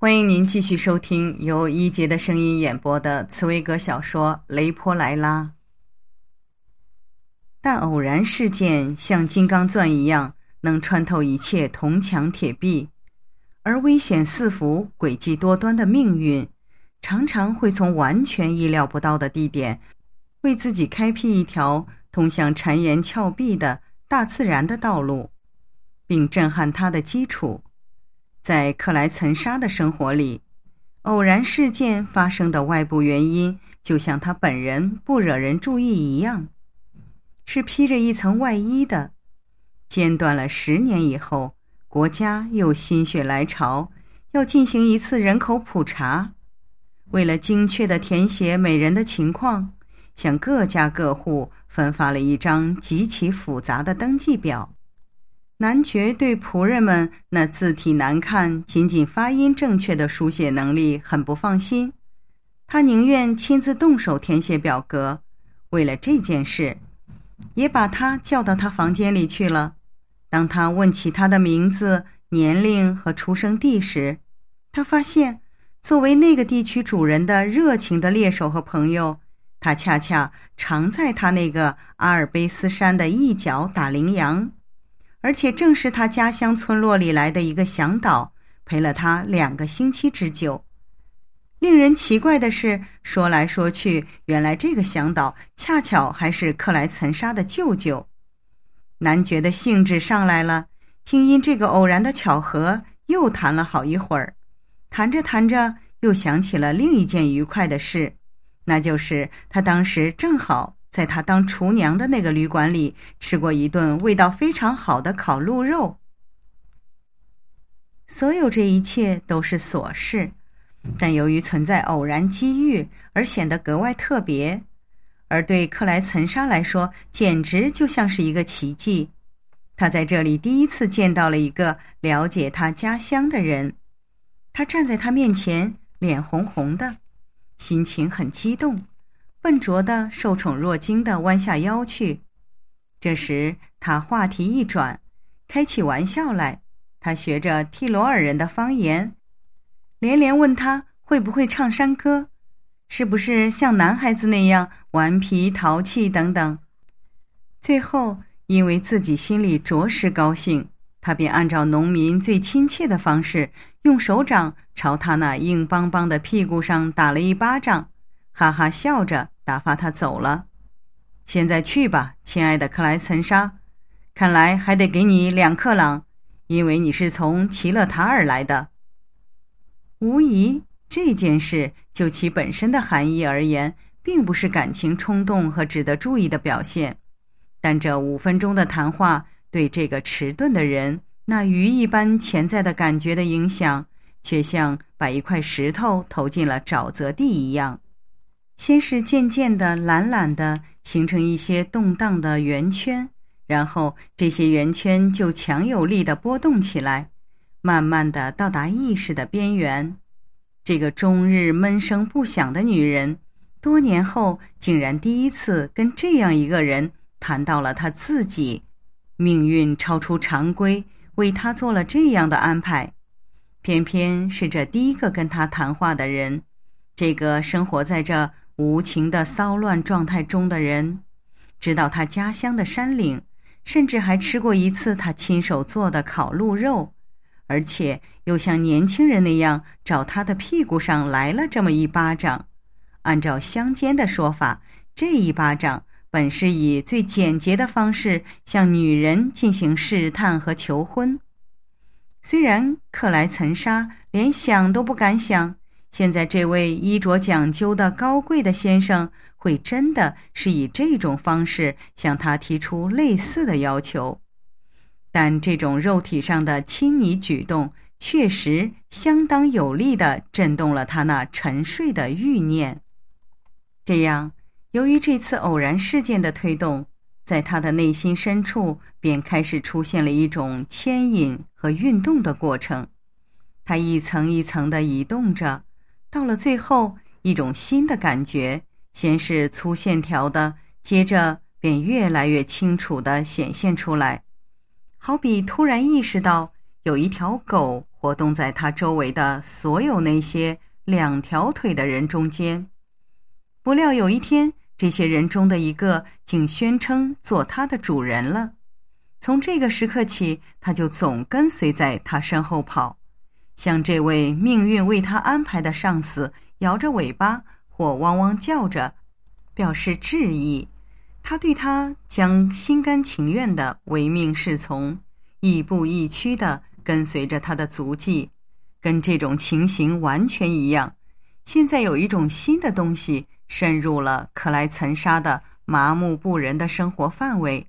欢迎您继续收听由一杰的声音演播的茨威格小说《雷波莱拉》。但偶然事件像金刚钻一样，能穿透一切铜墙铁壁；而危险四伏、诡计多端的命运，常常会从完全意料不到的地点，为自己开辟一条通向谗言峭壁的大自然的道路，并震撼它的基础。在克莱岑莎的生活里，偶然事件发生的外部原因，就像他本人不惹人注意一样，是披着一层外衣的。间断了十年以后，国家又心血来潮，要进行一次人口普查。为了精确的填写每人的情况，向各家各户分发了一张极其复杂的登记表。男爵对仆人们那字体难看、仅仅发音正确的书写能力很不放心，他宁愿亲自动手填写表格。为了这件事，也把他叫到他房间里去了。当他问起他的名字、年龄和出生地时，他发现，作为那个地区主人的热情的猎手和朋友，他恰恰常在他那个阿尔卑斯山的一角打羚羊。而且正是他家乡村落里来的一个向导陪了他两个星期之久。令人奇怪的是，说来说去，原来这个向导恰巧还是克莱岑莎的舅舅。男爵的兴致上来了，竟因这个偶然的巧合又谈了好一会儿。谈着谈着，又想起了另一件愉快的事，那就是他当时正好。在他当厨娘的那个旅馆里吃过一顿味道非常好的烤鹿肉。所有这一切都是琐事，但由于存在偶然机遇而显得格外特别，而对克莱岑莎来说简直就像是一个奇迹。他在这里第一次见到了一个了解他家乡的人。他站在他面前，脸红红的，心情很激动。笨拙的、受宠若惊地弯下腰去，这时他话题一转，开起玩笑来。他学着替罗尔人的方言，连连问他会不会唱山歌，是不是像男孩子那样顽皮淘气等等。最后，因为自己心里着实高兴，他便按照农民最亲切的方式，用手掌朝他那硬邦邦的屁股上打了一巴掌。哈哈，笑着打发他走了。现在去吧，亲爱的克莱岑莎。看来还得给你两克朗，因为你是从奇勒塔尔来的。无疑，这件事就其本身的含义而言，并不是感情冲动和值得注意的表现。但这五分钟的谈话对这个迟钝的人那鱼一般潜在的感觉的影响，却像把一块石头投进了沼泽地一样。先是渐渐的、懒懒的形成一些动荡的圆圈，然后这些圆圈就强有力的波动起来，慢慢的到达意识的边缘。这个终日闷声不响的女人，多年后竟然第一次跟这样一个人谈到了她自己命运超出常规，为她做了这样的安排，偏偏是这第一个跟她谈话的人，这个生活在这。无情的骚乱状态中的人，直到他家乡的山岭，甚至还吃过一次他亲手做的烤鹿肉，而且又像年轻人那样找他的屁股上来了这么一巴掌。按照乡间的说法，这一巴掌本是以最简洁的方式向女人进行试探和求婚。虽然克莱岑莎连想都不敢想。现在，这位衣着讲究的高贵的先生会真的是以这种方式向他提出类似的要求，但这种肉体上的亲昵举动确实相当有力的震动了他那沉睡的欲念。这样，由于这次偶然事件的推动，在他的内心深处便开始出现了一种牵引和运动的过程，它一层一层的移动着。到了最后，一种新的感觉，先是粗线条的，接着便越来越清楚地显现出来，好比突然意识到有一条狗活动在他周围的所有那些两条腿的人中间。不料有一天，这些人中的一个竟宣称做它的主人了，从这个时刻起，它就总跟随在他身后跑。向这位命运为他安排的上司摇着尾巴或汪汪叫着，表示质疑。他对他将心甘情愿地唯命是从，亦步亦趋地跟随着他的足迹。跟这种情形完全一样。现在有一种新的东西渗入了克莱岑沙的麻木不仁的生活范围。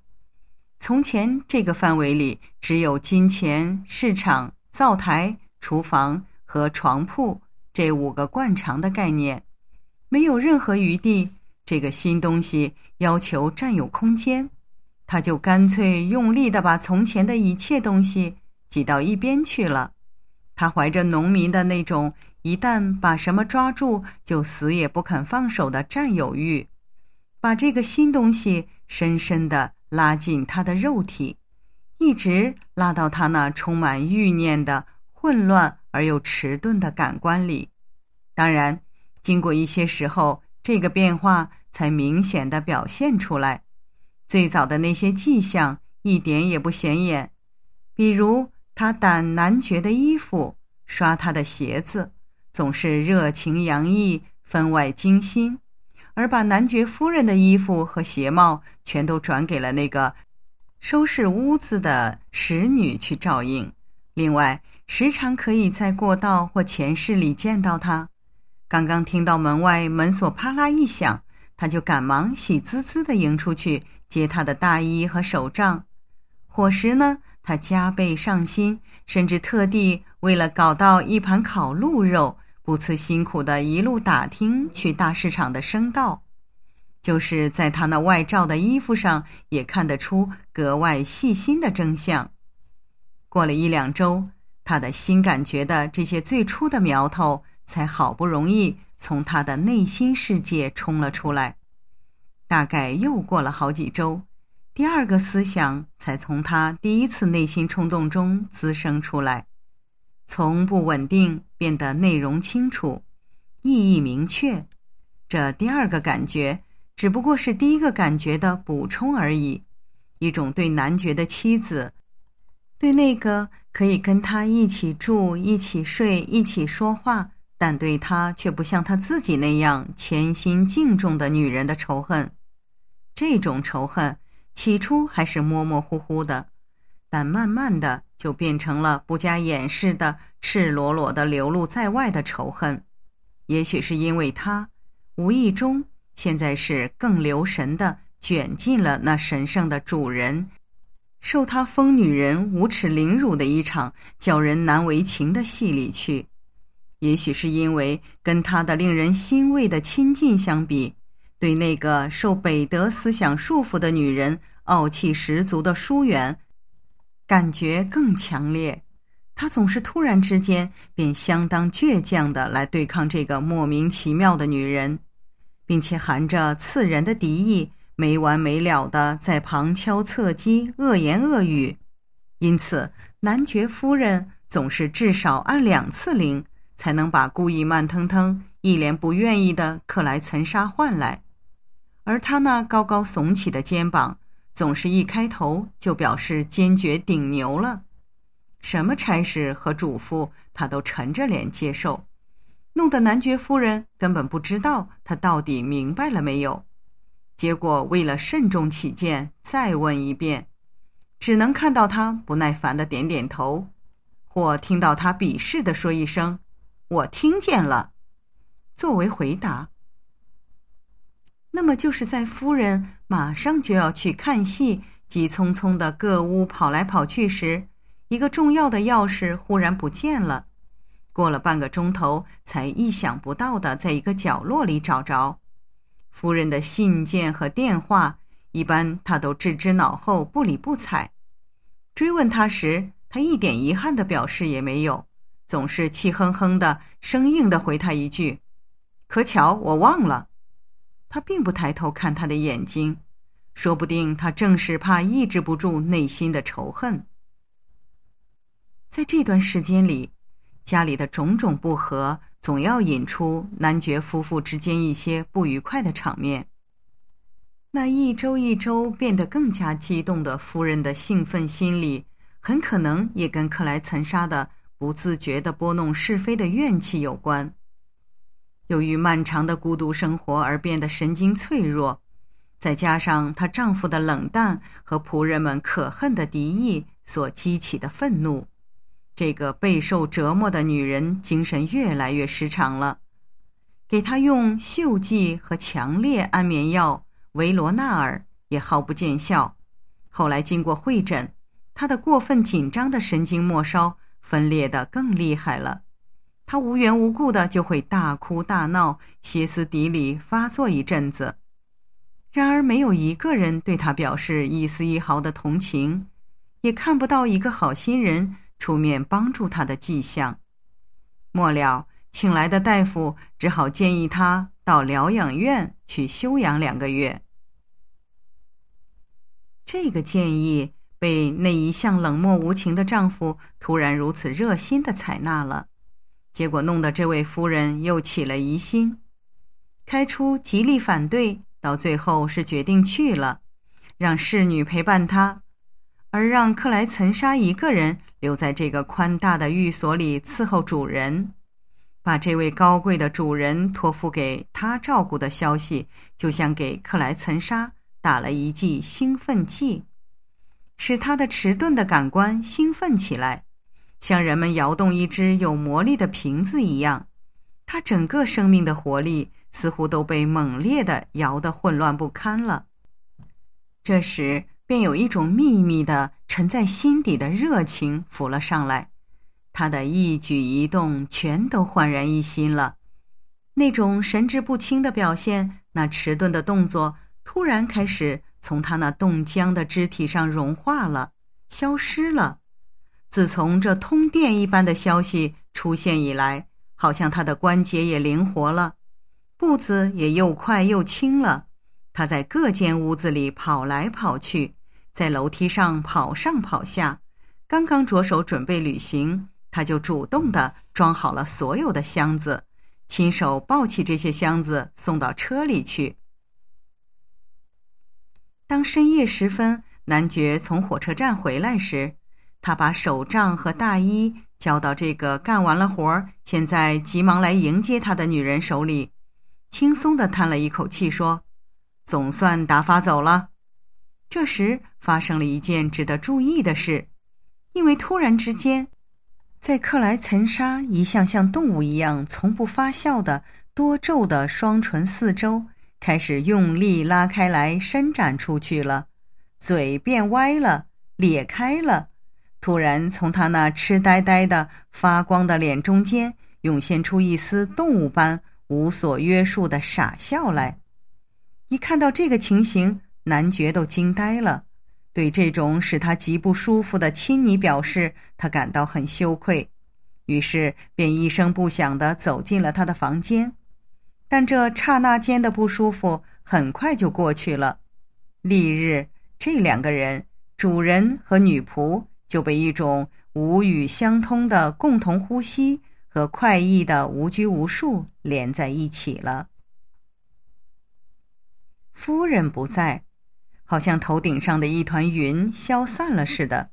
从前这个范围里只有金钱、市场、灶台。厨房和床铺这五个惯常的概念，没有任何余地。这个新东西要求占有空间，他就干脆用力地把从前的一切东西挤到一边去了。他怀着农民的那种一旦把什么抓住就死也不肯放手的占有欲，把这个新东西深深地拉进他的肉体，一直拉到他那充满欲念的。混乱而又迟钝的感官里，当然，经过一些时候，这个变化才明显的表现出来。最早的那些迹象一点也不显眼，比如他掸男爵的衣服、刷他的鞋子，总是热情洋溢、分外精心，而把男爵夫人的衣服和鞋帽全都转给了那个收拾屋子的使女去照应。另外，时常可以在过道或前室里见到他。刚刚听到门外门锁啪啦一响，他就赶忙喜滋滋地迎出去，接他的大衣和手杖。伙食呢，他加倍上心，甚至特地为了搞到一盘烤鹿肉，不辞辛苦地一路打听去大市场的生道。就是在他那外罩的衣服上，也看得出格外细心的真相。过了一两周。他的新感觉的这些最初的苗头，才好不容易从他的内心世界冲了出来。大概又过了好几周，第二个思想才从他第一次内心冲动中滋生出来，从不稳定变得内容清楚、意义明确。这第二个感觉只不过是第一个感觉的补充而已。一种对男爵的妻子，对那个。可以跟他一起住，一起睡，一起说话，但对他却不像他自己那样潜心敬重的女人的仇恨，这种仇恨起初还是模模糊糊的，但慢慢的就变成了不加掩饰的、赤裸裸的流露在外的仇恨。也许是因为他无意中，现在是更留神的卷进了那神圣的主人。受他疯女人无耻凌辱的一场叫人难为情的戏里去，也许是因为跟他的令人欣慰的亲近相比，对那个受北德思想束缚的女人傲气十足的疏远感觉更强烈。他总是突然之间便相当倔强的来对抗这个莫名其妙的女人，并且含着刺人的敌意。没完没了的在旁敲侧击、恶言恶语，因此男爵夫人总是至少按两次铃，才能把故意慢腾腾、一脸不愿意的克莱岑莎唤来。而他那高高耸起的肩膀，总是一开头就表示坚决顶牛了。什么差事和嘱咐，他都沉着脸接受，弄得男爵夫人根本不知道他到底明白了没有。结果，为了慎重起见，再问一遍，只能看到他不耐烦的点点头，或听到他鄙视的说一声：“我听见了”作为回答。那么，就是在夫人马上就要去看戏，急匆匆的各屋跑来跑去时，一个重要的钥匙忽然不见了，过了半个钟头，才意想不到的在一个角落里找着。夫人的信件和电话，一般他都置之脑后，不理不睬。追问他时，他一点遗憾的表示也没有，总是气哼哼的、生硬的回他一句：“可巧我忘了。”他并不抬头看他的眼睛，说不定他正是怕抑制不住内心的仇恨。在这段时间里，家里的种种不和。总要引出男爵夫妇之间一些不愉快的场面。那一周一周变得更加激动的夫人的兴奋心理，很可能也跟克莱岑莎的不自觉的拨弄是非的怨气有关。由于漫长的孤独生活而变得神经脆弱，再加上她丈夫的冷淡和仆人们可恨的敌意所激起的愤怒。这个备受折磨的女人精神越来越失常了，给她用锈剂和强烈安眠药维罗纳尔也毫不见效。后来经过会诊，她的过分紧张的神经末梢分裂的更厉害了，她无缘无故的就会大哭大闹、歇斯底里发作一阵子。然而没有一个人对她表示一丝一毫的同情，也看不到一个好心人。出面帮助他的迹象，末了，请来的大夫只好建议他到疗养院去休养两个月。这个建议被那一向冷漠无情的丈夫突然如此热心的采纳了，结果弄得这位夫人又起了疑心，开出极力反对，到最后是决定去了，让侍女陪伴他，而让克莱岑莎一个人。留在这个宽大的寓所里伺候主人，把这位高贵的主人托付给他照顾的消息，就像给克莱岑莎打了一剂兴奋剂，使他的迟钝的感官兴奋起来，像人们摇动一只有魔力的瓶子一样，他整个生命的活力似乎都被猛烈的摇得混乱不堪了。这时，便有一种秘密的。沉在心底的热情浮了上来，他的一举一动全都焕然一新了。那种神志不清的表现，那迟钝的动作，突然开始从他那冻僵的肢体上融化了，消失了。自从这通电一般的消息出现以来，好像他的关节也灵活了，步子也又快又轻了。他在各间屋子里跑来跑去。在楼梯上跑上跑下，刚刚着手准备旅行，他就主动的装好了所有的箱子，亲手抱起这些箱子送到车里去。当深夜时分，男爵从火车站回来时，他把手杖和大衣交到这个干完了活儿、现在急忙来迎接他的女人手里，轻松的叹了一口气说：“总算打发走了。”这时发生了一件值得注意的事，因为突然之间，在克莱岑莎一向像动物一样从不发笑的多皱的双唇四周，开始用力拉开来伸展出去了，嘴变歪了，裂开了，突然从他那痴呆呆的发光的脸中间，涌现出一丝动物般无所约束的傻笑来。一看到这个情形。男爵都惊呆了，对这种使他极不舒服的亲昵表示，他感到很羞愧，于是便一声不响的走进了他的房间。但这刹那间的不舒服很快就过去了。翌日，这两个人，主人和女仆，就被一种无语相通的共同呼吸和快意的无拘无束连在一起了。夫人不在。好像头顶上的一团云消散了似的，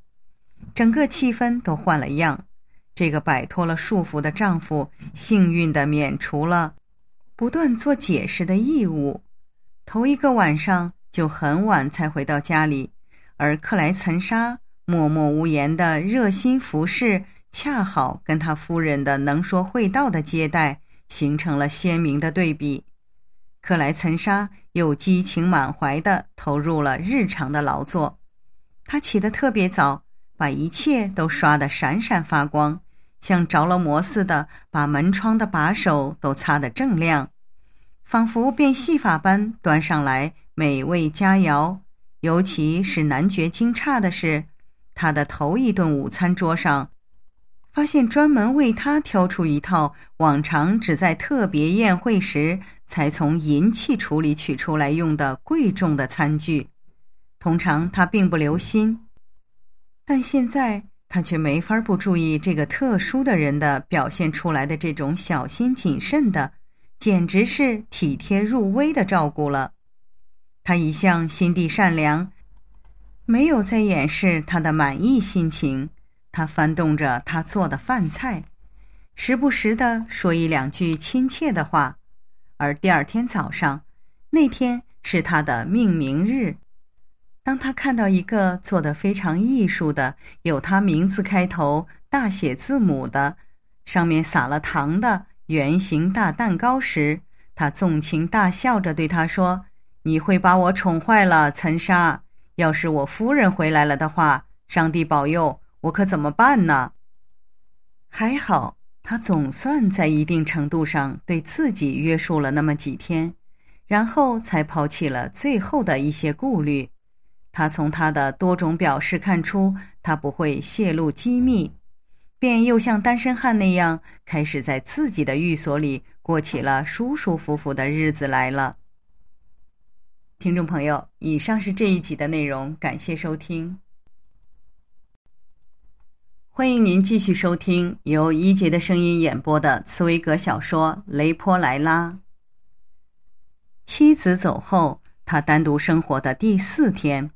整个气氛都换了样。这个摆脱了束缚的丈夫幸运地免除了不断做解释的义务。头一个晚上就很晚才回到家里，而克莱岑莎默默无言的热心服侍，恰好跟他夫人的能说会道的接待形成了鲜明的对比。克莱岑莎。又激情满怀地投入了日常的劳作，他起得特别早，把一切都刷得闪闪发光，像着了魔似的，把门窗的把手都擦得锃亮，仿佛变戏法般端上来美味佳肴。尤其是男爵惊诧的是，他的头一顿午餐桌上。发现专门为他挑出一套往常只在特别宴会时才从银器橱里取出来用的贵重的餐具，通常他并不留心，但现在他却没法不注意这个特殊的人的表现出来的这种小心谨慎的，简直是体贴入微的照顾了。他一向心地善良，没有再掩饰他的满意心情。他翻动着他做的饭菜，时不时的说一两句亲切的话。而第二天早上，那天是他的命名日。当他看到一个做的非常艺术的、有他名字开头大写字母的、上面撒了糖的圆形大蛋糕时，他纵情大笑着对他说：“你会把我宠坏了，岑沙。要是我夫人回来了的话，上帝保佑。”我可怎么办呢？还好，他总算在一定程度上对自己约束了那么几天，然后才抛弃了最后的一些顾虑。他从他的多种表示看出，他不会泄露机密，便又像单身汉那样，开始在自己的寓所里过起了舒舒服服的日子来了。听众朋友，以上是这一集的内容，感谢收听。欢迎您继续收听由一杰的声音演播的茨威格小说《雷波莱拉》。妻子走后，他单独生活的第四天，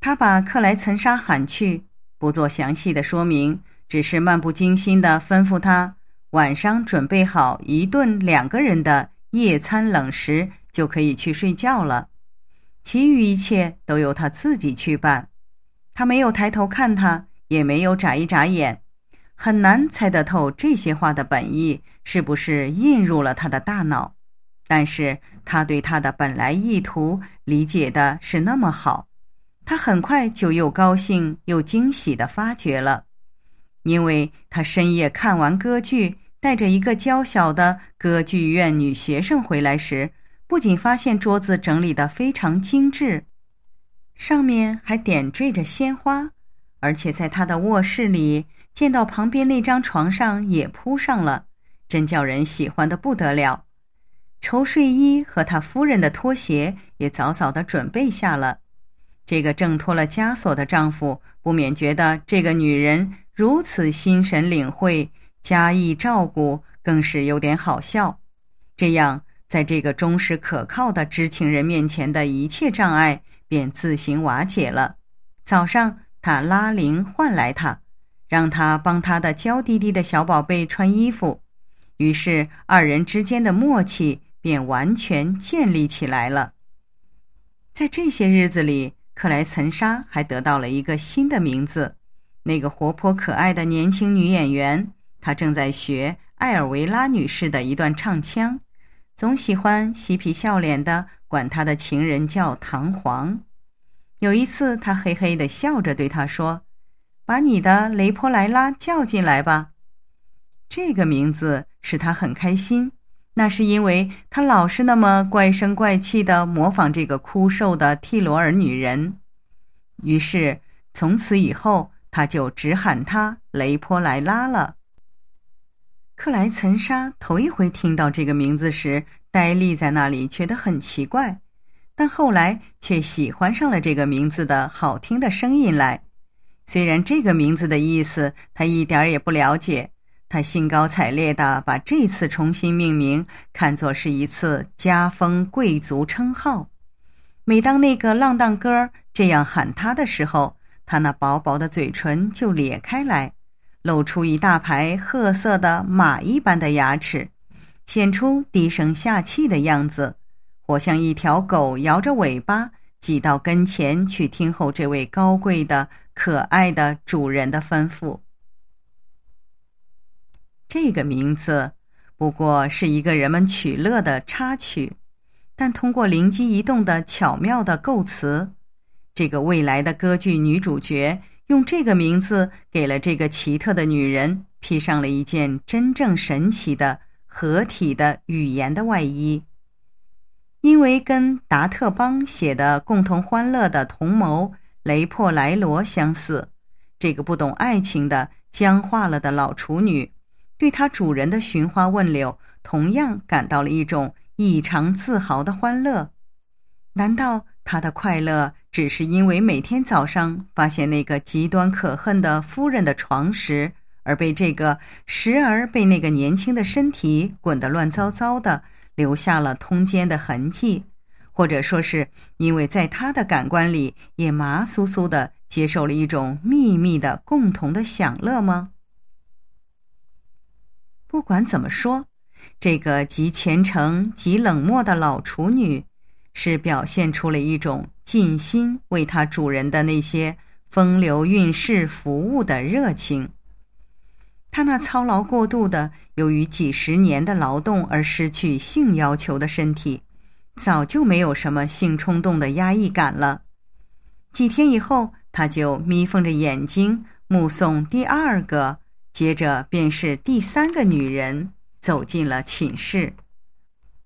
他把克莱岑莎喊去，不做详细的说明，只是漫不经心的吩咐他晚上准备好一顿两个人的夜餐冷食，就可以去睡觉了。其余一切都由他自己去办。他没有抬头看他。也没有眨一眨眼，很难猜得透这些话的本意是不是印入了他的大脑。但是他对他的本来意图理解的是那么好，他很快就又高兴又惊喜的发觉了，因为他深夜看完歌剧，带着一个娇小的歌剧院女学生回来时，不仅发现桌子整理的非常精致，上面还点缀着鲜花。而且在他的卧室里见到旁边那张床上也铺上了，真叫人喜欢的不得了。绸睡衣和他夫人的拖鞋也早早的准备下了。这个挣脱了枷锁的丈夫不免觉得这个女人如此心神领会、加意照顾，更是有点好笑。这样，在这个忠实可靠的知情人面前的一切障碍便自行瓦解了。早上。他拉铃换来他，让他帮他的娇滴滴的小宝贝穿衣服，于是二人之间的默契便完全建立起来了。在这些日子里，克莱岑莎还得到了一个新的名字——那个活泼可爱的年轻女演员。她正在学艾尔维拉女士的一段唱腔，总喜欢嬉皮笑脸的管她的情人叫唐璜。有一次，他嘿嘿的笑着对他说：“把你的雷坡莱拉叫进来吧。”这个名字使他很开心，那是因为他老是那么怪声怪气的模仿这个枯瘦的替罗尔女人。于是从此以后，他就只喊她雷坡莱拉了。克莱岑莎头一回听到这个名字时，呆立在那里，觉得很奇怪。但后来却喜欢上了这个名字的好听的声音来，虽然这个名字的意思他一点也不了解，他兴高采烈的把这次重新命名看作是一次加封贵族称号。每当那个浪荡哥这样喊他的时候，他那薄薄的嘴唇就咧开来，露出一大排褐色的马一般的牙齿，显出低声下气的样子。我像一条狗摇着尾巴挤到跟前去听候这位高贵的、可爱的主人的吩咐。这个名字不过是一个人们取乐的插曲，但通过灵机一动的巧妙的构词，这个未来的歌剧女主角用这个名字给了这个奇特的女人披上了一件真正神奇的、合体的语言的外衣。因为跟达特邦写的《共同欢乐的同谋》雷珀莱罗相似，这个不懂爱情的僵化了的老处女，对她主人的寻花问柳，同样感到了一种异常自豪的欢乐。难道她的快乐只是因为每天早上发现那个极端可恨的夫人的床时，而被这个时而被那个年轻的身体滚得乱糟糟的？留下了通奸的痕迹，或者说是因为在他的感官里也麻酥酥的接受了一种秘密的共同的享乐吗？不管怎么说，这个极虔诚、极冷漠的老处女，是表现出了一种尽心为他主人的那些风流韵事服务的热情。他那操劳过度的、由于几十年的劳动而失去性要求的身体，早就没有什么性冲动的压抑感了。几天以后，他就眯缝着眼睛目送第二个，接着便是第三个女人走进了寝室。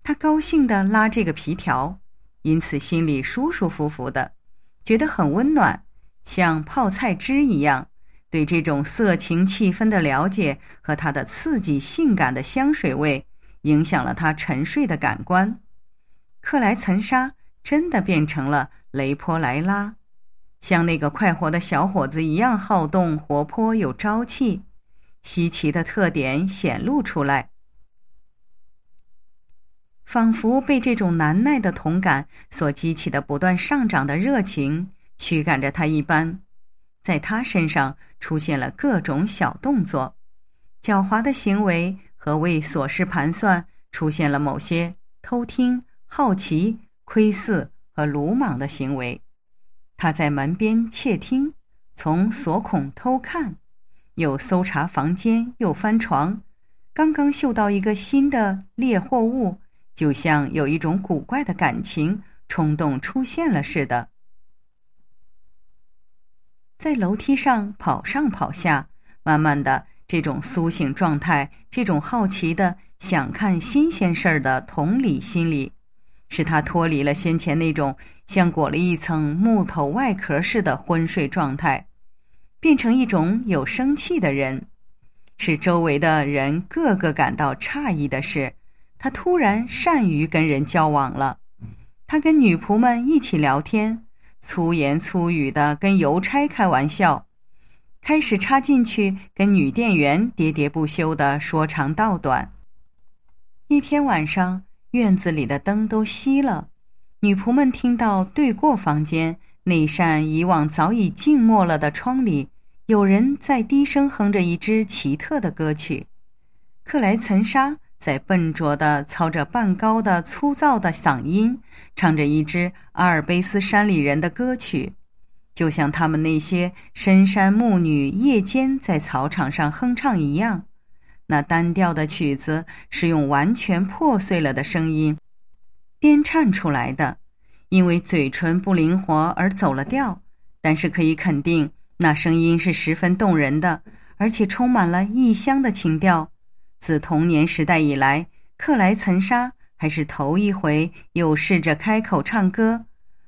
他高兴地拉这个皮条，因此心里舒舒服服的，觉得很温暖，像泡菜汁一样。对这种色情气氛的了解和它的刺激、性感的香水味，影响了他沉睡的感官。克莱岑莎真的变成了雷波莱拉，像那个快活的小伙子一样好动、活泼有朝气，稀奇的特点显露出来，仿佛被这种难耐的同感所激起的不断上涨的热情驱赶着他一般。在他身上出现了各种小动作，狡猾的行为和为琐事盘算，出现了某些偷听、好奇、窥视和鲁莽的行为。他在门边窃听，从锁孔偷看，又搜查房间，又翻床。刚刚嗅到一个新的猎获物，就像有一种古怪的感情冲动出现了似的。在楼梯上跑上跑下，慢慢的，这种苏醒状态，这种好奇的想看新鲜事儿的同理心理，使他脱离了先前那种像裹了一层木头外壳似的昏睡状态，变成一种有生气的人。使周围的人个个感到诧异的是，他突然善于跟人交往了。他跟女仆们一起聊天。粗言粗语的跟邮差开玩笑，开始插进去跟女店员喋喋不休的说长道短。一天晚上，院子里的灯都熄了，女仆们听到对过房间那扇以往早已静默了的窗里，有人在低声哼着一支奇特的歌曲，克莱岑莎。在笨拙地操着半高的、粗糙的嗓音，唱着一支阿尔卑斯山里人的歌曲，就像他们那些深山牧女夜间在草场上哼唱一样。那单调的曲子是用完全破碎了的声音，颠颤出来的，因为嘴唇不灵活而走了调。但是可以肯定，那声音是十分动人的，而且充满了异乡的情调。自童年时代以来，克莱岑莎还是头一回有试着开口唱歌，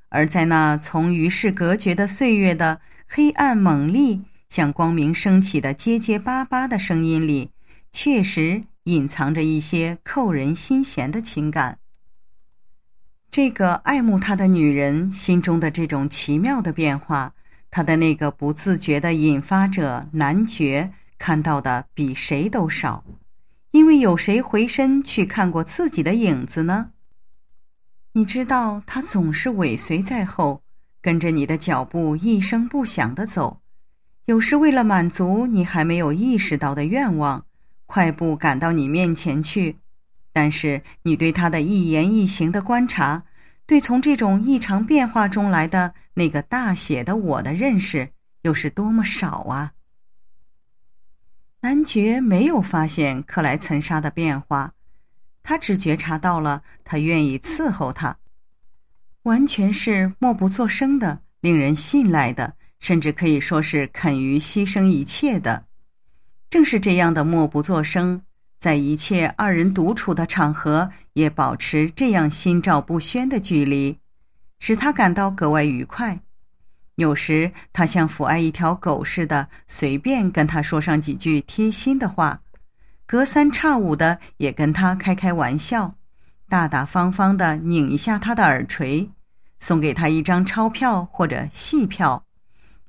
而在那从与世隔绝的岁月的黑暗猛力向光明升起的结结巴巴的声音里，确实隐藏着一些扣人心弦的情感。这个爱慕他的女人心中的这种奇妙的变化，他的那个不自觉的引发者男爵看到的比谁都少。因为有谁回身去看过自己的影子呢？你知道，他总是尾随在后，跟着你的脚步一声不响地走，有时为了满足你还没有意识到的愿望，快步赶到你面前去。但是，你对他的一言一行的观察，对从这种异常变化中来的那个大写的“我”的认识，又是多么少啊！男爵没有发现克莱岑莎的变化，他只觉察到了他愿意伺候他，完全是默不作声的、令人信赖的，甚至可以说是肯于牺牲一切的。正是这样的默不作声，在一切二人独处的场合也保持这样心照不宣的距离，使他感到格外愉快。有时他像抚爱一条狗似的，随便跟他说上几句贴心的话，隔三差五的也跟他开开玩笑，大大方方的拧一下他的耳垂，送给他一张钞票或者戏票。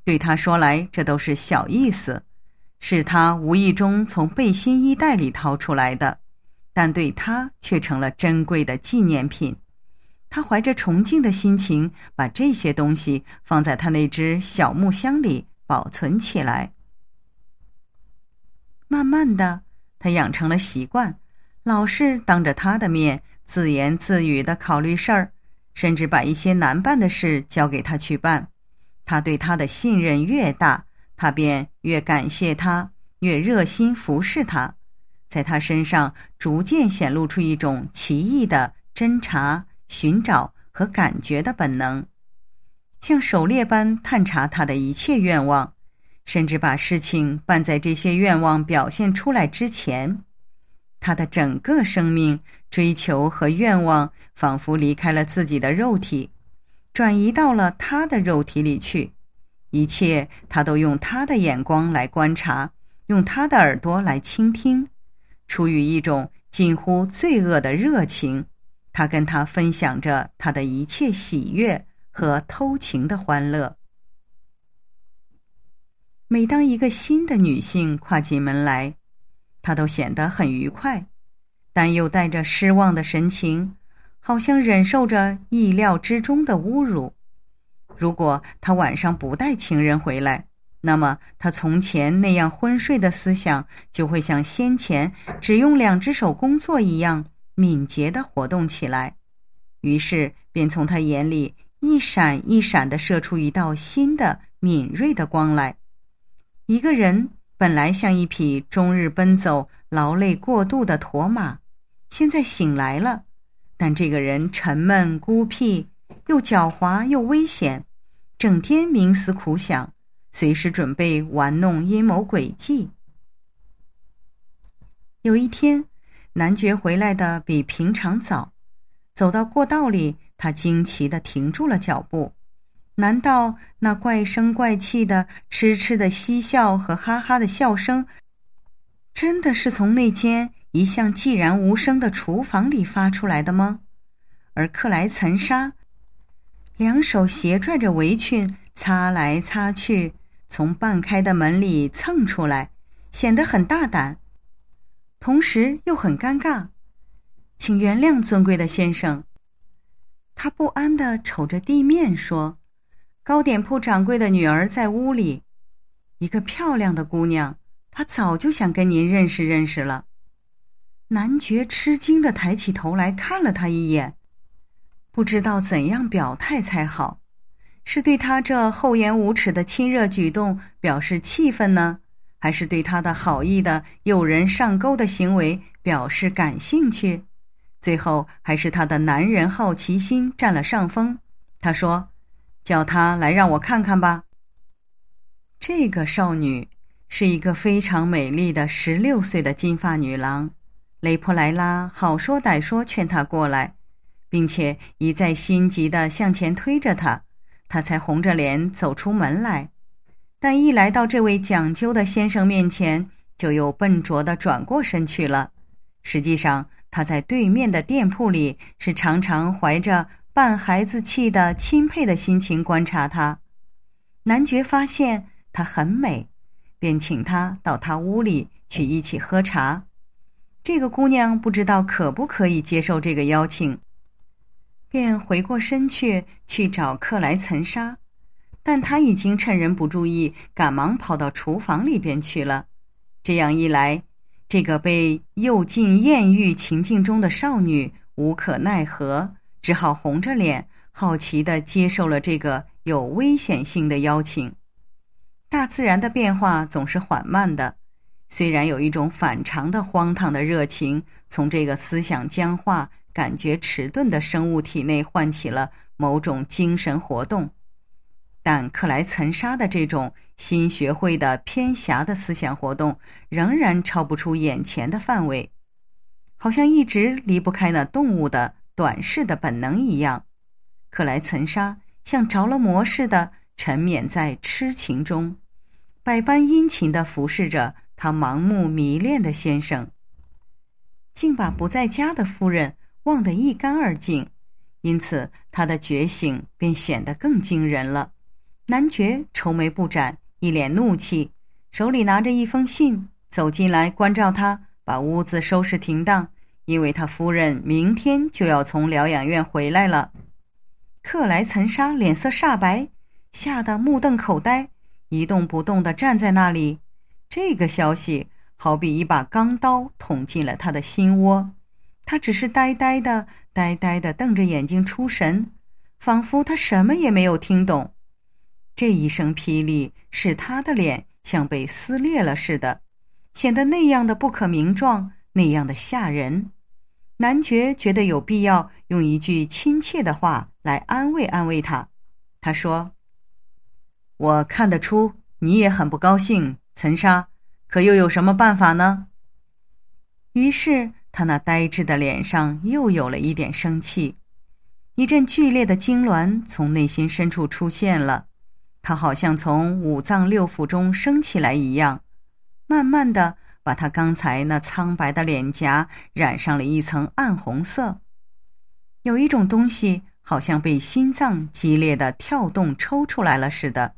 对他说来，这都是小意思，是他无意中从背心衣袋里掏出来的，但对他却成了珍贵的纪念品。他怀着崇敬的心情，把这些东西放在他那只小木箱里保存起来。慢慢的，他养成了习惯，老是当着他的面自言自语的考虑事儿，甚至把一些难办的事交给他去办。他对他的信任越大，他便越感谢他，越热心服侍他。在他身上逐渐显露出一种奇异的侦查。寻找和感觉的本能，像狩猎般探查他的一切愿望，甚至把事情办在这些愿望表现出来之前。他的整个生命、追求和愿望，仿佛离开了自己的肉体，转移到了他的肉体里去。一切，他都用他的眼光来观察，用他的耳朵来倾听，出于一种近乎罪恶的热情。他跟他分享着他的一切喜悦和偷情的欢乐。每当一个新的女性跨进门来，他都显得很愉快，但又带着失望的神情，好像忍受着意料之中的侮辱。如果他晚上不带情人回来，那么他从前那样昏睡的思想就会像先前只用两只手工作一样。敏捷的活动起来，于是便从他眼里一闪一闪地射出一道新的、敏锐的光来。一个人本来像一匹终日奔走、劳累过度的驼马，现在醒来了。但这个人沉闷、孤僻，又狡猾又危险，整天冥思苦想，随时准备玩弄阴谋诡计。有一天。男爵回来的比平常早，走到过道里，他惊奇的停住了脚步。难道那怪声怪气的、痴痴的嬉笑和哈哈的笑声，真的是从那间一向寂然无声的厨房里发出来的吗？而克莱岑莎，两手斜拽着围裙擦来擦去，从半开的门里蹭出来，显得很大胆。同时又很尴尬，请原谅尊贵的先生。他不安地瞅着地面说：“糕点铺掌柜的女儿在屋里，一个漂亮的姑娘，她早就想跟您认识认识了。”男爵吃惊地抬起头来看了他一眼，不知道怎样表态才好，是对他这厚颜无耻的亲热举动表示气愤呢？还是对他的好意的诱人上钩的行为表示感兴趣，最后还是他的男人好奇心占了上风。他说：“叫他来让我看看吧。”这个少女是一个非常美丽的十六岁的金发女郎。雷普莱拉好说歹说劝她过来，并且一再心急的向前推着她，她才红着脸走出门来。但一来到这位讲究的先生面前，就又笨拙地转过身去了。实际上，他在对面的店铺里是常常怀着半孩子气的钦佩的心情观察他。男爵发现她很美，便请她到他屋里去一起喝茶。这个姑娘不知道可不可以接受这个邀请，便回过身去去找克莱岑莎。但他已经趁人不注意，赶忙跑到厨房里边去了。这样一来，这个被诱进艳遇情境中的少女无可奈何，只好红着脸，好奇的接受了这个有危险性的邀请。大自然的变化总是缓慢的，虽然有一种反常的、荒唐的热情，从这个思想僵化、感觉迟钝的生物体内唤起了某种精神活动。但克莱岑莎的这种新学会的偏狭的思想活动，仍然超不出眼前的范围，好像一直离不开那动物的短视的本能一样。克莱岑莎像着了魔似的沉湎在痴情中，百般殷勤的服侍着他盲目迷恋的先生，竟把不在家的夫人忘得一干二净，因此他的觉醒便显得更惊人了。男爵愁眉不展，一脸怒气，手里拿着一封信走进来，关照他把屋子收拾停当，因为他夫人明天就要从疗养院回来了。克莱岑莎脸色煞白，吓得目瞪口呆，一动不动地站在那里。这个消息好比一把钢刀捅进了他的心窝，他只是呆呆的、呆呆的瞪着眼睛出神，仿佛他什么也没有听懂。这一声霹雳，使他的脸像被撕裂了似的，显得那样的不可名状，那样的吓人。男爵觉得有必要用一句亲切的话来安慰安慰他。他说：“我看得出你也很不高兴，岑莎，可又有什么办法呢？”于是他那呆滞的脸上又有了一点生气，一阵剧烈的痉挛从内心深处出现了。他好像从五脏六腑中升起来一样，慢慢的把他刚才那苍白的脸颊染上了一层暗红色。有一种东西好像被心脏激烈的跳动抽出来了似的，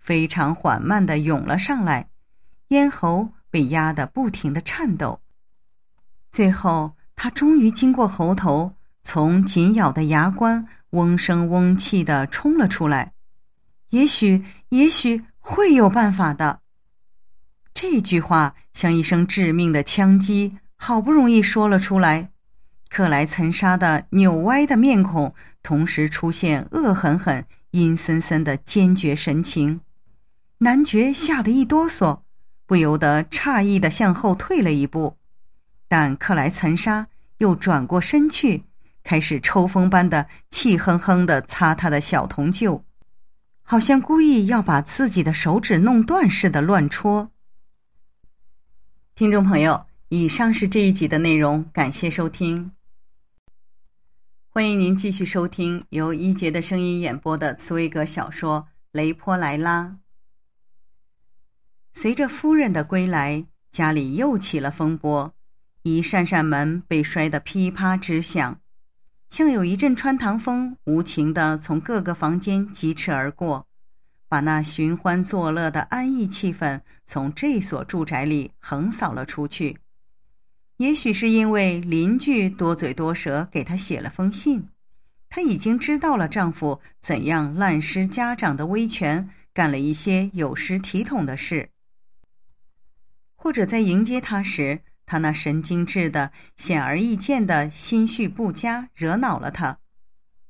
非常缓慢的涌了上来，咽喉被压得不停的颤抖。最后，他终于经过喉头，从紧咬的牙关，嗡声嗡气的冲了出来。也许，也许会有办法的。这句话像一声致命的枪击，好不容易说了出来。克莱岑莎的扭歪的面孔同时出现恶狠狠、阴森森的坚决神情，男爵吓得一哆嗦，不由得诧异的向后退了一步。但克莱岑莎又转过身去，开始抽风般的气哼哼地擦他的小铜臼。好像故意要把自己的手指弄断似的乱戳。听众朋友，以上是这一集的内容，感谢收听。欢迎您继续收听由一杰的声音演播的茨威格小说《雷波莱拉》。随着夫人的归来，家里又起了风波，一扇扇门被摔得噼啪直响。像有一阵穿堂风，无情地从各个房间疾驰而过，把那寻欢作乐的安逸气氛从这所住宅里横扫了出去。也许是因为邻居多嘴多舌，给她写了封信，她已经知道了丈夫怎样滥施家长的威权，干了一些有失体统的事。或者在迎接她时。他那神经质的、显而易见的心绪不佳惹恼了他。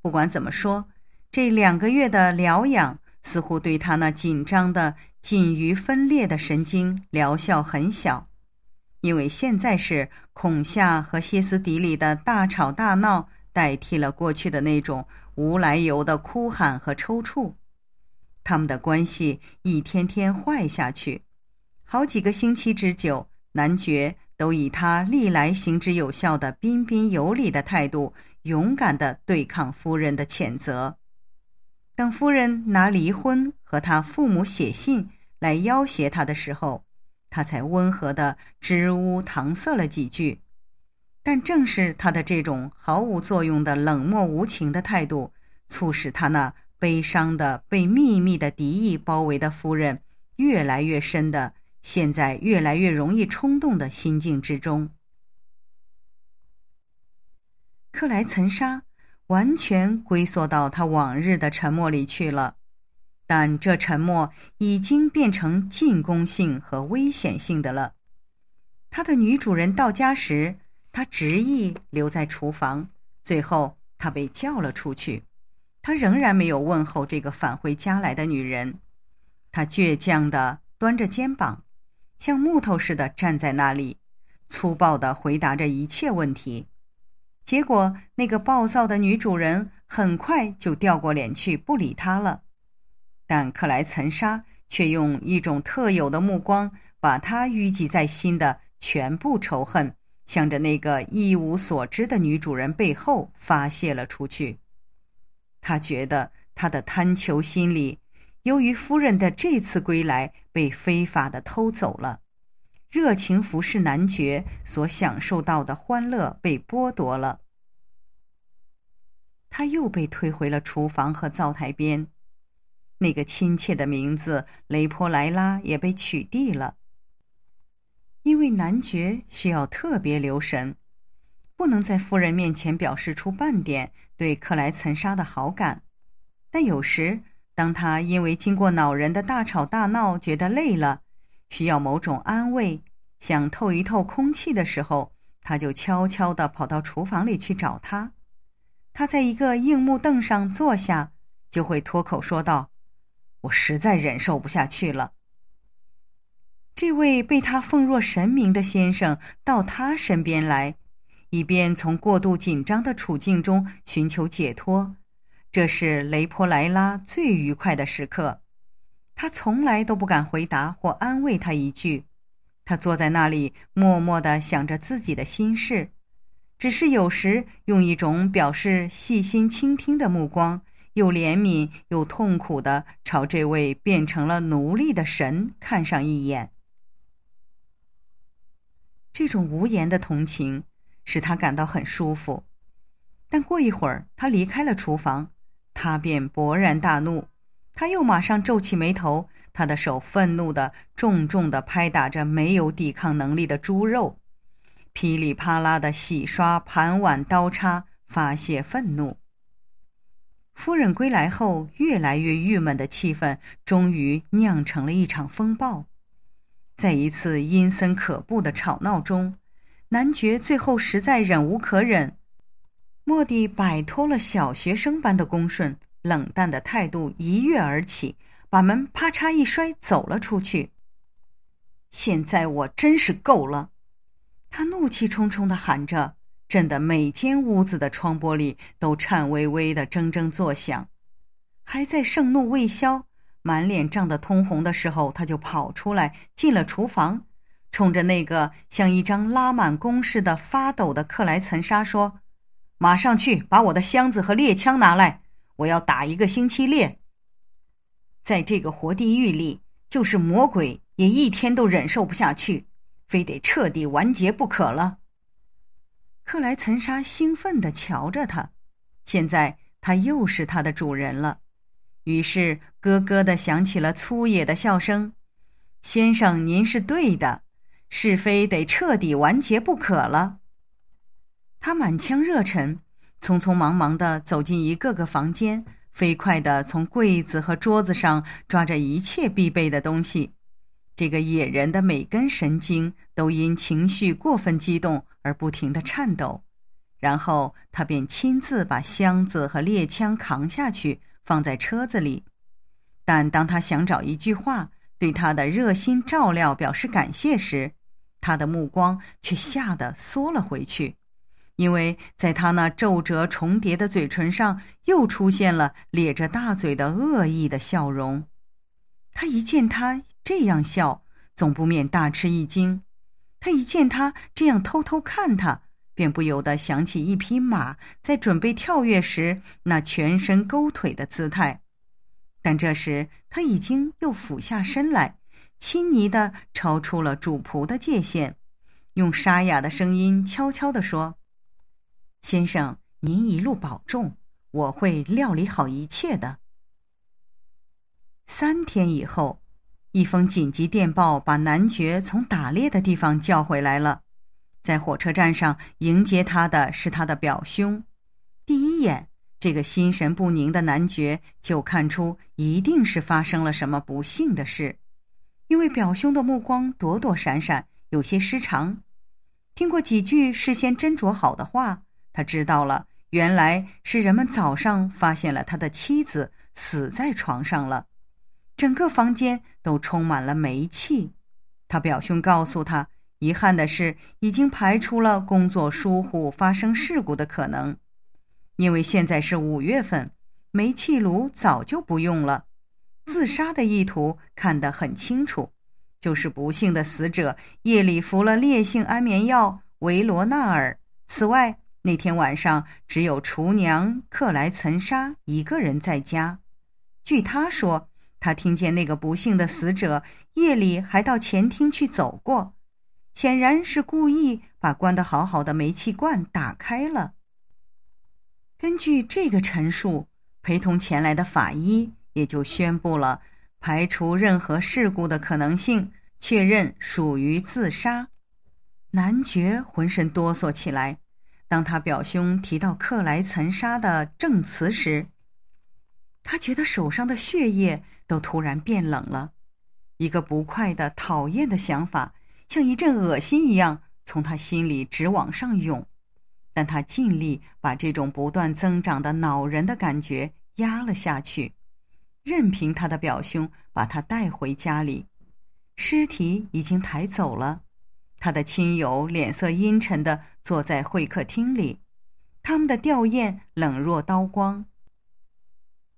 不管怎么说，这两个月的疗养似乎对他那紧张的、近于分裂的神经疗效很小，因为现在是恐吓和歇斯底里的大吵大闹代替了过去的那种无来由的哭喊和抽搐。他们的关系一天天坏下去，好几个星期之久，男爵。都以他历来行之有效的彬彬有礼的态度，勇敢地对抗夫人的谴责。等夫人拿离婚和他父母写信来要挟他的时候，他才温和地支吾搪塞了几句。但正是他的这种毫无作用的冷漠无情的态度，促使他那悲伤的、被秘密的敌意包围的夫人越来越深的。现在越来越容易冲动的心境之中，克莱岑莎完全龟缩到他往日的沉默里去了，但这沉默已经变成进攻性和危险性的了。他的女主人到家时，他执意留在厨房，最后他被叫了出去。他仍然没有问候这个返回家来的女人，他倔强地端着肩膀。像木头似的站在那里，粗暴地回答着一切问题。结果，那个暴躁的女主人很快就掉过脸去不理他了。但克莱岑莎却用一种特有的目光，把他淤积在心的全部仇恨，向着那个一无所知的女主人背后发泄了出去。他觉得他的贪求心理。由于夫人的这次归来被非法的偷走了，热情服侍男爵所享受到的欢乐被剥夺了。他又被推回了厨房和灶台边，那个亲切的名字雷坡莱拉也被取缔了。因为男爵需要特别留神，不能在夫人面前表示出半点对克莱岑莎的好感，但有时。当他因为经过恼人的大吵大闹，觉得累了，需要某种安慰，想透一透空气的时候，他就悄悄的跑到厨房里去找他。他在一个硬木凳上坐下，就会脱口说道：“我实在忍受不下去了。”这位被他奉若神明的先生到他身边来，以便从过度紧张的处境中寻求解脱。这是雷坡莱拉最愉快的时刻，他从来都不敢回答或安慰他一句。他坐在那里，默默地想着自己的心事，只是有时用一种表示细心倾听的目光，又怜悯又痛苦地朝这位变成了奴隶的神看上一眼。这种无言的同情使他感到很舒服，但过一会儿，他离开了厨房。他便勃然大怒，他又马上皱起眉头，他的手愤怒的重重的拍打着没有抵抗能力的猪肉，噼里啪啦的洗刷盘碗刀叉，发泄愤怒。夫人归来后，越来越郁闷的气氛终于酿成了一场风暴，在一次阴森可怖的吵闹中，男爵最后实在忍无可忍。莫蒂摆脱了小学生般的恭顺冷淡的态度，一跃而起，把门啪嚓一摔，走了出去。现在我真是够了，他怒气冲冲的喊着，震得每间屋子的窗玻璃都颤巍巍的铮铮作响。还在盛怒未消、满脸涨得通红的时候，他就跑出来进了厨房，冲着那个像一张拉满弓似的发抖的克莱岑莎说。马上去把我的箱子和猎枪拿来，我要打一个星期猎。在这个活地狱里，就是魔鬼也一天都忍受不下去，非得彻底完结不可了。克莱岑沙兴奋地瞧着他，现在他又是他的主人了，于是咯咯地响起了粗野的笑声。先生，您是对的，是非得彻底完结不可了。他满腔热忱，匆匆忙忙地走进一个个房间，飞快地从柜子和桌子上抓着一切必备的东西。这个野人的每根神经都因情绪过分激动而不停地颤抖。然后他便亲自把箱子和猎枪扛下去，放在车子里。但当他想找一句话对他的热心照料表示感谢时，他的目光却吓得缩了回去。因为在他那皱褶重叠的嘴唇上，又出现了咧着大嘴的恶意的笑容。他一见他这样笑，总不免大吃一惊；他一见他这样偷偷看他，便不由得想起一匹马在准备跳跃时那全身勾腿的姿态。但这时他已经又俯下身来，亲昵的超出了主仆的界限，用沙哑的声音悄悄的说。先生，您一路保重，我会料理好一切的。三天以后，一封紧急电报把男爵从打猎的地方叫回来了，在火车站上迎接他的是他的表兄。第一眼，这个心神不宁的男爵就看出一定是发生了什么不幸的事，因为表兄的目光躲躲闪闪，有些失常。听过几句事先斟酌好的话。他知道了，原来是人们早上发现了他的妻子死在床上了，整个房间都充满了煤气。他表兄告诉他，遗憾的是，已经排除了工作疏忽发生事故的可能，因为现在是五月份，煤气炉早就不用了。自杀的意图看得很清楚，就是不幸的死者夜里服了烈性安眠药维罗纳尔。此外，那天晚上，只有厨娘克莱岑莎一个人在家。据她说，她听见那个不幸的死者夜里还到前厅去走过，显然是故意把关得好好的煤气罐打开了。根据这个陈述，陪同前来的法医也就宣布了排除任何事故的可能性，确认属于自杀。男爵浑身哆嗦起来。当他表兄提到克莱岑沙的证词时，他觉得手上的血液都突然变冷了。一个不快的、讨厌的想法，像一阵恶心一样，从他心里直往上涌。但他尽力把这种不断增长的恼人的感觉压了下去，任凭他的表兄把他带回家里。尸体已经抬走了，他的亲友脸色阴沉的。坐在会客厅里，他们的吊唁冷若刀光。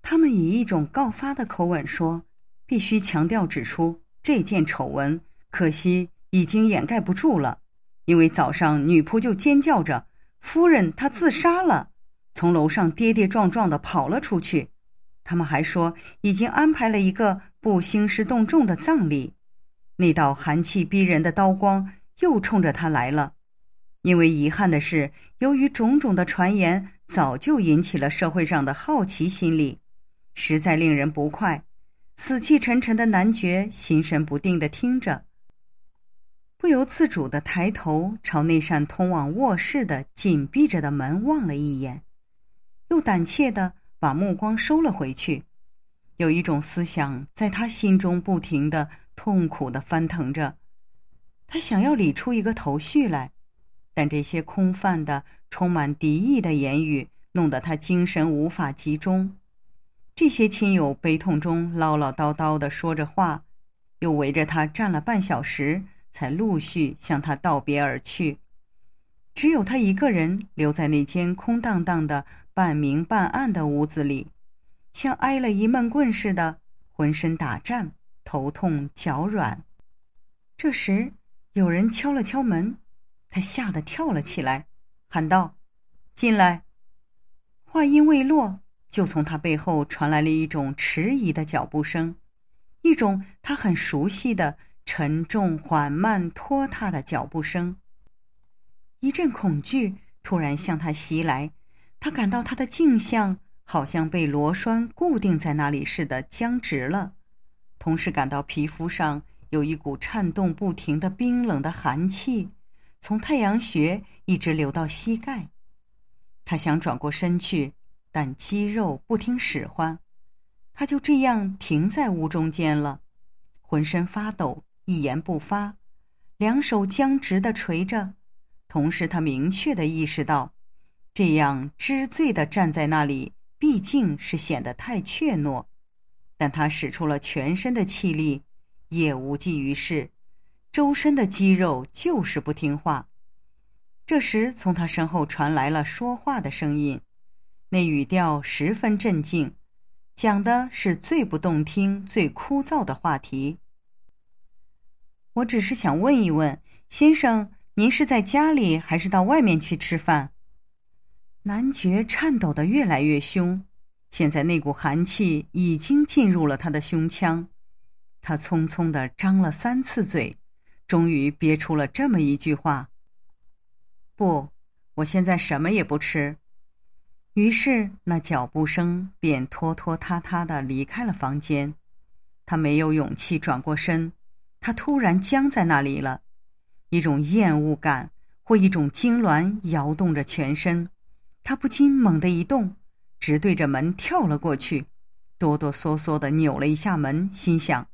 他们以一种告发的口吻说：“必须强调指出，这件丑闻可惜已经掩盖不住了，因为早上女仆就尖叫着，夫人她自杀了，从楼上跌跌撞撞的跑了出去。”他们还说，已经安排了一个不兴师动众的葬礼。那道寒气逼人的刀光又冲着他来了。因为遗憾的是，由于种种的传言，早就引起了社会上的好奇心理，实在令人不快。死气沉沉的男爵心神不定地听着，不由自主地抬头朝那扇通往卧室的紧闭着的门望了一眼，又胆怯地把目光收了回去。有一种思想在他心中不停地、痛苦地翻腾着，他想要理出一个头绪来。但这些空泛的、充满敌意的言语，弄得他精神无法集中。这些亲友悲痛中唠唠叨叨地说着话，又围着他站了半小时，才陆续向他道别而去。只有他一个人留在那间空荡荡的、半明半暗的屋子里，像挨了一闷棍似的，浑身打颤，头痛脚软。这时，有人敲了敲门。他吓得跳了起来，喊道：“进来！”话音未落，就从他背后传来了一种迟疑的脚步声，一种他很熟悉的沉重、缓慢、拖沓的脚步声。一阵恐惧突然向他袭来，他感到他的镜像好像被螺栓固定在那里似的僵直了，同时感到皮肤上有一股颤动不停的冰冷的寒气。从太阳穴一直流到膝盖，他想转过身去，但肌肉不听使唤，他就这样停在屋中间了，浑身发抖，一言不发，两手僵直的垂着。同时，他明确的意识到，这样知罪的站在那里，毕竟是显得太怯懦。但他使出了全身的气力，也无济于事。周身的肌肉就是不听话。这时，从他身后传来了说话的声音，那语调十分镇静，讲的是最不动听、最枯燥的话题。我只是想问一问，先生，您是在家里还是到外面去吃饭？男爵颤抖的越来越凶，现在那股寒气已经进入了他的胸腔，他匆匆的张了三次嘴。终于憋出了这么一句话：“不，我现在什么也不吃。”于是那脚步声便拖拖沓沓的离开了房间。他没有勇气转过身，他突然僵在那里了，一种厌恶感或一种痉挛摇动着全身。他不禁猛地一动，直对着门跳了过去，哆哆嗦嗦的扭了一下门，心想：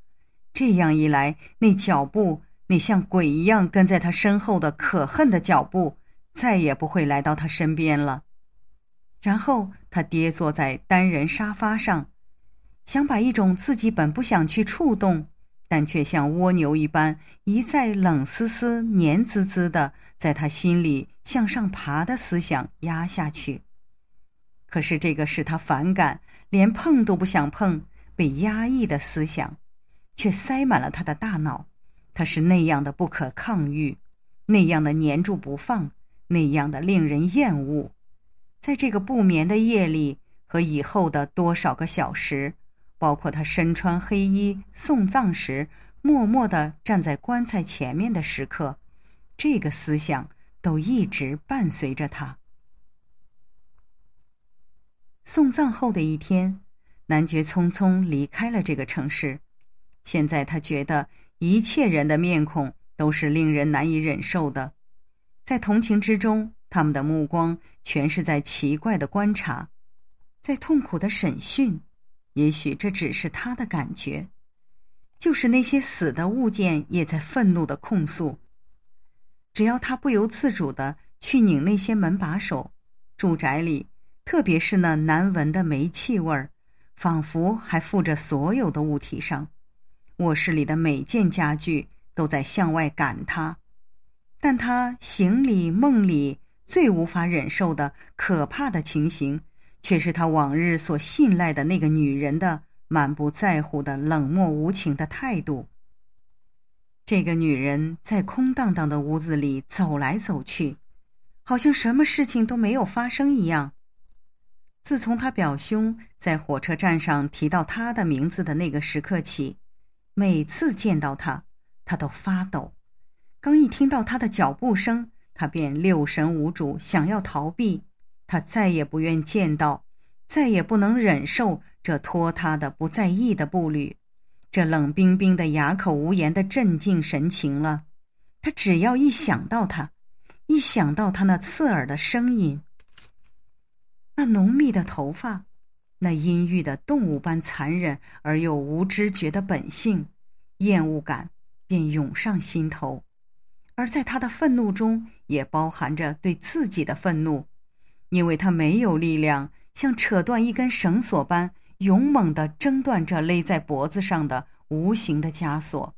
这样一来，那脚步。你像鬼一样跟在他身后的可恨的脚步，再也不会来到他身边了。然后他跌坐在单人沙发上，想把一种自己本不想去触动，但却像蜗牛一般一再冷丝丝、黏滋滋的在他心里向上爬的思想压下去。可是这个使他反感、连碰都不想碰、被压抑的思想，却塞满了他的大脑。他是那样的不可抗拒，那样的粘住不放，那样的令人厌恶。在这个不眠的夜里和以后的多少个小时，包括他身穿黑衣送葬时，默默地站在棺材前面的时刻，这个思想都一直伴随着他。送葬后的一天，男爵匆匆离开了这个城市。现在他觉得。一切人的面孔都是令人难以忍受的，在同情之中，他们的目光全是在奇怪的观察，在痛苦的审讯。也许这只是他的感觉，就是那些死的物件也在愤怒的控诉。只要他不由自主的去拧那些门把手，住宅里，特别是那难闻的煤气味儿，仿佛还附着所有的物体上。卧室里的每件家具都在向外赶他，但他心里、梦里最无法忍受的可怕的情形，却是他往日所信赖的那个女人的满不在乎的冷漠无情的态度。这个女人在空荡荡的屋子里走来走去，好像什么事情都没有发生一样。自从他表兄在火车站上提到他的名字的那个时刻起。每次见到他，他都发抖。刚一听到他的脚步声，他便六神无主，想要逃避。他再也不愿见到，再也不能忍受这拖沓的、不在意的步履，这冷冰冰的、哑口无言的镇静神情了。他只要一想到他，一想到他那刺耳的声音，那浓密的头发。那阴郁的动物般残忍而又无知觉的本性，厌恶感便涌上心头。而在他的愤怒中，也包含着对自己的愤怒，因为他没有力量像扯断一根绳索般勇猛地挣断这勒在脖子上的无形的枷锁。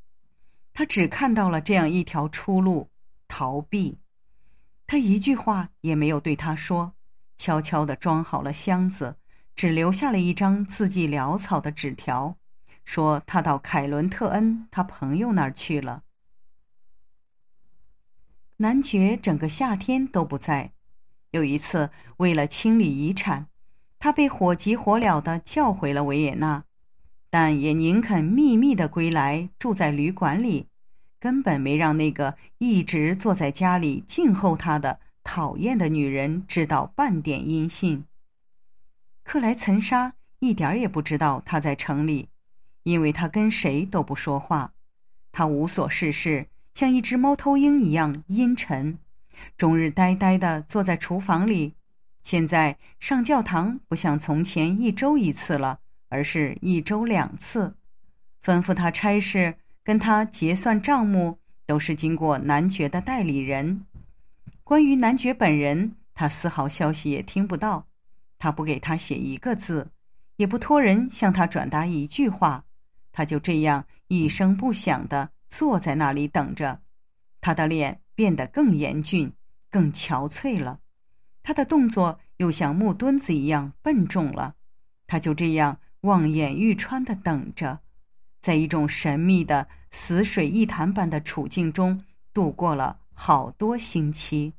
他只看到了这样一条出路：逃避。他一句话也没有对他说，悄悄地装好了箱子。只留下了一张字迹潦草的纸条，说他到凯伦特恩他朋友那儿去了。男爵整个夏天都不在，有一次为了清理遗产，他被火急火燎的叫回了维也纳，但也宁肯秘密的归来，住在旅馆里，根本没让那个一直坐在家里静候他的讨厌的女人知道半点音信。克莱岑莎一点儿也不知道他在城里，因为他跟谁都不说话，他无所事事，像一只猫头鹰一样阴沉，终日呆呆地坐在厨房里。现在上教堂不像从前一周一次了，而是一周两次。吩咐他差事、跟他结算账目，都是经过男爵的代理人。关于男爵本人，他丝毫消息也听不到。他不给他写一个字，也不托人向他转达一句话，他就这样一声不响地坐在那里等着。他的脸变得更严峻、更憔悴了，他的动作又像木墩子一样笨重了。他就这样望眼欲穿地等着，在一种神秘的死水一潭般的处境中度过了好多星期。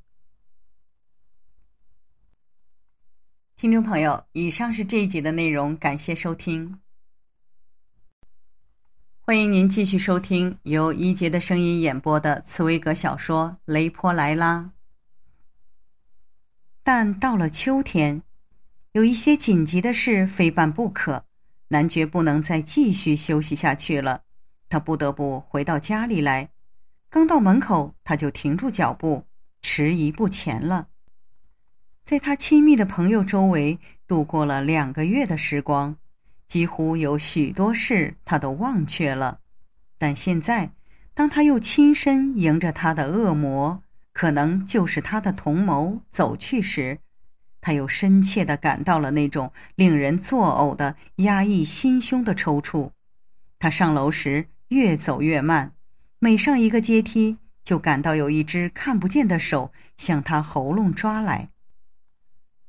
听众朋友，以上是这一集的内容，感谢收听。欢迎您继续收听由一杰的声音演播的茨威格小说《雷波莱拉》。但到了秋天，有一些紧急的事非办不可，男爵不能再继续休息下去了，他不得不回到家里来。刚到门口，他就停住脚步，迟疑不前了。在他亲密的朋友周围度过了两个月的时光，几乎有许多事他都忘却了。但现在，当他又亲身迎着他的恶魔，可能就是他的同谋走去时，他又深切的感到了那种令人作呕的压抑心胸的抽搐。他上楼时越走越慢，每上一个阶梯就感到有一只看不见的手向他喉咙抓来。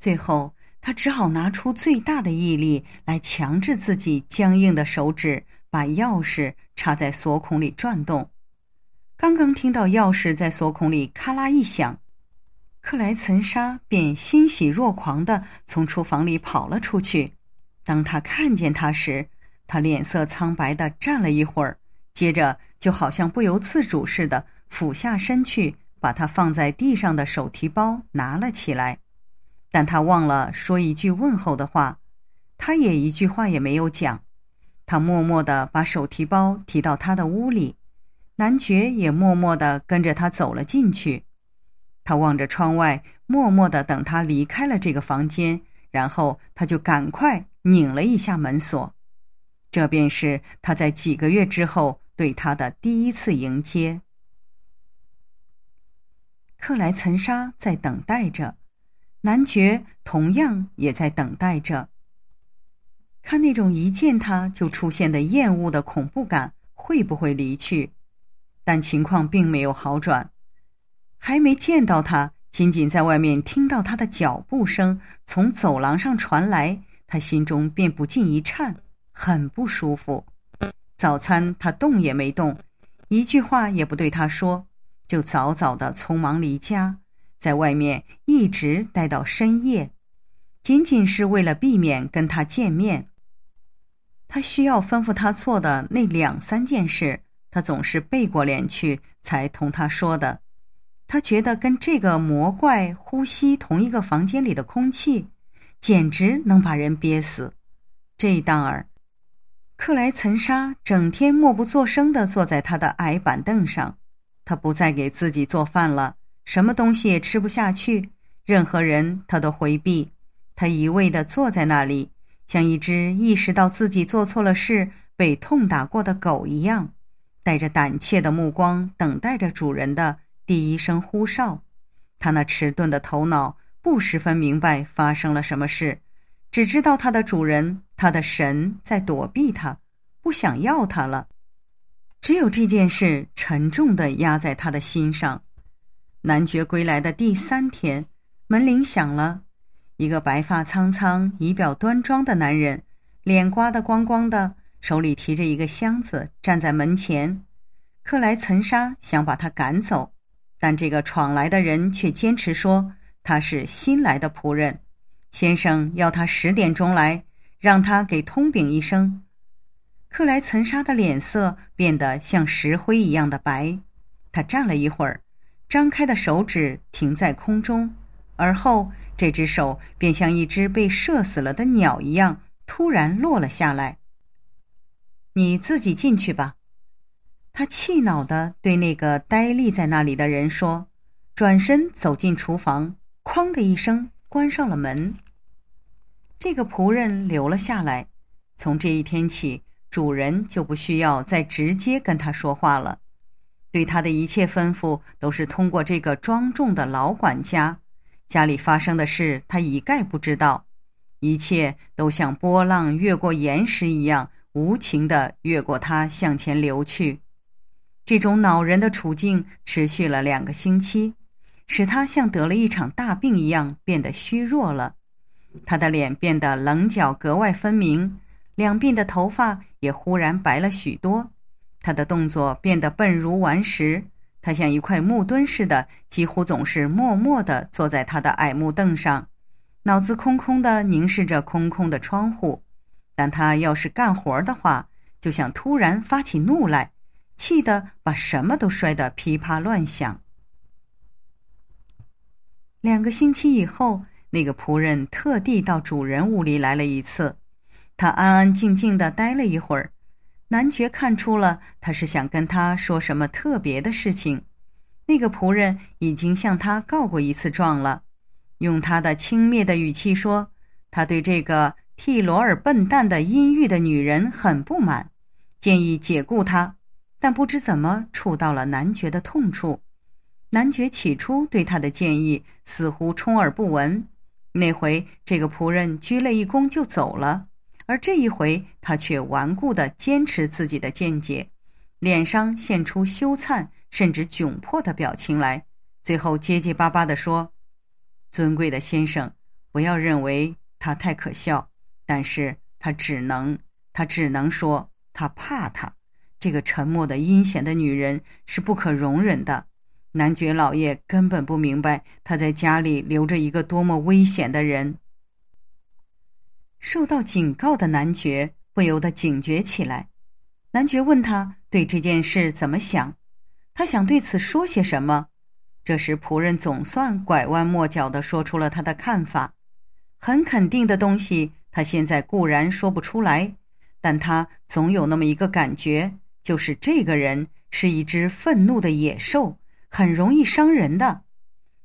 最后，他只好拿出最大的毅力来强制自己僵硬的手指把钥匙插在锁孔里转动。刚刚听到钥匙在锁孔里咔啦一响，克莱岑莎便欣喜若狂地从厨房里跑了出去。当他看见他时，他脸色苍白地站了一会儿，接着就好像不由自主似的俯下身去，把他放在地上的手提包拿了起来。但他忘了说一句问候的话，他也一句话也没有讲。他默默地把手提包提到他的屋里，男爵也默默地跟着他走了进去。他望着窗外，默默地等他离开了这个房间，然后他就赶快拧了一下门锁。这便是他在几个月之后对他的第一次迎接。克莱岑莎在等待着。男爵同样也在等待着，看那种一见他就出现的厌恶的恐怖感会不会离去，但情况并没有好转。还没见到他，仅仅在外面听到他的脚步声从走廊上传来，他心中便不禁一颤，很不舒服。早餐他动也没动，一句话也不对他说，就早早的匆忙离家。在外面一直待到深夜，仅仅是为了避免跟他见面。他需要吩咐他做的那两三件事，他总是背过脸去才同他说的。他觉得跟这个魔怪呼吸同一个房间里的空气，简直能把人憋死。这一当儿，克莱岑莎整天默不作声地坐在他的矮板凳上，他不再给自己做饭了。什么东西也吃不下去，任何人他都回避。他一味的坐在那里，像一只意识到自己做错了事、被痛打过的狗一样，带着胆怯的目光等待着主人的第一声呼哨。他那迟钝的头脑不十分明白发生了什么事，只知道他的主人、他的神在躲避他，不想要他了。只有这件事沉重的压在他的心上。男爵归来的第三天，门铃响了。一个白发苍苍、仪表端庄的男人，脸刮得光光的，手里提着一个箱子，站在门前。克莱岑莎想把他赶走，但这个闯来的人却坚持说他是新来的仆人。先生要他十点钟来，让他给通禀一声。克莱岑莎的脸色变得像石灰一样的白，他站了一会儿。张开的手指停在空中，而后这只手便像一只被射死了的鸟一样，突然落了下来。你自己进去吧，他气恼地对那个呆立在那里的人说，转身走进厨房，哐的一声关上了门。这个仆人留了下来，从这一天起，主人就不需要再直接跟他说话了。对他的一切吩咐都是通过这个庄重的老管家。家里发生的事，他一概不知道。一切都像波浪越过岩石一样，无情地越过他向前流去。这种恼人的处境持续了两个星期，使他像得了一场大病一样变得虚弱了。他的脸变得棱角格外分明，两鬓的头发也忽然白了许多。他的动作变得笨如顽石，他像一块木墩似的，几乎总是默默的坐在他的矮木凳上，脑子空空的凝视着空空的窗户。但他要是干活的话，就像突然发起怒来，气得把什么都摔得噼啪乱响。两个星期以后，那个仆人特地到主人屋里来了一次，他安安静静的待了一会儿。男爵看出了他是想跟他说什么特别的事情。那个仆人已经向他告过一次状了，用他的轻蔑的语气说，他对这个替罗尔笨蛋的阴郁的女人很不满，建议解雇她。但不知怎么触到了男爵的痛处。男爵起初对他的建议似乎充耳不闻，那回这个仆人鞠了一躬就走了。而这一回，他却顽固的坚持自己的见解，脸上现出羞惭甚至窘迫的表情来，最后结结巴巴的说：“尊贵的先生，不要认为他太可笑，但是他只能他只能说，他怕她，这个沉默的阴险的女人是不可容忍的。男爵老爷根本不明白他在家里留着一个多么危险的人。”受到警告的男爵不由得警觉起来。男爵问他对这件事怎么想，他想对此说些什么。这时仆人总算拐弯抹角的说出了他的看法。很肯定的东西，他现在固然说不出来，但他总有那么一个感觉，就是这个人是一只愤怒的野兽，很容易伤人的。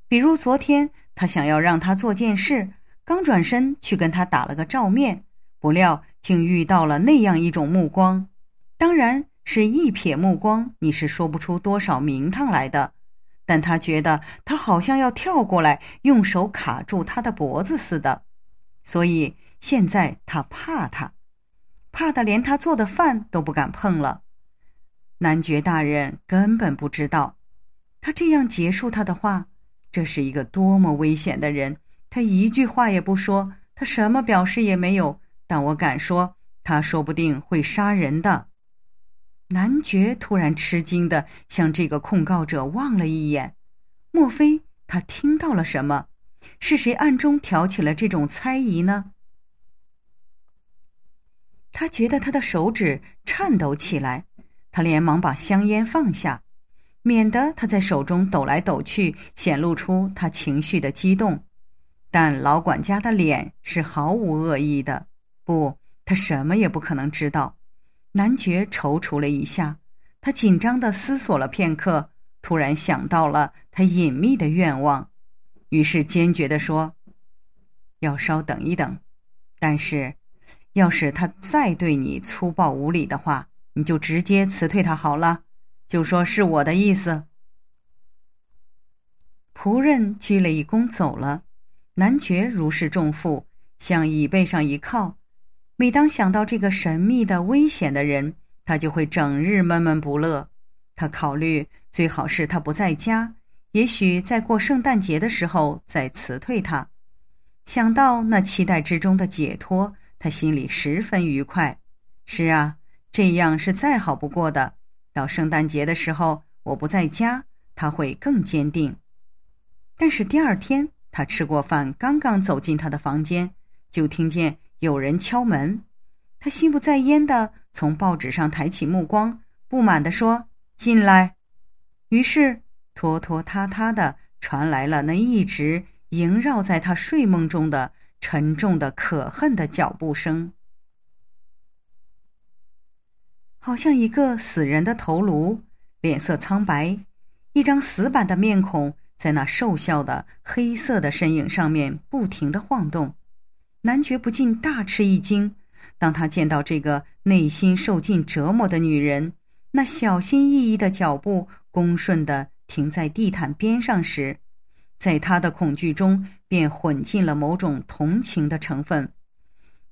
比如昨天，他想要让他做件事。刚转身去跟他打了个照面，不料竟遇到了那样一种目光，当然是一瞥目光，你是说不出多少名堂来的。但他觉得他好像要跳过来，用手卡住他的脖子似的，所以现在他怕他，怕的连他做的饭都不敢碰了。男爵大人根本不知道，他这样结束他的话，这是一个多么危险的人。他一句话也不说，他什么表示也没有。但我敢说，他说不定会杀人的。男爵突然吃惊的向这个控告者望了一眼，莫非他听到了什么？是谁暗中挑起了这种猜疑呢？他觉得他的手指颤抖起来，他连忙把香烟放下，免得他在手中抖来抖去，显露出他情绪的激动。但老管家的脸是毫无恶意的，不，他什么也不可能知道。男爵踌躇了一下，他紧张的思索了片刻，突然想到了他隐秘的愿望，于是坚决的说：“要稍等一等。”但是，要是他再对你粗暴无礼的话，你就直接辞退他好了，就说是我的意思。仆人鞠了一躬走了。男爵如释重负，向椅背上一靠。每当想到这个神秘的、危险的人，他就会整日闷闷不乐。他考虑，最好是他不在家，也许在过圣诞节的时候再辞退他。想到那期待之中的解脱，他心里十分愉快。是啊，这样是再好不过的。到圣诞节的时候我不在家，他会更坚定。但是第二天。他吃过饭，刚刚走进他的房间，就听见有人敲门。他心不在焉的从报纸上抬起目光，不满的说：“进来。”于是，拖拖沓沓的传来了那一直萦绕在他睡梦中的沉重的可恨的脚步声，好像一个死人的头颅，脸色苍白，一张死板的面孔。在那瘦削的黑色的身影上面不停的晃动，男爵不禁大吃一惊。当他见到这个内心受尽折磨的女人，那小心翼翼的脚步，恭顺的停在地毯边上时，在他的恐惧中便混进了某种同情的成分。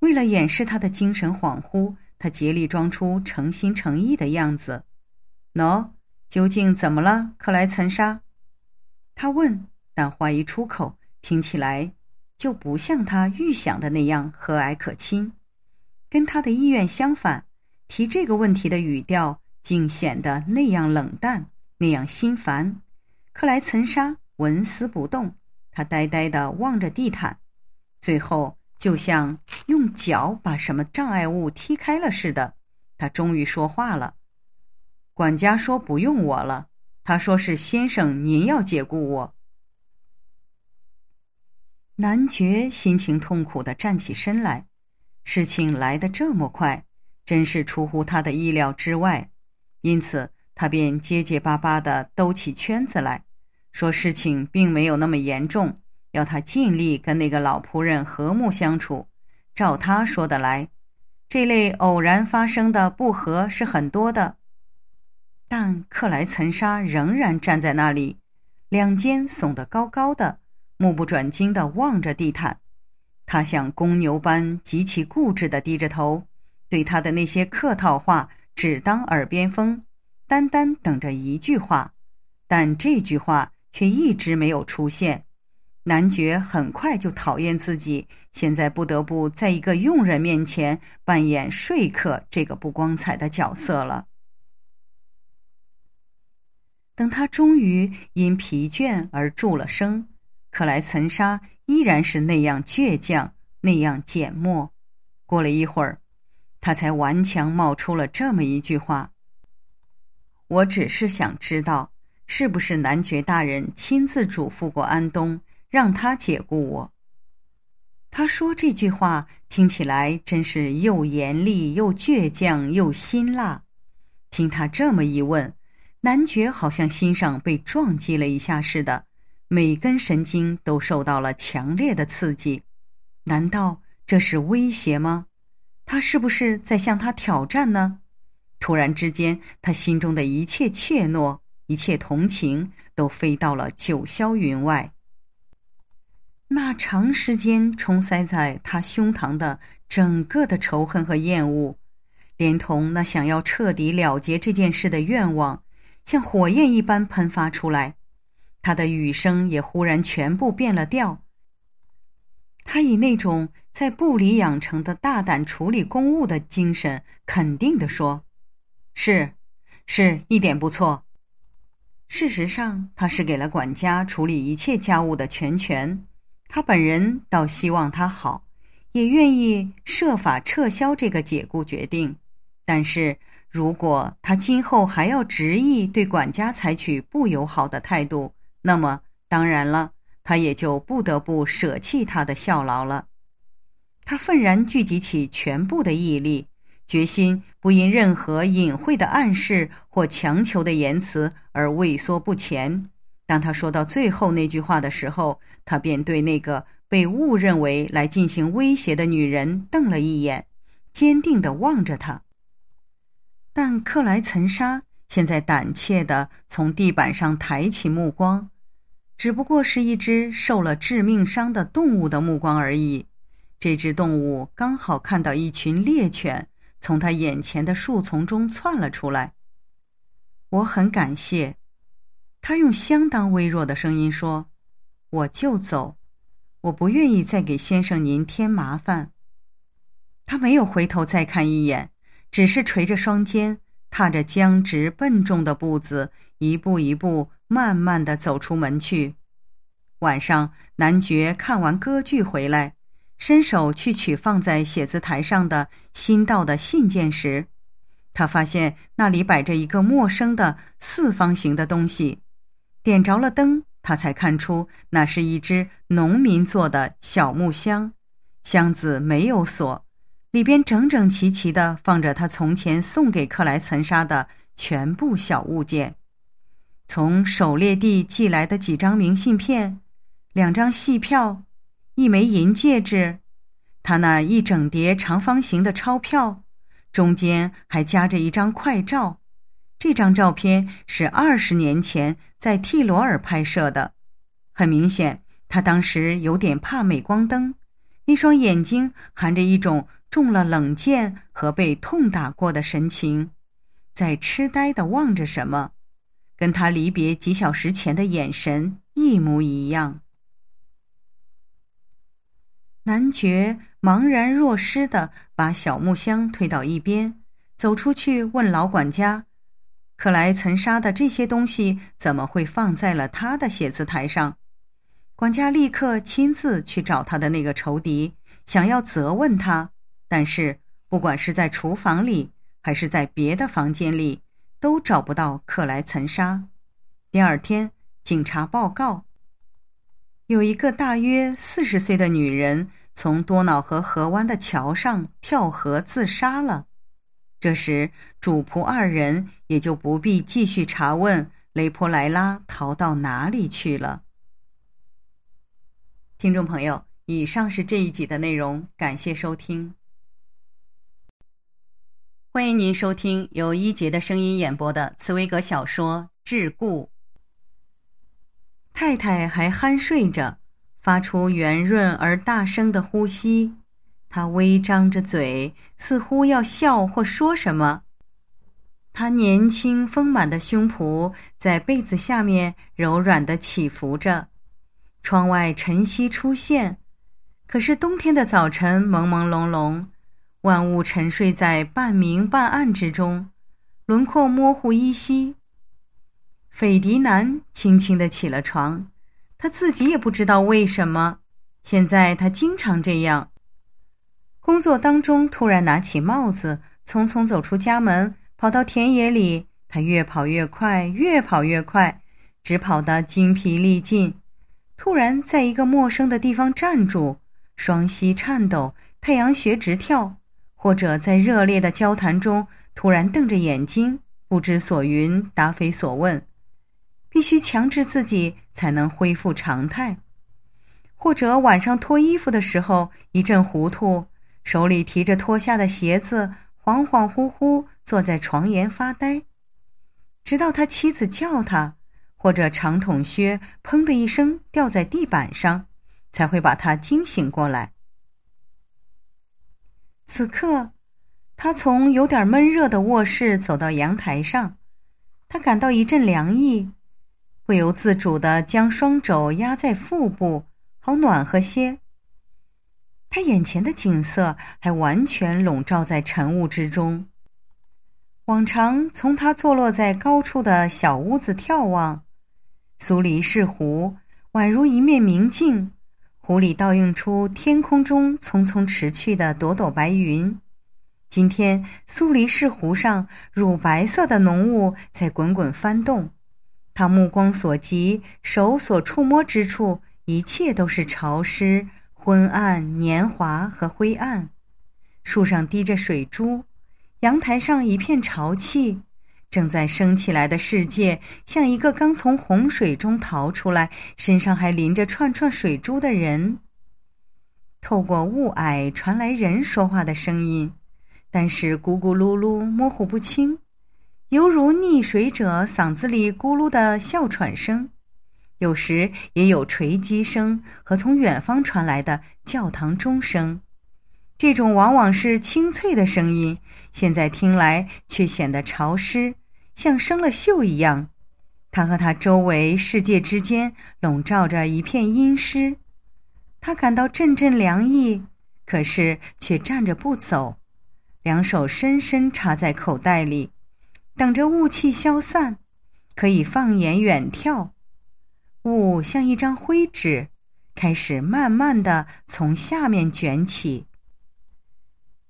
为了掩饰他的精神恍惚，他竭力装出诚心诚意的样子。喏，究竟怎么了，克莱岑莎？他问，但话一出口，听起来就不像他预想的那样和蔼可亲，跟他的意愿相反。提这个问题的语调竟显得那样冷淡，那样心烦。克莱岑莎纹丝不动，他呆呆地望着地毯，最后就像用脚把什么障碍物踢开了似的，他终于说话了：“管家说不用我了。”他说：“是先生，您要解雇我。”男爵心情痛苦地站起身来，事情来得这么快，真是出乎他的意料之外，因此他便结结巴巴地兜起圈子来说：“事情并没有那么严重，要他尽力跟那个老仆人和睦相处。照他说的来，这类偶然发生的不和是很多的。”但克莱岑莎仍然站在那里，两肩耸得高高的，目不转睛地望着地毯。他像公牛般极其固执地低着头，对他的那些客套话只当耳边风，单单等着一句话。但这句话却一直没有出现。男爵很快就讨厌自己，现在不得不在一个佣人面前扮演说客这个不光彩的角色了。等他终于因疲倦而住了声，克莱岑莎依然是那样倔强，那样缄默。过了一会儿，他才顽强冒出了这么一句话：“我只是想知道，是不是男爵大人亲自嘱咐过安东，让他解雇我。”他说这句话听起来真是又严厉、又倔强、又辛辣。听他这么一问。男爵好像心上被撞击了一下似的，每根神经都受到了强烈的刺激。难道这是威胁吗？他是不是在向他挑战呢？突然之间，他心中的一切怯懦、一切同情都飞到了九霄云外。那长时间冲塞在他胸膛的整个的仇恨和厌恶，连同那想要彻底了结这件事的愿望。像火焰一般喷发出来，他的语声也忽然全部变了调。他以那种在部里养成的大胆处理公务的精神，肯定的说：“是，是一点不错。”事实上，他是给了管家处理一切家务的全权。他本人倒希望他好，也愿意设法撤销这个解雇决定，但是。如果他今后还要执意对管家采取不友好的态度，那么当然了，他也就不得不舍弃他的效劳了。他愤然聚集起全部的毅力，决心不因任何隐晦的暗示或强求的言辞而畏缩不前。当他说到最后那句话的时候，他便对那个被误认为来进行威胁的女人瞪了一眼，坚定地望着他。但克莱岑莎现在胆怯地从地板上抬起目光，只不过是一只受了致命伤的动物的目光而已。这只动物刚好看到一群猎犬从他眼前的树丛中窜了出来。我很感谢，他用相当微弱的声音说：“我就走，我不愿意再给先生您添麻烦。”他没有回头再看一眼。只是垂着双肩，踏着僵直笨重的步子，一步一步慢慢的走出门去。晚上，男爵看完歌剧回来，伸手去取放在写字台上的新到的信件时，他发现那里摆着一个陌生的四方形的东西。点着了灯，他才看出那是一只农民做的小木箱，箱子没有锁。里边整整齐齐的放着他从前送给克莱岑莎的全部小物件，从狩猎地寄来的几张明信片，两张戏票，一枚银戒指，他那一整叠长方形的钞票，中间还夹着一张快照。这张照片是二十年前在蒂罗尔拍摄的，很明显，他当时有点怕镁光灯，那双眼睛含着一种。中了冷箭和被痛打过的神情，在痴呆的望着什么，跟他离别几小时前的眼神一模一样。男爵茫然若失的把小木箱推到一边，走出去问老管家：“克莱岑沙的这些东西怎么会放在了他的写字台上？”管家立刻亲自去找他的那个仇敌，想要责问他。但是，不管是在厨房里，还是在别的房间里，都找不到克莱岑莎。第二天，警察报告：有一个大约四十岁的女人从多瑙河河湾的桥上跳河自杀了。这时，主仆二人也就不必继续查问雷普莱拉逃到哪里去了。听众朋友，以上是这一集的内容，感谢收听。欢迎您收听由一杰的声音演播的茨威格小说《桎梏》。太太还酣睡着，发出圆润而大声的呼吸。她微张着嘴，似乎要笑或说什么。她年轻丰满的胸脯在被子下面柔软的起伏着。窗外晨曦出现，可是冬天的早晨朦朦胧胧。万物沉睡在半明半暗之中，轮廓模糊依稀。斐迪南轻轻地起了床，他自己也不知道为什么。现在他经常这样。工作当中突然拿起帽子，匆匆走出家门，跑到田野里。他越跑越快，越跑越快，只跑得精疲力尽。突然在一个陌生的地方站住，双膝颤抖，太阳穴直跳。或者在热烈的交谈中突然瞪着眼睛，不知所云，答非所问，必须强制自己才能恢复常态；或者晚上脱衣服的时候一阵糊涂，手里提着脱下的鞋子，恍恍惚惚坐在床沿发呆，直到他妻子叫他，或者长筒靴“砰”的一声掉在地板上，才会把他惊醒过来。此刻，他从有点闷热的卧室走到阳台上，他感到一阵凉意，不由自主地将双肘压在腹部，好暖和些。他眼前的景色还完全笼罩在晨雾之中。往常从他坐落在高处的小屋子眺望，苏黎世湖宛如一面明镜。湖里倒映出天空中匆匆驰去的朵朵白云。今天，苏黎世湖上乳白色的浓雾在滚滚翻动。他目光所及，手所触摸之处，一切都是潮湿、昏暗、年滑和灰暗。树上滴着水珠，阳台上一片潮气。正在升起来的世界，像一个刚从洪水中逃出来、身上还淋着串串水珠的人。透过雾霭传来人说话的声音，但是咕咕噜噜、模糊不清，犹如溺水者嗓子里咕噜的哮喘声。有时也有锤击声和从远方传来的教堂钟声。这种往往是清脆的声音，现在听来却显得潮湿，像生了锈一样。他和他周围世界之间笼罩着一片阴湿。他感到阵阵凉意，可是却站着不走，两手深深插在口袋里，等着雾气消散，可以放眼远眺。雾像一张灰纸，开始慢慢地从下面卷起。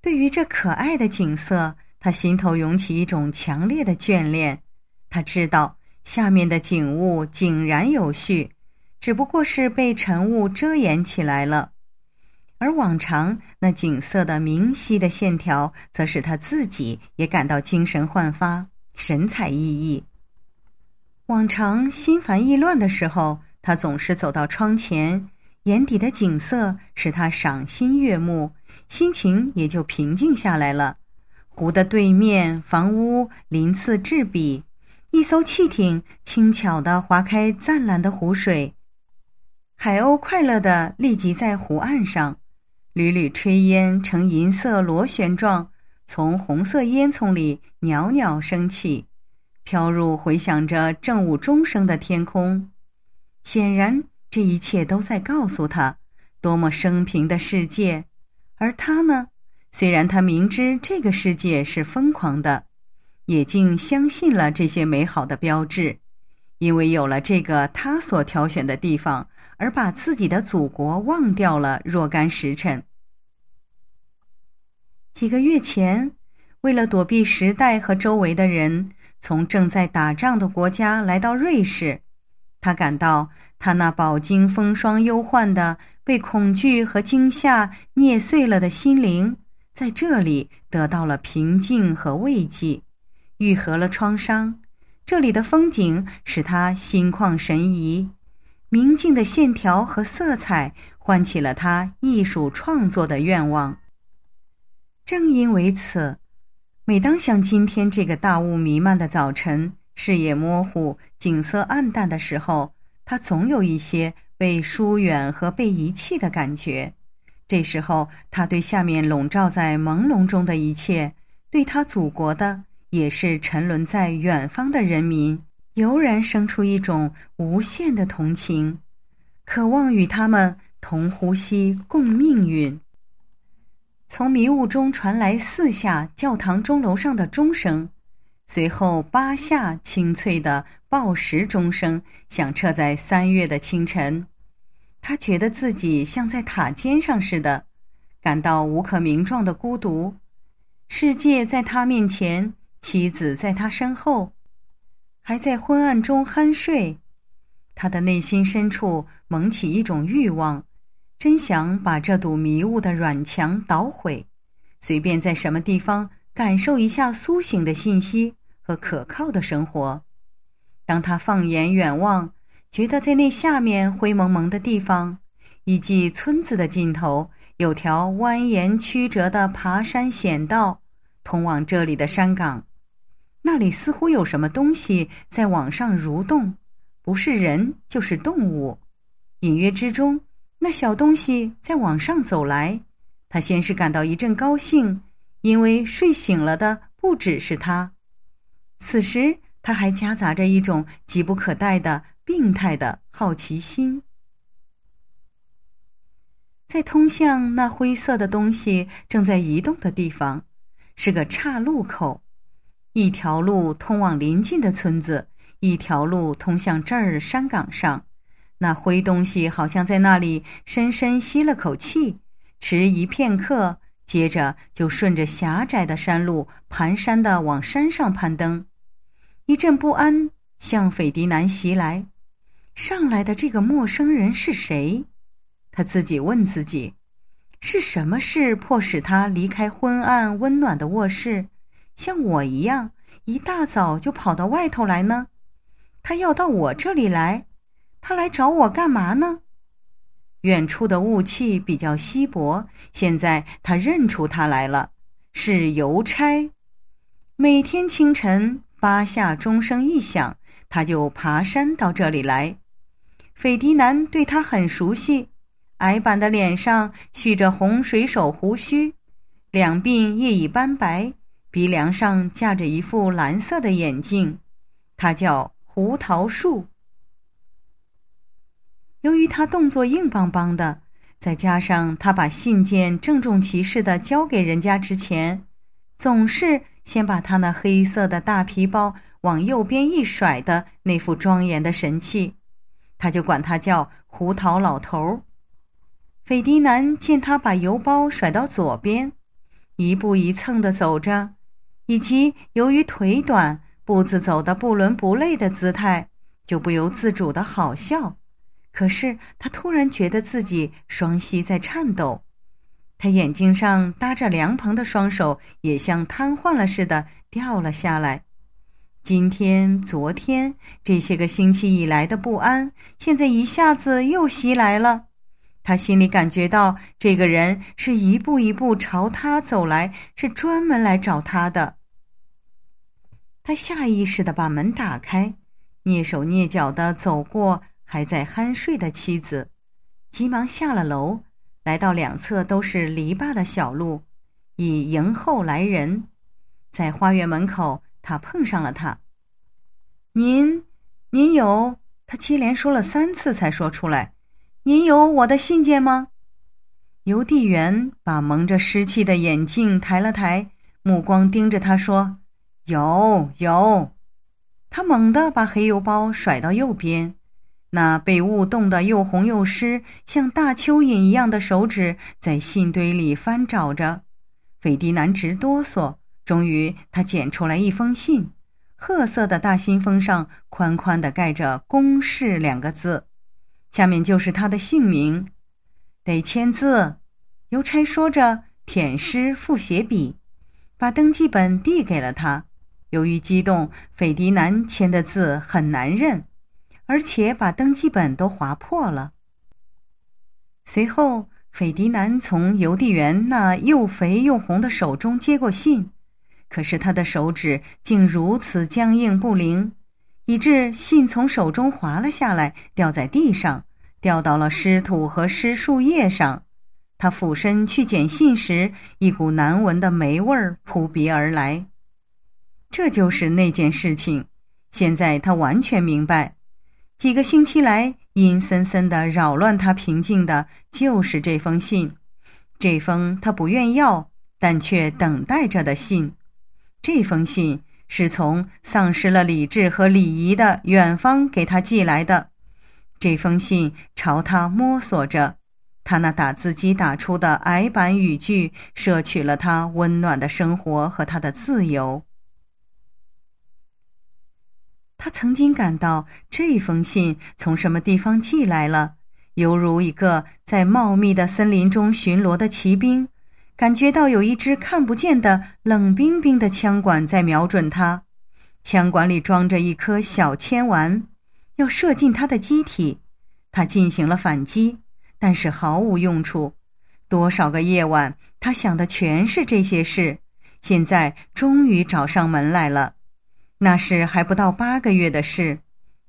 对于这可爱的景色，他心头涌起一种强烈的眷恋。他知道下面的景物井然有序，只不过是被晨雾遮掩起来了。而往常那景色的明晰的线条，则使他自己也感到精神焕发、神采奕奕。往常心烦意乱的时候，他总是走到窗前，眼底的景色使他赏心悦目。心情也就平静下来了。湖的对面，房屋鳞次栉比；一艘汽艇轻巧地划开湛蓝的湖水，海鸥快乐地立即在湖岸上。缕缕炊烟呈银色螺旋状，从红色烟囱里袅袅升起，飘入回响着正午钟声的天空。显然，这一切都在告诉他：多么生平的世界！而他呢？虽然他明知这个世界是疯狂的，也竟相信了这些美好的标志，因为有了这个他所挑选的地方，而把自己的祖国忘掉了若干时辰。几个月前，为了躲避时代和周围的人，从正在打仗的国家来到瑞士，他感到他那饱经风霜忧患的。被恐惧和惊吓捏碎了的心灵，在这里得到了平静和慰藉，愈合了创伤。这里的风景使他心旷神怡，明净的线条和色彩唤起了他艺术创作的愿望。正因为此，每当像今天这个大雾弥漫的早晨，视野模糊、景色暗淡的时候，他总有一些。被疏远和被遗弃的感觉，这时候他对下面笼罩在朦胧中的一切，对他祖国的，也是沉沦在远方的人民，油然生出一种无限的同情，渴望与他们同呼吸共命运。从迷雾中传来四下教堂钟楼上的钟声，随后八下清脆的。报时钟声响彻在三月的清晨，他觉得自己像在塔尖上似的，感到无可名状的孤独。世界在他面前，妻子在他身后，还在昏暗中酣睡。他的内心深处萌起一种欲望，真想把这堵迷雾的软墙捣毁，随便在什么地方感受一下苏醒的信息和可靠的生活。当他放眼远望，觉得在那下面灰蒙蒙的地方，以及村子的尽头，有条蜿蜒曲折的爬山险道，通往这里的山岗。那里似乎有什么东西在往上蠕动，不是人就是动物。隐约之中，那小东西在往上走来。他先是感到一阵高兴，因为睡醒了的不只是他。此时。他还夹杂着一种急不可待的病态的好奇心。在通向那灰色的东西正在移动的地方，是个岔路口，一条路通往邻近的村子，一条路通向这儿山岗上。那灰东西好像在那里深深吸了口气，迟疑片刻，接着就顺着狭窄的山路蹒跚的往山上攀登。一阵不安向费迪南袭来，上来的这个陌生人是谁？他自己问自己，是什么事迫使他离开昏暗温暖的卧室，像我一样一大早就跑到外头来呢？他要到我这里来，他来找我干嘛呢？远处的雾气比较稀薄，现在他认出他来了，是邮差，每天清晨。八下钟声一响，他就爬山到这里来。斐迪南对他很熟悉，矮板的脸上蓄着红水手胡须，两鬓业已斑白，鼻梁上架着一副蓝色的眼镜。他叫胡桃树。由于他动作硬邦邦的，再加上他把信件郑重其事的交给人家之前，总是。先把他那黑色的大皮包往右边一甩的那副庄严的神气，他就管他叫胡桃老头儿。迪南见他把邮包甩到左边，一步一蹭的走着，以及由于腿短，步子走得不伦不类的姿态，就不由自主的好笑。可是他突然觉得自己双膝在颤抖。他眼睛上搭着凉棚的双手也像瘫痪了似的掉了下来。今天、昨天这些个星期以来的不安，现在一下子又袭来了。他心里感觉到，这个人是一步一步朝他走来，是专门来找他的。他下意识的把门打开，蹑手蹑脚的走过还在酣睡的妻子，急忙下了楼。来到两侧都是篱笆的小路，以迎后来人。在花园门口，他碰上了他。您，您有？他接连说了三次才说出来。您有我的信件吗？邮递员把蒙着湿气的眼镜抬了抬，目光盯着他说：“有，有。”他猛地把黑邮包甩到右边。那被雾冻得又红又湿，像大蚯蚓一样的手指在信堆里翻找着，费迪南直哆嗦。终于，他捡出来一封信，褐色的大信封上宽宽的盖着“公式两个字，下面就是他的姓名。得签字，邮差说着舔湿复写笔，把登记本递给了他。由于激动，费迪南签的字很难认。而且把登记本都划破了。随后，斐迪南从邮递员那又肥又红的手中接过信，可是他的手指竟如此僵硬不灵，以致信从手中滑了下来，掉在地上，掉到了湿土和湿树叶上。他俯身去捡信时，一股难闻的霉味儿扑鼻而来。这就是那件事情。现在他完全明白。几个星期来，阴森森的扰乱他平静的，就是这封信。这封他不愿要，但却等待着的信。这封信是从丧失了理智和礼仪的远方给他寄来的。这封信朝他摸索着，他那打字机打出的矮版语句，摄取了他温暖的生活和他的自由。他曾经感到这封信从什么地方寄来了，犹如一个在茂密的森林中巡逻的骑兵，感觉到有一支看不见的冷冰冰的枪管在瞄准他，枪管里装着一颗小铅丸，要射进他的机体。他进行了反击，但是毫无用处。多少个夜晚，他想的全是这些事，现在终于找上门来了。那是还不到八个月的事。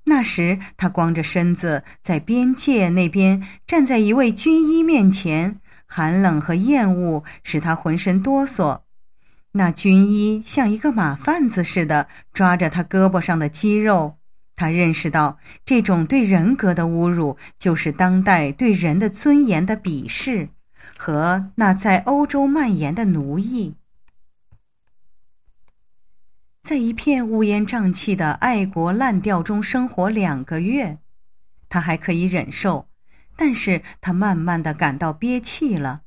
那时他光着身子在边界那边站在一位军医面前，寒冷和厌恶使他浑身哆嗦。那军医像一个马贩子似的抓着他胳膊上的肌肉。他认识到这种对人格的侮辱，就是当代对人的尊严的鄙视，和那在欧洲蔓延的奴役。在一片乌烟瘴气的爱国烂调中生活两个月，他还可以忍受；，但是他慢慢的感到憋气了。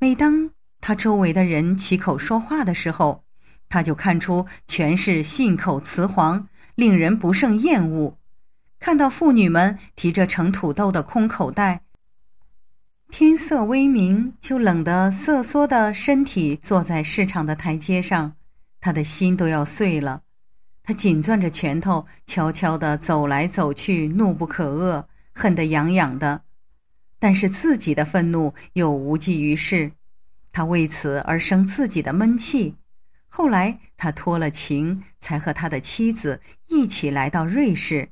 每当他周围的人起口说话的时候，他就看出全是信口雌黄，令人不胜厌恶。看到妇女们提着盛土豆的空口袋，天色微明，就冷得瑟缩的身体坐在市场的台阶上。他的心都要碎了，他紧攥着拳头，悄悄地走来走去，怒不可遏，恨得痒痒的。但是自己的愤怒又无济于事，他为此而生自己的闷气。后来他托了情，才和他的妻子一起来到瑞士。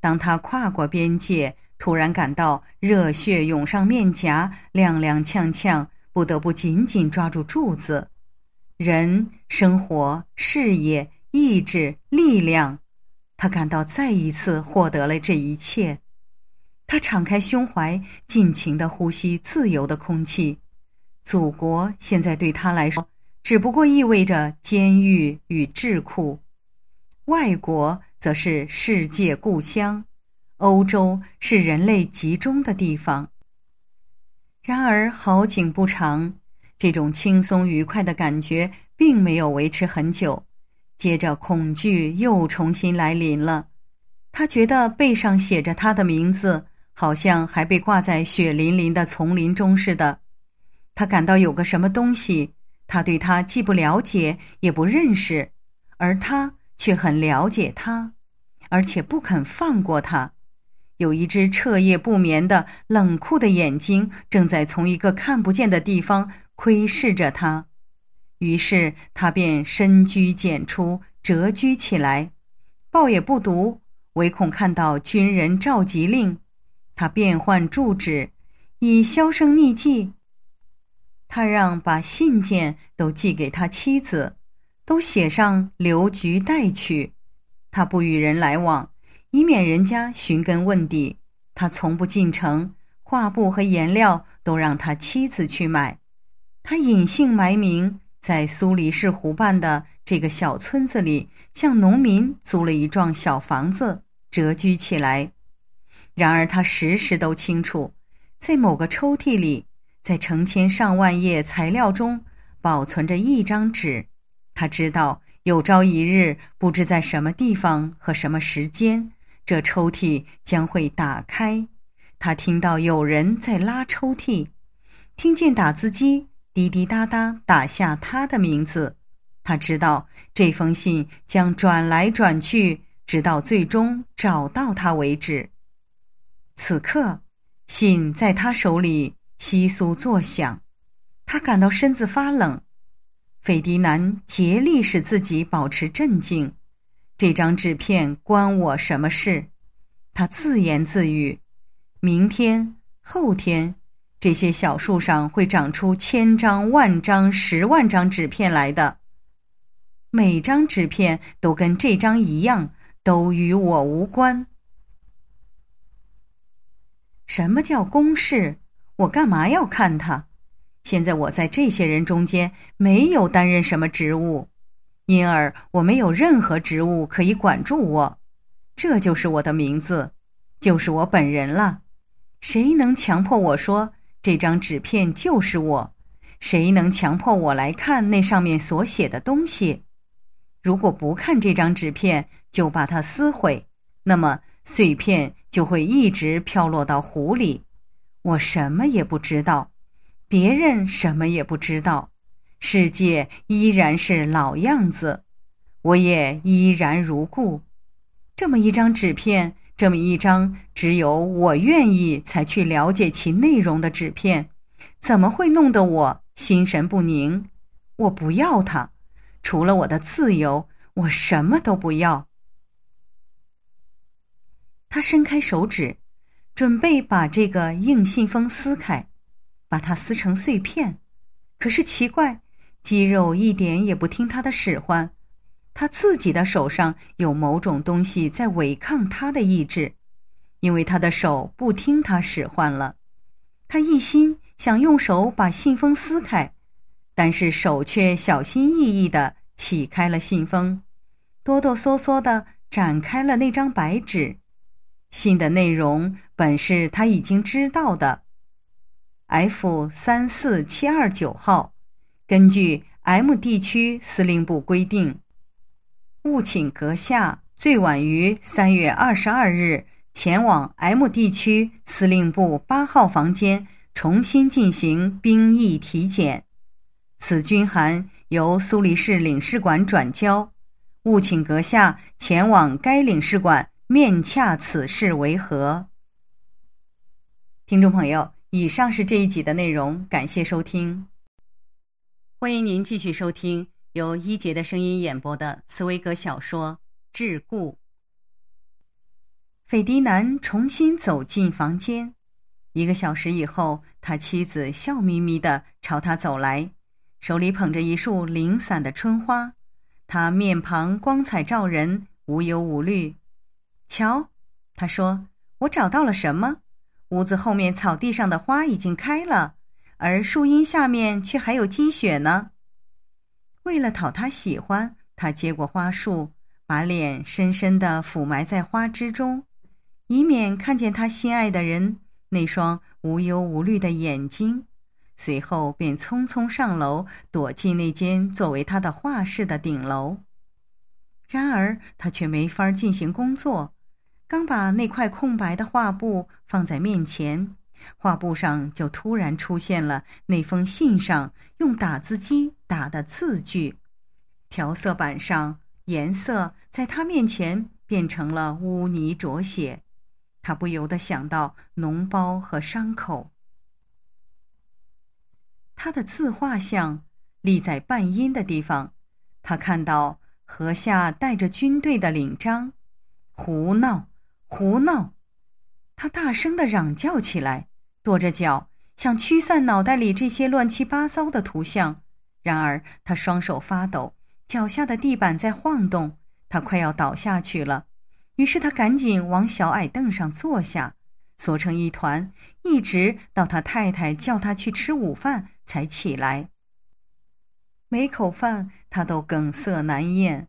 当他跨过边界，突然感到热血涌上面颊，踉踉跄跄，不得不紧紧抓住柱子。人、生活、事业、意志、力量，他感到再一次获得了这一切。他敞开胸怀，尽情的呼吸自由的空气。祖国现在对他来说，只不过意味着监狱与桎梏；外国则是世界故乡，欧洲是人类集中的地方。然而，好景不长。这种轻松愉快的感觉并没有维持很久，接着恐惧又重新来临了。他觉得背上写着他的名字，好像还被挂在血淋淋的丛林中似的。他感到有个什么东西，他对他既不了解也不认识，而他却很了解他，而且不肯放过他。有一只彻夜不眠的冷酷的眼睛，正在从一个看不见的地方。窥视着他，于是他便深居简出，谪居起来，报也不读，唯恐看到军人召集令。他变换住址，以销声匿迹。他让把信件都寄给他妻子，都写上留局带去。他不与人来往，以免人家寻根问底。他从不进城，画布和颜料都让他妻子去买。他隐姓埋名，在苏黎世湖畔的这个小村子里，向农民租了一幢小房子，蛰居起来。然而，他时时都清楚，在某个抽屉里，在成千上万页材料中，保存着一张纸。他知道，有朝一日，不知在什么地方和什么时间，这抽屉将会打开。他听到有人在拉抽屉，听见打字机。滴滴答答打下他的名字，他知道这封信将转来转去，直到最终找到他为止。此刻，信在他手里窸窣作响，他感到身子发冷。费迪南竭力使自己保持镇静。这张纸片关我什么事？他自言自语。明天，后天。这些小树上会长出千张、万张、十万张纸片来的，每张纸片都跟这张一样，都与我无关。什么叫公事？我干嘛要看它？现在我在这些人中间没有担任什么职务，因而我没有任何职务可以管住我。这就是我的名字，就是我本人了。谁能强迫我说？这张纸片就是我，谁能强迫我来看那上面所写的东西？如果不看这张纸片，就把它撕毁，那么碎片就会一直飘落到湖里。我什么也不知道，别人什么也不知道，世界依然是老样子，我也依然如故。这么一张纸片。这么一张只有我愿意才去了解其内容的纸片，怎么会弄得我心神不宁？我不要它，除了我的自由，我什么都不要。他伸开手指，准备把这个硬信封撕开，把它撕成碎片。可是奇怪，肌肉一点也不听他的使唤。他自己的手上有某种东西在违抗他的意志，因为他的手不听他使唤了。他一心想用手把信封撕开，但是手却小心翼翼地启开了信封，哆哆嗦嗦地展开了那张白纸。信的内容本是他已经知道的。F 三四七二九号，根据 M 地区司令部规定。务请阁下最晚于三月二十二日前往 M 地区司令部八号房间重新进行兵役体检。此军函由苏黎世领事馆转交，务请阁下前往该领事馆面洽此事为何？听众朋友，以上是这一集的内容，感谢收听，欢迎您继续收听。由一杰的声音演播的茨威格小说《桎梏》。斐迪南重新走进房间。一个小时以后，他妻子笑眯眯的朝他走来，手里捧着一束零散的春花。他面庞光彩照人，无忧无虑。瞧，他说：“我找到了什么？屋子后面草地上的花已经开了，而树荫下面却还有积雪呢。”为了讨他喜欢，他接过花束，把脸深深的俯埋在花枝中，以免看见他心爱的人那双无忧无虑的眼睛。随后便匆匆上楼，躲进那间作为他的画室的顶楼。然而他却没法进行工作，刚把那块空白的画布放在面前。画布上就突然出现了那封信上用打字机打的字句，调色板上颜色在他面前变成了污泥浊血，他不由得想到脓包和伤口。他的自画像立在半阴的地方，他看到河下带着军队的领章，胡闹胡闹，他大声的嚷叫起来。跺着脚想驱散脑袋里这些乱七八糟的图像，然而他双手发抖，脚下的地板在晃动，他快要倒下去了。于是他赶紧往小矮凳上坐下，缩成一团，一直到他太太叫他去吃午饭才起来。每口饭他都梗塞难咽，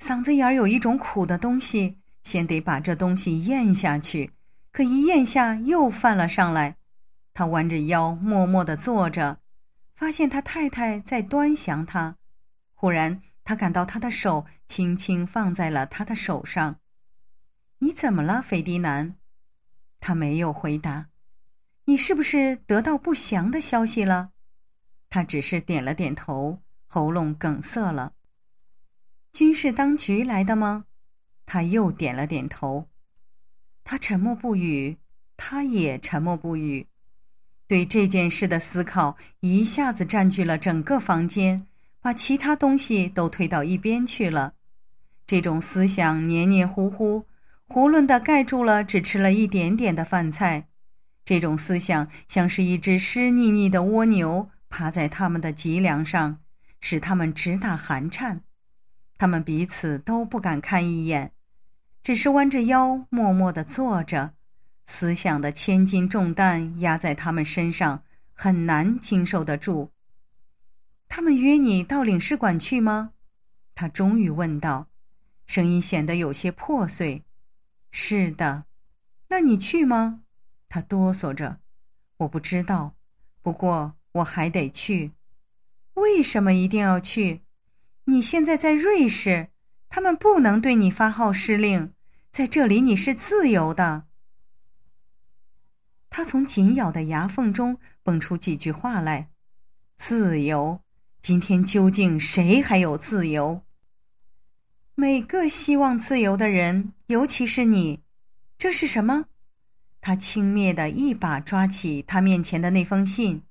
嗓子眼儿有一种苦的东西，先得把这东西咽下去，可一咽下又犯了上来。他弯着腰，默默的坐着，发现他太太在端详他。忽然，他感到他的手轻轻放在了他的手上。“你怎么了，费迪南？”他没有回答。“你是不是得到不祥的消息了？”他只是点了点头，喉咙梗塞了。“军事当局来的吗？”他又点了点头。他沉默不语，他也沉默不语。对这件事的思考一下子占据了整个房间，把其他东西都推到一边去了。这种思想黏黏糊糊、囫囵地盖住了只吃了一点点的饭菜。这种思想像是一只湿腻腻的蜗牛，爬在他们的脊梁上，使他们直打寒颤。他们彼此都不敢看一眼，只是弯着腰默默地坐着。思想的千斤重担压在他们身上，很难经受得住。他们约你到领事馆去吗？他终于问道，声音显得有些破碎。是的，那你去吗？他哆嗦着。我不知道，不过我还得去。为什么一定要去？你现在在瑞士，他们不能对你发号施令，在这里你是自由的。他从紧咬的牙缝中蹦出几句话来：“自由，今天究竟谁还有自由？每个希望自由的人，尤其是你，这是什么？”他轻蔑的一把抓起他面前的那封信，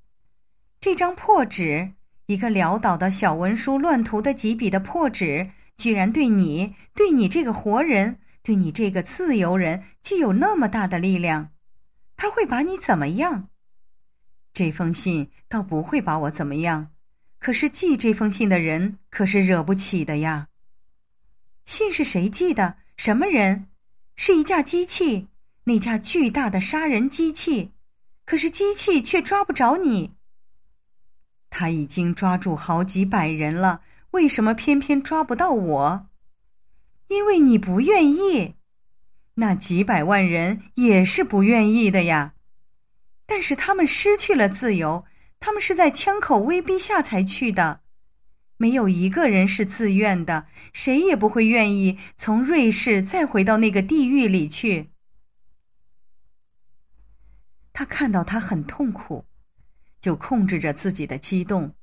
这张破纸，一个潦倒的小文书乱涂的几笔的破纸，居然对你，对你这个活人，对你这个自由人，具有那么大的力量。他会把你怎么样？这封信倒不会把我怎么样，可是寄这封信的人可是惹不起的呀。信是谁寄的？什么人？是一架机器，那架巨大的杀人机器。可是机器却抓不着你。他已经抓住好几百人了，为什么偏偏抓不到我？因为你不愿意。那几百万人也是不愿意的呀，但是他们失去了自由，他们是在枪口威逼下才去的，没有一个人是自愿的，谁也不会愿意从瑞士再回到那个地狱里去。他看到他很痛苦，就控制着自己的激动，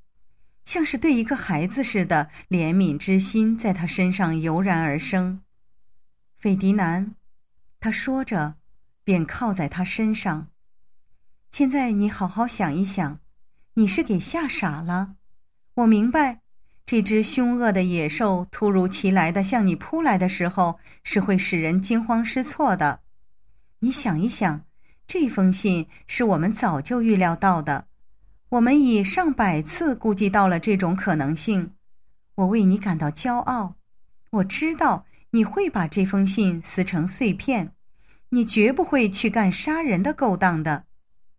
像是对一个孩子似的怜悯之心在他身上油然而生。费迪南。他说着，便靠在他身上。现在你好好想一想，你是给吓傻了。我明白，这只凶恶的野兽突如其来的向你扑来的时候，是会使人惊慌失措的。你想一想，这封信是我们早就预料到的，我们以上百次估计到了这种可能性。我为你感到骄傲。我知道你会把这封信撕成碎片。你绝不会去干杀人的勾当的，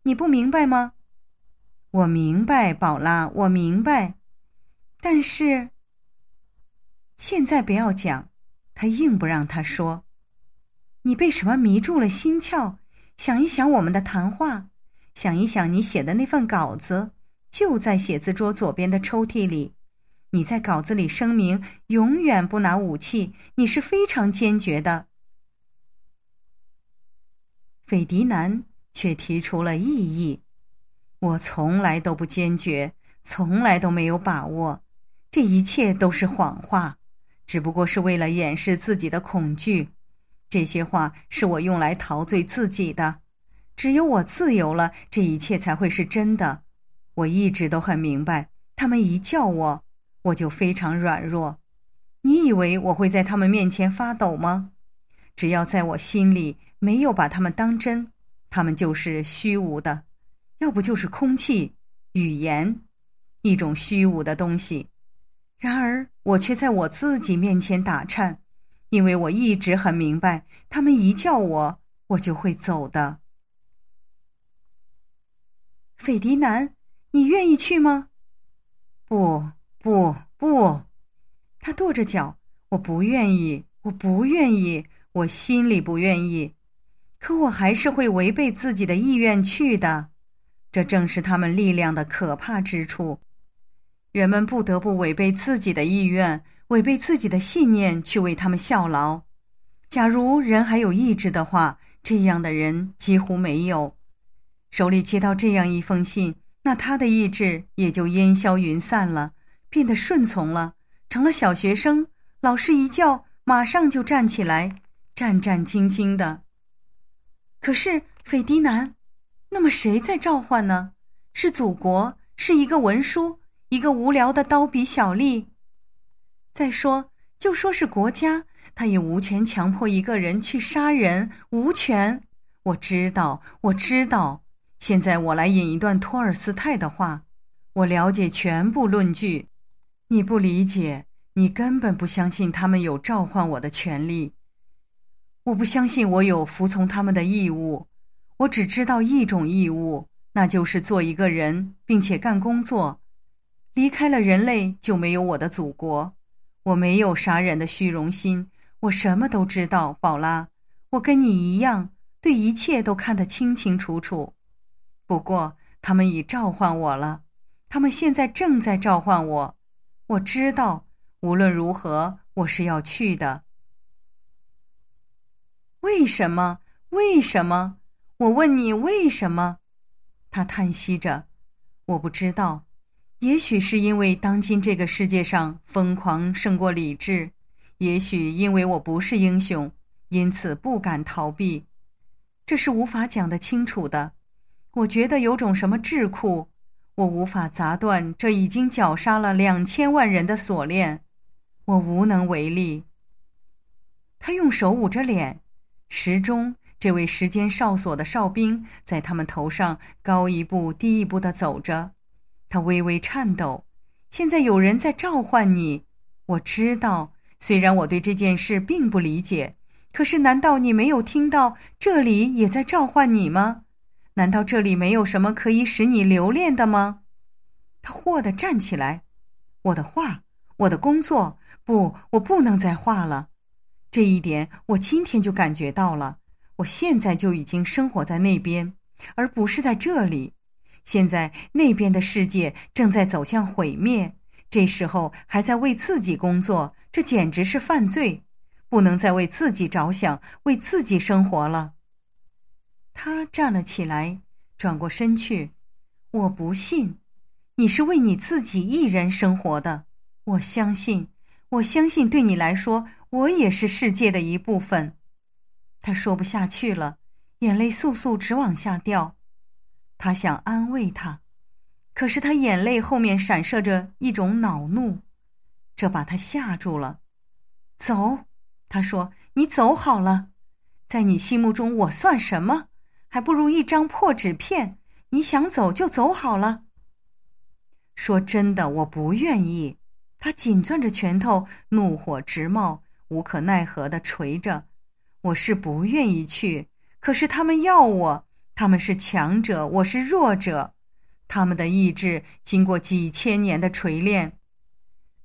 你不明白吗？我明白，宝拉，我明白。但是，现在不要讲。他硬不让他说。你被什么迷住了心窍？想一想我们的谈话，想一想你写的那份稿子，就在写字桌左边的抽屉里。你在稿子里声明永远不拿武器，你是非常坚决的。费迪南却提出了异议。我从来都不坚决，从来都没有把握。这一切都是谎话，只不过是为了掩饰自己的恐惧。这些话是我用来陶醉自己的。只有我自由了，这一切才会是真的。我一直都很明白，他们一叫我，我就非常软弱。你以为我会在他们面前发抖吗？只要在我心里。没有把他们当真，他们就是虚无的，要不就是空气、语言，一种虚无的东西。然而，我却在我自己面前打颤，因为我一直很明白，他们一叫我，我就会走的。斐迪南，你愿意去吗？不不不！他跺着脚，我不愿意，我不愿意，我心里不愿意。可我还是会违背自己的意愿去的，这正是他们力量的可怕之处。人们不得不违背自己的意愿，违背自己的信念去为他们效劳。假如人还有意志的话，这样的人几乎没有。手里接到这样一封信，那他的意志也就烟消云散了，变得顺从了，成了小学生。老师一叫，马上就站起来，战战兢兢的。可是，斐迪南，那么谁在召唤呢？是祖国，是一个文书，一个无聊的刀笔小吏。再说，就说是国家，他也无权强迫一个人去杀人，无权。我知道，我知道。现在我来引一段托尔斯泰的话：我了解全部论据，你不理解，你根本不相信他们有召唤我的权利。我不相信我有服从他们的义务，我只知道一种义务，那就是做一个人并且干工作。离开了人类就没有我的祖国，我没有杀人的虚荣心，我什么都知道，宝拉，我跟你一样，对一切都看得清清楚楚。不过他们已召唤我了，他们现在正在召唤我，我知道，无论如何我是要去的。为什么？为什么？我问你为什么？他叹息着。我不知道，也许是因为当今这个世界上疯狂胜过理智，也许因为我不是英雄，因此不敢逃避。这是无法讲得清楚的。我觉得有种什么桎梏，我无法砸断这已经绞杀了两千万人的锁链，我无能为力。他用手捂着脸。时钟，这位时间哨所的哨兵，在他们头上高一步低一步的走着，他微微颤抖。现在有人在召唤你，我知道。虽然我对这件事并不理解，可是难道你没有听到这里也在召唤你吗？难道这里没有什么可以使你留恋的吗？他霍地站起来，我的画，我的工作，不，我不能再画了。这一点我今天就感觉到了。我现在就已经生活在那边，而不是在这里。现在那边的世界正在走向毁灭，这时候还在为自己工作，这简直是犯罪！不能再为自己着想，为自己生活了。他站了起来，转过身去。我不信，你是为你自己一人生活的。我相信，我相信，对你来说。我也是世界的一部分，他说不下去了，眼泪簌簌直往下掉。他想安慰他，可是他眼泪后面闪射着一种恼怒，这把他吓住了。走，他说：“你走好了，在你心目中我算什么？还不如一张破纸片。你想走就走好了。”说真的，我不愿意。他紧攥着拳头，怒火直冒。无可奈何的垂着，我是不愿意去，可是他们要我，他们是强者，我是弱者，他们的意志经过几千年的锤炼，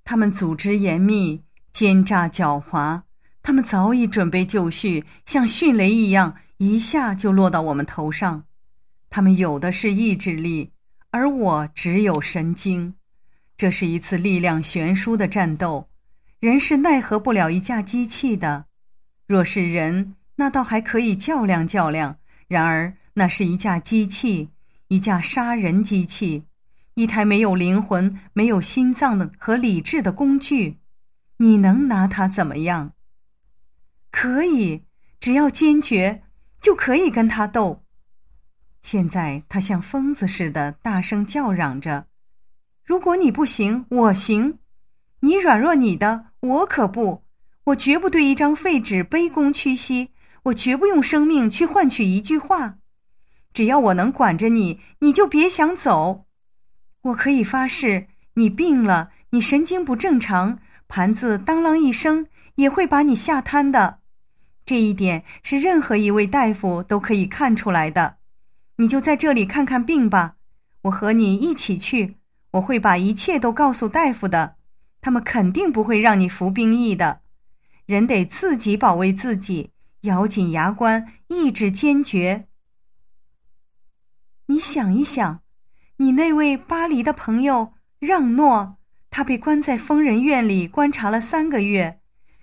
他们组织严密，奸诈狡猾，他们早已准备就绪，像迅雷一样，一下就落到我们头上，他们有的是意志力，而我只有神经，这是一次力量悬殊的战斗。人是奈何不了一架机器的，若是人，那倒还可以较量较量。然而那是一架机器，一架杀人机器，一台没有灵魂、没有心脏的和理智的工具，你能拿它怎么样？可以，只要坚决，就可以跟他斗。现在他像疯子似的，大声叫嚷着：“如果你不行，我行，你软弱你的。”我可不，我绝不对一张废纸卑躬屈膝，我绝不用生命去换取一句话。只要我能管着你，你就别想走。我可以发誓，你病了，你神经不正常，盘子当啷一声也会把你吓瘫的。这一点是任何一位大夫都可以看出来的。你就在这里看看病吧，我和你一起去，我会把一切都告诉大夫的。他们肯定不会让你服兵役的，人得自己保卫自己，咬紧牙关，意志坚决。你想一想，你那位巴黎的朋友让诺，他被关在疯人院里观察了三个月，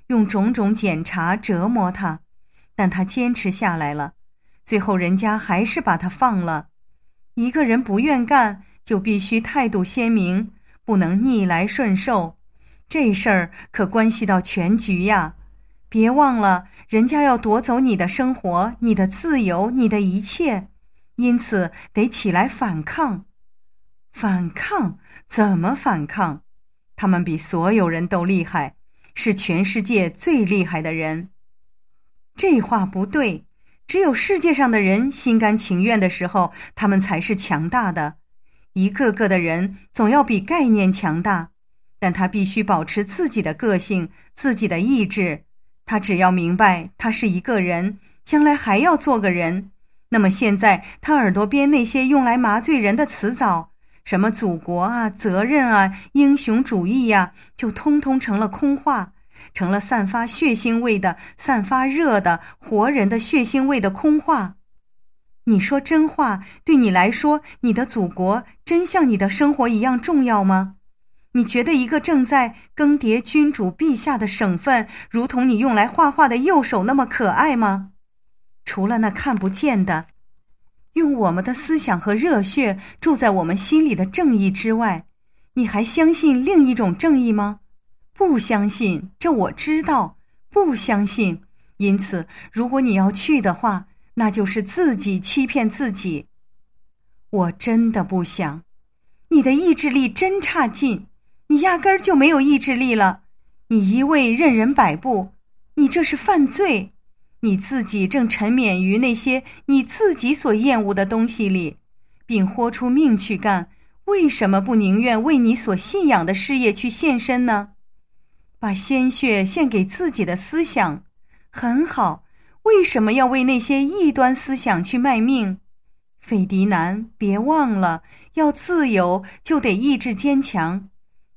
用种种检查折磨他，但他坚持下来了，最后人家还是把他放了。一个人不愿干，就必须态度鲜明，不能逆来顺受。这事儿可关系到全局呀！别忘了，人家要夺走你的生活、你的自由、你的一切，因此得起来反抗。反抗？怎么反抗？他们比所有人都厉害，是全世界最厉害的人。这话不对。只有世界上的人心甘情愿的时候，他们才是强大的。一个个的人总要比概念强大。但他必须保持自己的个性，自己的意志。他只要明白他是一个人，将来还要做个人。那么现在，他耳朵边那些用来麻醉人的词藻，什么祖国啊、责任啊、英雄主义呀，就通通成了空话，成了散发血腥味的、散发热的活人的血腥味的空话。你说真话，对你来说，你的祖国真像你的生活一样重要吗？你觉得一个正在更迭君主陛下的省份，如同你用来画画的右手那么可爱吗？除了那看不见的，用我们的思想和热血住在我们心里的正义之外，你还相信另一种正义吗？不相信，这我知道。不相信，因此，如果你要去的话，那就是自己欺骗自己。我真的不想。你的意志力真差劲。你压根儿就没有意志力了，你一味任人摆布，你这是犯罪。你自己正沉湎于那些你自己所厌恶的东西里，并豁出命去干，为什么不宁愿为你所信仰的事业去献身呢？把鲜血献给自己的思想，很好。为什么要为那些异端思想去卖命？费迪南，别忘了，要自由就得意志坚强。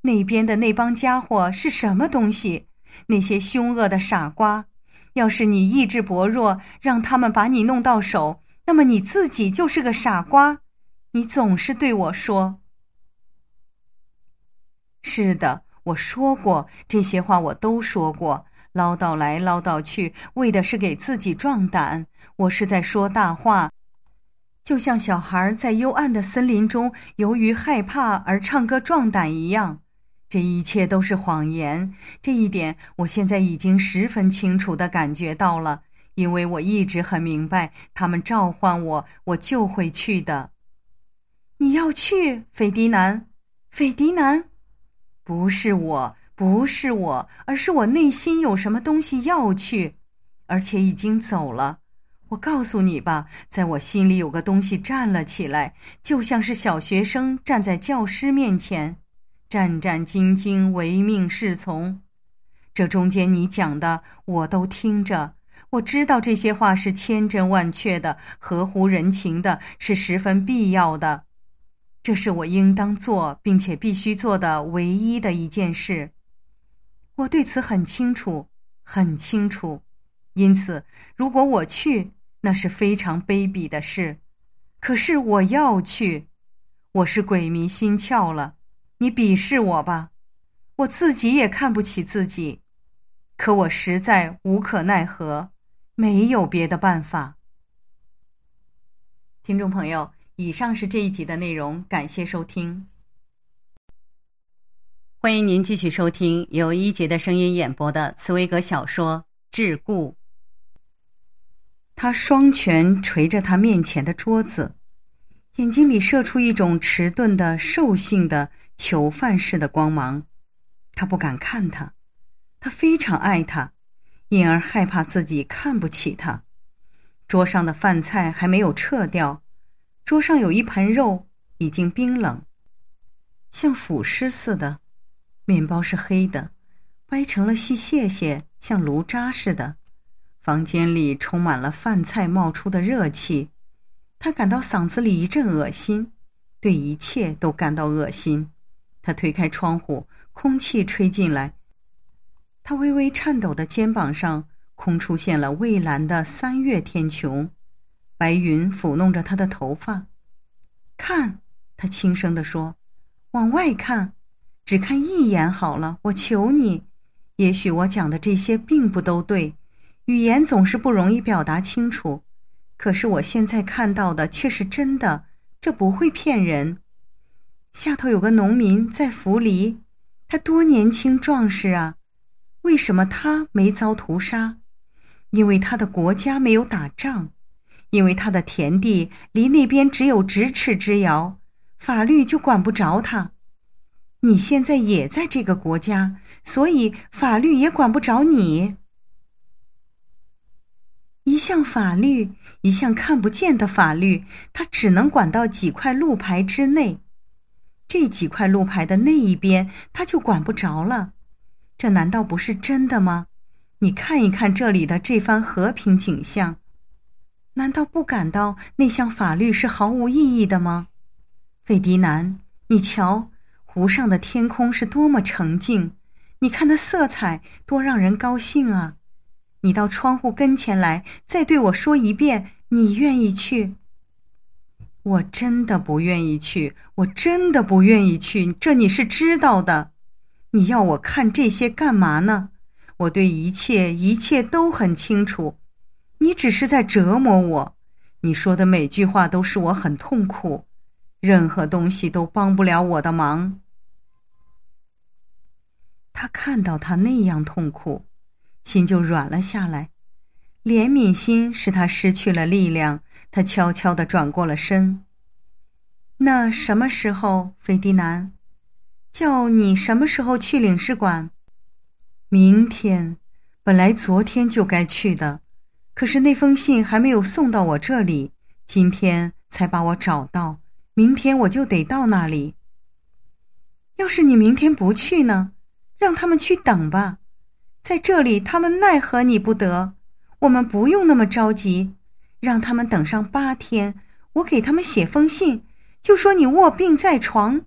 那边的那帮家伙是什么东西？那些凶恶的傻瓜！要是你意志薄弱，让他们把你弄到手，那么你自己就是个傻瓜。你总是对我说：“是的，我说过这些话，我都说过，唠叨来唠叨去，为的是给自己壮胆。我是在说大话，就像小孩在幽暗的森林中由于害怕而唱歌壮胆一样。”这一切都是谎言，这一点我现在已经十分清楚的感觉到了。因为我一直很明白，他们召唤我，我就会去的。你要去，费迪南，费迪南，不是我，不是我，而是我内心有什么东西要去，而且已经走了。我告诉你吧，在我心里有个东西站了起来，就像是小学生站在教师面前。战战兢兢，唯命是从。这中间你讲的我都听着，我知道这些话是千真万确的，合乎人情的，是十分必要的。这是我应当做并且必须做的唯一的一件事。我对此很清楚，很清楚。因此，如果我去，那是非常卑鄙的事。可是我要去，我是鬼迷心窍了。你鄙视我吧，我自己也看不起自己，可我实在无可奈何，没有别的办法。听众朋友，以上是这一集的内容，感谢收听。欢迎您继续收听由一杰的声音演播的茨威格小说《桎梏》。他双拳捶着他面前的桌子，眼睛里射出一种迟钝的兽性的。囚犯似的光芒，他不敢看他，他非常爱他，因而害怕自己看不起他。桌上的饭菜还没有撤掉，桌上有一盆肉已经冰冷，像腐尸似的；面包是黑的，掰成了细屑屑，像炉渣似的。房间里充满了饭菜冒出的热气，他感到嗓子里一阵恶心，对一切都感到恶心。他推开窗户，空气吹进来。他微微颤抖的肩膀上，空出现了蔚蓝的三月天穹，白云抚弄着他的头发。看，他轻声地说：“往外看，只看一眼好了，我求你。也许我讲的这些并不都对，语言总是不容易表达清楚。可是我现在看到的却是真的，这不会骗人。”下头有个农民在扶犁，他多年轻壮士啊！为什么他没遭屠杀？因为他的国家没有打仗，因为他的田地离那边只有咫尺之遥，法律就管不着他。你现在也在这个国家，所以法律也管不着你。一项法律，一项看不见的法律，它只能管到几块路牌之内。这几块路牌的那一边，他就管不着了。这难道不是真的吗？你看一看这里的这番和平景象，难道不感到那项法律是毫无意义的吗？费迪南，你瞧，湖上的天空是多么澄净，你看那色彩多让人高兴啊！你到窗户跟前来，再对我说一遍，你愿意去。我真的不愿意去，我真的不愿意去，这你是知道的。你要我看这些干嘛呢？我对一切一切都很清楚，你只是在折磨我。你说的每句话都使我很痛苦，任何东西都帮不了我的忙。他看到他那样痛苦，心就软了下来，怜悯心使他失去了力量。他悄悄地转过了身。那什么时候，费迪南？叫你什么时候去领事馆？明天，本来昨天就该去的，可是那封信还没有送到我这里，今天才把我找到。明天我就得到那里。要是你明天不去呢？让他们去等吧，在这里他们奈何你不得。我们不用那么着急。让他们等上八天，我给他们写封信，就说你卧病在床。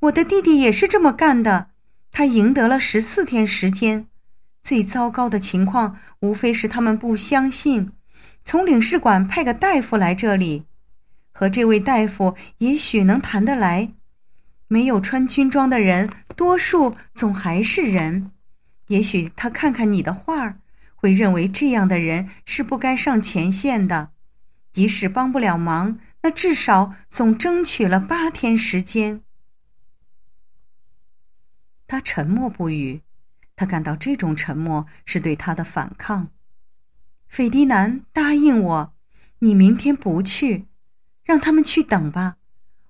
我的弟弟也是这么干的，他赢得了十四天时间。最糟糕的情况无非是他们不相信。从领事馆派个大夫来这里，和这位大夫也许能谈得来。没有穿军装的人，多数总还是人。也许他看看你的画儿。会认为这样的人是不该上前线的，即使帮不了忙，那至少总争取了八天时间。他沉默不语，他感到这种沉默是对他的反抗。费迪南答应我，你明天不去，让他们去等吧。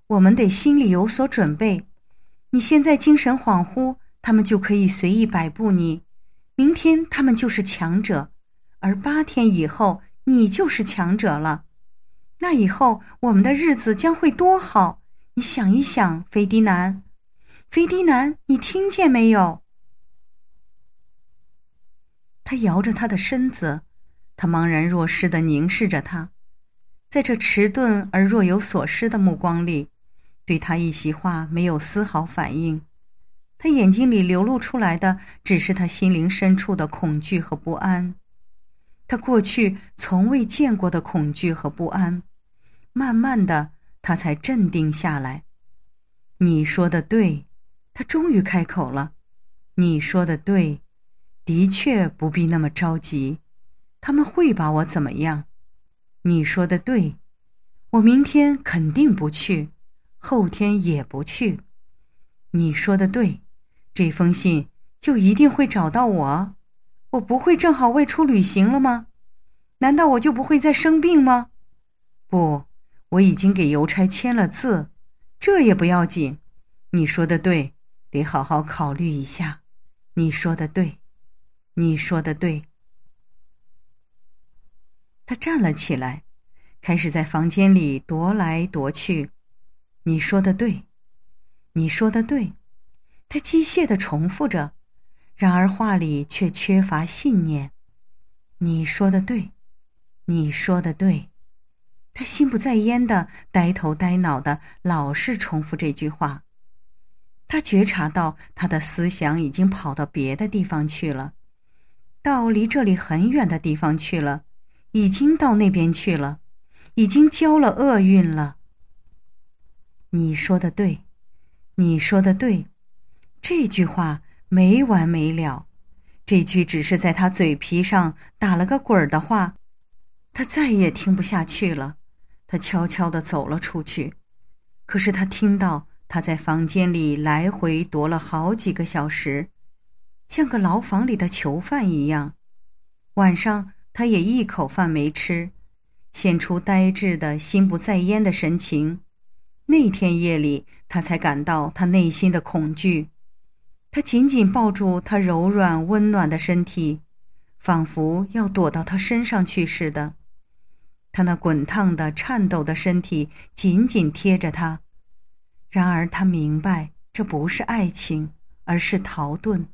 我们得心里有所准备。你现在精神恍惚，他们就可以随意摆布你。明天他们就是强者，而八天以后你就是强者了。那以后我们的日子将会多好！你想一想，费迪南，费迪南，你听见没有？他摇着他的身子，他茫然若失的凝视着他，在这迟钝而若有所失的目光里，对他一席话没有丝毫反应。他眼睛里流露出来的只是他心灵深处的恐惧和不安，他过去从未见过的恐惧和不安。慢慢的，他才镇定下来。你说的对，他终于开口了。你说的对，的确不必那么着急。他们会把我怎么样？你说的对，我明天肯定不去，后天也不去。你说的对。这封信就一定会找到我，我不会正好外出旅行了吗？难道我就不会再生病吗？不，我已经给邮差签了字，这也不要紧。你说的对，得好好考虑一下。你说的对，你说的对。他站了起来，开始在房间里踱来踱去。你说的对，你说的对。他机械的重复着，然而话里却缺乏信念。你说的对，你说的对。他心不在焉的，呆头呆脑的，老是重复这句话。他觉察到他的思想已经跑到别的地方去了，到离这里很远的地方去了，已经到那边去了，已经交了厄运了。你说的对，你说的对。这句话没完没了，这句只是在他嘴皮上打了个滚儿的话，他再也听不下去了。他悄悄的走了出去，可是他听到他在房间里来回踱了好几个小时，像个牢房里的囚犯一样。晚上他也一口饭没吃，显出呆滞的心不在焉的神情。那天夜里，他才感到他内心的恐惧。他紧紧抱住他柔软温暖的身体，仿佛要躲到她身上去似的。他那滚烫的、颤抖的身体紧紧贴着他。然而，他明白这不是爱情，而是逃遁。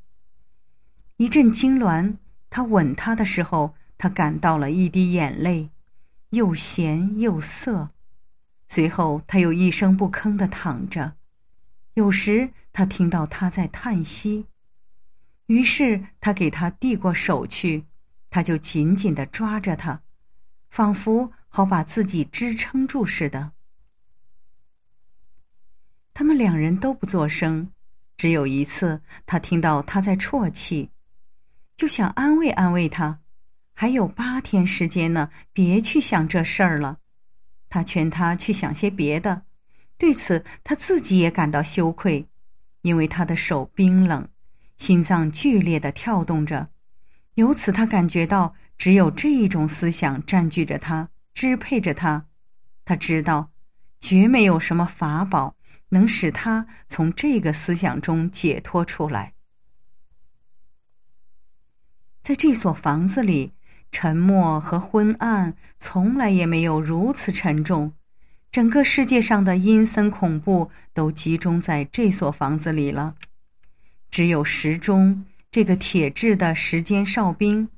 一阵痉挛，他吻他的时候，他感到了一滴眼泪，又咸又涩。随后，他又一声不吭的躺着。有时他听到他在叹息，于是他给他递过手去，他就紧紧的抓着他，仿佛好把自己支撑住似的。他们两人都不作声，只有一次他听到他在啜泣，就想安慰安慰他。还有八天时间呢，别去想这事儿了，他劝他去想些别的。对此，他自己也感到羞愧，因为他的手冰冷，心脏剧烈的跳动着。由此，他感觉到只有这一种思想占据着他，支配着他。他知道，绝没有什么法宝能使他从这个思想中解脱出来。在这所房子里，沉默和昏暗从来也没有如此沉重。整个世界上的阴森恐怖都集中在这所房子里了，只有时钟这个铁制的时间哨兵，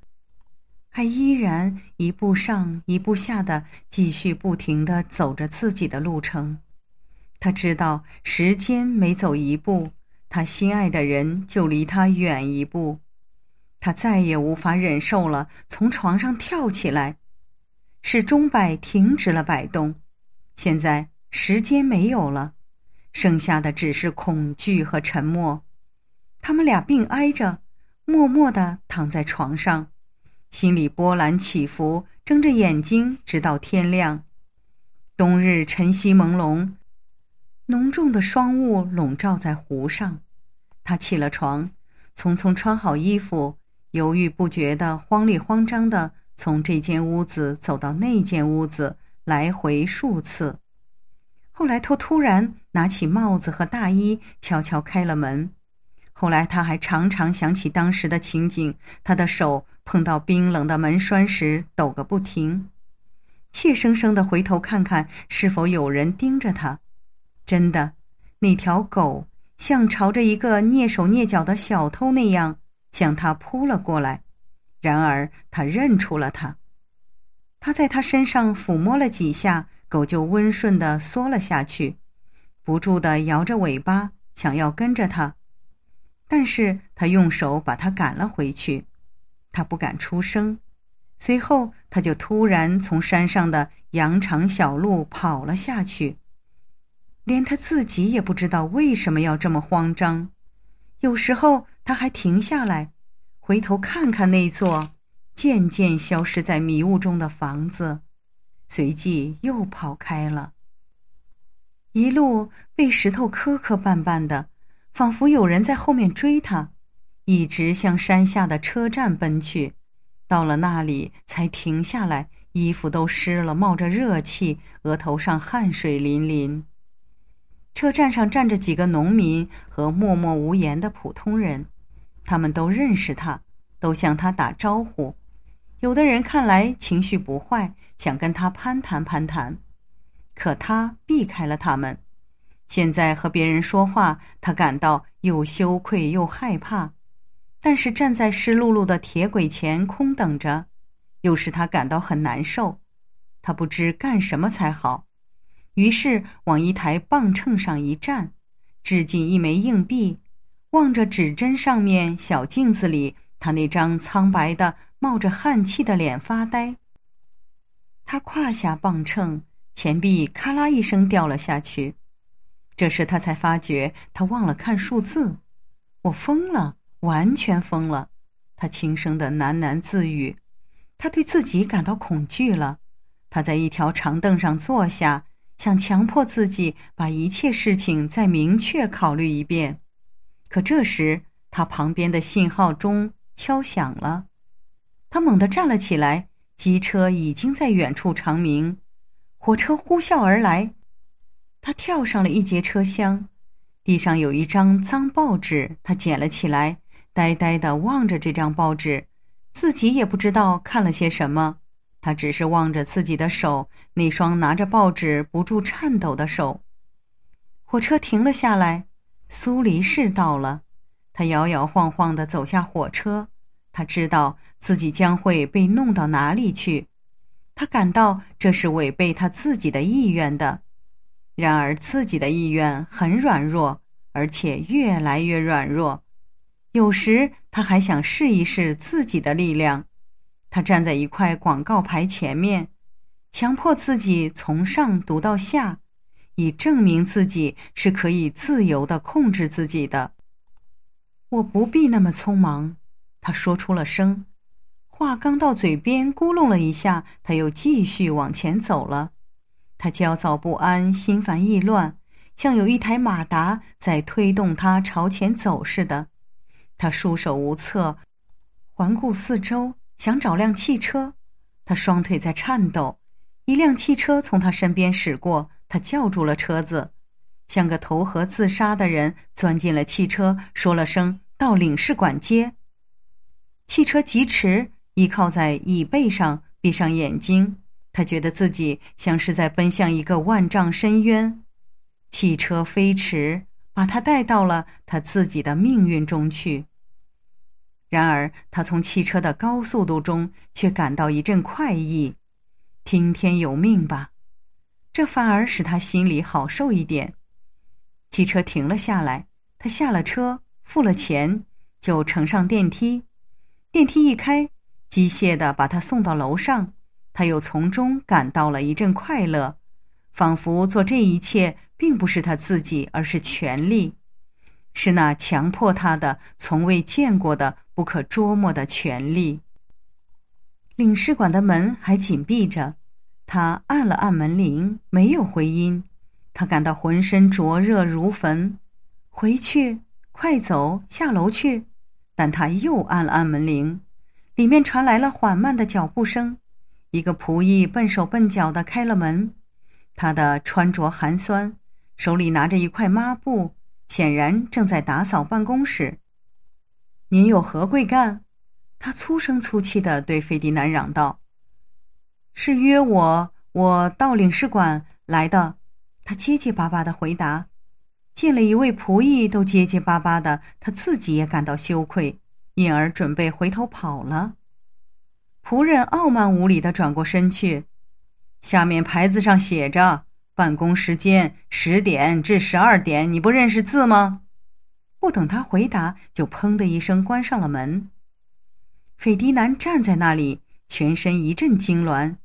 还依然一步上一步下的继续不停的走着自己的路程。他知道，时间每走一步，他心爱的人就离他远一步。他再也无法忍受了，从床上跳起来，使钟摆停止了摆动。现在时间没有了，剩下的只是恐惧和沉默。他们俩并挨着，默默地躺在床上，心里波澜起伏，睁着眼睛直到天亮。冬日晨曦朦胧，浓重的霜雾笼罩在湖上。他起了床，匆匆穿好衣服，犹豫不决的、慌里慌张的从这间屋子走到那间屋子。来回数次，后来他突然拿起帽子和大衣，悄悄开了门。后来他还常常想起当时的情景，他的手碰到冰冷的门栓时抖个不停，怯生生的回头看看是否有人盯着他。真的，那条狗像朝着一个蹑手蹑脚的小偷那样向他扑了过来。然而他认出了他。他在他身上抚摸了几下，狗就温顺地缩了下去，不住地摇着尾巴，想要跟着他，但是他用手把它赶了回去。他不敢出声，随后他就突然从山上的羊肠小路跑了下去，连他自己也不知道为什么要这么慌张。有时候他还停下来，回头看看那座。渐渐消失在迷雾中的房子，随即又跑开了。一路被石头磕磕绊绊的，仿佛有人在后面追他，一直向山下的车站奔去。到了那里才停下来，衣服都湿了，冒着热气，额头上汗水淋淋。车站上站着几个农民和默默无言的普通人，他们都认识他，都向他打招呼。有的人看来情绪不坏，想跟他攀谈攀谈，可他避开了他们。现在和别人说话，他感到又羞愧又害怕。但是站在湿漉漉的铁轨前空等着，又使他感到很难受。他不知干什么才好，于是往一台磅秤上一站，掷进一枚硬币，望着指针上面小镜子里他那张苍白的。冒着汗气的脸发呆，他胯下磅秤钱币咔啦一声掉了下去。这时他才发觉他忘了看数字。我疯了，完全疯了。他轻声的喃喃自语。他对自己感到恐惧了。他在一条长凳上坐下，想强迫自己把一切事情再明确考虑一遍。可这时他旁边的信号钟敲响了。他猛地站了起来，机车已经在远处长鸣，火车呼啸而来。他跳上了一节车厢，地上有一张脏报纸，他捡了起来，呆呆的望着这张报纸，自己也不知道看了些什么。他只是望着自己的手，那双拿着报纸不住颤抖的手。火车停了下来，苏黎世到了。他摇摇晃晃的走下火车，他知道。自己将会被弄到哪里去？他感到这是违背他自己的意愿的。然而，自己的意愿很软弱，而且越来越软弱。有时，他还想试一试自己的力量。他站在一块广告牌前面，强迫自己从上读到下，以证明自己是可以自由的控制自己的。我不必那么匆忙，他说出了声。话刚到嘴边，咕哝了一下，他又继续往前走了。他焦躁不安，心烦意乱，像有一台马达在推动他朝前走似的。他束手无策，环顾四周，想找辆汽车。他双腿在颤抖。一辆汽车从他身边驶过，他叫住了车子，像个投河自杀的人，钻进了汽车，说了声“到领事馆接”。汽车疾驰。依靠在椅背上，闭上眼睛，他觉得自己像是在奔向一个万丈深渊。汽车飞驰，把他带到了他自己的命运中去。然而，他从汽车的高速度中却感到一阵快意。听天由命吧，这反而使他心里好受一点。汽车停了下来，他下了车，付了钱，就乘上电梯。电梯一开。机械的把他送到楼上，他又从中感到了一阵快乐，仿佛做这一切并不是他自己，而是权力，是那强迫他的、从未见过的、不可捉摸的权力。领事馆的门还紧闭着，他按了按门铃，没有回音。他感到浑身灼热如焚，回去，快走下楼去，但他又按了按门铃。里面传来了缓慢的脚步声，一个仆役笨手笨脚地开了门，他的穿着寒酸，手里拿着一块抹布，显然正在打扫办公室。您有何贵干？他粗声粗气地对费迪南嚷道：“是约我，我到领事馆来的。”他结结巴巴地回答：“见了一位仆役都结结巴巴的，他自己也感到羞愧。”因而准备回头跑了。仆人傲慢无礼地转过身去。下面牌子上写着：“办公时间十点至十二点。”你不认识字吗？不等他回答，就砰的一声关上了门。费迪南站在那里，全身一阵痉挛，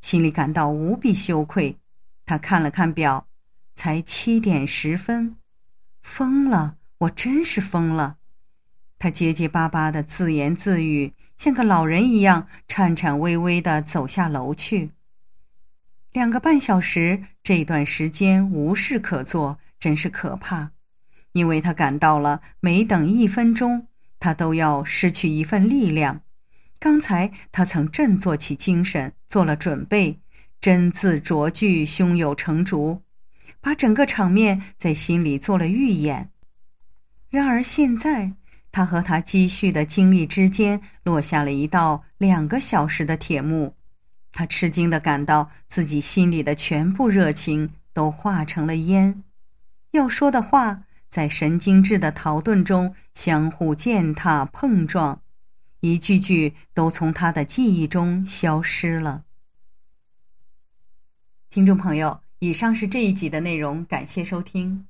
心里感到无比羞愧。他看了看表，才七点十分。疯了！我真是疯了。他结结巴巴的自言自语，像个老人一样颤颤巍巍的走下楼去。两个半小时，这段时间无事可做，真是可怕。因为他感到了，每等一分钟，他都要失去一份力量。刚才他曾振作起精神，做了准备，真字拙句，胸有成竹，把整个场面在心里做了预演。然而现在。他和他积蓄的精力之间落下了一道两个小时的铁幕，他吃惊的感到自己心里的全部热情都化成了烟，要说的话在神经质的逃遁中相互践踏碰撞，一句句都从他的记忆中消失了。听众朋友，以上是这一集的内容，感谢收听。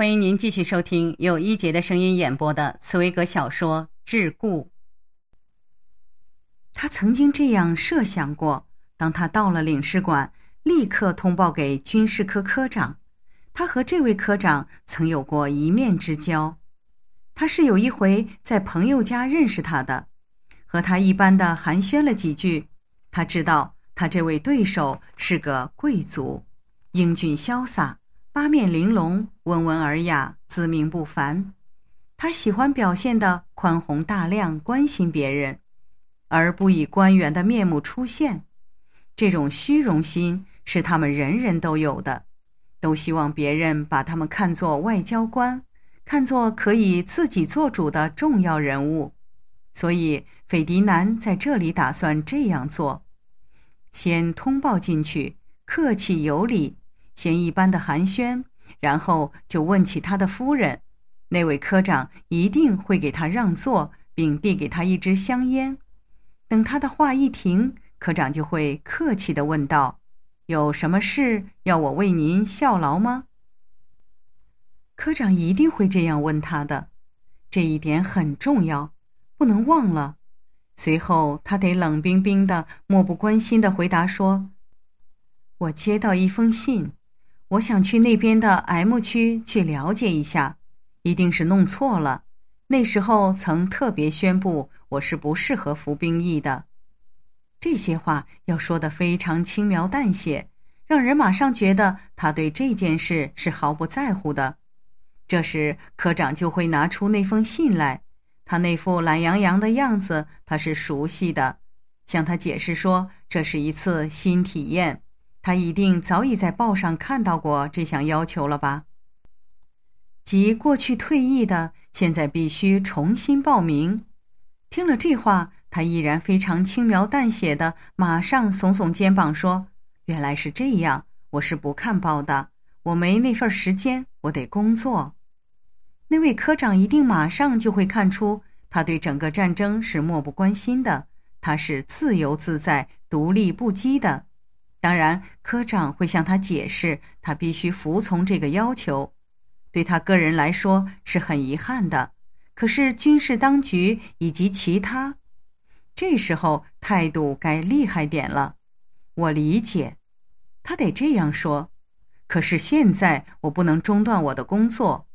欢迎您继续收听由一杰的声音演播的茨威格小说《桎梏》。他曾经这样设想过：当他到了领事馆，立刻通报给军事科科长。他和这位科长曾有过一面之交。他是有一回在朋友家认识他的，和他一般的寒暄了几句。他知道他这位对手是个贵族，英俊潇洒。八面玲珑，温文尔雅，自命不凡。他喜欢表现的宽宏大量，关心别人，而不以官员的面目出现。这种虚荣心是他们人人都有的，都希望别人把他们看作外交官，看作可以自己做主的重要人物。所以，斐迪南在这里打算这样做：先通报进去，客气有礼。闲一般的寒暄，然后就问起他的夫人。那位科长一定会给他让座，并递给他一支香烟。等他的话一停，科长就会客气的问道：“有什么事要我为您效劳吗？”科长一定会这样问他的，这一点很重要，不能忘了。随后他得冷冰冰的、漠不关心的回答说：“我接到一封信。”我想去那边的 M 区去了解一下，一定是弄错了。那时候曾特别宣布我是不适合服兵役的，这些话要说的非常轻描淡写，让人马上觉得他对这件事是毫不在乎的。这时科长就会拿出那封信来，他那副懒洋洋的样子他是熟悉的，向他解释说这是一次新体验。他一定早已在报上看到过这项要求了吧？即过去退役的，现在必须重新报名。听了这话，他依然非常轻描淡写的，马上耸耸肩膀说：“原来是这样。我是不看报的，我没那份时间，我得工作。”那位科长一定马上就会看出，他对整个战争是漠不关心的，他是自由自在、独立不羁的。当然，科长会向他解释，他必须服从这个要求。对他个人来说是很遗憾的，可是军事当局以及其他，这时候态度该厉害点了。我理解，他得这样说。可是现在我不能中断我的工作。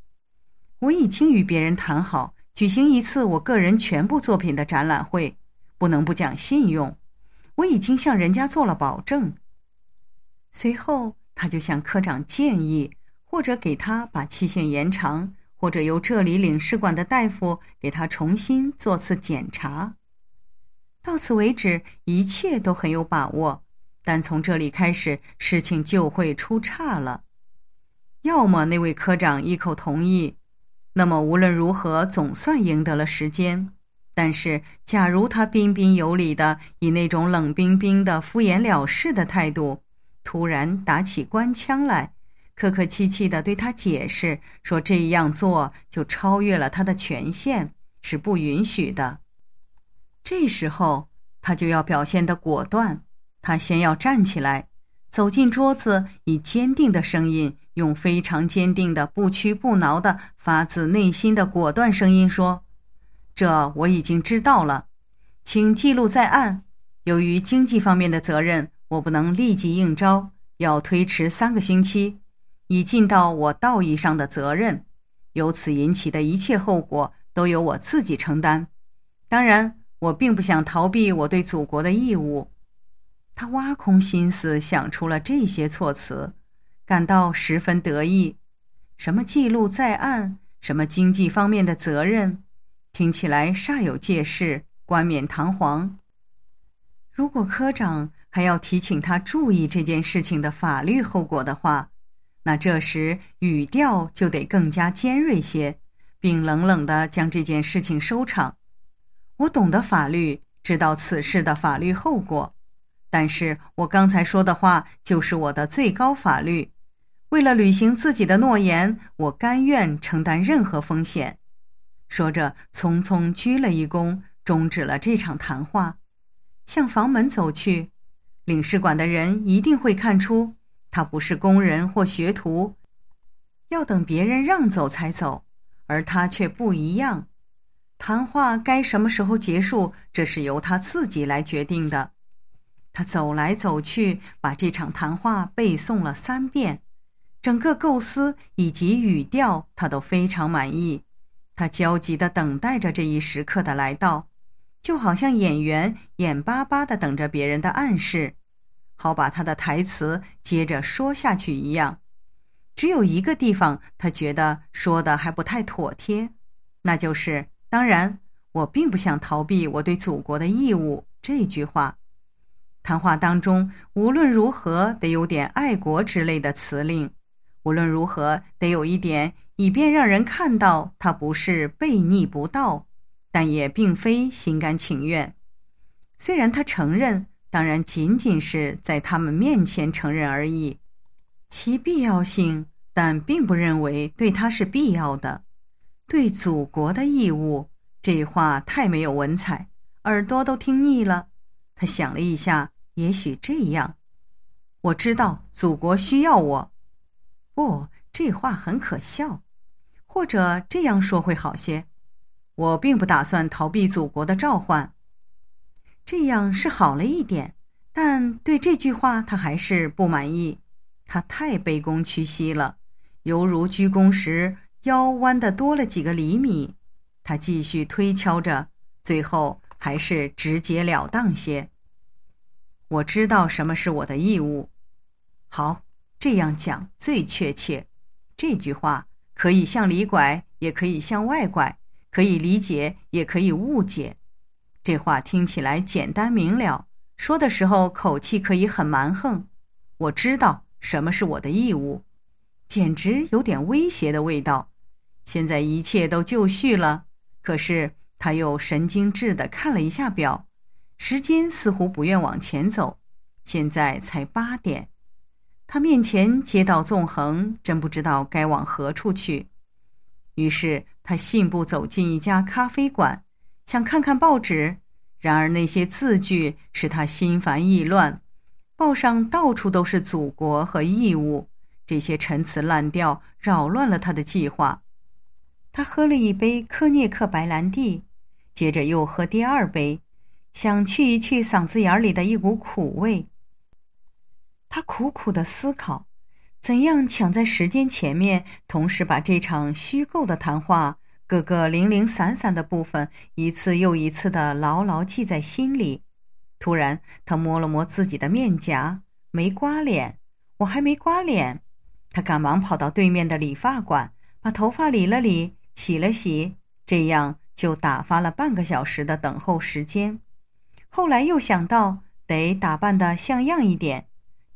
我已经与别人谈好，举行一次我个人全部作品的展览会，不能不讲信用。我已经向人家做了保证。随后，他就向科长建议，或者给他把期限延长，或者由这里领事馆的大夫给他重新做次检查。到此为止，一切都很有把握，但从这里开始，事情就会出岔了。要么那位科长一口同意，那么无论如何总算赢得了时间；但是，假如他彬彬有礼的，以那种冷冰冰的敷衍了事的态度。突然打起官腔来，客客气气的对他解释说：“这样做就超越了他的权限，是不允许的。”这时候他就要表现的果断，他先要站起来，走进桌子，以坚定的声音，用非常坚定的、不屈不挠的、发自内心的果断声音说：“这我已经知道了，请记录在案。由于经济方面的责任。”我不能立即应招，要推迟三个星期，以尽到我道义上的责任。由此引起的一切后果都由我自己承担。当然，我并不想逃避我对祖国的义务。他挖空心思想出了这些措辞，感到十分得意。什么记录在案，什么经济方面的责任，听起来煞有介事，冠冕堂皇。如果科长。还要提醒他注意这件事情的法律后果的话，那这时语调就得更加尖锐些，并冷冷地将这件事情收场。我懂得法律，知道此事的法律后果，但是我刚才说的话就是我的最高法律。为了履行自己的诺言，我甘愿承担任何风险。说着，匆匆鞠了一躬，终止了这场谈话，向房门走去。领事馆的人一定会看出，他不是工人或学徒，要等别人让走才走，而他却不一样。谈话该什么时候结束，这是由他自己来决定的。他走来走去，把这场谈话背诵了三遍，整个构思以及语调他都非常满意。他焦急地等待着这一时刻的来到。就好像演员眼巴巴的等着别人的暗示，好把他的台词接着说下去一样。只有一个地方他觉得说的还不太妥帖，那就是“当然，我并不想逃避我对祖国的义务”这句话。谈话当中无论如何得有点爱国之类的词令，无论如何得有一点，以便让人看到他不是背逆不道。但也并非心甘情愿。虽然他承认，当然仅仅是在他们面前承认而已，其必要性，但并不认为对他是必要的。对祖国的义务，这话太没有文采，耳朵都听腻了。他想了一下，也许这样：我知道祖国需要我。不，这话很可笑。或者这样说会好些。我并不打算逃避祖国的召唤。这样是好了一点，但对这句话他还是不满意。他太卑躬屈膝了，犹如鞠躬时腰弯的多了几个厘米。他继续推敲着，最后还是直截了当些。我知道什么是我的义务。好，这样讲最确切。这句话可以向里拐，也可以向外拐。可以理解，也可以误解。这话听起来简单明了，说的时候口气可以很蛮横。我知道什么是我的义务，简直有点威胁的味道。现在一切都就绪了，可是他又神经质地看了一下表，时间似乎不愿往前走。现在才八点，他面前街道纵横，真不知道该往何处去。于是。他信步走进一家咖啡馆，想看看报纸。然而那些字句使他心烦意乱，报上到处都是祖国和义务，这些陈词滥调扰乱了他的计划。他喝了一杯科涅克白兰地，接着又喝第二杯，想去一去嗓子眼里的一股苦味。他苦苦的思考。怎样抢在时间前面，同时把这场虚构的谈话各个零零散散的部分一次又一次的牢牢记在心里？突然，他摸了摸自己的面颊，没刮脸，我还没刮脸。他赶忙跑到对面的理发馆，把头发理了理，洗了洗，这样就打发了半个小时的等候时间。后来又想到，得打扮得像样一点。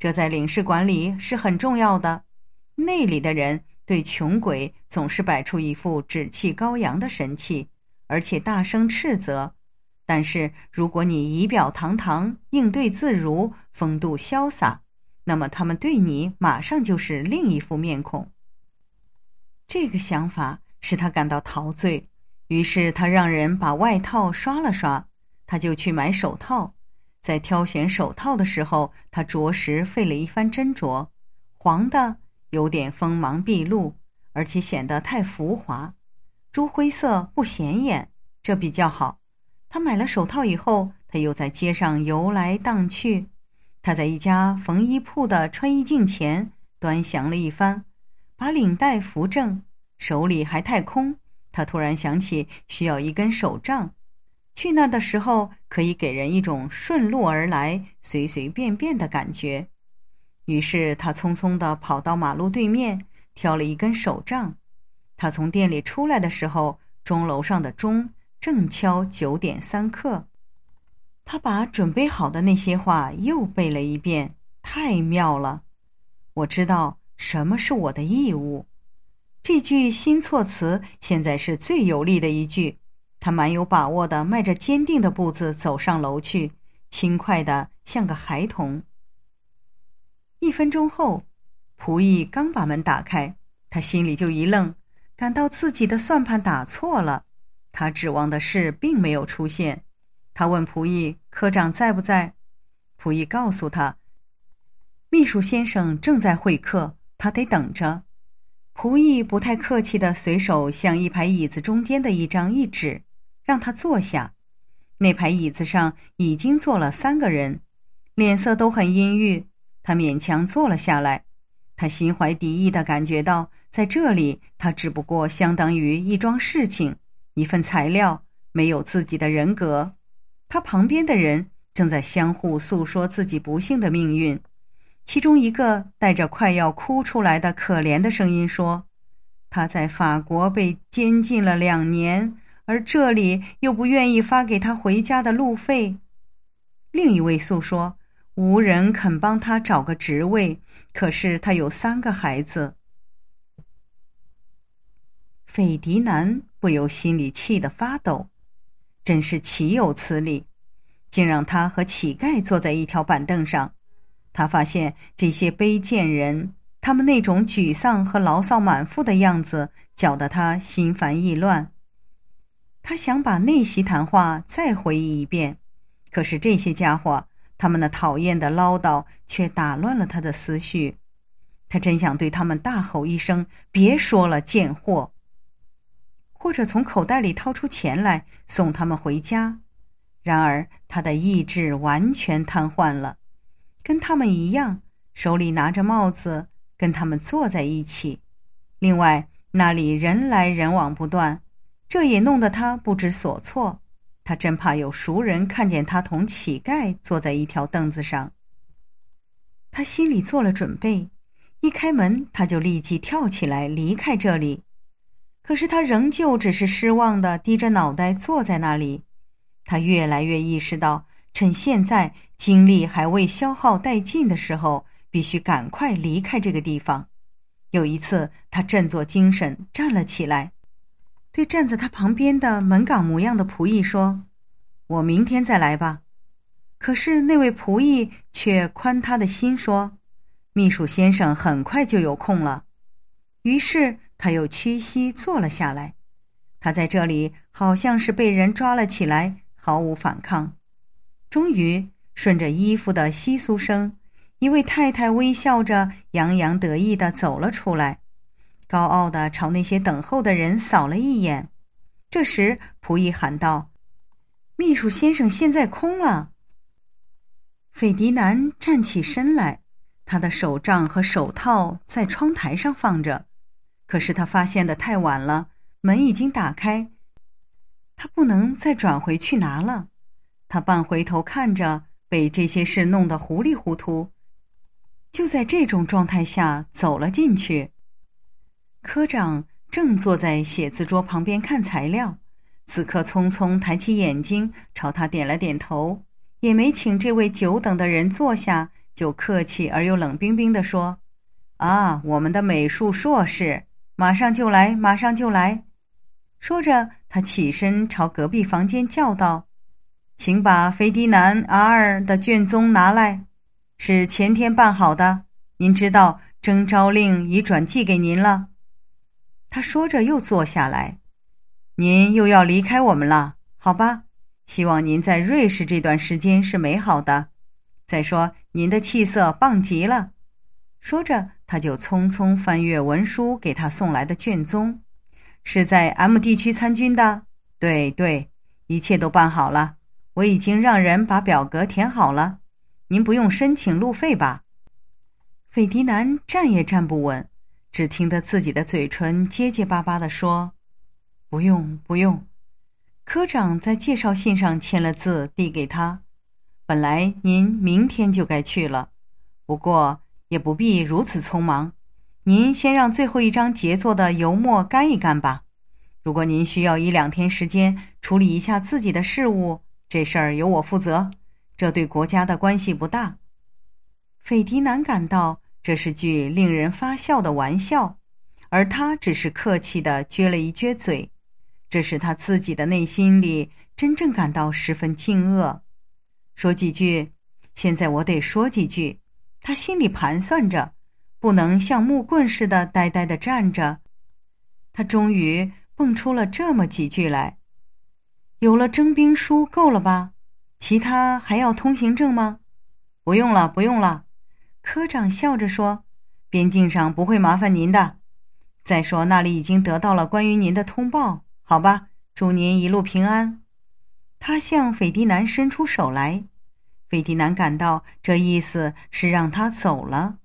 这在领事馆里是很重要的。那里的人对穷鬼总是摆出一副趾气高扬的神气，而且大声斥责。但是如果你仪表堂堂，应对自如，风度潇洒，那么他们对你马上就是另一副面孔。这个想法使他感到陶醉，于是他让人把外套刷了刷，他就去买手套。在挑选手套的时候，他着实费了一番斟酌。黄的有点锋芒毕露，而且显得太浮华；朱灰色不显眼，这比较好。他买了手套以后，他又在街上游来荡去。他在一家缝衣铺的穿衣镜前端详了一番，把领带扶正，手里还太空。他突然想起需要一根手杖，去那儿的时候。可以给人一种顺路而来、随随便便的感觉。于是他匆匆地跑到马路对面，挑了一根手杖。他从店里出来的时候，钟楼上的钟正敲九点三刻。他把准备好的那些话又背了一遍，太妙了！我知道什么是我的义务。这句新措辞现在是最有力的一句。他蛮有把握的，迈着坚定的步子走上楼去，轻快的像个孩童。一分钟后，仆役刚把门打开，他心里就一愣，感到自己的算盘打错了。他指望的事并没有出现。他问仆役：“科长在不在？”仆役告诉他：“秘书先生正在会客，他得等着。”仆役不太客气的随手向一排椅子中间的一张一指。让他坐下。那排椅子上已经坐了三个人，脸色都很阴郁。他勉强坐了下来。他心怀敌意地感觉到，在这里他只不过相当于一桩事情、一份材料，没有自己的人格。他旁边的人正在相互诉说自己不幸的命运。其中一个带着快要哭出来的可怜的声音说：“他在法国被监禁了两年。”而这里又不愿意发给他回家的路费，另一位诉说无人肯帮他找个职位，可是他有三个孩子。费迪南不由心里气得发抖，真是岂有此理，竟让他和乞丐坐在一条板凳上。他发现这些卑贱人，他们那种沮丧和牢骚满腹的样子，搅得他心烦意乱。他想把那席谈话再回忆一遍，可是这些家伙，他们那讨厌的唠叨却打乱了他的思绪。他真想对他们大吼一声：“别说了，贱货！”或者从口袋里掏出钱来送他们回家。然而，他的意志完全瘫痪了，跟他们一样，手里拿着帽子，跟他们坐在一起。另外，那里人来人往不断。这也弄得他不知所措，他真怕有熟人看见他同乞丐坐在一条凳子上。他心里做了准备，一开门他就立即跳起来离开这里。可是他仍旧只是失望的低着脑袋坐在那里。他越来越意识到，趁现在精力还未消耗殆尽的时候，必须赶快离开这个地方。有一次，他振作精神站了起来。对站在他旁边的门岗模样的仆役说：“我明天再来吧。”可是那位仆役却宽他的心说：“秘书先生很快就有空了。”于是他又屈膝坐了下来。他在这里好像是被人抓了起来，毫无反抗。终于，顺着衣服的窸窣声，一位太太微笑着洋洋得意的走了出来。高傲的朝那些等候的人扫了一眼，这时仆役喊道：“秘书先生现在空了。”费迪南站起身来，他的手杖和手套在窗台上放着，可是他发现的太晚了，门已经打开，他不能再转回去拿了。他半回头看着，被这些事弄得糊里糊涂，就在这种状态下走了进去。科长正坐在写字桌旁边看材料，此刻匆匆抬起眼睛朝他点了点头，也没请这位久等的人坐下，就客气而又冷冰冰地说：“啊，我们的美术硕士马上就来，马上就来。”说着，他起身朝隔壁房间叫道：“请把肥迪南 ·R 的卷宗拿来，是前天办好的。您知道征召令已转寄给您了。”他说着又坐下来：“您又要离开我们了，好吧？希望您在瑞士这段时间是美好的。再说您的气色棒极了。”说着，他就匆匆翻阅文书给他送来的卷宗：“是在 M 地区参军的？对对，一切都办好了。我已经让人把表格填好了。您不用申请路费吧？”费迪南站也站不稳。只听得自己的嘴唇结结巴巴的说：“不用，不用。”科长在介绍信上签了字，递给他。本来您明天就该去了，不过也不必如此匆忙。您先让最后一张杰作的油墨干一干吧。如果您需要一两天时间处理一下自己的事务，这事儿由我负责，这对国家的关系不大。斐迪南感到。这是句令人发笑的玩笑，而他只是客气地撅了一撅嘴。这是他自己的内心里真正感到十分惊愕。说几句，现在我得说几句。他心里盘算着，不能像木棍似的呆呆的站着。他终于蹦出了这么几句来：有了征兵书够了吧？其他还要通行证吗？不用了，不用了。科长笑着说：“边境上不会麻烦您的。再说那里已经得到了关于您的通报，好吧？祝您一路平安。”他向费迪南伸出手来，费迪南感到这意思是让他走了。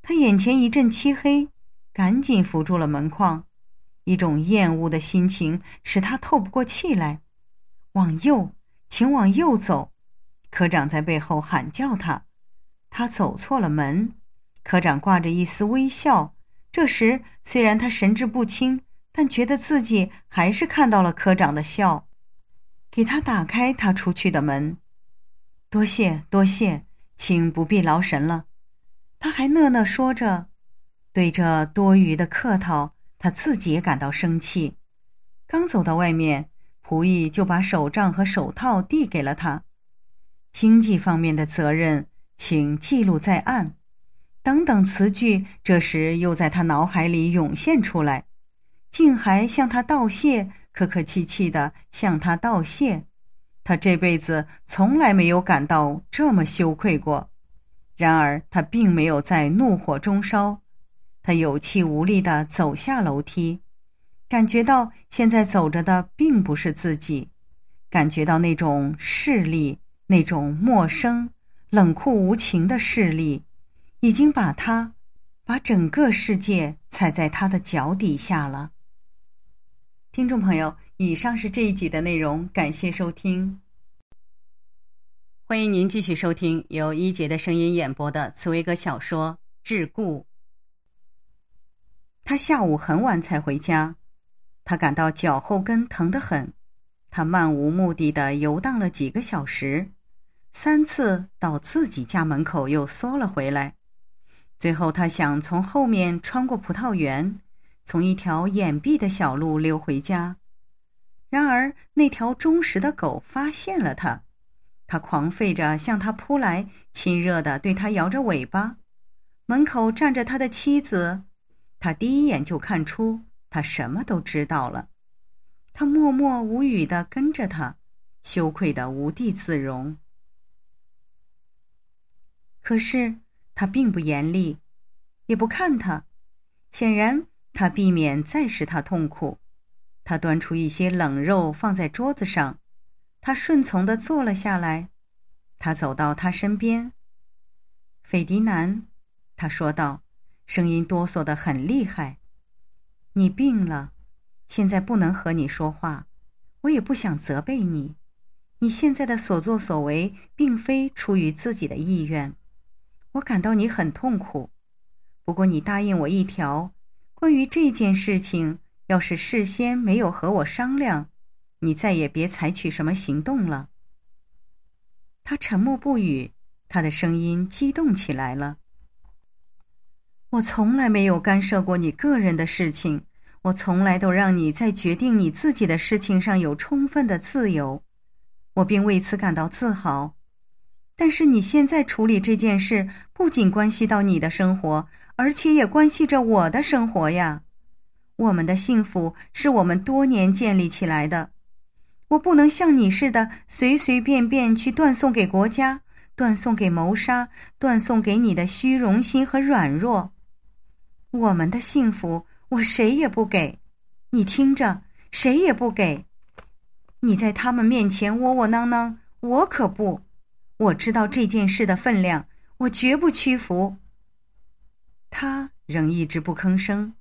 他眼前一阵漆黑，赶紧扶住了门框。一种厌恶的心情使他透不过气来。往右，请往右走，科长在背后喊叫他。他走错了门，科长挂着一丝微笑。这时，虽然他神志不清，但觉得自己还是看到了科长的笑。给他打开他出去的门，多谢多谢，请不必劳神了。他还讷讷说着，对这多余的客套，他自己也感到生气。刚走到外面，仆役就把手杖和手套递给了他。经济方面的责任。请记录在案，等等词句，这时又在他脑海里涌现出来，竟还向他道谢，客客气气的向他道谢。他这辈子从来没有感到这么羞愧过。然而他并没有在怒火中烧，他有气无力的走下楼梯，感觉到现在走着的并不是自己，感觉到那种势力，那种陌生。冷酷无情的势力，已经把他，把整个世界踩在他的脚底下了。听众朋友，以上是这一集的内容，感谢收听。欢迎您继续收听由一杰的声音演播的茨威格小说《桎梏》。他下午很晚才回家，他感到脚后跟疼得很，他漫无目的的游荡了几个小时。三次到自己家门口，又缩了回来。最后，他想从后面穿过葡萄园，从一条掩蔽的小路溜回家。然而，那条忠实的狗发现了他，它狂吠着向他扑来，亲热的对他摇着尾巴。门口站着他的妻子，他第一眼就看出他什么都知道了。他默默无语的跟着他，羞愧的无地自容。可是他并不严厉，也不看他。显然，他避免再使他痛苦。他端出一些冷肉放在桌子上，他顺从地坐了下来。他走到他身边。斐迪南，他说道，声音哆嗦得很厉害：“你病了，现在不能和你说话。我也不想责备你。你现在的所作所为，并非出于自己的意愿。”我感到你很痛苦，不过你答应我一条：关于这件事情，要是事先没有和我商量，你再也别采取什么行动了。他沉默不语，他的声音激动起来了。我从来没有干涉过你个人的事情，我从来都让你在决定你自己的事情上有充分的自由，我并为此感到自豪。但是你现在处理这件事，不仅关系到你的生活，而且也关系着我的生活呀。我们的幸福是我们多年建立起来的，我不能像你似的随随便便去断送给国家，断送给谋杀，断送给你的虚荣心和软弱。我们的幸福，我谁也不给。你听着，谁也不给。你在他们面前窝窝囊囊，我可不。我知道这件事的分量，我绝不屈服。他仍一直不吭声，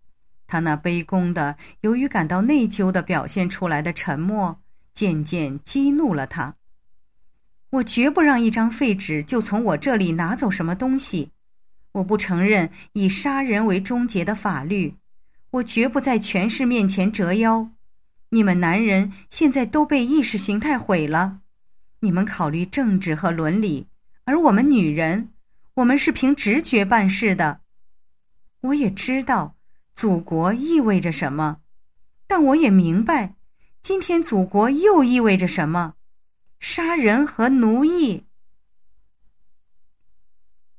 他那卑躬的、由于感到内疚的表现出来的沉默，渐渐激怒了他。我绝不让一张废纸就从我这里拿走什么东西。我不承认以杀人为终结的法律，我绝不在权势面前折腰。你们男人现在都被意识形态毁了。你们考虑政治和伦理，而我们女人，我们是凭直觉办事的。我也知道祖国意味着什么，但我也明白，今天祖国又意味着什么：杀人和奴役。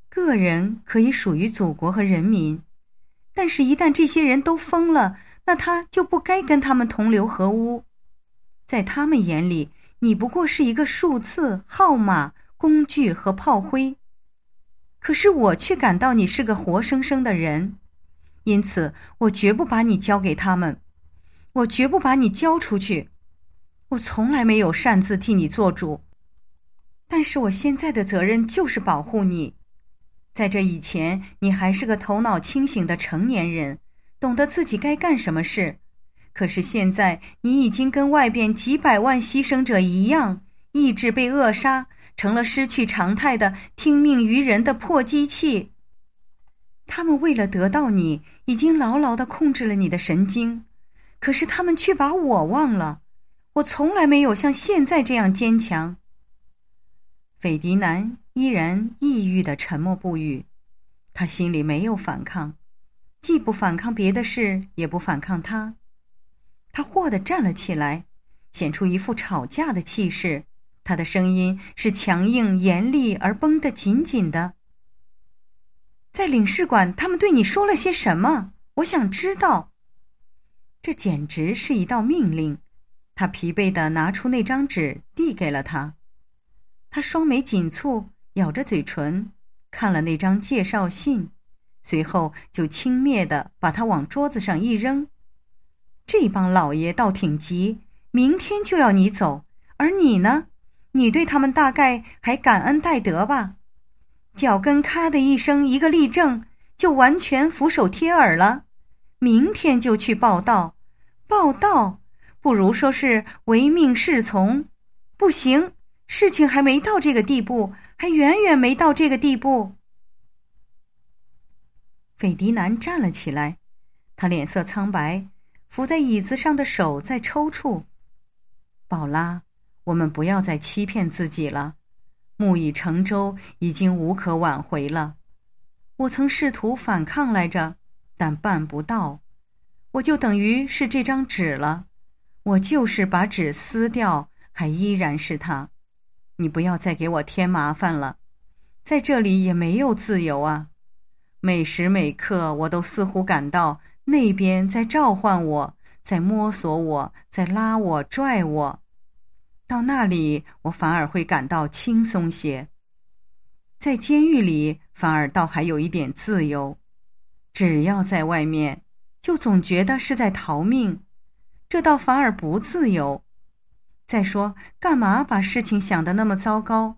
个人可以属于祖国和人民，但是一旦这些人都疯了，那他就不该跟他们同流合污。在他们眼里。你不过是一个数字、号码、工具和炮灰，可是我却感到你是个活生生的人，因此我绝不把你交给他们，我绝不把你交出去。我从来没有擅自替你做主，但是我现在的责任就是保护你。在这以前，你还是个头脑清醒的成年人，懂得自己该干什么事。可是现在，你已经跟外边几百万牺牲者一样，意志被扼杀，成了失去常态的听命于人的破机器。他们为了得到你，已经牢牢的控制了你的神经，可是他们却把我忘了。我从来没有像现在这样坚强。斐迪南依然抑郁的沉默不语，他心里没有反抗，既不反抗别的事，也不反抗他。他霍地站了起来，显出一副吵架的气势。他的声音是强硬、严厉而绷得紧紧的。在领事馆，他们对你说了些什么？我想知道。这简直是一道命令。他疲惫地拿出那张纸，递给了他。他双眉紧蹙，咬着嘴唇，看了那张介绍信，随后就轻蔑地把它往桌子上一扔。这帮老爷倒挺急，明天就要你走。而你呢？你对他们大概还感恩戴德吧？脚跟咔的一声，一个立正，就完全俯首贴耳了。明天就去报道，报道不如说是唯命是从。不行，事情还没到这个地步，还远远没到这个地步。斐迪南站了起来，他脸色苍白。扶在椅子上的手在抽搐，宝拉，我们不要再欺骗自己了。木已成舟，已经无可挽回了。我曾试图反抗来着，但办不到。我就等于是这张纸了。我就是把纸撕掉，还依然是它。你不要再给我添麻烦了，在这里也没有自由啊。每时每刻，我都似乎感到。那边在召唤我，在摸索我，在拉我拽我，到那里我反而会感到轻松些。在监狱里反而倒还有一点自由，只要在外面，就总觉得是在逃命，这倒反而不自由。再说，干嘛把事情想的那么糟糕？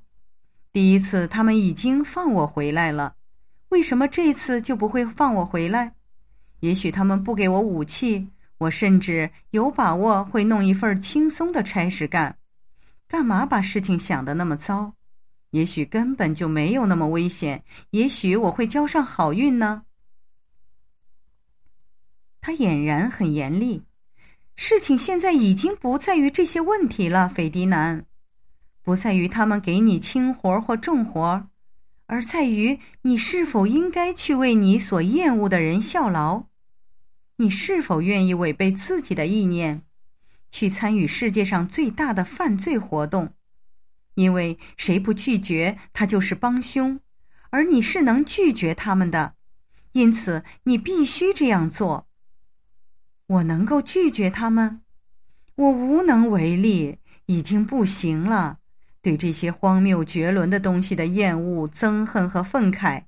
第一次他们已经放我回来了，为什么这次就不会放我回来？也许他们不给我武器，我甚至有把握会弄一份轻松的差事干。干嘛把事情想得那么糟？也许根本就没有那么危险，也许我会交上好运呢。他俨然很严厉。事情现在已经不在于这些问题了，费迪南，不在于他们给你轻活或重活而在于你是否应该去为你所厌恶的人效劳。你是否愿意违背自己的意念，去参与世界上最大的犯罪活动？因为谁不拒绝，他就是帮凶，而你是能拒绝他们的，因此你必须这样做。我能够拒绝他们？我无能为力，已经不行了。对这些荒谬绝伦的东西的厌恶、憎恨和愤慨，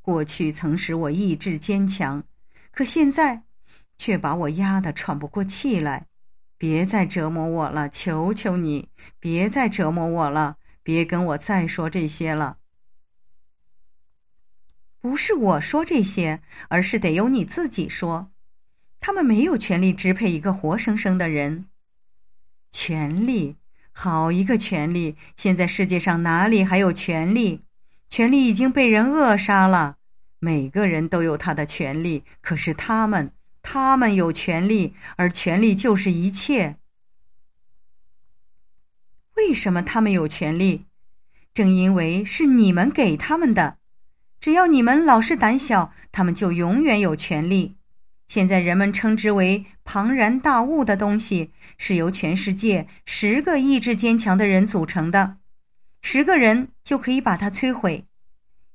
过去曾使我意志坚强，可现在。却把我压得喘不过气来，别再折磨我了，求求你，别再折磨我了，别跟我再说这些了。不是我说这些，而是得由你自己说。他们没有权利支配一个活生生的人。权利，好一个权利！现在世界上哪里还有权利？权利已经被人扼杀了。每个人都有他的权利，可是他们。他们有权利，而权利就是一切。为什么他们有权利？正因为是你们给他们的。只要你们老是胆小，他们就永远有权利。现在人们称之为庞然大物的东西，是由全世界十个意志坚强的人组成的。十个人就可以把它摧毁。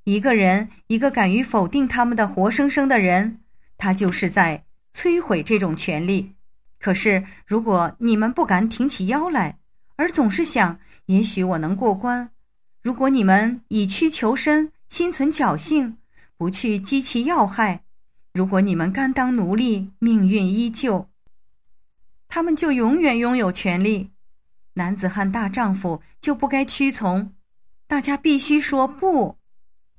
一个人，一个敢于否定他们的活生生的人，他就是在。摧毁这种权利。可是，如果你们不敢挺起腰来，而总是想也许我能过关；如果你们以屈求伸，心存侥幸，不去击其要害；如果你们甘当奴隶，命运依旧，他们就永远拥有权利。男子汉大丈夫就不该屈从。大家必须说不，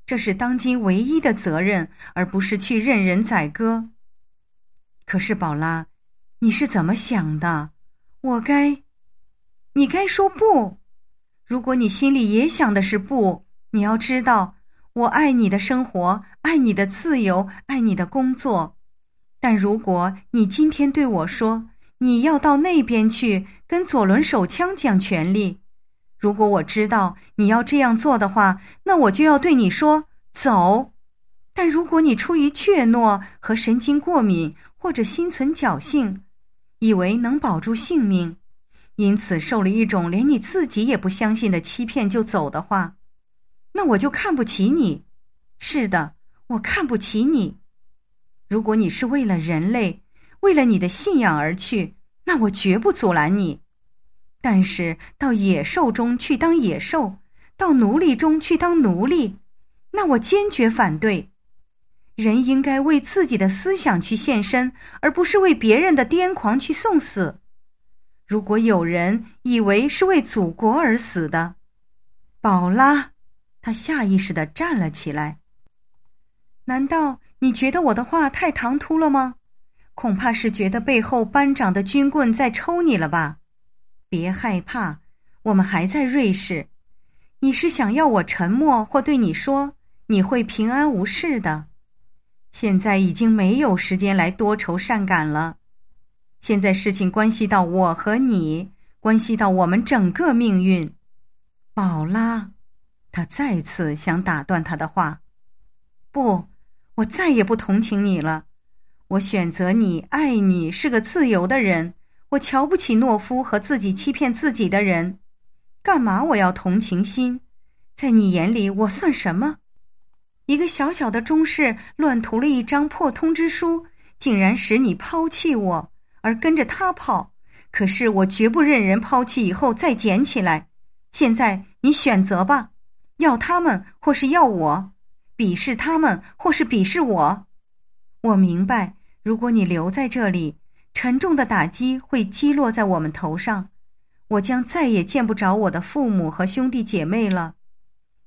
这是当今唯一的责任，而不是去任人宰割。可是，宝拉，你是怎么想的？我该，你该说不。如果你心里也想的是不，你要知道，我爱你的生活，爱你的自由，爱你的工作。但如果你今天对我说你要到那边去跟左轮手枪讲权利，如果我知道你要这样做的话，那我就要对你说走。但如果你出于怯懦和神经过敏，或者心存侥幸，以为能保住性命，因此受了一种连你自己也不相信的欺骗就走的话，那我就看不起你。是的，我看不起你。如果你是为了人类，为了你的信仰而去，那我绝不阻拦你。但是到野兽中去当野兽，到奴隶中去当奴隶，那我坚决反对。人应该为自己的思想去献身，而不是为别人的癫狂去送死。如果有人以为是为祖国而死的，宝拉，他下意识地站了起来。难道你觉得我的话太唐突了吗？恐怕是觉得背后班长的军棍在抽你了吧？别害怕，我们还在瑞士。你是想要我沉默，或对你说你会平安无事的？现在已经没有时间来多愁善感了。现在事情关系到我和你，关系到我们整个命运，宝拉。他再次想打断他的话。不，我再也不同情你了。我选择你，爱你，是个自由的人。我瞧不起懦夫和自己欺骗自己的人。干嘛我要同情心？在你眼里，我算什么？一个小小的中士乱涂了一张破通知书，竟然使你抛弃我而跟着他跑。可是我绝不任人抛弃，以后再捡起来。现在你选择吧，要他们或是要我，鄙视他们或是鄙视我。我明白，如果你留在这里，沉重的打击会击落在我们头上，我将再也见不着我的父母和兄弟姐妹了。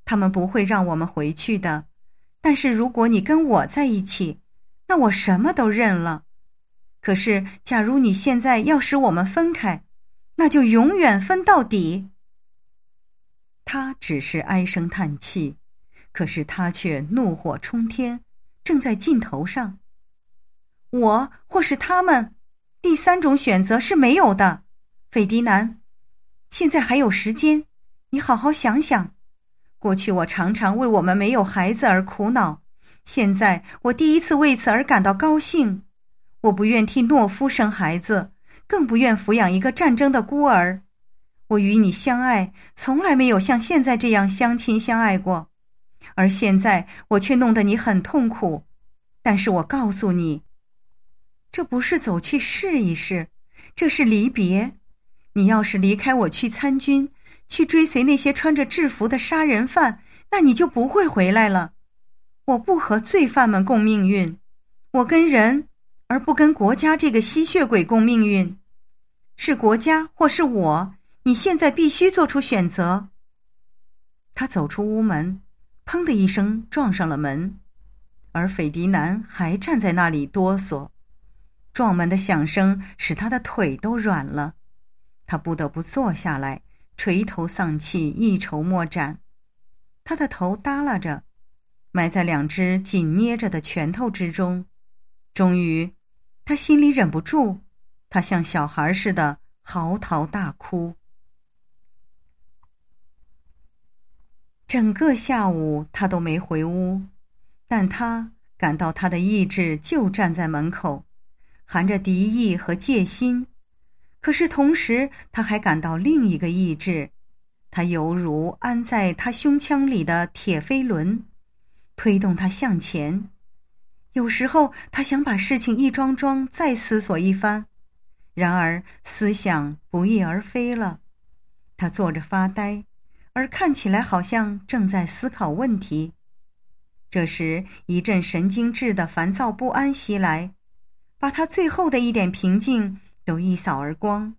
他们不会让我们回去的。但是如果你跟我在一起，那我什么都认了。可是假如你现在要使我们分开，那就永远分到底。他只是唉声叹气，可是他却怒火冲天，正在劲头上。我或是他们，第三种选择是没有的，斐迪南。现在还有时间，你好好想想。过去我常常为我们没有孩子而苦恼，现在我第一次为此而感到高兴。我不愿替懦夫生孩子，更不愿抚养一个战争的孤儿。我与你相爱，从来没有像现在这样相亲相爱过，而现在我却弄得你很痛苦。但是我告诉你，这不是走去试一试，这是离别。你要是离开我去参军。去追随那些穿着制服的杀人犯，那你就不会回来了。我不和罪犯们共命运，我跟人，而不跟国家这个吸血鬼共命运。是国家，或是我？你现在必须做出选择。他走出屋门，砰的一声撞上了门，而斐迪南还站在那里哆嗦。撞门的响声使他的腿都软了，他不得不坐下来。垂头丧气，一筹莫展。他的头耷拉着，埋在两只紧捏着的拳头之中。终于，他心里忍不住，他像小孩似的嚎啕大哭。整个下午他都没回屋，但他感到他的意志就站在门口，含着敌意和戒心。可是，同时他还感到另一个意志，它犹如安在他胸腔里的铁飞轮，推动他向前。有时候，他想把事情一桩桩再思索一番，然而思想不翼而飞了。他坐着发呆，而看起来好像正在思考问题。这时，一阵神经质的烦躁不安袭来，把他最后的一点平静。都一扫而光。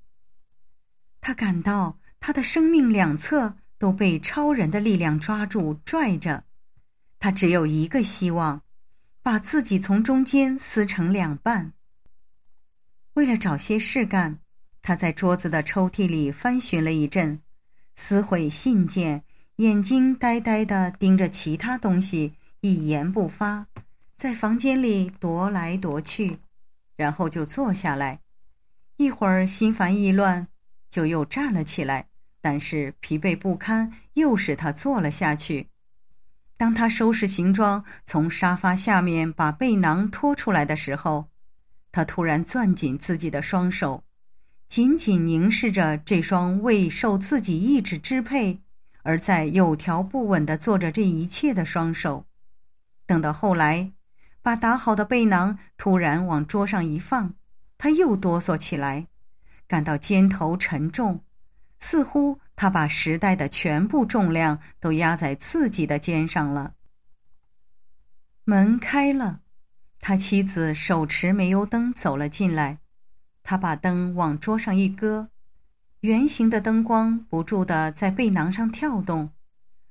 他感到他的生命两侧都被超人的力量抓住拽着，他只有一个希望，把自己从中间撕成两半。为了找些事干，他在桌子的抽屉里翻寻了一阵，撕毁信件，眼睛呆呆地盯着其他东西，一言不发，在房间里踱来踱去，然后就坐下来。一会儿心烦意乱，就又站了起来；但是疲惫不堪，又使他坐了下去。当他收拾行装，从沙发下面把背囊拖出来的时候，他突然攥紧自己的双手，紧紧凝视着这双未受自己意志支配，而在有条不紊地做着这一切的双手。等到后来，把打好的背囊突然往桌上一放。他又哆嗦起来，感到肩头沉重，似乎他把时代的全部重量都压在自己的肩上了。门开了，他妻子手持煤油灯走了进来，他把灯往桌上一搁，圆形的灯光不住的在背囊上跳动，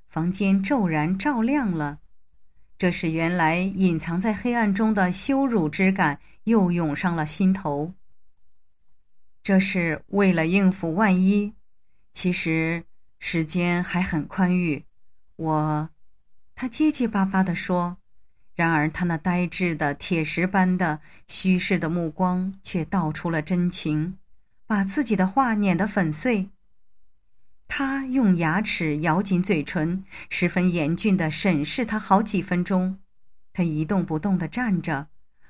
房间骤然照亮了，这使原来隐藏在黑暗中的羞辱之感。又涌上了心头。这是为了应付万一，其实时间还很宽裕。我，他结结巴巴地说。然而他那呆滞的铁石般的虚饰的目光却道出了真情，把自己的话碾得粉碎。他用牙齿咬紧嘴唇，十分严峻地审视他好几分钟。他一动不动地站着，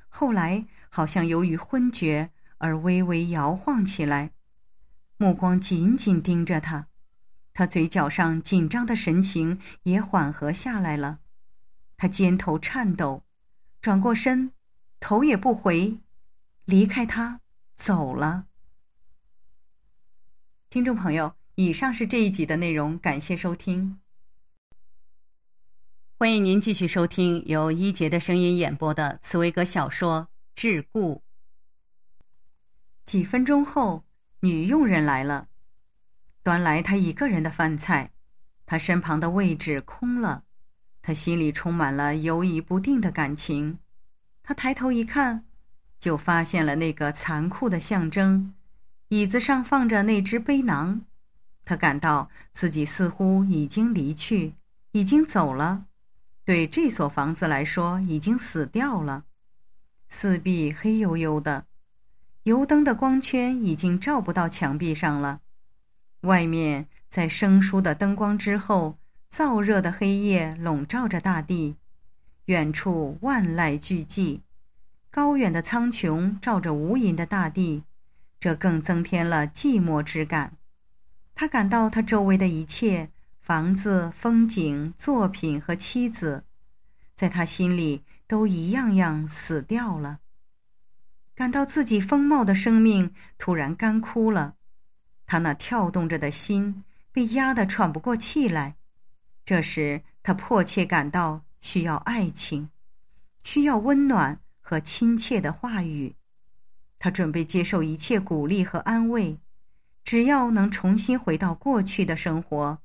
后来。好像由于昏厥而微微摇晃起来，目光紧紧盯着他，他嘴角上紧张的神情也缓和下来了，他肩头颤抖，转过身，头也不回，离开他走了。听众朋友，以上是这一集的内容，感谢收听，欢迎您继续收听由一杰的声音演播的茨威格小说。桎梏。几分钟后，女佣人来了，端来她一个人的饭菜。她身旁的位置空了，她心里充满了犹疑不定的感情。她抬头一看，就发现了那个残酷的象征：椅子上放着那只背囊。她感到自己似乎已经离去，已经走了，对这所房子来说，已经死掉了。四壁黑黝黝的，油灯的光圈已经照不到墙壁上了。外面在生疏的灯光之后，燥热的黑夜笼罩着大地，远处万籁俱寂，高远的苍穹照着无垠的大地，这更增添了寂寞之感。他感到他周围的一切——房子、风景、作品和妻子，在他心里。都一样样死掉了，感到自己丰茂的生命突然干枯了，他那跳动着的心被压得喘不过气来。这时，他迫切感到需要爱情，需要温暖和亲切的话语。他准备接受一切鼓励和安慰，只要能重新回到过去的生活。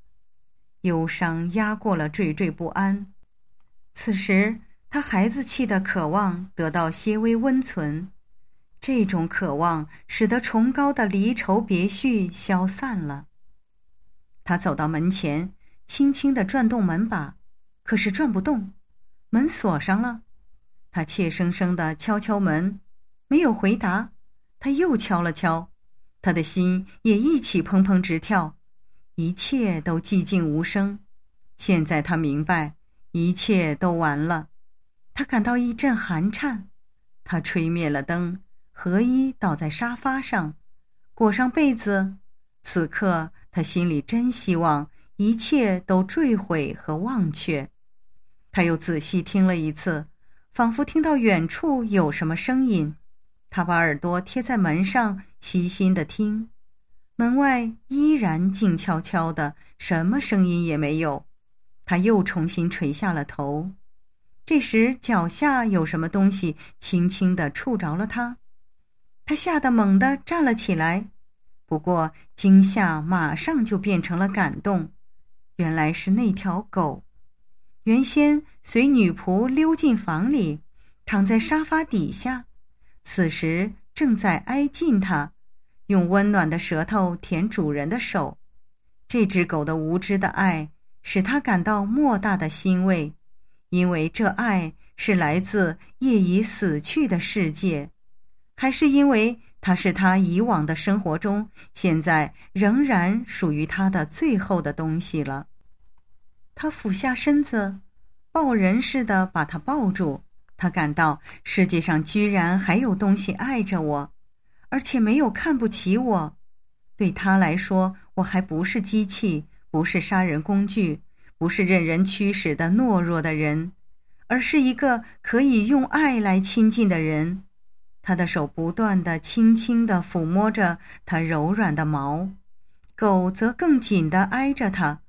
忧伤压过了惴惴不安。此时。他孩子气的渴望得到些微温存，这种渴望使得崇高的离愁别绪消散了。他走到门前，轻轻地转动门把，可是转不动，门锁上了。他怯生生地敲敲门，没有回答。他又敲了敲，他的心也一起砰砰直跳。一切都寂静无声。现在他明白，一切都完了。他感到一阵寒颤，他吹灭了灯，和衣倒在沙发上，裹上被子。此刻，他心里真希望一切都坠毁和忘却。他又仔细听了一次，仿佛听到远处有什么声音。他把耳朵贴在门上，细心的听。门外依然静悄悄的，什么声音也没有。他又重新垂下了头。这时，脚下有什么东西轻轻的触着了他，他吓得猛地站了起来。不过，惊吓马上就变成了感动。原来是那条狗，原先随女仆溜进房里，躺在沙发底下，此时正在挨近他，用温暖的舌头舔主人的手。这只狗的无知的爱使他感到莫大的欣慰。因为这爱是来自业已死去的世界，还是因为它是他以往的生活中现在仍然属于他的最后的东西了？他俯下身子，抱人似的把他抱住。他感到世界上居然还有东西爱着我，而且没有看不起我。对他来说，我还不是机器，不是杀人工具。不是任人驱使的懦弱的人，而是一个可以用爱来亲近的人。他的手不断的轻轻的抚摸着它柔软的毛，狗则更紧的挨着它，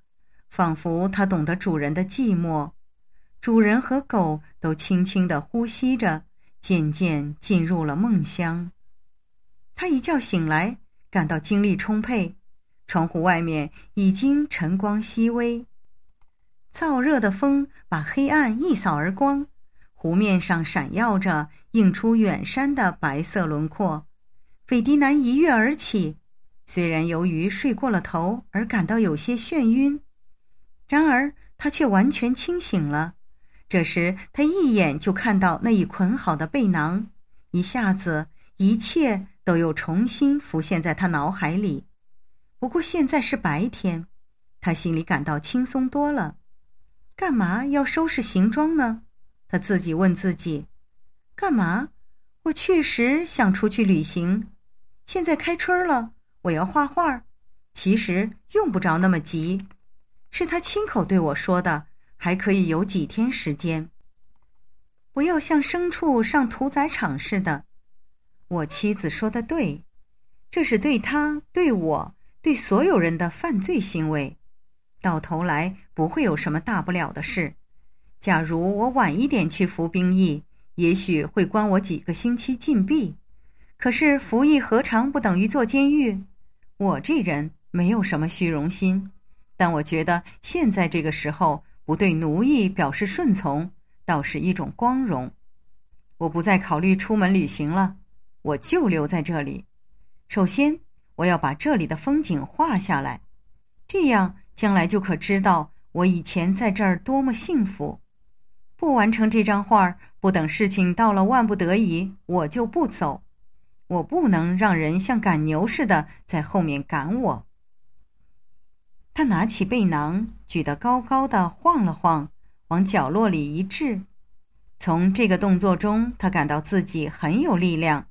仿佛它懂得主人的寂寞。主人和狗都轻轻的呼吸着，渐渐进入了梦乡。他一觉醒来，感到精力充沛。窗户外面已经晨光熹微。燥热的风把黑暗一扫而光，湖面上闪耀着，映出远山的白色轮廓。费迪南一跃而起，虽然由于睡过了头而感到有些眩晕，然而他却完全清醒了。这时他一眼就看到那一捆好的背囊，一下子一切都又重新浮现在他脑海里。不过现在是白天，他心里感到轻松多了。干嘛要收拾行装呢？他自己问自己：“干嘛？我确实想出去旅行。现在开春了，我要画画。其实用不着那么急。”是他亲口对我说的，还可以有几天时间。不要像牲畜上屠宰场似的。我妻子说的对，这是对他、对我、对所有人的犯罪行为。到头来不会有什么大不了的事。假如我晚一点去服兵役，也许会关我几个星期禁闭。可是服役何尝不等于坐监狱？我这人没有什么虚荣心，但我觉得现在这个时候不对奴役表示顺从，倒是一种光荣。我不再考虑出门旅行了，我就留在这里。首先，我要把这里的风景画下来，这样。将来就可知道我以前在这儿多么幸福。不完成这张画，不等事情到了万不得已，我就不走。我不能让人像赶牛似的在后面赶我。他拿起背囊，举得高高的，晃了晃，往角落里一掷。从这个动作中，他感到自己很有力量，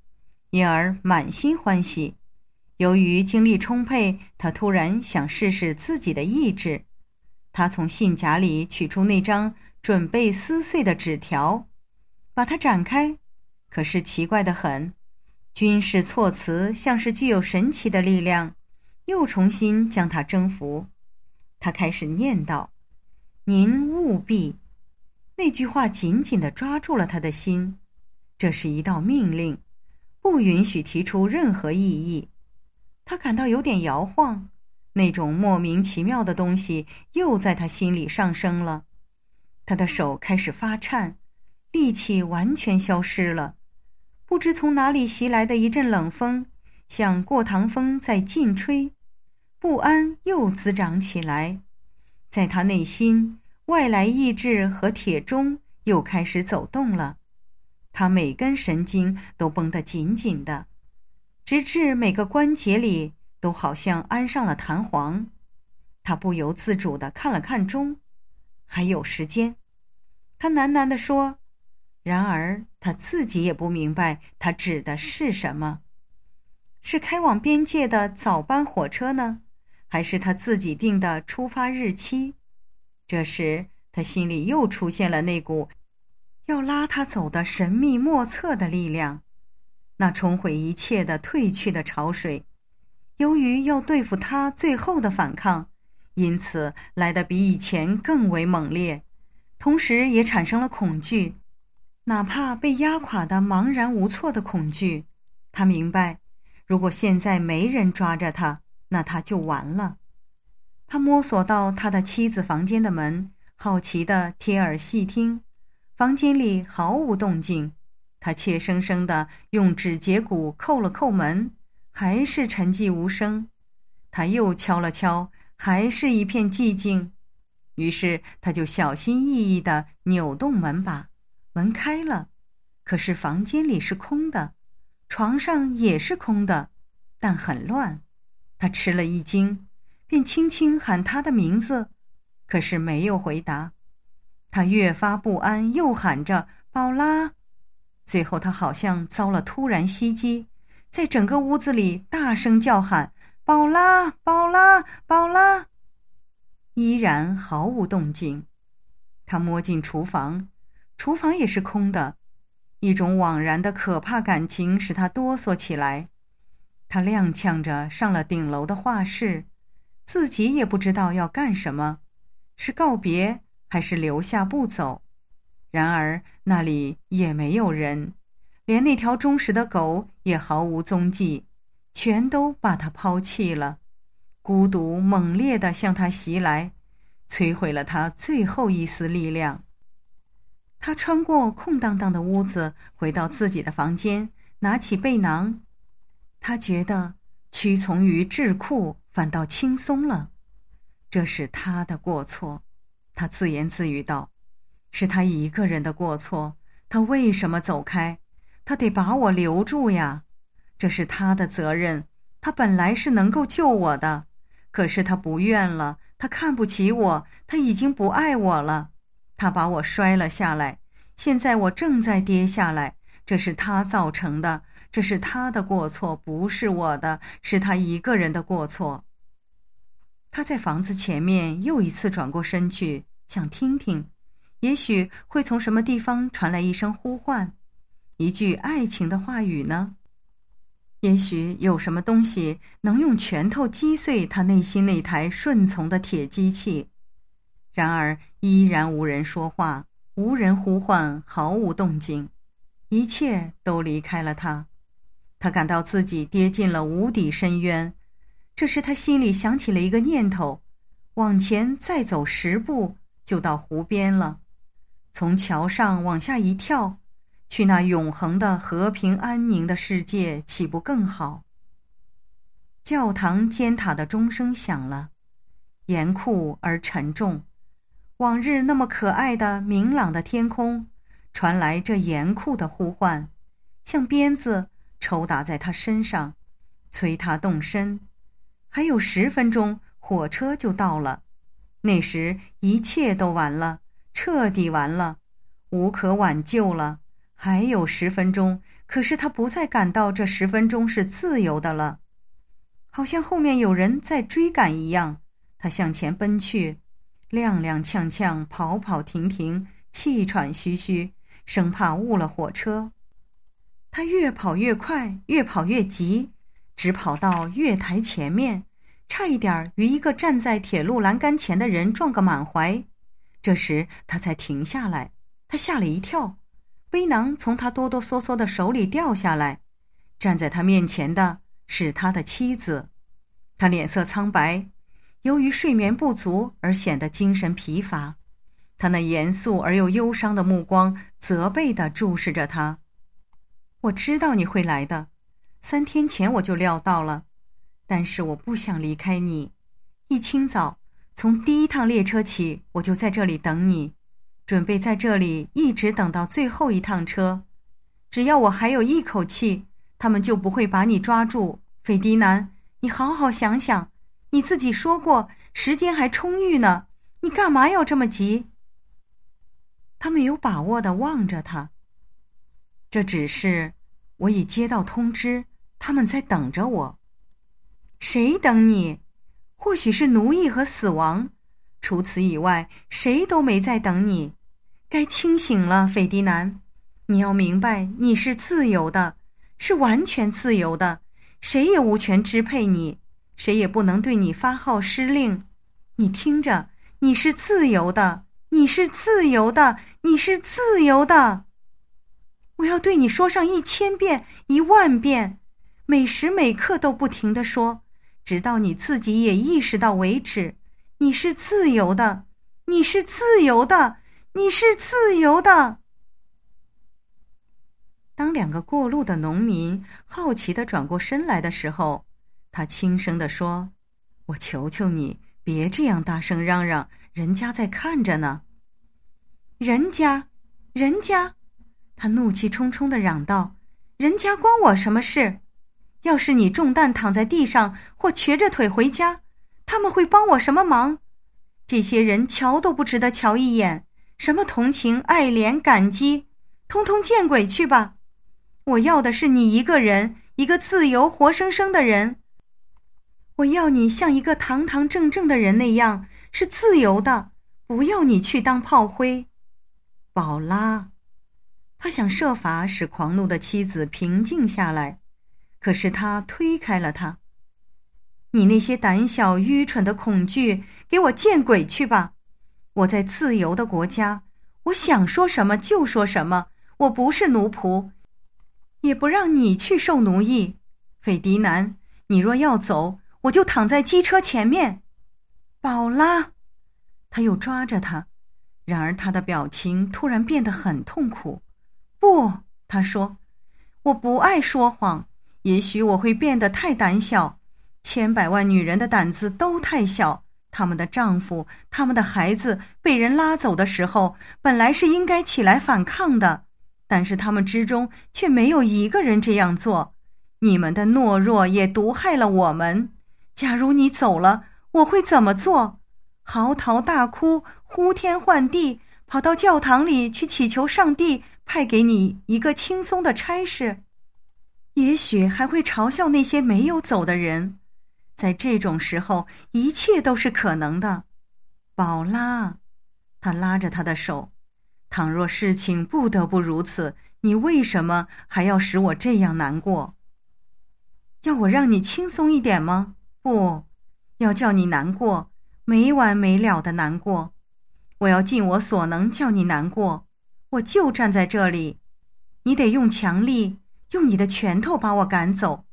因而满心欢喜。由于精力充沛，他突然想试试自己的意志。他从信夹里取出那张准备撕碎的纸条，把它展开。可是奇怪的很，军事措辞像是具有神奇的力量，又重新将他征服。他开始念道：“您务必……”那句话紧紧的抓住了他的心。这是一道命令，不允许提出任何异议。他感到有点摇晃，那种莫名其妙的东西又在他心里上升了。他的手开始发颤，力气完全消失了。不知从哪里袭来的一阵冷风，像过堂风在劲吹。不安又滋长起来，在他内心，外来意志和铁钟又开始走动了。他每根神经都绷得紧紧的。直至每个关节里都好像安上了弹簧，他不由自主的看了看钟，还有时间，他喃喃地说。然而他自己也不明白他指的是什么，是开往边界的早班火车呢，还是他自己定的出发日期？这时他心里又出现了那股要拉他走的神秘莫测的力量。那冲毁一切的退去的潮水，由于要对付他最后的反抗，因此来得比以前更为猛烈，同时也产生了恐惧，哪怕被压垮的茫然无措的恐惧。他明白，如果现在没人抓着他，那他就完了。他摸索到他的妻子房间的门，好奇地贴耳细听，房间里毫无动静。他怯生生的用指节骨扣了扣门，还是沉寂无声。他又敲了敲，还是一片寂静。于是他就小心翼翼的扭动门把，门开了。可是房间里是空的，床上也是空的，但很乱。他吃了一惊，便轻轻喊他的名字，可是没有回答。他越发不安，又喊着：“宝拉。”最后，他好像遭了突然袭击，在整个屋子里大声叫喊：“宝拉，宝拉，宝拉！”依然毫无动静。他摸进厨房，厨房也是空的。一种枉然的可怕感情使他哆嗦起来。他踉跄着上了顶楼的画室，自己也不知道要干什么，是告别还是留下不走。然而。那里也没有人，连那条忠实的狗也毫无踪迹，全都把它抛弃了。孤独猛烈的向他袭来，摧毁了他最后一丝力量。他穿过空荡荡的屋子，回到自己的房间，拿起背囊。他觉得屈从于智库反倒轻松了，这是他的过错，他自言自语道。是他一个人的过错。他为什么走开？他得把我留住呀！这是他的责任。他本来是能够救我的，可是他不愿了。他看不起我，他已经不爱我了。他把我摔了下来，现在我正在跌下来。这是他造成的，这是他的过错，不是我的。是他一个人的过错。他在房子前面又一次转过身去，想听听。也许会从什么地方传来一声呼唤，一句爱情的话语呢？也许有什么东西能用拳头击碎他内心那台顺从的铁机器？然而依然无人说话，无人呼唤，毫无动静，一切都离开了他。他感到自己跌进了无底深渊。这时他心里想起了一个念头：往前再走十步，就到湖边了。从桥上往下一跳，去那永恒的和平安宁的世界，岂不更好？教堂尖塔的钟声响了，严酷而沉重。往日那么可爱的明朗的天空，传来这严酷的呼唤，像鞭子抽打在他身上，催他动身。还有十分钟，火车就到了，那时一切都完了。彻底完了，无可挽救了。还有十分钟，可是他不再感到这十分钟是自由的了，好像后面有人在追赶一样。他向前奔去，踉踉跄跄，跑跑停停，气喘吁吁，生怕误了火车。他越跑越快，越跑越急，只跑到月台前面，差一点儿与一个站在铁路栏杆前的人撞个满怀。这时他才停下来，他吓了一跳，背囊从他哆哆嗦嗦的手里掉下来。站在他面前的是他的妻子，他脸色苍白，由于睡眠不足而显得精神疲乏。他那严肃而又忧伤的目光责备地注视着他。我知道你会来的，三天前我就料到了，但是我不想离开你，一清早。从第一趟列车起，我就在这里等你，准备在这里一直等到最后一趟车。只要我还有一口气，他们就不会把你抓住，费迪南。你好好想想，你自己说过时间还充裕呢，你干嘛要这么急？他们有把握的望着他。这只是，我已接到通知，他们在等着我。谁等你？或许是奴役和死亡，除此以外，谁都没在等你。该清醒了，费迪南，你要明白，你是自由的，是完全自由的，谁也无权支配你，谁也不能对你发号施令。你听着，你是自由的，你是自由的，你是自由的。我要对你说上一千遍、一万遍，每时每刻都不停地说。直到你自己也意识到为止，你是自由的，你是自由的，你是自由的。当两个过路的农民好奇的转过身来的时候，他轻声的说：“我求求你，别这样大声嚷嚷，人家在看着呢。”“人家，人家！”他怒气冲冲的嚷道：“人家关我什么事？”要是你中弹躺在地上或瘸着腿回家，他们会帮我什么忙？这些人瞧都不值得瞧一眼，什么同情、爱怜、感激，通通见鬼去吧！我要的是你一个人，一个自由、活生生的人。我要你像一个堂堂正正的人那样是自由的，不要你去当炮灰，宝拉。他想设法使狂怒的妻子平静下来。可是他推开了他。你那些胆小愚蠢的恐惧，给我见鬼去吧！我在自由的国家，我想说什么就说什么。我不是奴仆，也不让你去受奴役，斐迪南。你若要走，我就躺在机车前面。宝拉，他又抓着他。然而他的表情突然变得很痛苦。不，他说，我不爱说谎。也许我会变得太胆小，千百万女人的胆子都太小。她们的丈夫、他们的孩子被人拉走的时候，本来是应该起来反抗的，但是他们之中却没有一个人这样做。你们的懦弱也毒害了我们。假如你走了，我会怎么做？嚎啕大哭，呼天唤地，跑到教堂里去祈求上帝派给你一个轻松的差事。也许还会嘲笑那些没有走的人，在这种时候，一切都是可能的。宝拉，他拉着他的手。倘若事情不得不如此，你为什么还要使我这样难过？要我让你轻松一点吗？不要叫你难过，没完没了的难过。我要尽我所能叫你难过。我就站在这里，你得用强力。用你的拳头把我赶走，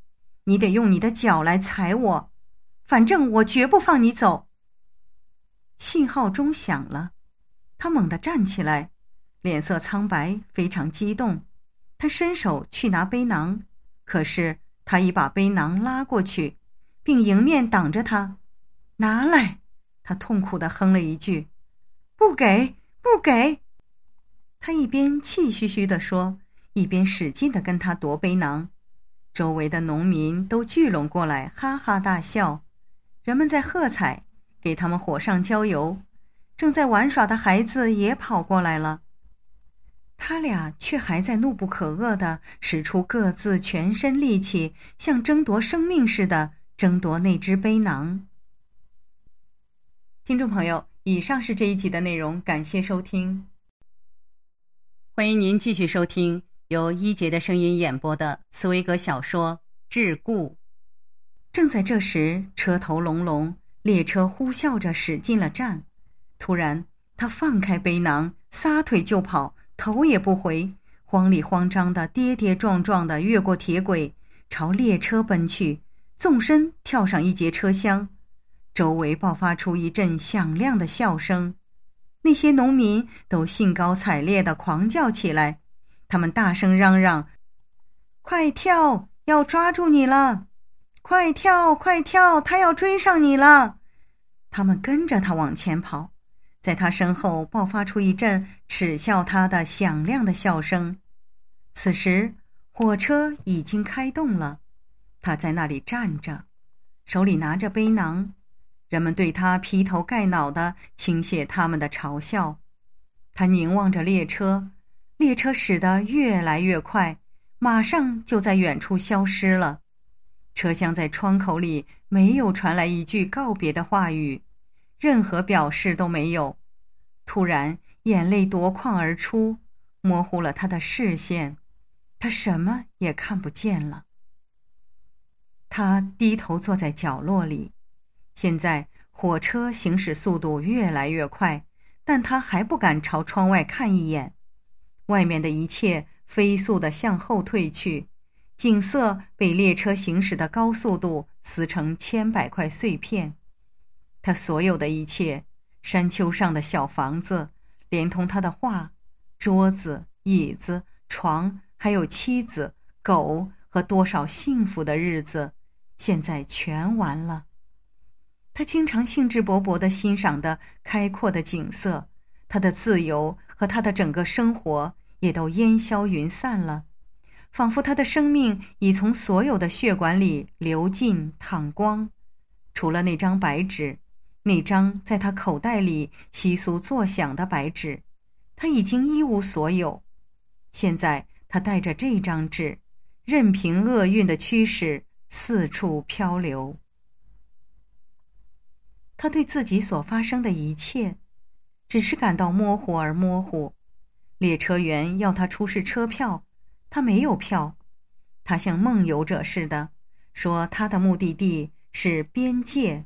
你得用你的脚来踩我，反正我绝不放你走。信号钟响了，他猛地站起来，脸色苍白，非常激动。他伸手去拿背囊，可是他已把背囊拉过去，并迎面挡着他。拿来！他痛苦地哼了一句：“不给，不给！”他一边气吁吁地说。一边使劲的跟他夺背囊，周围的农民都聚拢过来，哈哈大笑，人们在喝彩，给他们火上浇油。正在玩耍的孩子也跑过来了，他俩却还在怒不可遏的使出各自全身力气，像争夺生命似的争夺那只背囊。听众朋友，以上是这一集的内容，感谢收听，欢迎您继续收听。由一杰的声音演播的茨威格小说《桎梏》。正在这时，车头隆隆，列车呼啸着驶进了站。突然，他放开背囊，撒腿就跑，头也不回，慌里慌张的跌跌撞撞的越过铁轨，朝列车奔去，纵身跳上一节车厢。周围爆发出一阵响亮的笑声，那些农民都兴高采烈的狂叫起来。他们大声嚷嚷：“快跳！要抓住你了！快跳！快跳！他要追上你了！”他们跟着他往前跑，在他身后爆发出一阵耻笑他的响亮的笑声。此时，火车已经开动了，他在那里站着，手里拿着背囊，人们对他劈头盖脑的倾泻他们的嘲笑。他凝望着列车。列车驶得越来越快，马上就在远处消失了。车厢在窗口里没有传来一句告别的话语，任何表示都没有。突然，眼泪夺眶而出，模糊了他的视线，他什么也看不见了。他低头坐在角落里，现在火车行驶速度越来越快，但他还不敢朝窗外看一眼。外面的一切飞速的向后退去，景色被列车行驶的高速度撕成千百块碎片。他所有的一切，山丘上的小房子，连同他的画、桌子、椅子、床，还有妻子、狗和多少幸福的日子，现在全完了。他经常兴致勃勃的欣赏的开阔的景色，他的自由和他的整个生活。也都烟消云散了，仿佛他的生命已从所有的血管里流尽淌光，除了那张白纸，那张在他口袋里悉数作响的白纸，他已经一无所有。现在他带着这张纸，任凭厄运的驱使四处漂流。他对自己所发生的一切，只是感到模糊而模糊。列车员要他出示车票，他没有票。他像梦游者似的说：“他的目的地是边界。”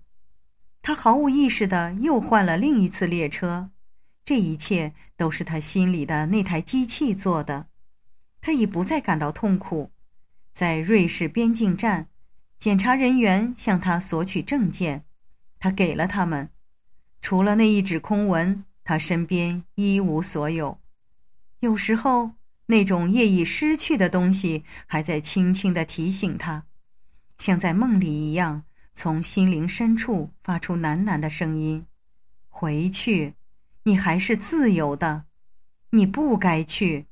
他毫无意识的又换了另一次列车。这一切都是他心里的那台机器做的。他已不再感到痛苦。在瑞士边境站，检查人员向他索取证件，他给了他们。除了那一纸空文，他身边一无所有。有时候，那种业已失去的东西还在轻轻的提醒他，像在梦里一样，从心灵深处发出喃喃的声音：“回去，你还是自由的，你不该去。”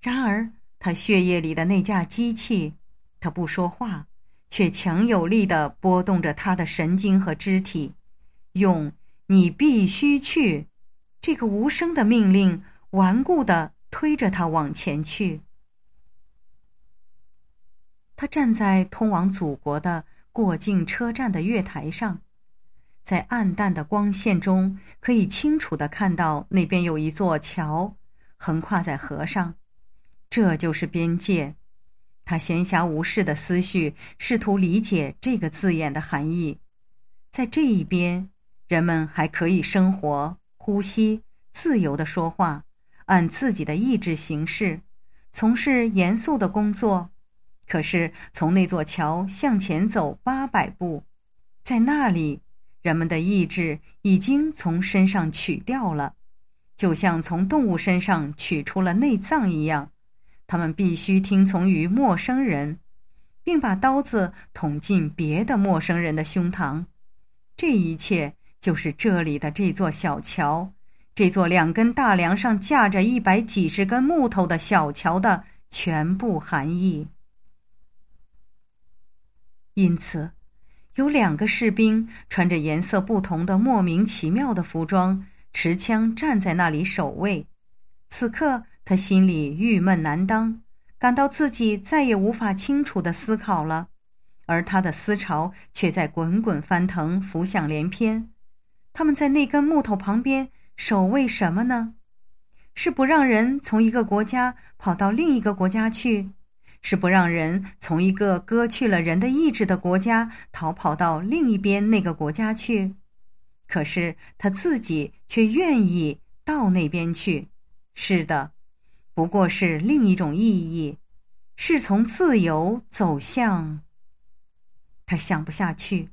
然而，他血液里的那架机器，他不说话，却强有力的拨动着他的神经和肢体，用“你必须去”这个无声的命令。顽固地推着他往前去。他站在通往祖国的过境车站的月台上，在暗淡的光线中，可以清楚地看到那边有一座桥横跨在河上，这就是边界。他闲暇无事的思绪试图理解这个字眼的含义。在这一边，人们还可以生活、呼吸、自由的说话。按自己的意志行事，从事严肃的工作。可是，从那座桥向前走八百步，在那里，人们的意志已经从身上取掉了，就像从动物身上取出了内脏一样。他们必须听从于陌生人，并把刀子捅进别的陌生人的胸膛。这一切就是这里的这座小桥。这座两根大梁上架着一百几十根木头的小桥的全部含义。因此，有两个士兵穿着颜色不同的、莫名其妙的服装，持枪站在那里守卫。此刻，他心里郁闷难当，感到自己再也无法清楚的思考了，而他的思潮却在滚滚翻腾、浮想联翩。他们在那根木头旁边。守卫什么呢？是不让人从一个国家跑到另一个国家去？是不让人从一个割去了人的意志的国家逃跑到另一边那个国家去？可是他自己却愿意到那边去。是的，不过是另一种意义，是从自由走向……他想不下去。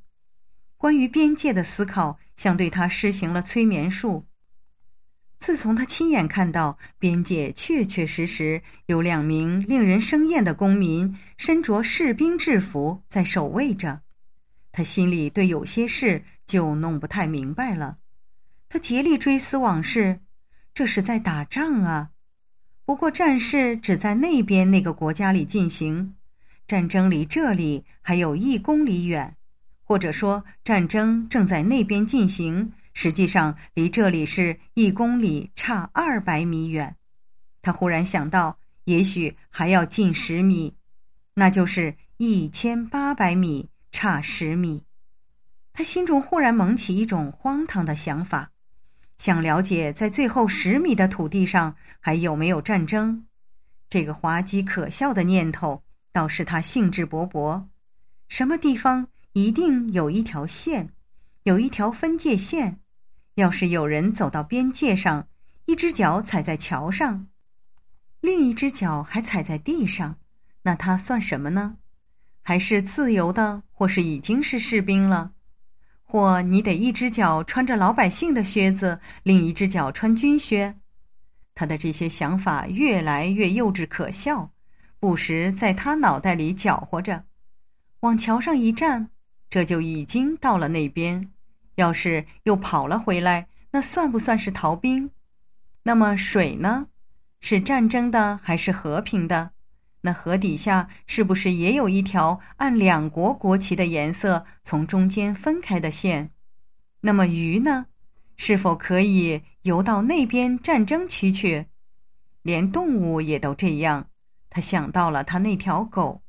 关于边界的思考，像对他施行了催眠术。自从他亲眼看到边界确确实实有两名令人生厌的公民身着士兵制服在守卫着，他心里对有些事就弄不太明白了。他竭力追思往事，这是在打仗啊！不过战事只在那边那个国家里进行，战争离这里还有一公里远，或者说战争正在那边进行。实际上离这里是一公里，差二百米远。他忽然想到，也许还要近十米，那就是一千八百米差十米。他心中忽然萌起一种荒唐的想法，想了解在最后十米的土地上还有没有战争。这个滑稽可笑的念头倒是他兴致勃勃。什么地方一定有一条线，有一条分界线。要是有人走到边界上，一只脚踩在桥上，另一只脚还踩在地上，那他算什么呢？还是自由的，或是已经是士兵了？或你得一只脚穿着老百姓的靴子，另一只脚穿军靴？他的这些想法越来越幼稚可笑，不时在他脑袋里搅和着。往桥上一站，这就已经到了那边。要是又跑了回来，那算不算是逃兵？那么水呢？是战争的还是和平的？那河底下是不是也有一条按两国国旗的颜色从中间分开的线？那么鱼呢？是否可以游到那边战争区去？连动物也都这样。他想到了他那条狗。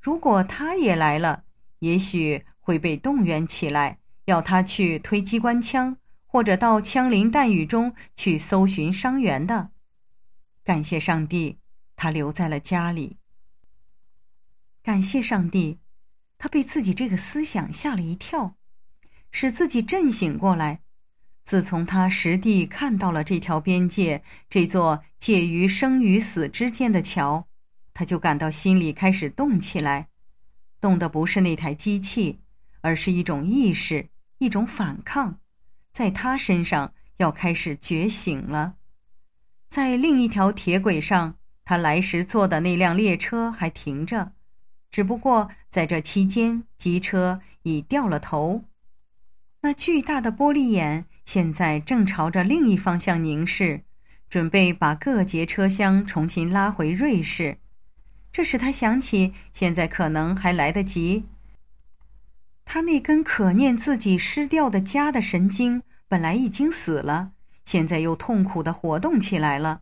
如果它也来了，也许会被动员起来。要他去推机关枪，或者到枪林弹雨中去搜寻伤员的，感谢上帝，他留在了家里。感谢上帝，他被自己这个思想吓了一跳，使自己震醒过来。自从他实地看到了这条边界，这座介于生与死之间的桥，他就感到心里开始动起来，动的不是那台机器，而是一种意识。一种反抗，在他身上要开始觉醒了。在另一条铁轨上，他来时坐的那辆列车还停着，只不过在这期间，机车已掉了头。那巨大的玻璃眼现在正朝着另一方向凝视，准备把各节车厢重新拉回瑞士。这使他想起，现在可能还来得及。他那根可念自己失掉的家的神经本来已经死了，现在又痛苦的活动起来了。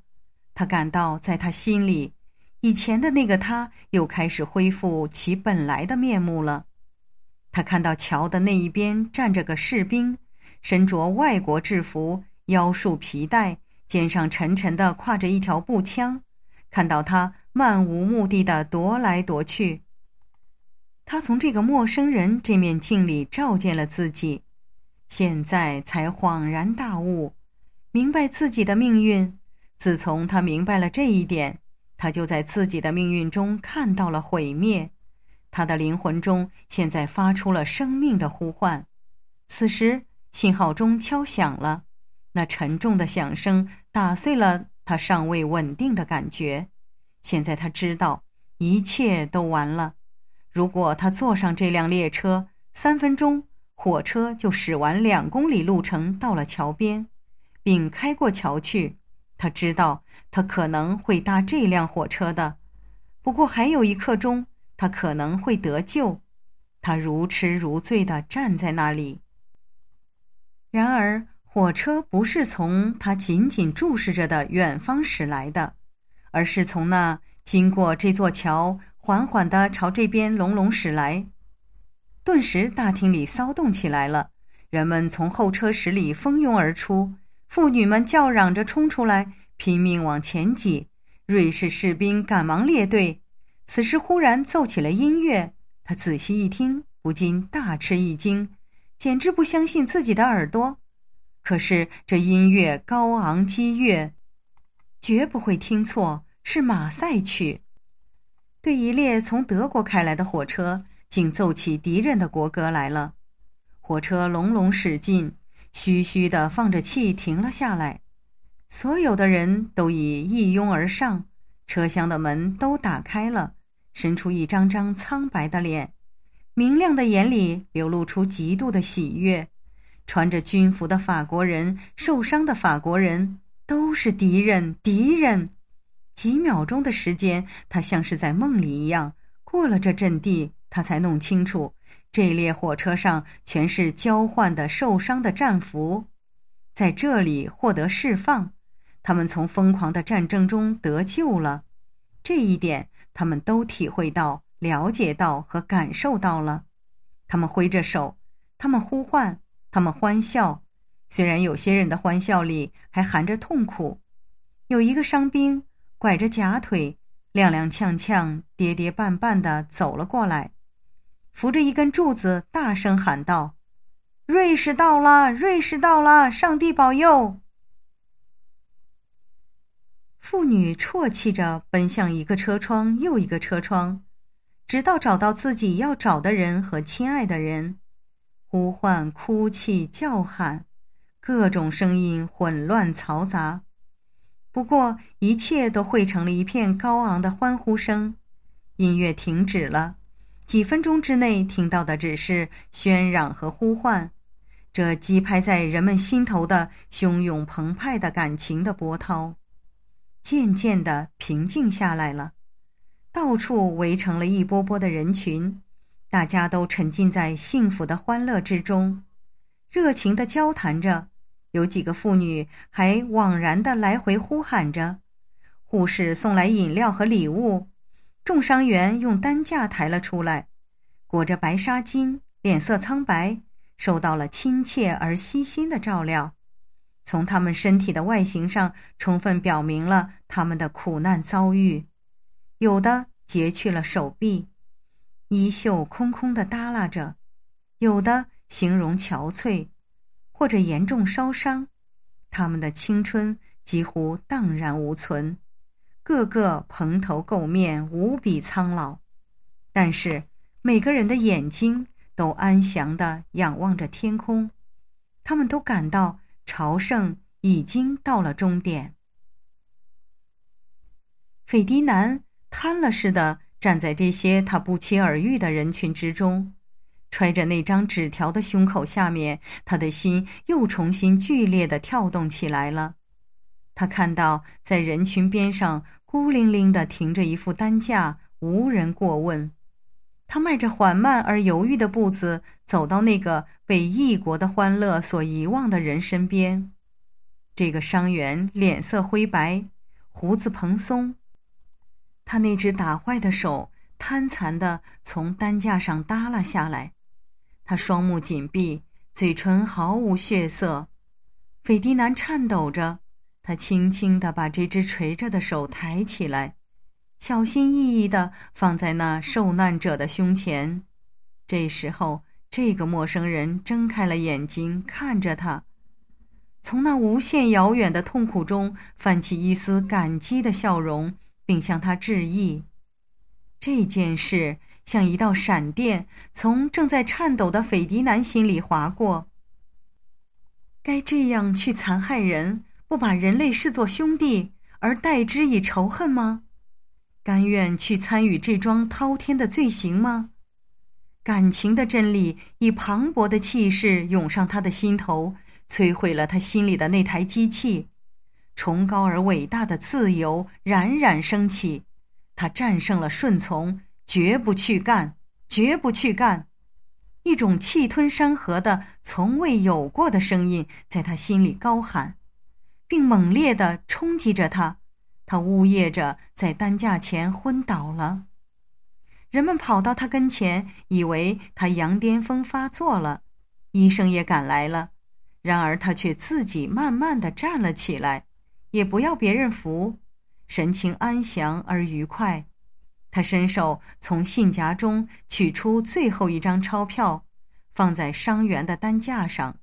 他感到，在他心里，以前的那个他又开始恢复其本来的面目了。他看到桥的那一边站着个士兵，身着外国制服，腰束皮带，肩上沉沉的挎着一条步枪。看到他漫无目的的踱来踱去。他从这个陌生人这面镜里照见了自己，现在才恍然大悟，明白自己的命运。自从他明白了这一点，他就在自己的命运中看到了毁灭。他的灵魂中现在发出了生命的呼唤。此时，信号钟敲响了，那沉重的响声打碎了他尚未稳定的感觉。现在他知道，一切都完了。如果他坐上这辆列车，三分钟火车就驶完两公里路程，到了桥边，并开过桥去。他知道他可能会搭这辆火车的，不过还有一刻钟，他可能会得救。他如痴如醉的站在那里。然而，火车不是从他紧紧注视着的远方驶来的，而是从那经过这座桥。缓缓地朝这边隆隆驶来，顿时大厅里骚动起来了。人们从候车室里蜂拥而出，妇女们叫嚷着冲出来，拼命往前挤。瑞士士兵赶忙列队。此时忽然奏起了音乐，他仔细一听，不禁大吃一惊，简直不相信自己的耳朵。可是这音乐高昂激越，绝不会听错，是马赛曲。对一列从德国开来的火车，竟奏起敌人的国歌来了。火车隆隆驶进，嘘嘘的放着气，停了下来。所有的人都已一拥而上，车厢的门都打开了，伸出一张张苍白的脸，明亮的眼里流露出极度的喜悦。穿着军服的法国人，受伤的法国人，都是敌人，敌人。几秒钟的时间，他像是在梦里一样过了这阵地，他才弄清楚，这列火车上全是交换的受伤的战俘，在这里获得释放，他们从疯狂的战争中得救了，这一点他们都体会到、了解到和感受到了。他们挥着手，他们呼唤，他们欢笑，虽然有些人的欢笑里还含着痛苦，有一个伤兵。拐着假腿，踉踉跄跄、跌跌绊绊地走了过来，扶着一根柱子，大声喊道：“瑞士到了，瑞士到了！上帝保佑！”妇女啜泣着奔向一个车窗，又一个车窗，直到找到自己要找的人和亲爱的人，呼唤、哭泣、叫喊，各种声音混乱嘈杂。不过，一切都汇成了一片高昂的欢呼声。音乐停止了，几分钟之内听到的只是喧嚷和呼唤。这击拍在人们心头的汹涌澎湃的感情的波涛，渐渐的平静下来了。到处围成了一波波的人群，大家都沉浸在幸福的欢乐之中，热情的交谈着。有几个妇女还枉然的来回呼喊着。护士送来饮料和礼物，重伤员用担架抬了出来，裹着白纱巾，脸色苍白，受到了亲切而悉心的照料。从他们身体的外形上，充分表明了他们的苦难遭遇：有的截去了手臂，衣袖空空的耷拉着；有的形容憔悴。或者严重烧伤，他们的青春几乎荡然无存，个个蓬头垢面，无比苍老。但是每个人的眼睛都安详的仰望着天空，他们都感到朝圣已经到了终点。斐迪南瘫了似的站在这些他不期而遇的人群之中。揣着那张纸条的胸口下面，他的心又重新剧烈的跳动起来了。他看到在人群边上孤零零的停着一副担架，无人过问。他迈着缓慢而犹豫的步子走到那个被异国的欢乐所遗忘的人身边。这个伤员脸色灰白，胡子蓬松。他那只打坏的手贪残的从担架上耷拉下来。他双目紧闭，嘴唇毫无血色。斐迪南颤抖着，他轻轻的把这只垂着的手抬起来，小心翼翼的放在那受难者的胸前。这时候，这个陌生人睁开了眼睛，看着他，从那无限遥远的痛苦中泛起一丝感激的笑容，并向他致意。这件事。像一道闪电，从正在颤抖的斐迪南心里划过。该这样去残害人，不把人类视作兄弟，而代之以仇恨吗？甘愿去参与这桩滔天的罪行吗？感情的真理以磅礴的气势涌上他的心头，摧毁了他心里的那台机器。崇高而伟大的自由冉冉升起，他战胜了顺从。绝不去干，绝不去干！一种气吞山河的、从未有过的声音在他心里高喊，并猛烈的冲击着他。他呜咽着，在担架前昏倒了。人们跑到他跟前，以为他羊癫疯发作了；医生也赶来了。然而他却自己慢慢的站了起来，也不要别人扶，神情安详而愉快。他伸手从信夹中取出最后一张钞票，放在伤员的担架上，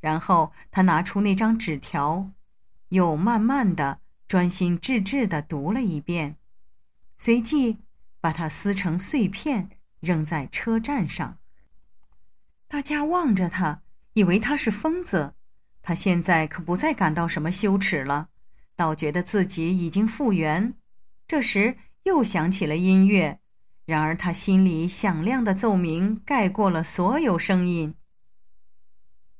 然后他拿出那张纸条，又慢慢的、专心致志的读了一遍，随即把它撕成碎片，扔在车站上。大家望着他，以为他是疯子。他现在可不再感到什么羞耻了，倒觉得自己已经复原。这时。又响起了音乐，然而他心里响亮的奏鸣盖过了所有声音。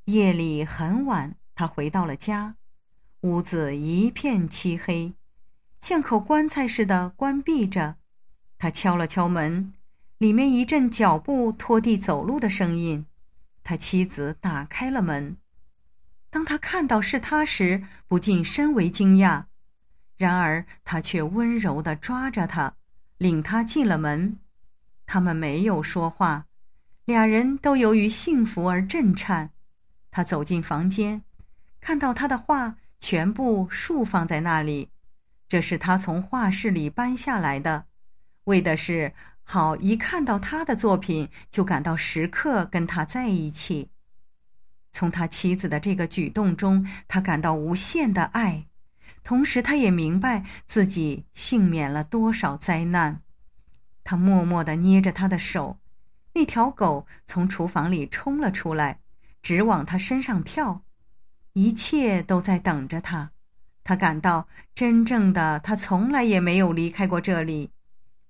夜里很晚，他回到了家，屋子一片漆黑，像口棺材似的关闭着。他敲了敲门，里面一阵脚步拖地走路的声音。他妻子打开了门，当他看到是他时，不禁深为惊讶。然而他却温柔地抓着他，领他进了门。他们没有说话，俩人都由于幸福而震颤。他走进房间，看到他的画全部竖放在那里，这是他从画室里搬下来的，为的是好一看到他的作品就感到时刻跟他在一起。从他妻子的这个举动中，他感到无限的爱。同时，他也明白自己幸免了多少灾难。他默默的捏着他的手。那条狗从厨房里冲了出来，直往他身上跳。一切都在等着他。他感到真正的他从来也没有离开过这里。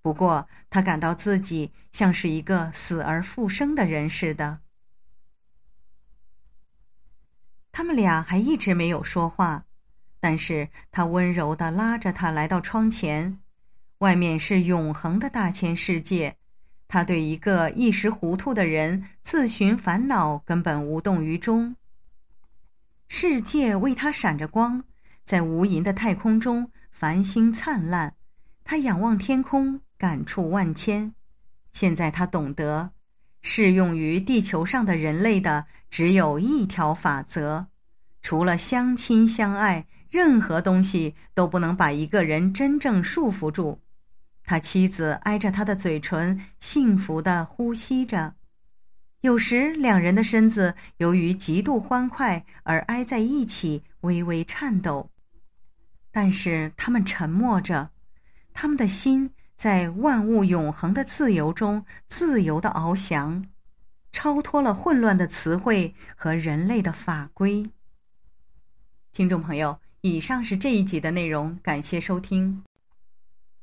不过，他感到自己像是一个死而复生的人似的。他们俩还一直没有说话。但是他温柔地拉着他来到窗前，外面是永恒的大千世界。他对一个一时糊涂的人自寻烦恼，根本无动于衷。世界为他闪着光，在无垠的太空中，繁星灿烂。他仰望天空，感触万千。现在他懂得，适用于地球上的人类的只有一条法则：除了相亲相爱。任何东西都不能把一个人真正束缚住。他妻子挨着他的嘴唇，幸福的呼吸着。有时，两人的身子由于极度欢快而挨在一起，微微颤抖。但是，他们沉默着，他们的心在万物永恒的自由中自由的翱翔，超脱了混乱的词汇和人类的法规。听众朋友。以上是这一集的内容，感谢收听。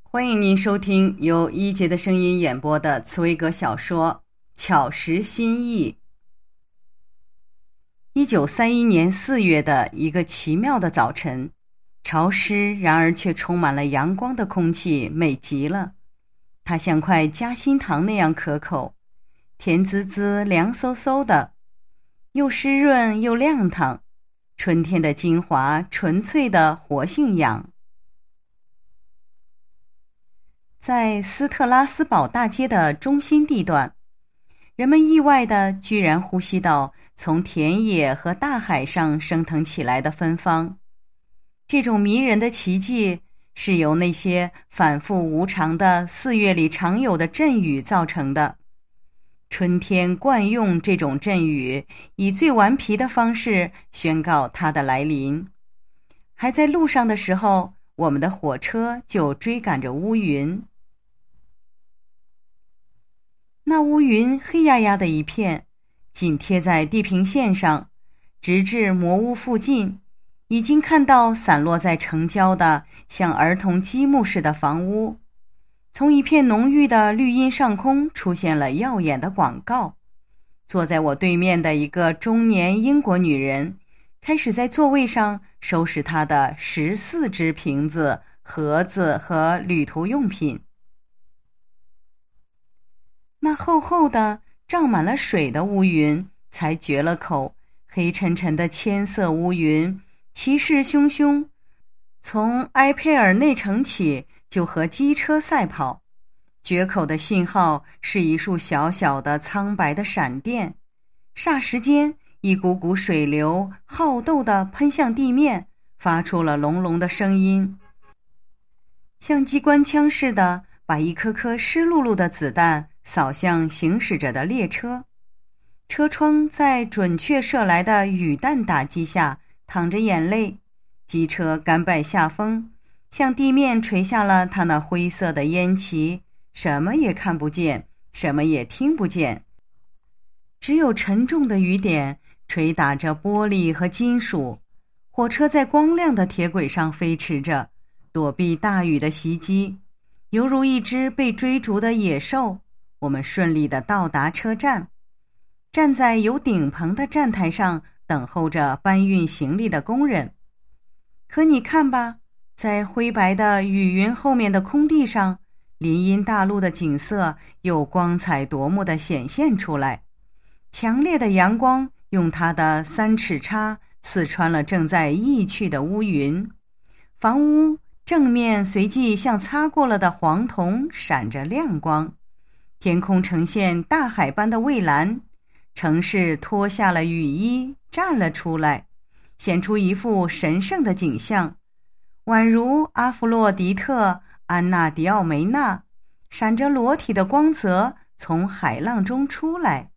欢迎您收听由一杰的声音演播的茨威格小说《巧识心意》。一九三一年四月的一个奇妙的早晨，潮湿然而却充满了阳光的空气，美极了。它像块夹心糖那样可口，甜滋滋、凉飕飕的，又湿润又亮堂。春天的精华，纯粹的活性氧，在斯特拉斯堡大街的中心地段，人们意外的居然呼吸到从田野和大海上升腾起来的芬芳。这种迷人的奇迹是由那些反复无常的四月里常有的阵雨造成的。春天惯用这种阵雨，以最顽皮的方式宣告它的来临。还在路上的时候，我们的火车就追赶着乌云。那乌云黑压压的一片，紧贴在地平线上，直至魔屋附近，已经看到散落在城郊的像儿童积木似的房屋。从一片浓郁的绿荫上空出现了耀眼的广告。坐在我对面的一个中年英国女人，开始在座位上收拾她的十四只瓶子、盒子和旅途用品。那厚厚的、涨满了水的乌云才绝了口，黑沉沉的千色乌云，气势汹汹，从埃佩尔内城起。就和机车赛跑，决口的信号是一束小小的苍白的闪电。霎时间，一股股水流好斗的喷向地面，发出了隆隆的声音，像机关枪似的，把一颗颗湿漉漉的子弹扫向行驶着的列车。车窗在准确射来的雨弹打击下淌着眼泪，机车甘拜下风。向地面垂下了他那灰色的烟旗，什么也看不见，什么也听不见。只有沉重的雨点捶打着玻璃和金属。火车在光亮的铁轨上飞驰着，躲避大雨的袭击，犹如一只被追逐的野兽。我们顺利的到达车站，站在有顶棚的站台上，等候着搬运行李的工人。可你看吧。在灰白的雨云后面的空地上，林荫大路的景色又光彩夺目的显现出来。强烈的阳光用它的三尺叉刺穿了正在逸去的乌云，房屋正面随即像擦过了的黄铜闪着亮光，天空呈现大海般的蔚蓝，城市脱下了雨衣站了出来，显出一副神圣的景象。宛如阿弗洛狄特、安娜·迪奥梅娜，闪着裸体的光泽从海浪中出来。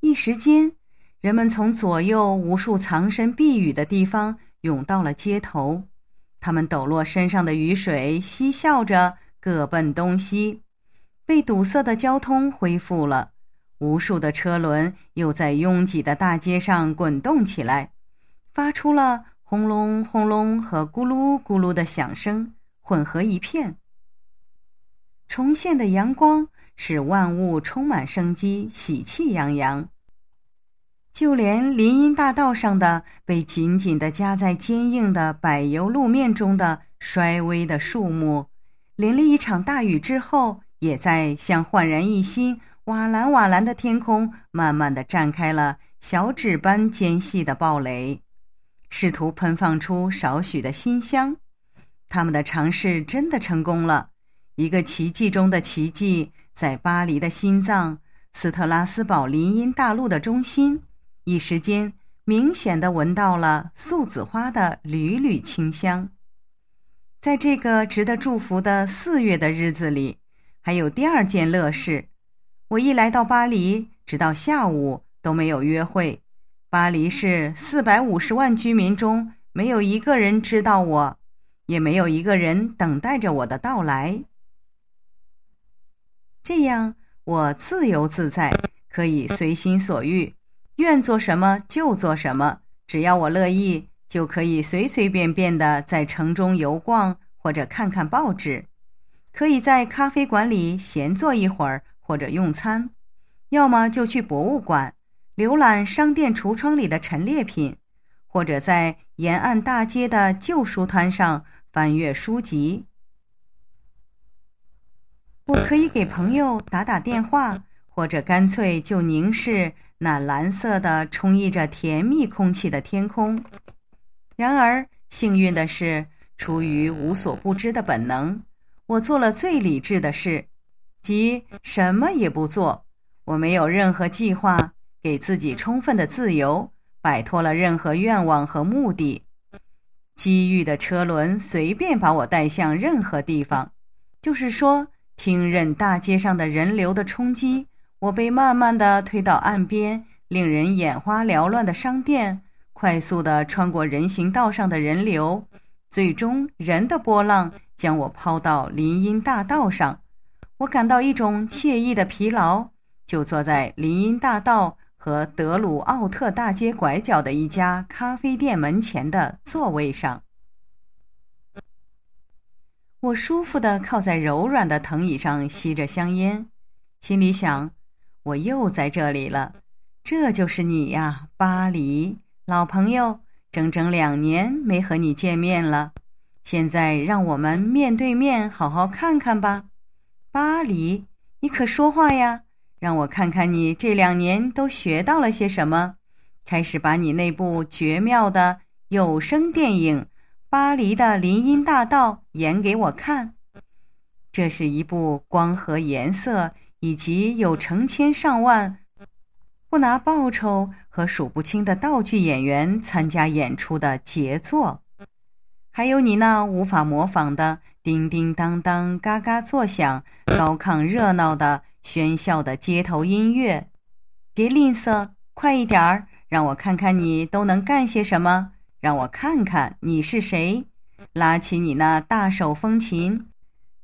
一时间，人们从左右无数藏身避雨的地方涌到了街头，他们抖落身上的雨水，嬉笑着各奔东西。被堵塞的交通恢复了，无数的车轮又在拥挤的大街上滚动起来，发出了。轰隆轰隆和咕噜咕噜的响声混合一片。重现的阳光使万物充满生机，喜气洋洋。就连林荫大道上的被紧紧的夹在坚硬的柏油路面中的衰微的树木，淋了一场大雨之后，也在像焕然一新。瓦蓝瓦蓝的天空，慢慢的绽开了小指般尖细的暴雷。试图喷放出少许的新香，他们的尝试真的成功了。一个奇迹中的奇迹，在巴黎的心脏——斯特拉斯堡林荫大陆的中心，一时间明显的闻到了素子花的缕缕清香。在这个值得祝福的四月的日子里，还有第二件乐事：我一来到巴黎，直到下午都没有约会。巴黎市四百五十万居民中，没有一个人知道我，也没有一个人等待着我的到来。这样，我自由自在，可以随心所欲，愿做什么就做什么。只要我乐意，就可以随随便便的在城中游逛，或者看看报纸，可以在咖啡馆里闲坐一会儿，或者用餐，要么就去博物馆。浏览商店橱窗里的陈列品，或者在沿岸大街的旧书摊上翻阅书籍。我可以给朋友打打电话，或者干脆就凝视那蓝色的充溢着甜蜜空气的天空。然而，幸运的是，出于无所不知的本能，我做了最理智的事，即什么也不做。我没有任何计划。给自己充分的自由，摆脱了任何愿望和目的。机遇的车轮随便把我带向任何地方。就是说，听任大街上的人流的冲击，我被慢慢的推到岸边。令人眼花缭乱的商店，快速的穿过人行道上的人流，最终人的波浪将我抛到林荫大道上。我感到一种惬意的疲劳，就坐在林荫大道。和德鲁奥特大街拐角的一家咖啡店门前的座位上，我舒服地靠在柔软的藤椅上，吸着香烟，心里想：我又在这里了，这就是你呀，巴黎，老朋友，整整两年没和你见面了，现在让我们面对面好好看看吧，巴黎，你可说话呀。让我看看你这两年都学到了些什么，开始把你那部绝妙的有声电影《巴黎的林荫大道》演给我看。这是一部光和颜色以及有成千上万不拿报酬和数不清的道具演员参加演出的杰作，还有你那无法模仿的叮叮当当、嘎嘎作响、高亢热闹的。喧嚣的街头音乐，别吝啬，快一点儿，让我看看你都能干些什么，让我看看你是谁。拉起你那大手风琴，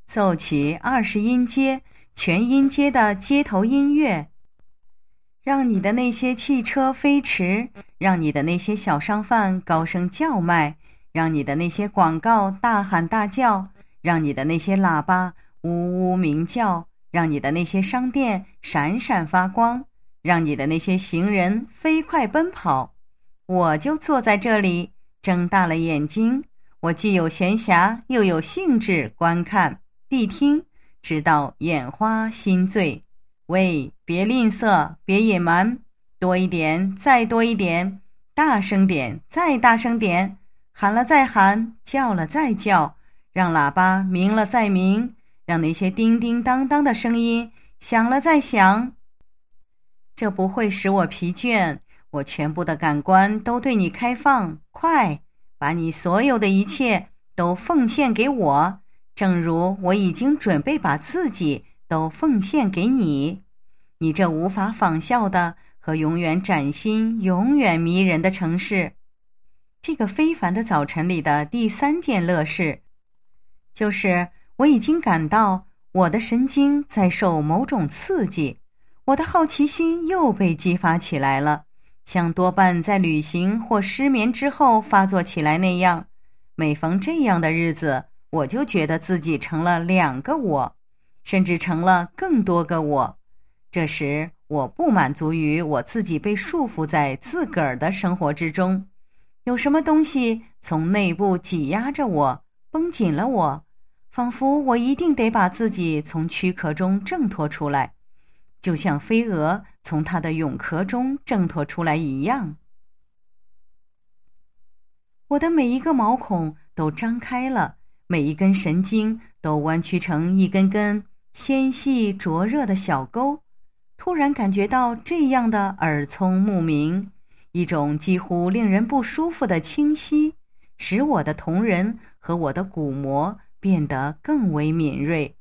奏起二十音阶全音阶的街头音乐。让你的那些汽车飞驰，让你的那些小商贩高声叫卖，让你的那些广告大喊大叫，让你的那些喇叭呜呜鸣叫。让你的那些商店闪闪发光，让你的那些行人飞快奔跑。我就坐在这里，睁大了眼睛，我既有闲暇又有兴致观看、谛听，直到眼花心醉。喂，别吝啬，别隐瞒，多一点，再多一点，大声点，再大声点，喊了再喊，叫了再叫，让喇叭鸣了再鸣。让那些叮叮当当的声音响了再响。这不会使我疲倦，我全部的感官都对你开放。快把你所有的一切都奉献给我，正如我已经准备把自己都奉献给你。你这无法仿效的和永远崭新、永远迷人的城市，这个非凡的早晨里的第三件乐事，就是。我已经感到我的神经在受某种刺激，我的好奇心又被激发起来了，像多半在旅行或失眠之后发作起来那样。每逢这样的日子，我就觉得自己成了两个我，甚至成了更多个我。这时，我不满足于我自己被束缚在自个儿的生活之中，有什么东西从内部挤压着我，绷紧了我。仿佛我一定得把自己从躯壳中挣脱出来，就像飞蛾从它的蛹壳中挣脱出来一样。我的每一个毛孔都张开了，每一根神经都弯曲成一根根纤细灼热的小沟。突然感觉到这样的耳聪目明，一种几乎令人不舒服的清晰，使我的瞳仁和我的鼓膜。变得更为敏锐，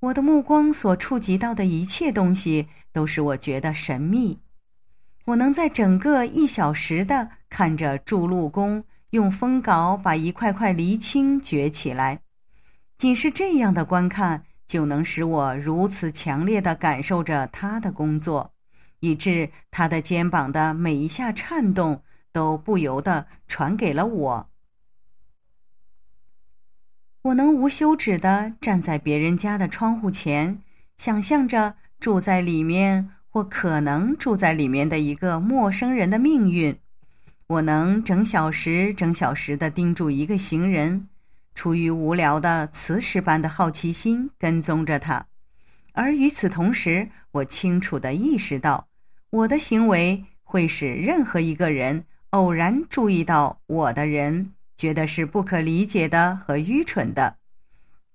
我的目光所触及到的一切东西都使我觉得神秘。我能在整个一小时的看着筑路工用风镐把一块块沥青掘起来，仅是这样的观看就能使我如此强烈地感受着他的工作，以致他的肩膀的每一下颤动都不由得传给了我。我能无休止地站在别人家的窗户前，想象着住在里面或可能住在里面的一个陌生人的命运。我能整小时、整小时地盯住一个行人，出于无聊的磁石般的好奇心跟踪着他，而与此同时，我清楚地意识到，我的行为会使任何一个人偶然注意到我的人。觉得是不可理解的和愚蠢的，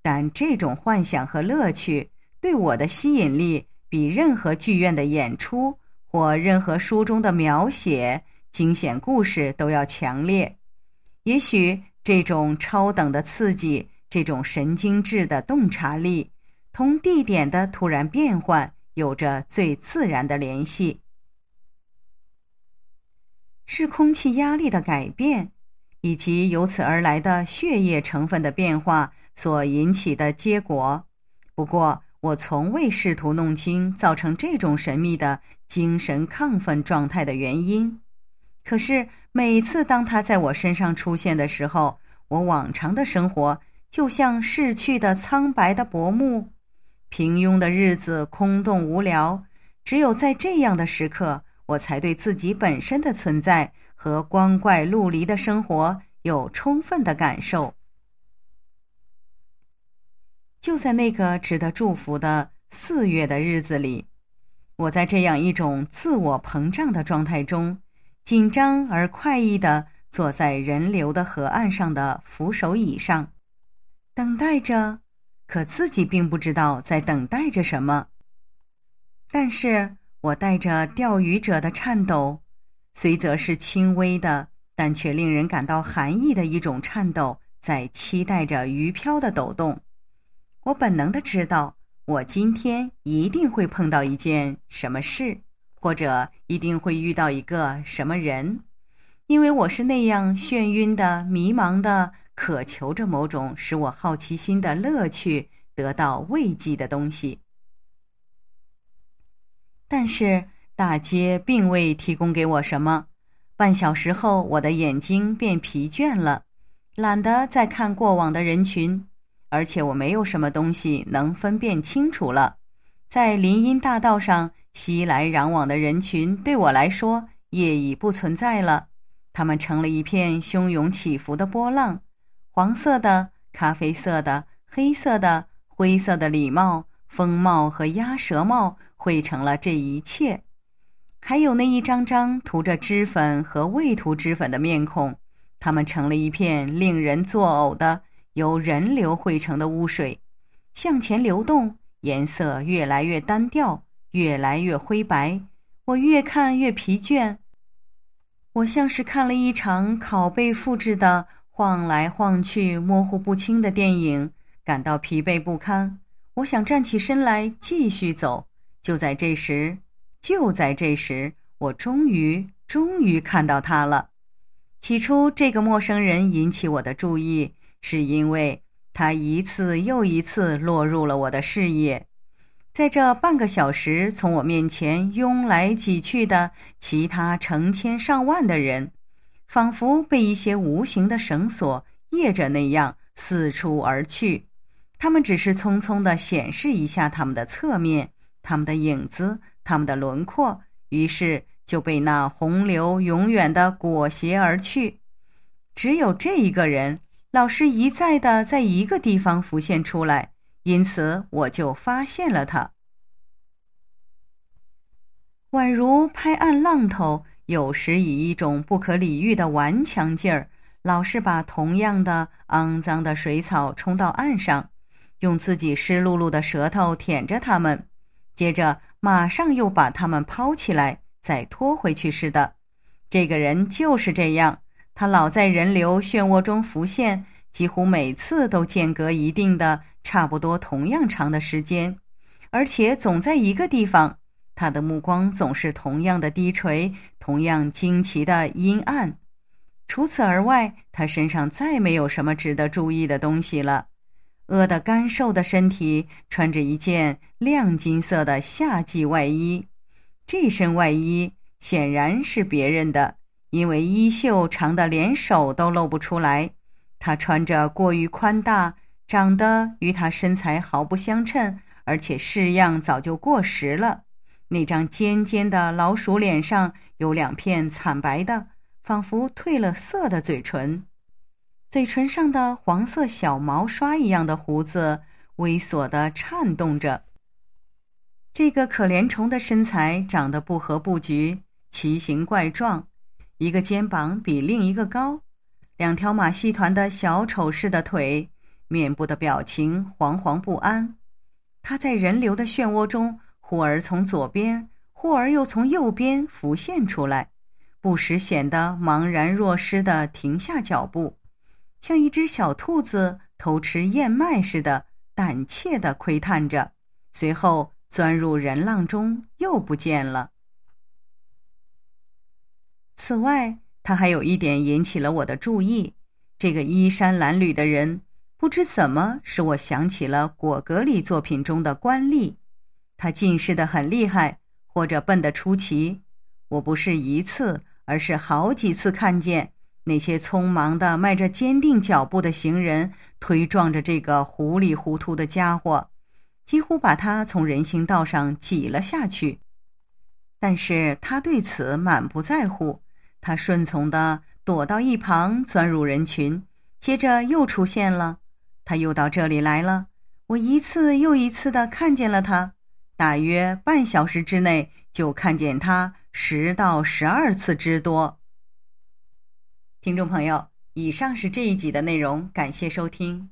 但这种幻想和乐趣对我的吸引力，比任何剧院的演出或任何书中的描写惊险故事都要强烈。也许这种超等的刺激，这种神经质的洞察力，同地点的突然变换有着最自然的联系，是空气压力的改变。以及由此而来的血液成分的变化所引起的结果。不过，我从未试图弄清造成这种神秘的精神亢奋状态的原因。可是，每次当他在我身上出现的时候，我往常的生活就像逝去的苍白的薄暮，平庸的日子空洞无聊。只有在这样的时刻，我才对自己本身的存在。和光怪陆离的生活有充分的感受。就在那个值得祝福的四月的日子里，我在这样一种自我膨胀的状态中，紧张而快意的坐在人流的河岸上的扶手椅上，等待着，可自己并不知道在等待着什么。但是我带着钓鱼者的颤抖。虽则是轻微的，但却令人感到寒意的一种颤抖，在期待着鱼漂的抖动。我本能的知道，我今天一定会碰到一件什么事，或者一定会遇到一个什么人，因为我是那样眩晕的、迷茫的，渴求着某种使我好奇心的乐趣得到慰藉的东西。但是。大街并未提供给我什么。半小时后，我的眼睛变疲倦了，懒得再看过往的人群，而且我没有什么东西能分辨清楚了。在林荫大道上熙来攘往的人群，对我来说也已不存在了。他们成了一片汹涌起伏的波浪，黄色的、咖啡色的、黑色的、灰色的礼帽、风帽和鸭舌帽汇成了这一切。还有那一张张涂着脂粉和未涂脂粉的面孔，他们成了一片令人作呕的由人流汇成的污水，向前流动，颜色越来越单调，越来越灰白。我越看越疲倦，我像是看了一场拷贝复制的晃来晃去、模糊不清的电影，感到疲惫不堪。我想站起身来继续走，就在这时。就在这时，我终于终于看到他了。起初，这个陌生人引起我的注意，是因为他一次又一次落入了我的视野。在这半个小时，从我面前拥来挤去的其他成千上万的人，仿佛被一些无形的绳索曳着那样四处而去。他们只是匆匆的显示一下他们的侧面，他们的影子。他们的轮廓，于是就被那洪流永远的裹挟而去。只有这一个人，老是一再的在一个地方浮现出来，因此我就发现了他。宛如拍岸浪头，有时以一种不可理喻的顽强劲儿，老是把同样的肮脏的水草冲到岸上，用自己湿漉漉的舌头舔着它们，接着。马上又把他们抛起来，再拖回去似的。这个人就是这样，他老在人流漩涡中浮现，几乎每次都间隔一定的、差不多同样长的时间，而且总在一个地方。他的目光总是同样的低垂，同样惊奇的阴暗。除此而外，他身上再没有什么值得注意的东西了。饿得干瘦的身体穿着一件亮金色的夏季外衣，这身外衣显然是别人的，因为衣袖长的连手都露不出来。他穿着过于宽大，长得与他身材毫不相称，而且式样早就过时了。那张尖尖的老鼠脸上有两片惨白的、仿佛褪了色的嘴唇。嘴唇上的黄色小毛刷一样的胡子猥琐地颤动着。这个可怜虫的身材长得不合布局，奇形怪状，一个肩膀比另一个高，两条马戏团的小丑似的腿，面部的表情惶惶不安。他在人流的漩涡中，忽而从左边，忽而又从右边浮现出来，不时显得茫然若失的停下脚步。像一只小兔子偷吃燕麦似的，胆怯地窥探着，随后钻入人浪中又不见了。此外，他还有一点引起了我的注意：这个衣衫褴褛的人，不知怎么使我想起了果戈里作品中的官吏，他近视的很厉害，或者笨得出奇。我不是一次，而是好几次看见。那些匆忙的迈着坚定脚步的行人推撞着这个糊里糊涂的家伙，几乎把他从人行道上挤了下去。但是他对此满不在乎，他顺从的躲到一旁，钻入人群。接着又出现了，他又到这里来了。我一次又一次的看见了他，大约半小时之内就看见他十到十二次之多。听众朋友，以上是这一集的内容，感谢收听。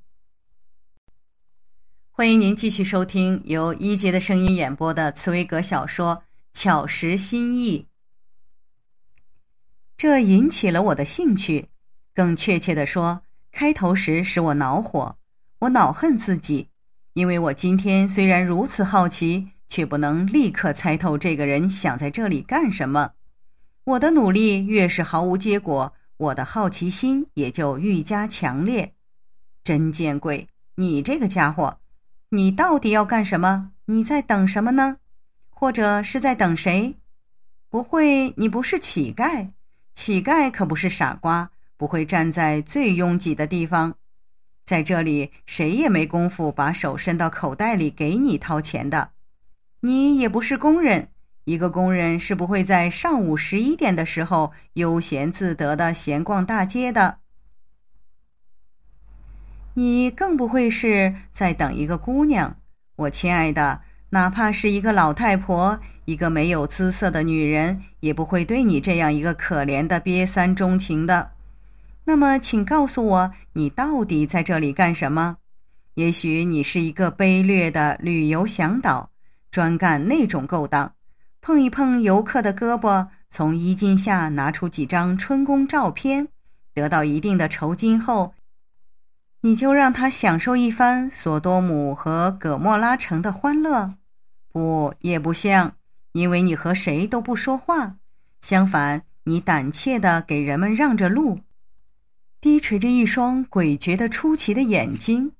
欢迎您继续收听由一杰的声音演播的茨威格小说《巧识心意》。这引起了我的兴趣，更确切的说，开头时使我恼火，我恼恨自己，因为我今天虽然如此好奇，却不能立刻猜透这个人想在这里干什么。我的努力越是毫无结果。我的好奇心也就愈加强烈，真见鬼！你这个家伙，你到底要干什么？你在等什么呢？或者是在等谁？不会，你不是乞丐，乞丐可不是傻瓜，不会站在最拥挤的地方。在这里，谁也没工夫把手伸到口袋里给你掏钱的。你也不是工人。一个工人是不会在上午十一点的时候悠闲自得的闲逛大街的。你更不会是在等一个姑娘，我亲爱的，哪怕是一个老太婆、一个没有姿色的女人，也不会对你这样一个可怜的瘪三钟情的。那么，请告诉我，你到底在这里干什么？也许你是一个卑劣的旅游向导，专干那种勾当。碰一碰游客的胳膊，从衣襟下拿出几张春宫照片，得到一定的酬金后，你就让他享受一番索多姆和葛莫拉城的欢乐。不，也不像，因为你和谁都不说话，相反，你胆怯的给人们让着路，低垂着一双诡谲的出奇的眼睛。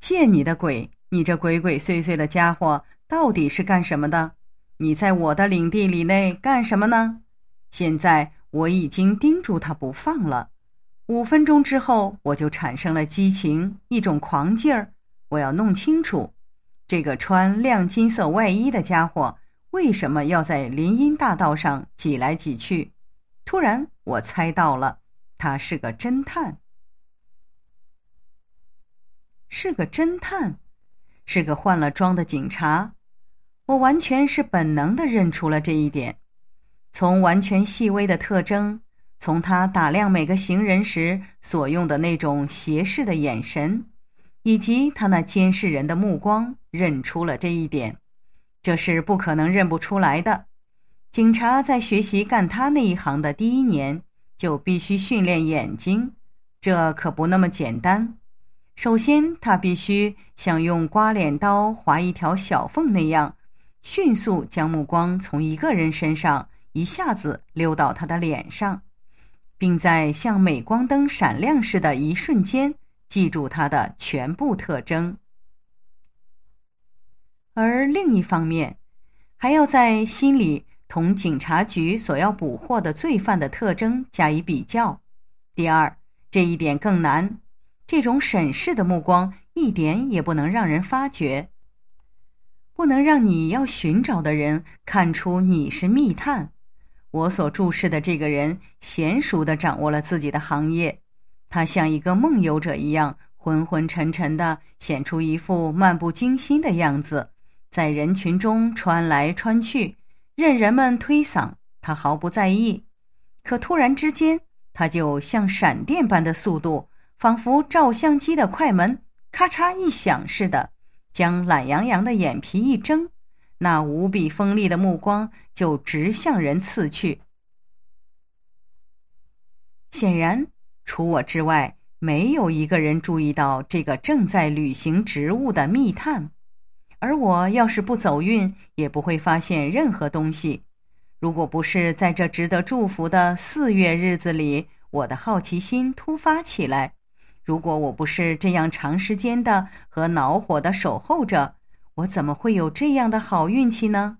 见你的鬼！你这鬼鬼祟祟的家伙，到底是干什么的？你在我的领地里内干什么呢？现在我已经盯住他不放了。五分钟之后，我就产生了激情，一种狂劲儿。我要弄清楚，这个穿亮金色外衣的家伙为什么要在林荫大道上挤来挤去。突然，我猜到了，他是个侦探，是个侦探，是个换了装的警察。我完全是本能的认出了这一点，从完全细微的特征，从他打量每个行人时所用的那种斜视的眼神，以及他那监视人的目光，认出了这一点。这是不可能认不出来的。警察在学习干他那一行的第一年，就必须训练眼睛，这可不那么简单。首先，他必须像用刮脸刀划一条小缝那样。迅速将目光从一个人身上一下子溜到他的脸上，并在像镁光灯闪亮似的一瞬间记住他的全部特征。而另一方面，还要在心里同警察局所要捕获的罪犯的特征加以比较。第二，这一点更难。这种审视的目光一点也不能让人发觉。不能让你要寻找的人看出你是密探。我所注视的这个人娴熟的掌握了自己的行业，他像一个梦游者一样昏昏沉沉的，显出一副漫不经心的样子，在人群中穿来穿去，任人们推搡，他毫不在意。可突然之间，他就像闪电般的速度，仿佛照相机的快门咔嚓一响似的。将懒洋洋的眼皮一睁，那无比锋利的目光就直向人刺去。显然，除我之外，没有一个人注意到这个正在履行职务的密探，而我要是不走运，也不会发现任何东西。如果不是在这值得祝福的四月日子里，我的好奇心突发起来。如果我不是这样长时间的和恼火的守候着，我怎么会有这样的好运气呢？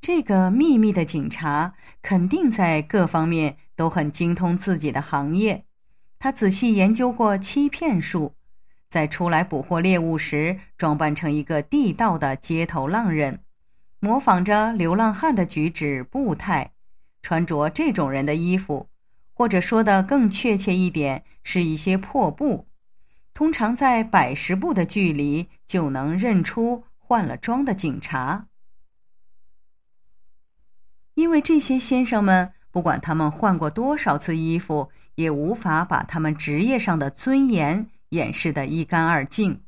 这个秘密的警察肯定在各方面都很精通自己的行业，他仔细研究过欺骗术，在出来捕获猎物时，装扮成一个地道的街头浪人，模仿着流浪汉的举止步态，穿着这种人的衣服。或者说的更确切一点，是一些破布。通常在百十步的距离就能认出换了装的警察，因为这些先生们不管他们换过多少次衣服，也无法把他们职业上的尊严掩饰的一干二净，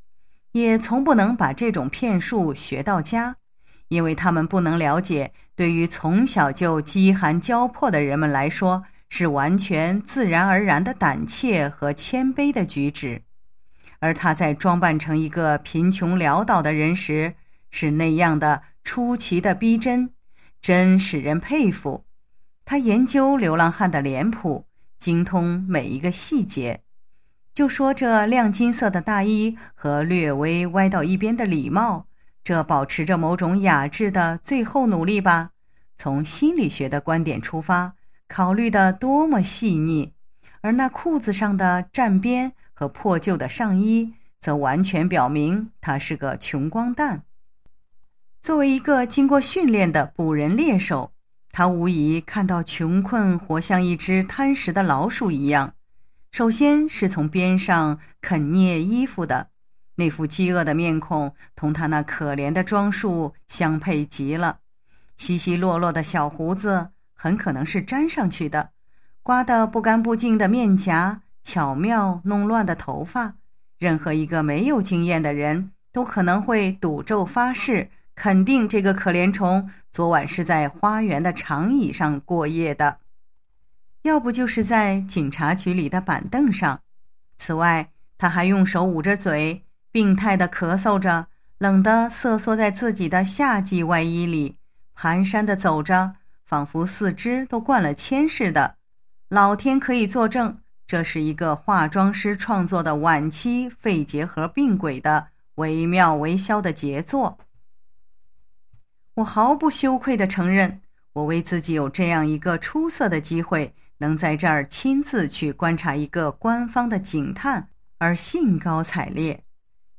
也从不能把这种骗术学到家，因为他们不能了解，对于从小就饥寒交迫的人们来说。是完全自然而然的胆怯和谦卑的举止，而他在装扮成一个贫穷潦倒的人时，是那样的出奇的逼真，真使人佩服。他研究流浪汉的脸谱，精通每一个细节。就说这亮金色的大衣和略微歪到一边的礼帽，这保持着某种雅致的最后努力吧。从心理学的观点出发。考虑的多么细腻，而那裤子上的站边和破旧的上衣，则完全表明他是个穷光蛋。作为一个经过训练的捕人猎手，他无疑看到穷困活像一只贪食的老鼠一样，首先是从边上啃啮衣服的那副饥饿的面孔，同他那可怜的装束相配极了，稀稀落落的小胡子。很可能是粘上去的，刮的不干不净的面颊，巧妙弄乱的头发。任何一个没有经验的人都可能会赌咒发誓，肯定这个可怜虫昨晚是在花园的长椅上过夜的，要不就是在警察局里的板凳上。此外，他还用手捂着嘴，病态的咳嗽着，冷得瑟缩在自己的夏季外衣里，蹒跚的走着。仿佛四肢都灌了铅似的，老天可以作证，这是一个化妆师创作的晚期肺结核病鬼的惟妙惟肖的杰作。我毫不羞愧的承认，我为自己有这样一个出色的机会，能在这儿亲自去观察一个官方的警探而兴高采烈。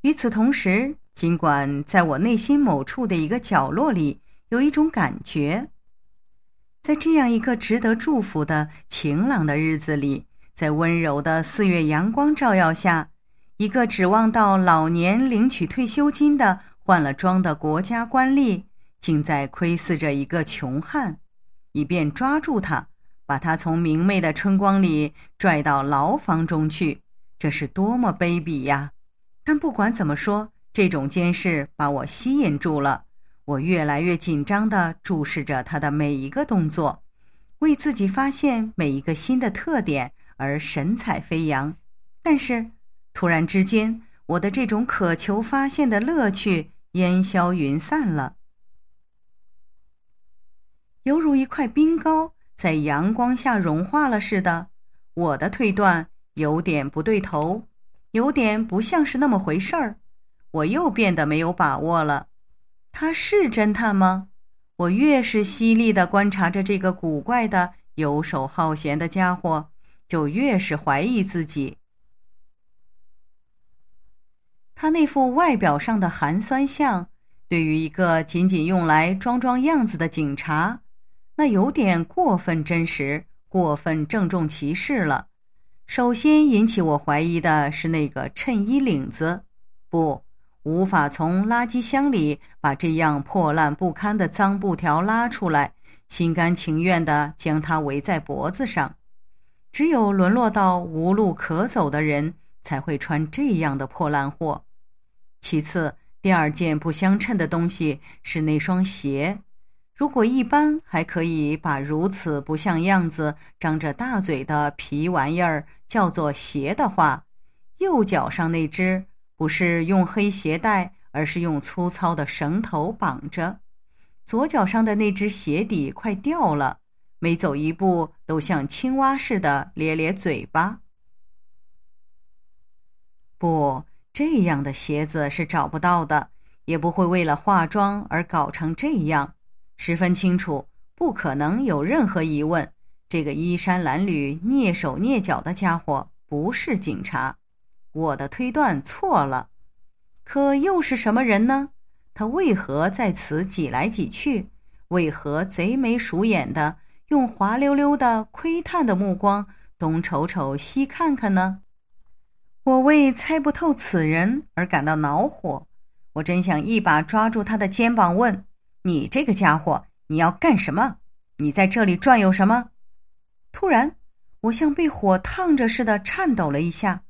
与此同时，尽管在我内心某处的一个角落里有一种感觉。在这样一个值得祝福的晴朗的日子里，在温柔的四月阳光照耀下，一个指望到老年领取退休金的换了装的国家官吏，竟在窥视着一个穷汉，以便抓住他，把他从明媚的春光里拽到牢房中去。这是多么卑鄙呀！但不管怎么说，这种监视把我吸引住了。我越来越紧张地注视着他的每一个动作，为自己发现每一个新的特点而神采飞扬。但是，突然之间，我的这种渴求发现的乐趣烟消云散了，犹如一块冰糕在阳光下融化了似的。我的推断有点不对头，有点不像是那么回事儿。我又变得没有把握了。他是侦探吗？我越是犀利的观察着这个古怪的游手好闲的家伙，就越是怀疑自己。他那副外表上的寒酸相，对于一个仅仅用来装装样子的警察，那有点过分真实、过分郑重其事了。首先引起我怀疑的是那个衬衣领子，不。无法从垃圾箱里把这样破烂不堪的脏布条拉出来，心甘情愿地将它围在脖子上。只有沦落到无路可走的人才会穿这样的破烂货。其次，第二件不相称的东西是那双鞋。如果一般还可以把如此不像样子、张着大嘴的皮玩意儿叫做鞋的话，右脚上那只。不是用黑鞋带，而是用粗糙的绳头绑着。左脚上的那只鞋底快掉了，每走一步都像青蛙似的咧咧嘴巴。不，这样的鞋子是找不到的，也不会为了化妆而搞成这样。十分清楚，不可能有任何疑问。这个衣衫褴褛、蹑手蹑脚的家伙不是警察。我的推断错了，可又是什么人呢？他为何在此挤来挤去？为何贼眉鼠眼的，用滑溜溜的窥探的目光东瞅瞅、西看看呢？我为猜不透此人而感到恼火。我真想一把抓住他的肩膀，问：“你这个家伙，你要干什么？你在这里转悠什么？”突然，我像被火烫着似的颤抖了一下。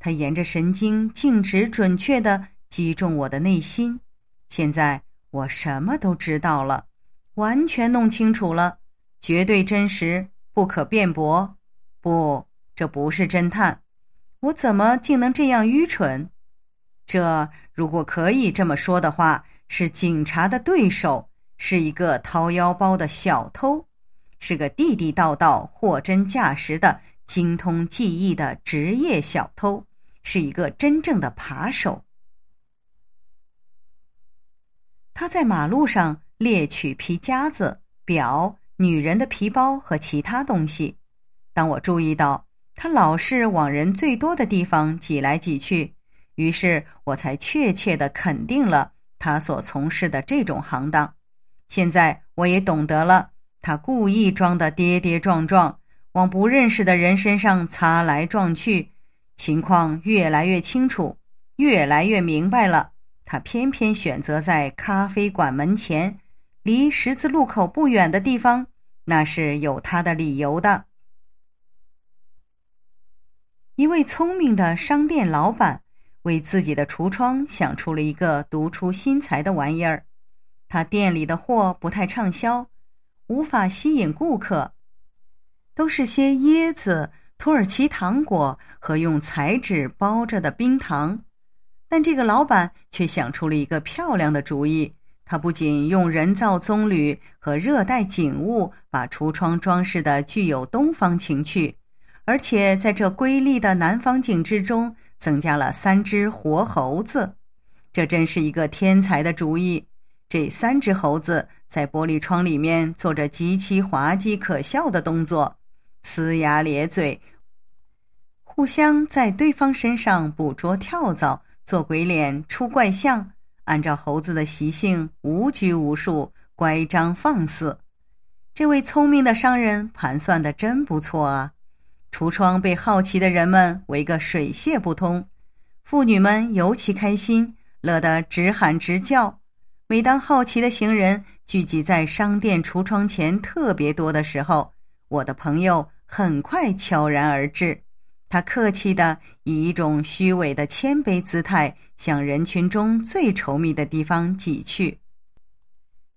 他沿着神经径直准确地击中我的内心，现在我什么都知道了，完全弄清楚了，绝对真实，不可辩驳。不，这不是侦探，我怎么竟能这样愚蠢？这如果可以这么说的话，是警察的对手，是一个掏腰包的小偷，是个地地道道、货真价实的精通技艺的职业小偷。是一个真正的扒手。他在马路上猎取皮夹子、表、女人的皮包和其他东西。当我注意到他老是往人最多的地方挤来挤去，于是我才确切的肯定了他所从事的这种行当。现在我也懂得了，他故意装的跌跌撞撞，往不认识的人身上擦来撞去。情况越来越清楚，越来越明白了。他偏偏选择在咖啡馆门前，离十字路口不远的地方，那是有他的理由的。一位聪明的商店老板为自己的橱窗想出了一个独出心裁的玩意儿。他店里的货不太畅销，无法吸引顾客，都是些椰子。土耳其糖果和用彩纸包着的冰糖，但这个老板却想出了一个漂亮的主意。他不仅用人造棕榈和热带景物把橱窗装饰的具有东方情趣，而且在这瑰丽的南方景之中增加了三只活猴子。这真是一个天才的主意。这三只猴子在玻璃窗里面做着极其滑稽可笑的动作，呲牙咧嘴。互相在对方身上捕捉跳蚤，做鬼脸，出怪相。按照猴子的习性，无拘无束，乖张放肆。这位聪明的商人盘算的真不错啊！橱窗被好奇的人们围个水泄不通，妇女们尤其开心，乐得直喊直叫。每当好奇的行人聚集在商店橱窗前特别多的时候，我的朋友很快悄然而至。他客气地以一种虚伪的谦卑姿态向人群中最稠密的地方挤去。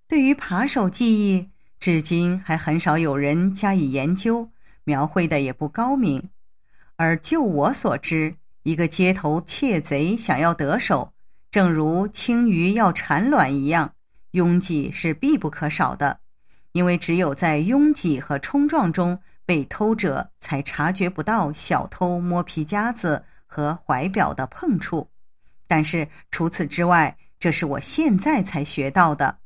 对于扒手技艺，至今还很少有人加以研究，描绘的也不高明。而就我所知，一个街头窃贼想要得手，正如青鱼要产卵一样，拥挤是必不可少的，因为只有在拥挤和冲撞中。被偷者才察觉不到小偷摸皮夹子和怀表的碰触，但是除此之外，这是我现在才学到的。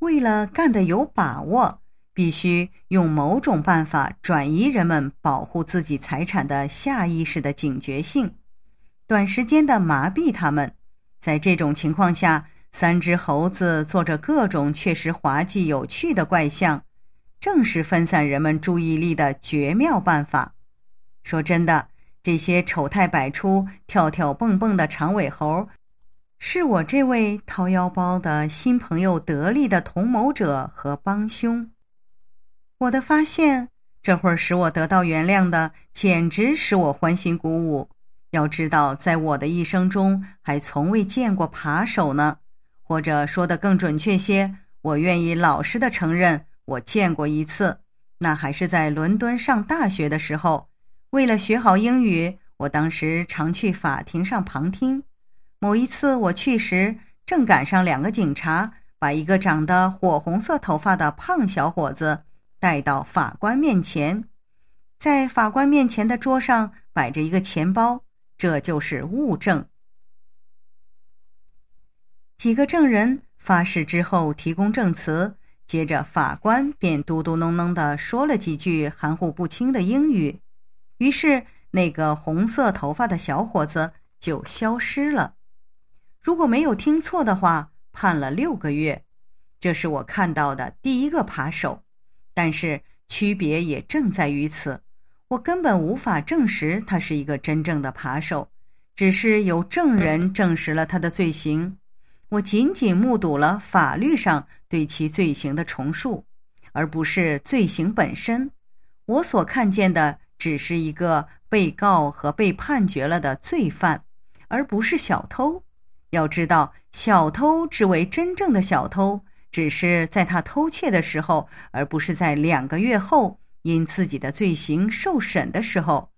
为了干得有把握，必须用某种办法转移人们保护自己财产的下意识的警觉性，短时间的麻痹他们。在这种情况下，三只猴子做着各种确实滑稽有趣的怪象，正是分散人们注意力的绝妙办法。说真的，这些丑态百出、跳跳蹦蹦的长尾猴，是我这位掏腰包的新朋友得力的同谋者和帮凶。我的发现，这会儿使我得到原谅的，简直使我欢欣鼓舞。要知道，在我的一生中还从未见过扒手呢，或者说的更准确些，我愿意老实的承认。我见过一次，那还是在伦敦上大学的时候。为了学好英语，我当时常去法庭上旁听。某一次我去时，正赶上两个警察把一个长得火红色头发的胖小伙子带到法官面前。在法官面前的桌上摆着一个钱包，这就是物证。几个证人发誓之后，提供证词。接着，法官便嘟嘟囔囔的说了几句含糊不清的英语。于是，那个红色头发的小伙子就消失了。如果没有听错的话，判了六个月。这是我看到的第一个扒手，但是区别也正在于此。我根本无法证实他是一个真正的扒手，只是有证人证实了他的罪行。我仅仅目睹了法律上。对其罪行的重述，而不是罪行本身。我所看见的只是一个被告和被判决了的罪犯，而不是小偷。要知道，小偷之为真正的小偷，只是在他偷窃的时候，而不是在两个月后因自己的罪行受审的时候。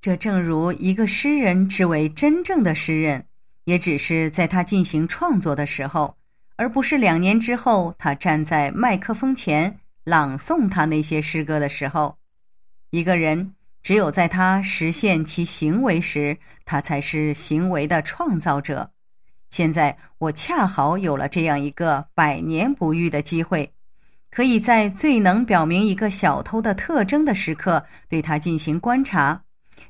这正如一个诗人之为真正的诗人，也只是在他进行创作的时候。而不是两年之后，他站在麦克风前朗诵他那些诗歌的时候，一个人只有在他实现其行为时，他才是行为的创造者。现在我恰好有了这样一个百年不遇的机会，可以在最能表明一个小偷的特征的时刻对他进行观察，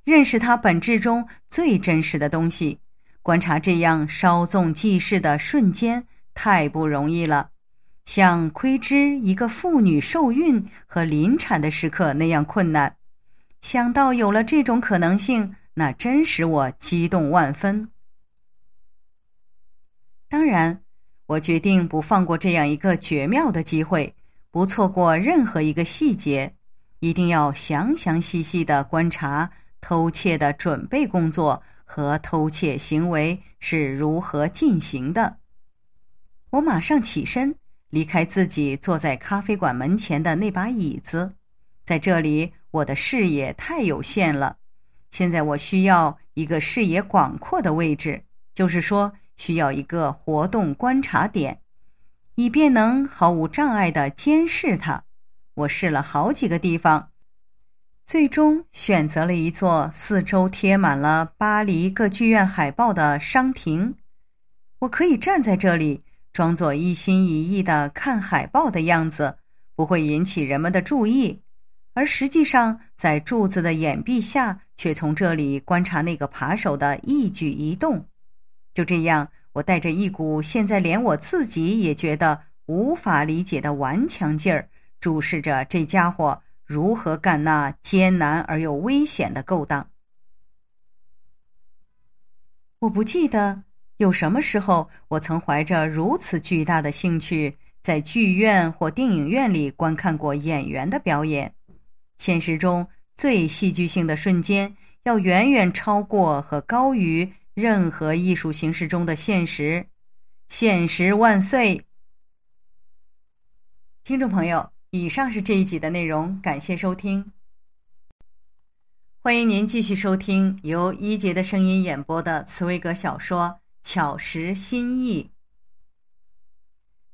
认识他本质中最真实的东西，观察这样稍纵即逝的瞬间。太不容易了，像窥知一个妇女受孕和临产的时刻那样困难。想到有了这种可能性，那真使我激动万分。当然，我决定不放过这样一个绝妙的机会，不错过任何一个细节，一定要详详细细的观察偷窃的准备工作和偷窃行为是如何进行的。我马上起身，离开自己坐在咖啡馆门前的那把椅子，在这里我的视野太有限了。现在我需要一个视野广阔的位置，就是说需要一个活动观察点，以便能毫无障碍的监视它。我试了好几个地方，最终选择了一座四周贴满了巴黎各剧院海报的商亭。我可以站在这里。装作一心一意的看海报的样子，不会引起人们的注意，而实际上，在柱子的掩蔽下，却从这里观察那个扒手的一举一动。就这样，我带着一股现在连我自己也觉得无法理解的顽强劲儿，注视着这家伙如何干那艰难而又危险的勾当。我不记得。有什么时候，我曾怀着如此巨大的兴趣在剧院或电影院里观看过演员的表演？现实中最戏剧性的瞬间，要远远超过和高于任何艺术形式中的现实。现实万岁！听众朋友，以上是这一集的内容，感谢收听。欢迎您继续收听由一杰的声音演播的茨威格小说。巧识心意，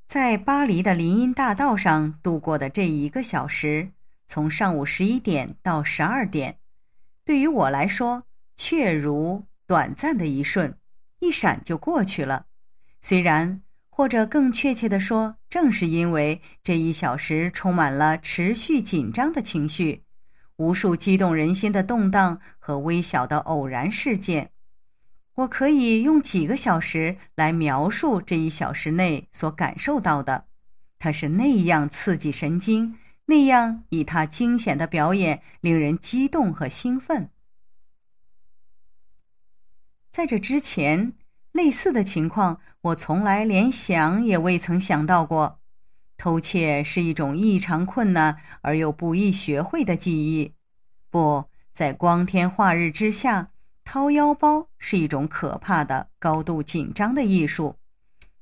在巴黎的林荫大道上度过的这一个小时，从上午十一点到十二点，对于我来说，确如短暂的一瞬，一闪就过去了。虽然，或者更确切的说，正是因为这一小时充满了持续紧张的情绪，无数激动人心的动荡和微小的偶然事件。我可以用几个小时来描述这一小时内所感受到的，它是那样刺激神经，那样以它惊险的表演令人激动和兴奋。在这之前，类似的情况我从来连想也未曾想到过。偷窃是一种异常困难而又不易学会的记忆，不在光天化日之下。掏腰包是一种可怕的高度紧张的艺术。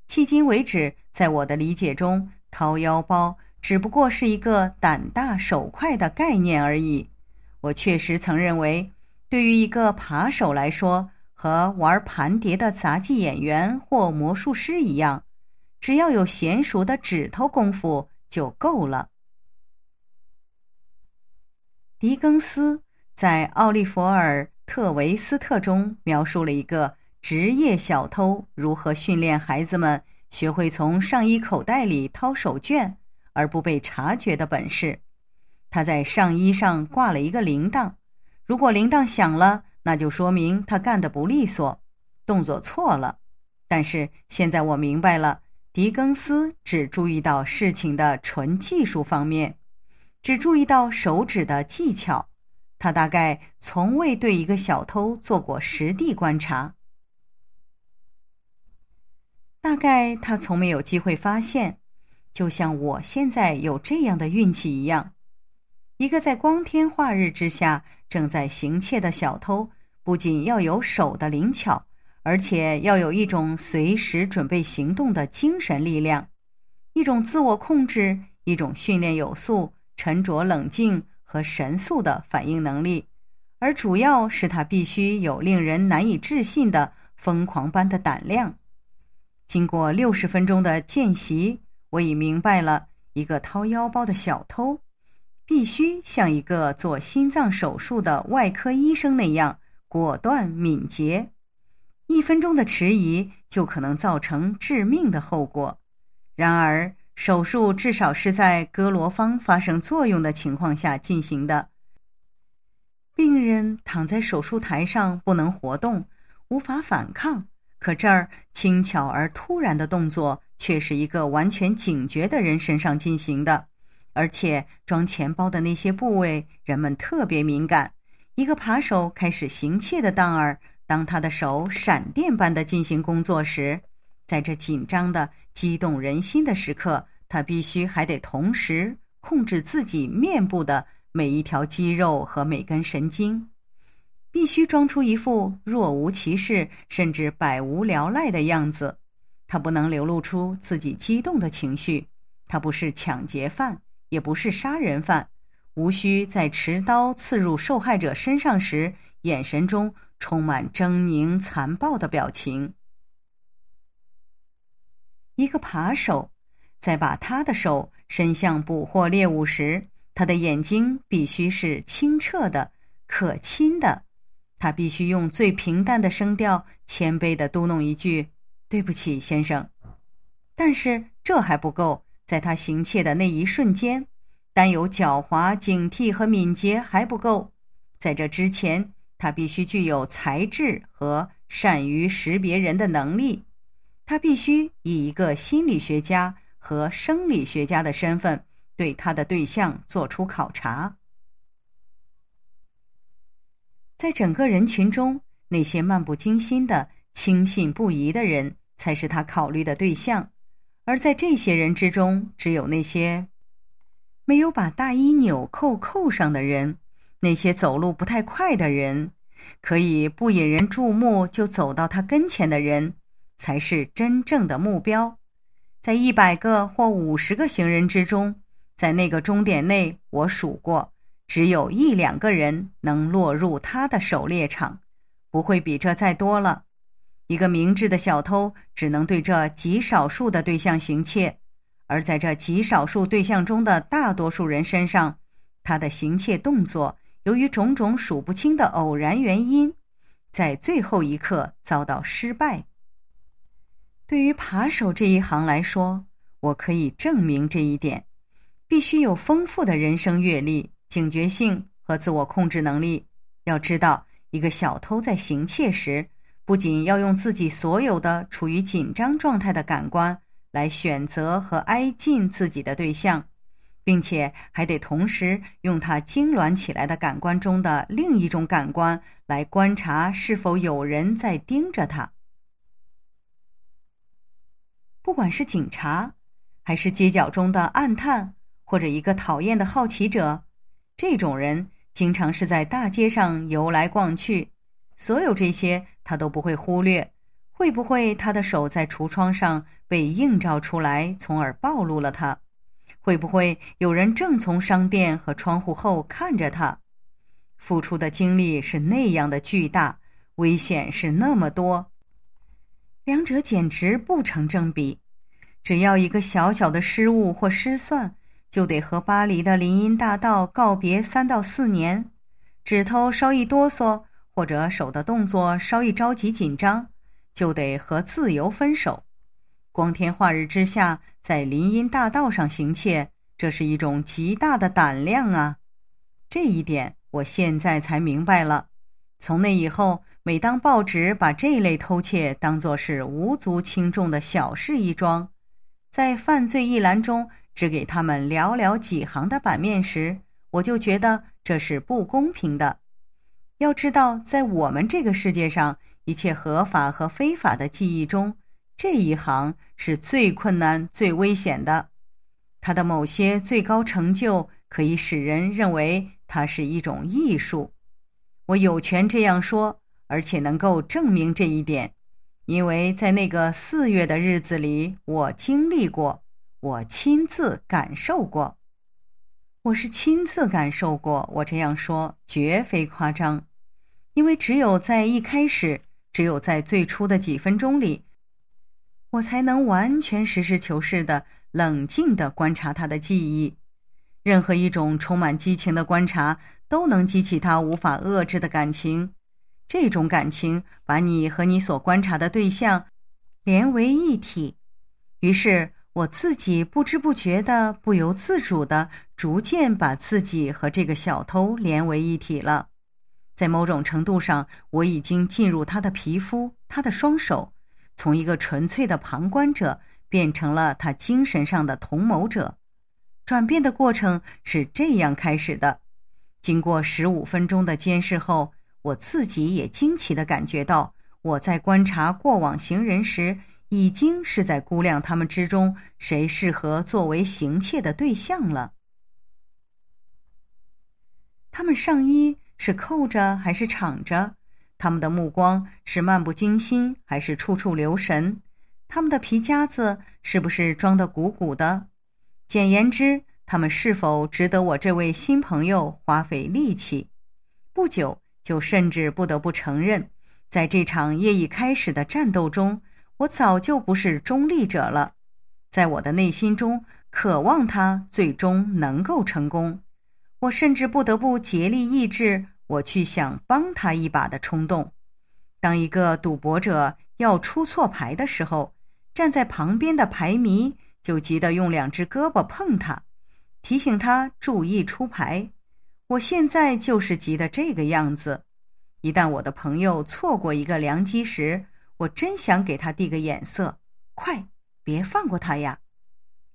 迄今为止，在我的理解中，掏腰包只不过是一个胆大手快的概念而已。我确实曾认为，对于一个扒手来说，和玩盘碟的杂技演员或魔术师一样，只要有娴熟的指头功夫就够了。狄更斯在《奥利弗·》。尔《特维斯特》中描述了一个职业小偷如何训练孩子们学会从上衣口袋里掏手绢而不被察觉的本事。他在上衣上挂了一个铃铛，如果铃铛响了，那就说明他干得不利索，动作错了。但是现在我明白了，狄更斯只注意到事情的纯技术方面，只注意到手指的技巧。他大概从未对一个小偷做过实地观察，大概他从没有机会发现，就像我现在有这样的运气一样。一个在光天化日之下正在行窃的小偷，不仅要有手的灵巧，而且要有一种随时准备行动的精神力量，一种自我控制，一种训练有素、沉着冷静。和神速的反应能力，而主要是他必须有令人难以置信的疯狂般的胆量。经过六十分钟的见习，我已明白了一个掏腰包的小偷，必须像一个做心脏手术的外科医生那样果断敏捷。一分钟的迟疑就可能造成致命的后果。然而。手术至少是在割罗方发生作用的情况下进行的。病人躺在手术台上不能活动，无法反抗。可这儿轻巧而突然的动作，却是一个完全警觉的人身上进行的。而且装钱包的那些部位，人们特别敏感。一个扒手开始行窃的当儿，当他的手闪电般的进行工作时。在这紧张的、激动人心的时刻，他必须还得同时控制自己面部的每一条肌肉和每根神经，必须装出一副若无其事、甚至百无聊赖的样子。他不能流露出自己激动的情绪。他不是抢劫犯，也不是杀人犯，无需在持刀刺入受害者身上时，眼神中充满狰狞残暴的表情。一个扒手，在把他的手伸向捕获猎物时，他的眼睛必须是清澈的、可亲的；他必须用最平淡的声调、谦卑的嘟哝一句：“对不起，先生。”但是这还不够。在他行窃的那一瞬间，但有狡猾、警惕和敏捷还不够。在这之前，他必须具有才智和善于识别人的能力。他必须以一个心理学家和生理学家的身份对他的对象做出考察。在整个人群中，那些漫不经心的、轻信不疑的人才是他考虑的对象；而在这些人之中，只有那些没有把大衣纽扣扣上的人、那些走路不太快的人、可以不引人注目就走到他跟前的人。才是真正的目标，在一百个或五十个行人之中，在那个终点内，我数过只有一两个人能落入他的狩猎场，不会比这再多了。一个明智的小偷只能对这极少数的对象行窃，而在这极少数对象中的大多数人身上，他的行窃动作由于种种数不清的偶然原因，在最后一刻遭到失败。对于扒手这一行来说，我可以证明这一点：必须有丰富的人生阅历、警觉性和自我控制能力。要知道，一个小偷在行窃时，不仅要用自己所有的处于紧张状态的感官来选择和挨近自己的对象，并且还得同时用他痉挛起来的感官中的另一种感官来观察是否有人在盯着他。不管是警察，还是街角中的暗探，或者一个讨厌的好奇者，这种人经常是在大街上游来逛去。所有这些，他都不会忽略。会不会他的手在橱窗上被映照出来，从而暴露了他？会不会有人正从商店和窗户后看着他？付出的精力是那样的巨大，危险是那么多。两者简直不成正比，只要一个小小的失误或失算，就得和巴黎的林荫大道告别三到四年；指头稍一哆嗦，或者手的动作稍一着急紧张，就得和自由分手。光天化日之下在林荫大道上行窃，这是一种极大的胆量啊！这一点我现在才明白了。从那以后。每当报纸把这类偷窃当作是无足轻重的小事一桩，在犯罪一栏中只给他们寥寥几行的版面时，我就觉得这是不公平的。要知道，在我们这个世界上一切合法和非法的记忆中，这一行是最困难、最危险的。它的某些最高成就可以使人认为它是一种艺术，我有权这样说。而且能够证明这一点，因为在那个四月的日子里，我经历过，我亲自感受过。我是亲自感受过。我这样说绝非夸张，因为只有在一开始，只有在最初的几分钟里，我才能完全实事求是的、冷静的观察他的记忆。任何一种充满激情的观察，都能激起他无法遏制的感情。这种感情把你和你所观察的对象连为一体，于是我自己不知不觉的、不由自主的，逐渐把自己和这个小偷连为一体了。在某种程度上，我已经进入他的皮肤、他的双手，从一个纯粹的旁观者变成了他精神上的同谋者。转变的过程是这样开始的：经过十五分钟的监视后。我自己也惊奇的感觉到，我在观察过往行人时，已经是在估量他们之中谁适合作为行窃的对象了。他们上衣是扣着还是敞着？他们的目光是漫不经心还是处处留神？他们的皮夹子是不是装得鼓鼓的？简言之，他们是否值得我这位新朋友花费力气？不久。就甚至不得不承认，在这场业已开始的战斗中，我早就不是中立者了。在我的内心中，渴望他最终能够成功。我甚至不得不竭力抑制我去想帮他一把的冲动。当一个赌博者要出错牌的时候，站在旁边的牌迷就急得用两只胳膊碰他，提醒他注意出牌。我现在就是急得这个样子。一旦我的朋友错过一个良机时，我真想给他递个眼色，快，别放过他呀！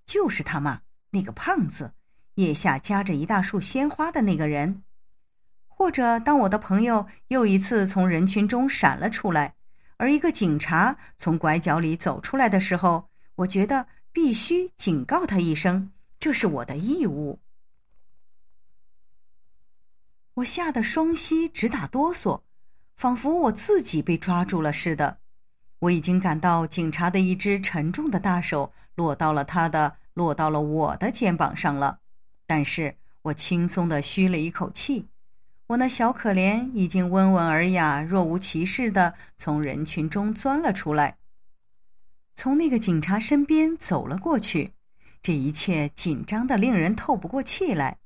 就是他嘛，那个胖子，腋下夹着一大束鲜花的那个人。或者，当我的朋友又一次从人群中闪了出来，而一个警察从拐角里走出来的时候，我觉得必须警告他一声，这是我的义务。我吓得双膝直打哆嗦，仿佛我自己被抓住了似的。我已经感到警察的一只沉重的大手落到了他的，落到了我的肩膀上了。但是我轻松的吁了一口气，我那小可怜已经温文尔雅、若无其事的从人群中钻了出来，从那个警察身边走了过去。这一切紧张的令人透不过气来。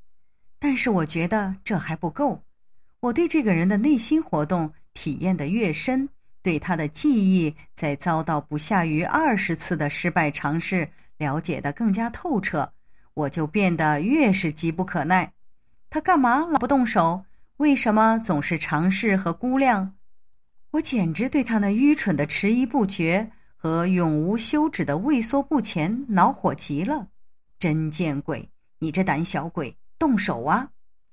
但是我觉得这还不够。我对这个人的内心活动体验的越深，对他的记忆在遭到不下于二十次的失败尝试了解得更加透彻，我就变得越是急不可耐。他干嘛老不动手？为什么总是尝试和估量？我简直对他那愚蠢的迟疑不决和永无休止的畏缩不前恼火极了！真见鬼，你这胆小鬼！动手啊！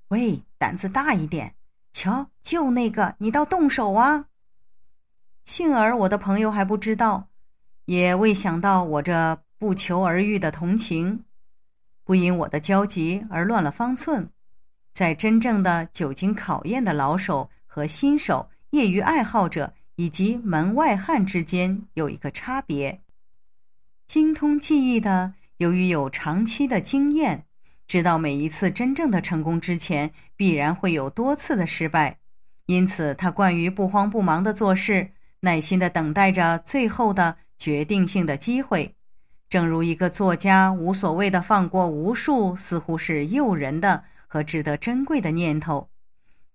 喂，胆子大一点，瞧，就那个，你倒动手啊！幸而我的朋友还不知道，也未想到我这不求而遇的同情，不因我的焦急而乱了方寸。在真正的久经考验的老手和新手、业余爱好者以及门外汉之间，有一个差别：精通技艺的，由于有长期的经验。直到每一次真正的成功之前，必然会有多次的失败。因此，他惯于不慌不忙地做事，耐心地等待着最后的决定性的机会。正如一个作家无所谓的放过无数似乎是诱人的和值得珍贵的念头，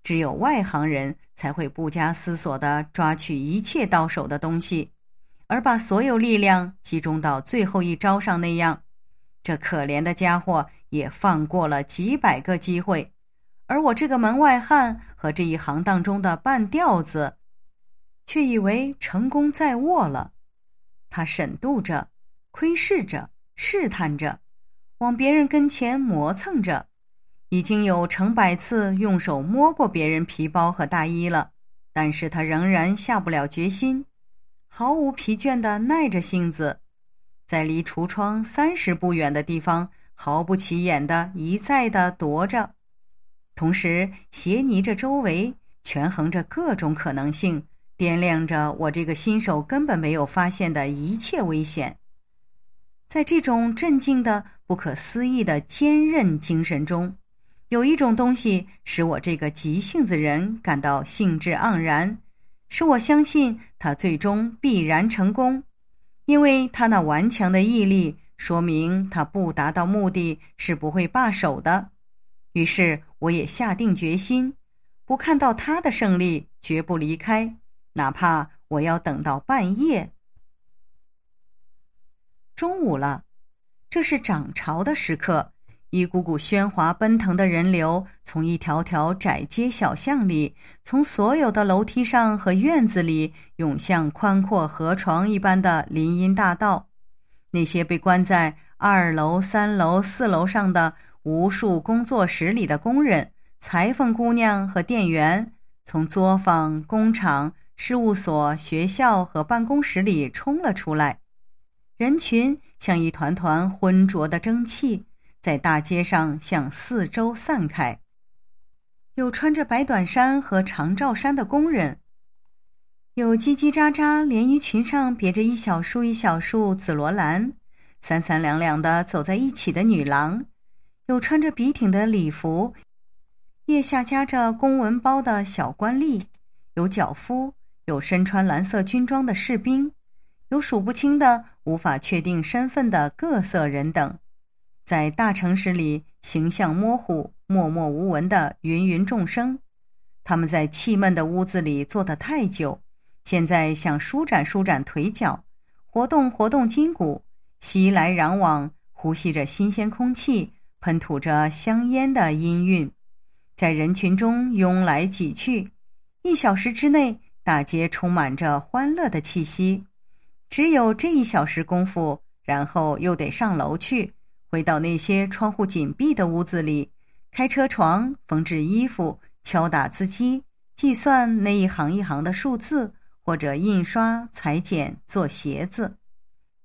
只有外行人才会不加思索地抓取一切到手的东西，而把所有力量集中到最后一招上那样。这可怜的家伙。也放过了几百个机会，而我这个门外汉和这一行当中的半吊子，却以为成功在握了。他审度着，窥视着，试探着，往别人跟前磨蹭着，已经有成百次用手摸过别人皮包和大衣了，但是他仍然下不了决心，毫无疲倦地耐着性子，在离橱窗三十步远的地方。毫不起眼的一再的踱着，同时斜睨着周围，权衡着各种可能性，掂量着我这个新手根本没有发现的一切危险。在这种镇静的、不可思议的坚韧精神中，有一种东西使我这个急性子人感到兴致盎然，使我相信他最终必然成功，因为他那顽强的毅力。说明他不达到目的是不会罢手的，于是我也下定决心，不看到他的胜利绝不离开，哪怕我要等到半夜。中午了，这是涨潮的时刻，一股股喧哗奔腾的人流从一条条窄街小巷里，从所有的楼梯上和院子里涌向宽阔河床一般的林荫大道。那些被关在二楼、三楼、四楼上的无数工作室里的工人、裁缝姑娘和店员，从作坊、工厂、事务所、学校和办公室里冲了出来，人群像一团团浑浊的蒸汽，在大街上向四周散开。有穿着白短衫和长罩衫的工人。有叽叽喳喳，连衣裙上别着一小束一小束紫罗兰，三三两两的走在一起的女郎；有穿着笔挺的礼服，腋下夹着公文包的小官吏；有脚夫，有身穿蓝色军装的士兵；有数不清的无法确定身份的各色人等，在大城市里形象模糊、默默无闻的芸芸众生。他们在气闷的屋子里坐得太久。现在想舒展舒展腿脚，活动活动筋骨，熙来攘往，呼吸着新鲜空气，喷吐着香烟的氤氲，在人群中拥来挤去。一小时之内，大街充满着欢乐的气息。只有这一小时功夫，然后又得上楼去，回到那些窗户紧闭的屋子里，开车床，缝制衣服，敲打字机，计算那一行一行的数字。或者印刷、裁剪、做鞋子，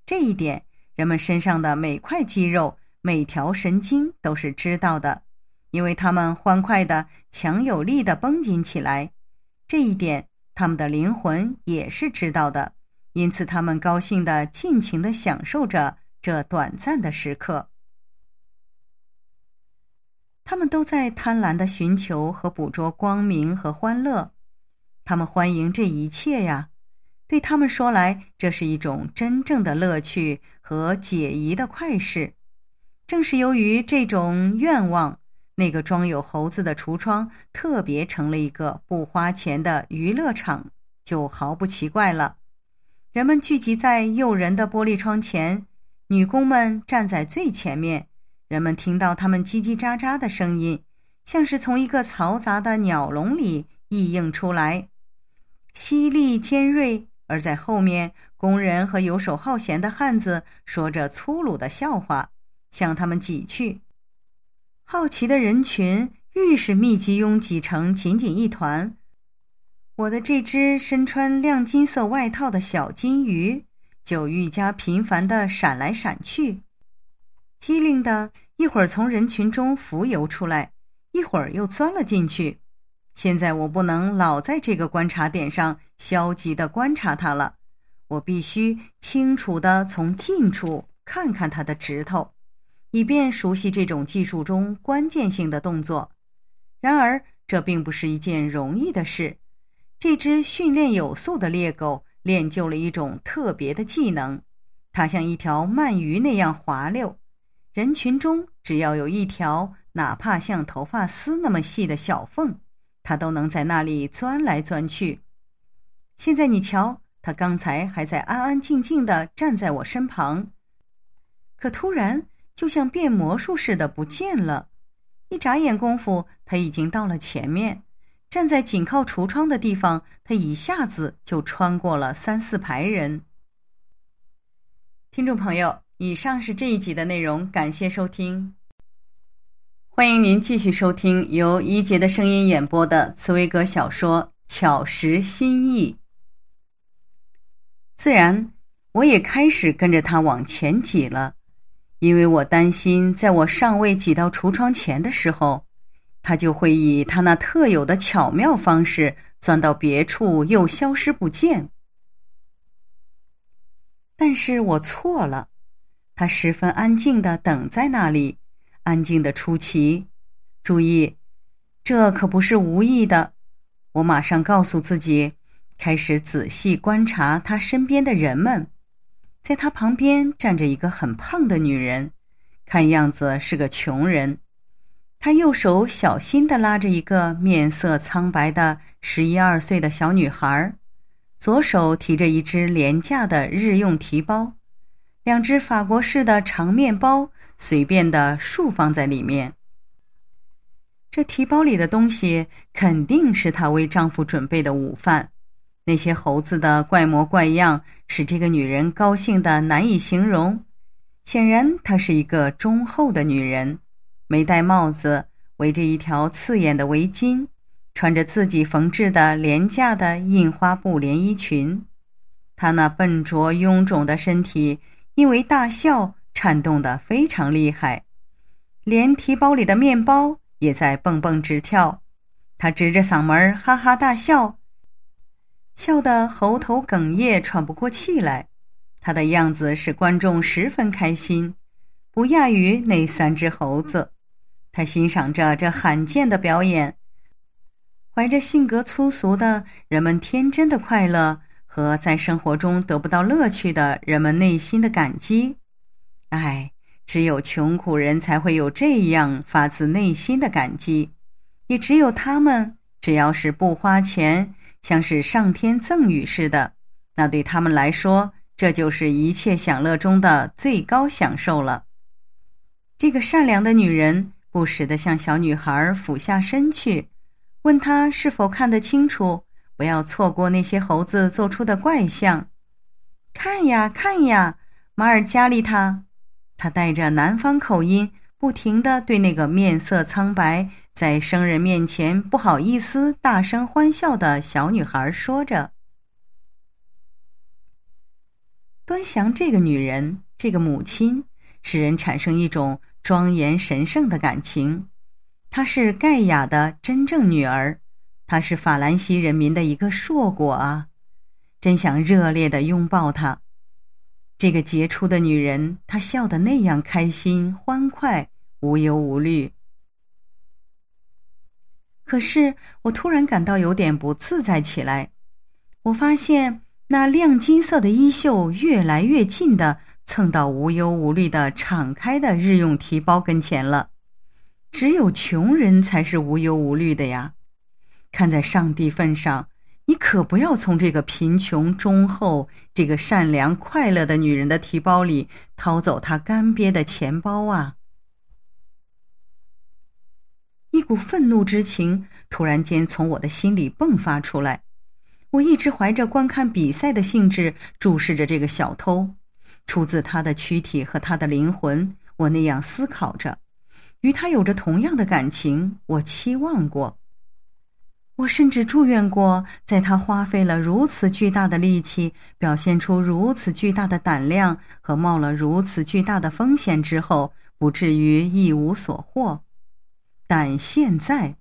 这一点，人们身上的每块肌肉、每条神经都是知道的，因为他们欢快的、强有力的绷紧起来，这一点，他们的灵魂也是知道的，因此他们高兴的、尽情的享受着这短暂的时刻。他们都在贪婪的寻求和捕捉光明和欢乐。他们欢迎这一切呀，对他们说来，这是一种真正的乐趣和解疑的快事。正是由于这种愿望，那个装有猴子的橱窗特别成了一个不花钱的娱乐场，就毫不奇怪了。人们聚集在诱人的玻璃窗前，女工们站在最前面，人们听到他们叽叽喳喳的声音，像是从一个嘈杂的鸟笼里异映出来。犀利尖锐，而在后面，工人和游手好闲的汉子说着粗鲁的笑话，向他们挤去。好奇的人群愈是密集拥挤成紧紧一团，我的这只身穿亮金色外套的小金鱼就愈加频繁的闪来闪去，机灵的一会儿从人群中浮游出来，一会儿又钻了进去。现在我不能老在这个观察点上消极的观察它了，我必须清楚的从近处看看它的指头，以便熟悉这种技术中关键性的动作。然而，这并不是一件容易的事。这只训练有素的猎狗练就了一种特别的技能，它像一条鳗鱼那样滑溜。人群中只要有一条，哪怕像头发丝那么细的小缝。他都能在那里钻来钻去。现在你瞧，他刚才还在安安静静的站在我身旁，可突然就像变魔术似的不见了。一眨眼功夫，他已经到了前面，站在紧靠橱窗的地方。他一下子就穿过了三四排人。听众朋友，以上是这一集的内容，感谢收听。欢迎您继续收听由一杰的声音演播的茨威格小说《巧识心意》。自然，我也开始跟着他往前挤了，因为我担心在我尚未挤到橱窗前的时候，他就会以他那特有的巧妙方式钻到别处又消失不见。但是我错了，他十分安静的等在那里。安静的出奇，注意，这可不是无意的。我马上告诉自己，开始仔细观察他身边的人们。在他旁边站着一个很胖的女人，看样子是个穷人。他右手小心的拉着一个面色苍白的十一二岁的小女孩，左手提着一只廉价的日用提包，两只法国式的长面包。随便的竖放在里面。这提包里的东西肯定是她为丈夫准备的午饭。那些猴子的怪模怪样使这个女人高兴的难以形容。显然，她是一个忠厚的女人。没戴帽子，围着一条刺眼的围巾，穿着自己缝制的廉价的印花布连衣裙。她那笨拙臃肿的身体因为大笑。颤动得非常厉害，连提包里的面包也在蹦蹦直跳。他直着嗓门哈哈大笑，笑得喉头哽咽，喘不过气来。他的样子使观众十分开心，不亚于那三只猴子。他欣赏着这罕见的表演，怀着性格粗俗的人们天真的快乐和在生活中得不到乐趣的人们内心的感激。哎，只有穷苦人才会有这样发自内心的感激，也只有他们，只要是不花钱，像是上天赠予似的，那对他们来说，这就是一切享乐中的最高享受了。这个善良的女人不时地向小女孩俯下身去，问她是否看得清楚，不要错过那些猴子做出的怪象。看呀，看呀，马尔加丽塔。他带着南方口音，不停的对那个面色苍白、在生人面前不好意思大声欢笑的小女孩说着。端详这个女人，这个母亲，使人产生一种庄严神圣的感情。她是盖亚的真正女儿，她是法兰西人民的一个硕果啊！真想热烈的拥抱她。这个杰出的女人，她笑得那样开心、欢快、无忧无虑。可是，我突然感到有点不自在起来。我发现那亮金色的衣袖越来越近的蹭到无忧无虑的敞开的日用提包跟前了。只有穷人才是无忧无虑的呀！看在上帝份上！你可不要从这个贫穷忠厚、这个善良快乐的女人的提包里掏走她干瘪的钱包啊！一股愤怒之情突然间从我的心里迸发出来。我一直怀着观看比赛的兴致注视着这个小偷，出自他的躯体和他的灵魂，我那样思考着，与他有着同样的感情，我期望过。我甚至祝愿过，在他花费了如此巨大的力气，表现出如此巨大的胆量，和冒了如此巨大的风险之后，不至于一无所获。但现在，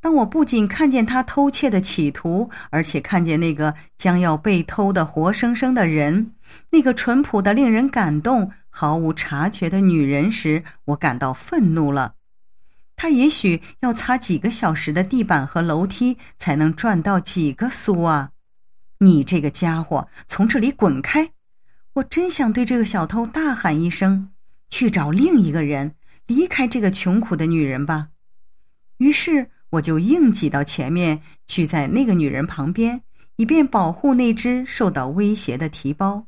当我不仅看见他偷窃的企图，而且看见那个将要被偷的活生生的人，那个淳朴的、令人感动、毫无察觉的女人时，我感到愤怒了。他也许要擦几个小时的地板和楼梯才能赚到几个苏啊！你这个家伙，从这里滚开！我真想对这个小偷大喊一声：“去找另一个人，离开这个穷苦的女人吧！”于是我就硬挤到前面去，在那个女人旁边，以便保护那只受到威胁的提包。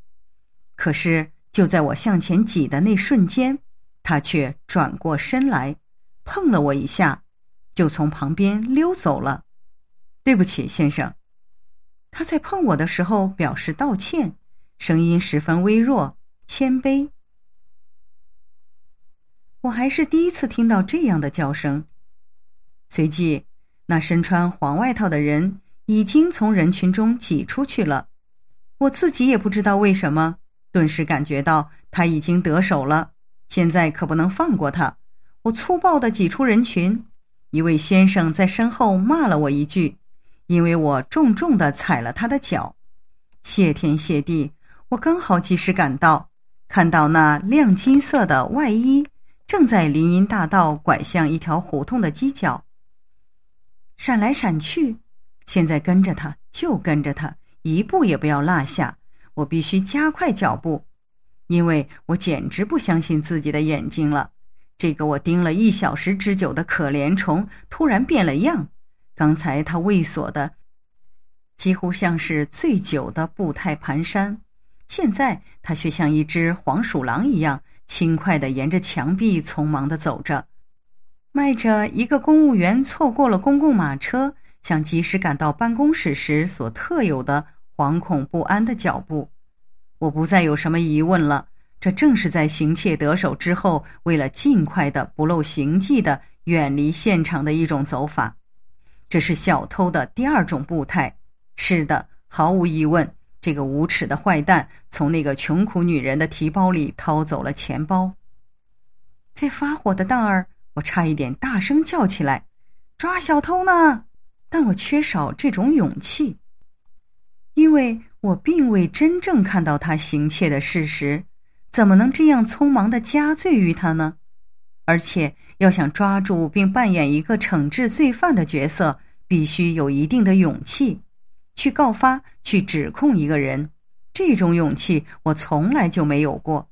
可是，就在我向前挤的那瞬间，他却转过身来。碰了我一下，就从旁边溜走了。对不起，先生，他在碰我的时候表示道歉，声音十分微弱、谦卑。我还是第一次听到这样的叫声。随即，那身穿黄外套的人已经从人群中挤出去了。我自己也不知道为什么，顿时感觉到他已经得手了。现在可不能放过他。我粗暴的挤出人群，一位先生在身后骂了我一句，因为我重重的踩了他的脚。谢天谢地，我刚好及时赶到，看到那亮金色的外衣正在林荫大道拐向一条胡同的犄角。闪来闪去，现在跟着他，就跟着他，一步也不要落下。我必须加快脚步，因为我简直不相信自己的眼睛了。这个我盯了一小时之久的可怜虫突然变了样。刚才他畏缩的，几乎像是醉酒的步态蹒跚；现在他却像一只黄鼠狼一样轻快的沿着墙壁匆忙的走着，迈着一个公务员错过了公共马车，想及时赶到办公室时所特有的惶恐不安的脚步。我不再有什么疑问了。这正是在行窃得手之后，为了尽快的不露行迹的远离现场的一种走法。这是小偷的第二种步态。是的，毫无疑问，这个无耻的坏蛋从那个穷苦女人的提包里偷走了钱包。在发火的当儿，我差一点大声叫起来：“抓小偷呢！”但我缺少这种勇气，因为我并未真正看到他行窃的事实。怎么能这样匆忙的加罪于他呢？而且要想抓住并扮演一个惩治罪犯的角色，必须有一定的勇气，去告发、去指控一个人。这种勇气我从来就没有过。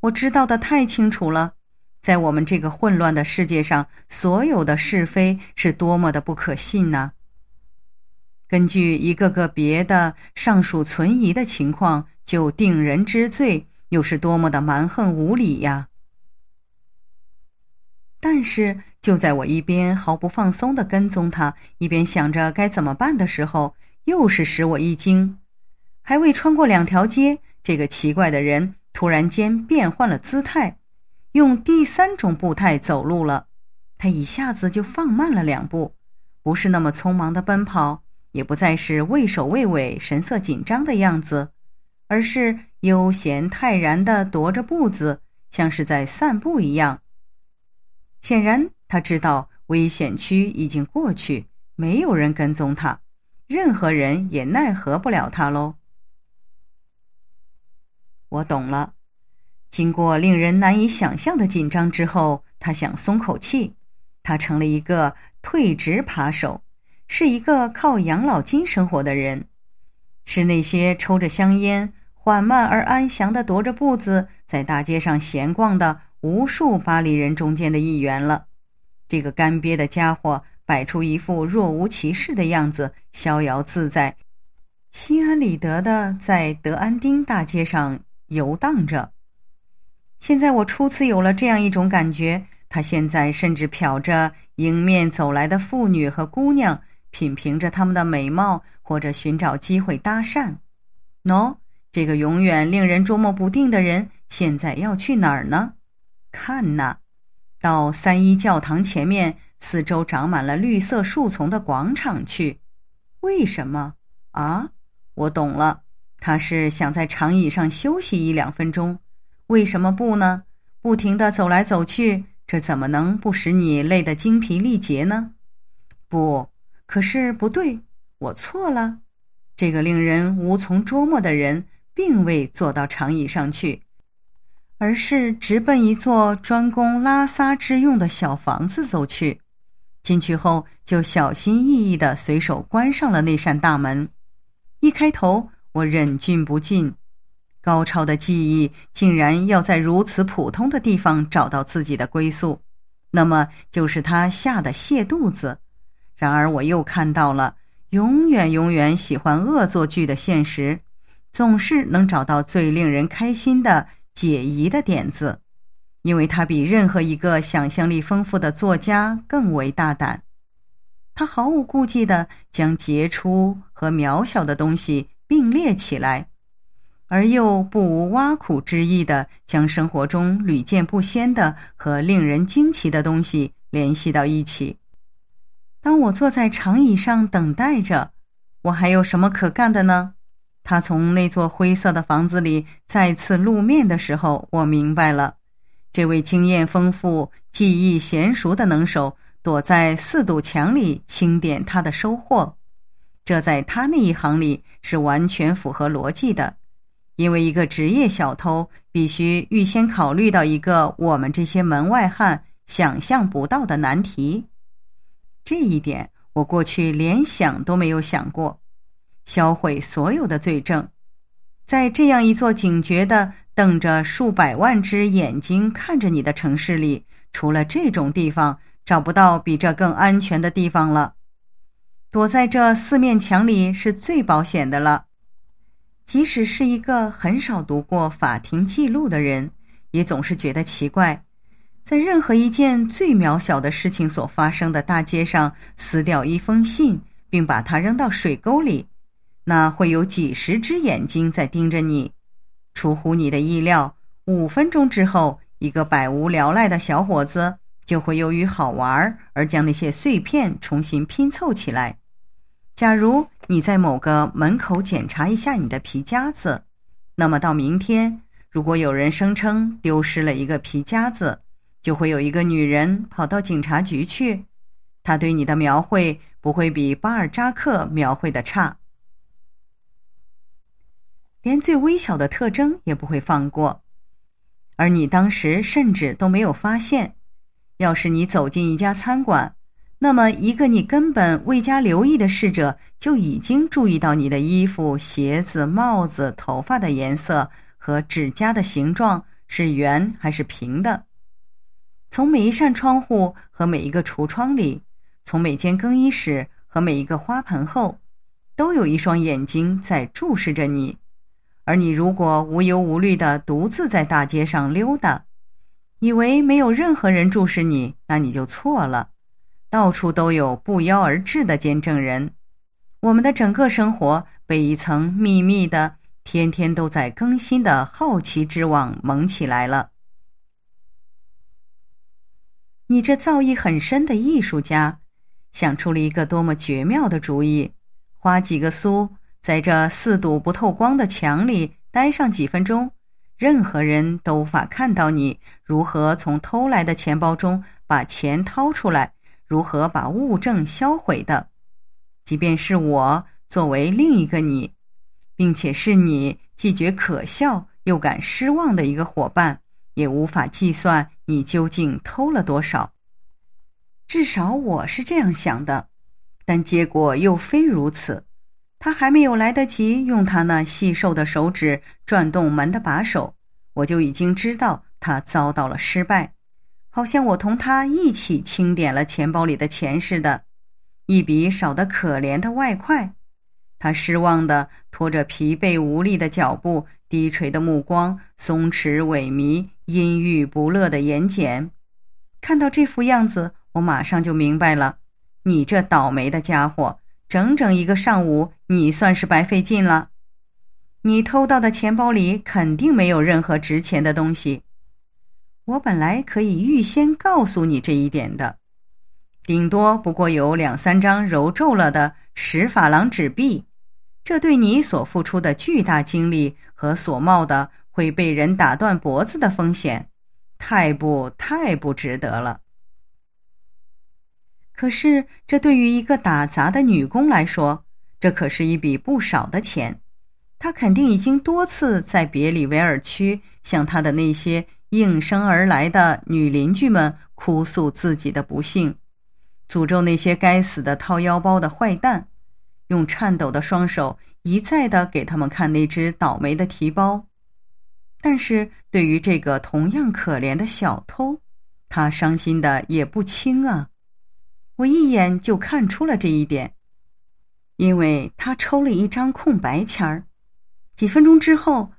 我知道的太清楚了，在我们这个混乱的世界上，所有的是非是多么的不可信呢？根据一个个别的尚属存疑的情况就定人之罪。又是多么的蛮横无理呀！但是，就在我一边毫不放松的跟踪他，一边想着该怎么办的时候，又是使我一惊。还未穿过两条街，这个奇怪的人突然间变换了姿态，用第三种步态走路了。他一下子就放慢了两步，不是那么匆忙的奔跑，也不再是畏首畏尾、神色紧张的样子。而是悠闲泰然的踱着步子，像是在散步一样。显然，他知道危险区已经过去，没有人跟踪他，任何人也奈何不了他喽。我懂了。经过令人难以想象的紧张之后，他想松口气。他成了一个退职扒手，是一个靠养老金生活的人，是那些抽着香烟。缓慢而安详地踱着步子，在大街上闲逛的无数巴黎人中间的一员了。这个干瘪的家伙摆出一副若无其事的样子，逍遥自在，心安理得地在德安丁大街上游荡着。现在我初次有了这样一种感觉：他现在甚至瞟着迎面走来的妇女和姑娘，品评着他们的美貌，或者寻找机会搭讪。喏。这个永远令人捉摸不定的人，现在要去哪儿呢？看呐，到三一教堂前面四周长满了绿色树丛的广场去。为什么？啊，我懂了，他是想在长椅上休息一两分钟。为什么不呢？不停的走来走去，这怎么能不使你累得精疲力竭呢？不，可是不对，我错了。这个令人无从捉摸的人。并未坐到长椅上去，而是直奔一座专供拉撒之用的小房子走去。进去后，就小心翼翼的随手关上了那扇大门。一开头，我忍俊不禁，高超的技艺竟然要在如此普通的地方找到自己的归宿，那么就是他吓得泻肚子。然而，我又看到了永远永远喜欢恶作剧的现实。总是能找到最令人开心的解疑的点子，因为他比任何一个想象力丰富的作家更为大胆。他毫无顾忌地将杰出和渺小的东西并列起来，而又不无挖苦之意的将生活中屡见不鲜的和令人惊奇的东西联系到一起。当我坐在长椅上等待着，我还有什么可干的呢？他从那座灰色的房子里再次露面的时候，我明白了，这位经验丰富、技艺娴熟的能手躲在四堵墙里清点他的收获，这在他那一行里是完全符合逻辑的，因为一个职业小偷必须预先考虑到一个我们这些门外汉想象不到的难题，这一点我过去连想都没有想过。销毁所有的罪证，在这样一座警觉的、瞪着数百万只眼睛看着你的城市里，除了这种地方，找不到比这更安全的地方了。躲在这四面墙里是最保险的了。即使是一个很少读过法庭记录的人，也总是觉得奇怪，在任何一件最渺小的事情所发生的大街上，撕掉一封信，并把它扔到水沟里。那会有几十只眼睛在盯着你，出乎你的意料。五分钟之后，一个百无聊赖的小伙子就会由于好玩而将那些碎片重新拼凑起来。假如你在某个门口检查一下你的皮夹子，那么到明天，如果有人声称丢失了一个皮夹子，就会有一个女人跑到警察局去，他对你的描绘不会比巴尔扎克描绘的差。连最微小的特征也不会放过，而你当时甚至都没有发现。要是你走进一家餐馆，那么一个你根本未加留意的侍者就已经注意到你的衣服、鞋子、帽子、头发的颜色和指甲的形状是圆还是平的。从每一扇窗户和每一个橱窗里，从每间更衣室和每一个花盆后，都有一双眼睛在注视着你。而你如果无忧无虑的独自在大街上溜达，以为没有任何人注视你，那你就错了。到处都有不邀而至的见证人。我们的整个生活被一层密密的、天天都在更新的好奇之网蒙起来了。你这造诣很深的艺术家，想出了一个多么绝妙的主意，花几个苏。在这四堵不透光的墙里待上几分钟，任何人都无法看到你如何从偷来的钱包中把钱掏出来，如何把物证销毁的。即便是我作为另一个你，并且是你既觉可笑又感失望的一个伙伴，也无法计算你究竟偷了多少。至少我是这样想的，但结果又非如此。他还没有来得及用他那细瘦的手指转动门的把手，我就已经知道他遭到了失败，好像我同他一起清点了钱包里的钱似的，一笔少得可怜的外快。他失望地拖着疲惫无力的脚步，低垂的目光，松弛萎靡、阴郁不乐的眼睑。看到这副样子，我马上就明白了，你这倒霉的家伙。整整一个上午，你算是白费劲了。你偷到的钱包里肯定没有任何值钱的东西。我本来可以预先告诉你这一点的，顶多不过有两三张揉皱了的十法郎纸币。这对你所付出的巨大精力和所冒的会被人打断脖子的风险，太不，太不值得了。可是，这对于一个打杂的女工来说，这可是一笔不少的钱。她肯定已经多次在别里维尔区向她的那些应声而来的女邻居们哭诉自己的不幸，诅咒那些该死的掏腰包的坏蛋，用颤抖的双手一再的给他们看那只倒霉的提包。但是，对于这个同样可怜的小偷，他伤心的也不轻啊。我一眼就看出了这一点，因为他抽了一张空白签儿。几分钟之后，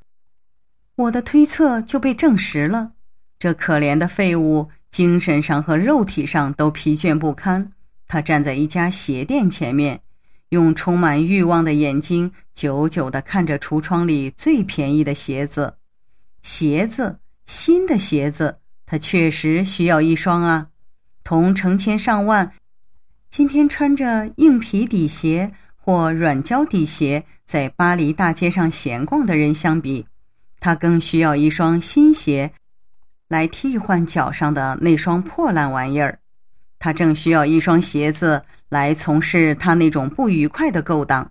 我的推测就被证实了。这可怜的废物，精神上和肉体上都疲倦不堪。他站在一家鞋店前面，用充满欲望的眼睛久久的看着橱窗里最便宜的鞋子——鞋子，新的鞋子。他确实需要一双啊，同成千上万。今天穿着硬皮底鞋或软胶底鞋在巴黎大街上闲逛的人相比，他更需要一双新鞋来替换脚上的那双破烂玩意儿。他正需要一双鞋子来从事他那种不愉快的勾当。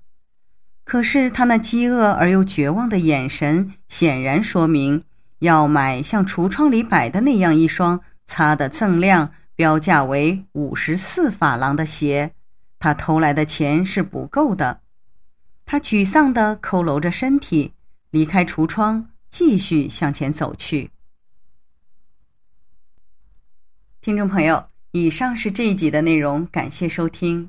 可是他那饥饿而又绝望的眼神，显然说明要买像橱窗里摆的那样一双擦得锃亮。标价为五十四法郎的鞋，他偷来的钱是不够的。他沮丧地佝偻着身体，离开橱窗，继续向前走去。听众朋友，以上是这一集的内容，感谢收听。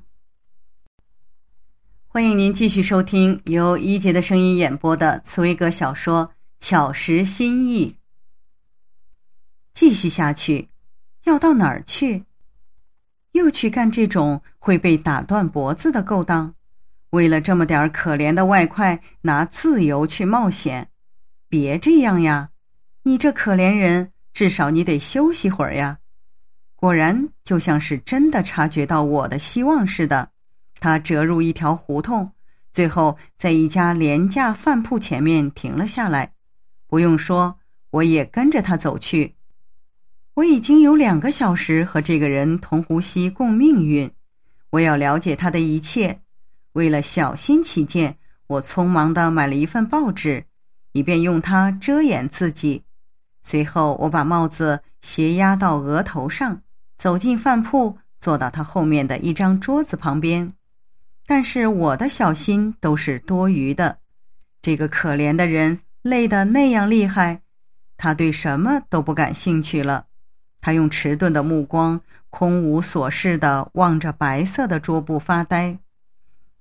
欢迎您继续收听由一杰的声音演播的茨威格小说《巧识心意》。继续下去。要到哪儿去？又去干这种会被打断脖子的勾当？为了这么点可怜的外快，拿自由去冒险？别这样呀！你这可怜人，至少你得休息会儿呀！果然，就像是真的察觉到我的希望似的，他折入一条胡同，最后在一家廉价饭铺前面停了下来。不用说，我也跟着他走去。我已经有两个小时和这个人同呼吸共命运，我要了解他的一切。为了小心起见，我匆忙地买了一份报纸，以便用它遮掩自己。随后，我把帽子斜压到额头上，走进饭铺，坐到他后面的一张桌子旁边。但是我的小心都是多余的。这个可怜的人累得那样厉害，他对什么都不感兴趣了。他用迟钝的目光，空无所事的望着白色的桌布发呆，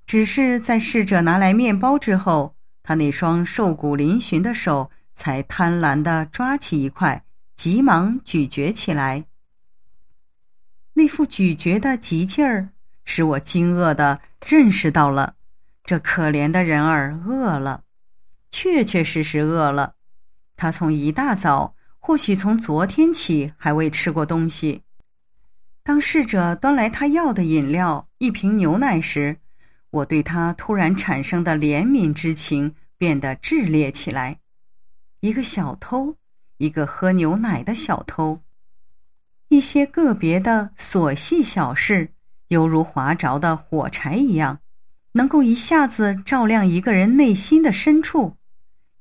只是在侍者拿来面包之后，他那双瘦骨嶙峋的手才贪婪的抓起一块，急忙咀嚼起来。那副咀嚼的急劲儿，使我惊愕的认识到，了这可怜的人儿饿了，确确实实饿了。他从一大早。或许从昨天起还未吃过东西。当侍者端来他要的饮料一瓶牛奶时，我对他突然产生的怜悯之情变得炽烈起来。一个小偷，一个喝牛奶的小偷。一些个别的琐细小事，犹如划着的火柴一样，能够一下子照亮一个人内心的深处。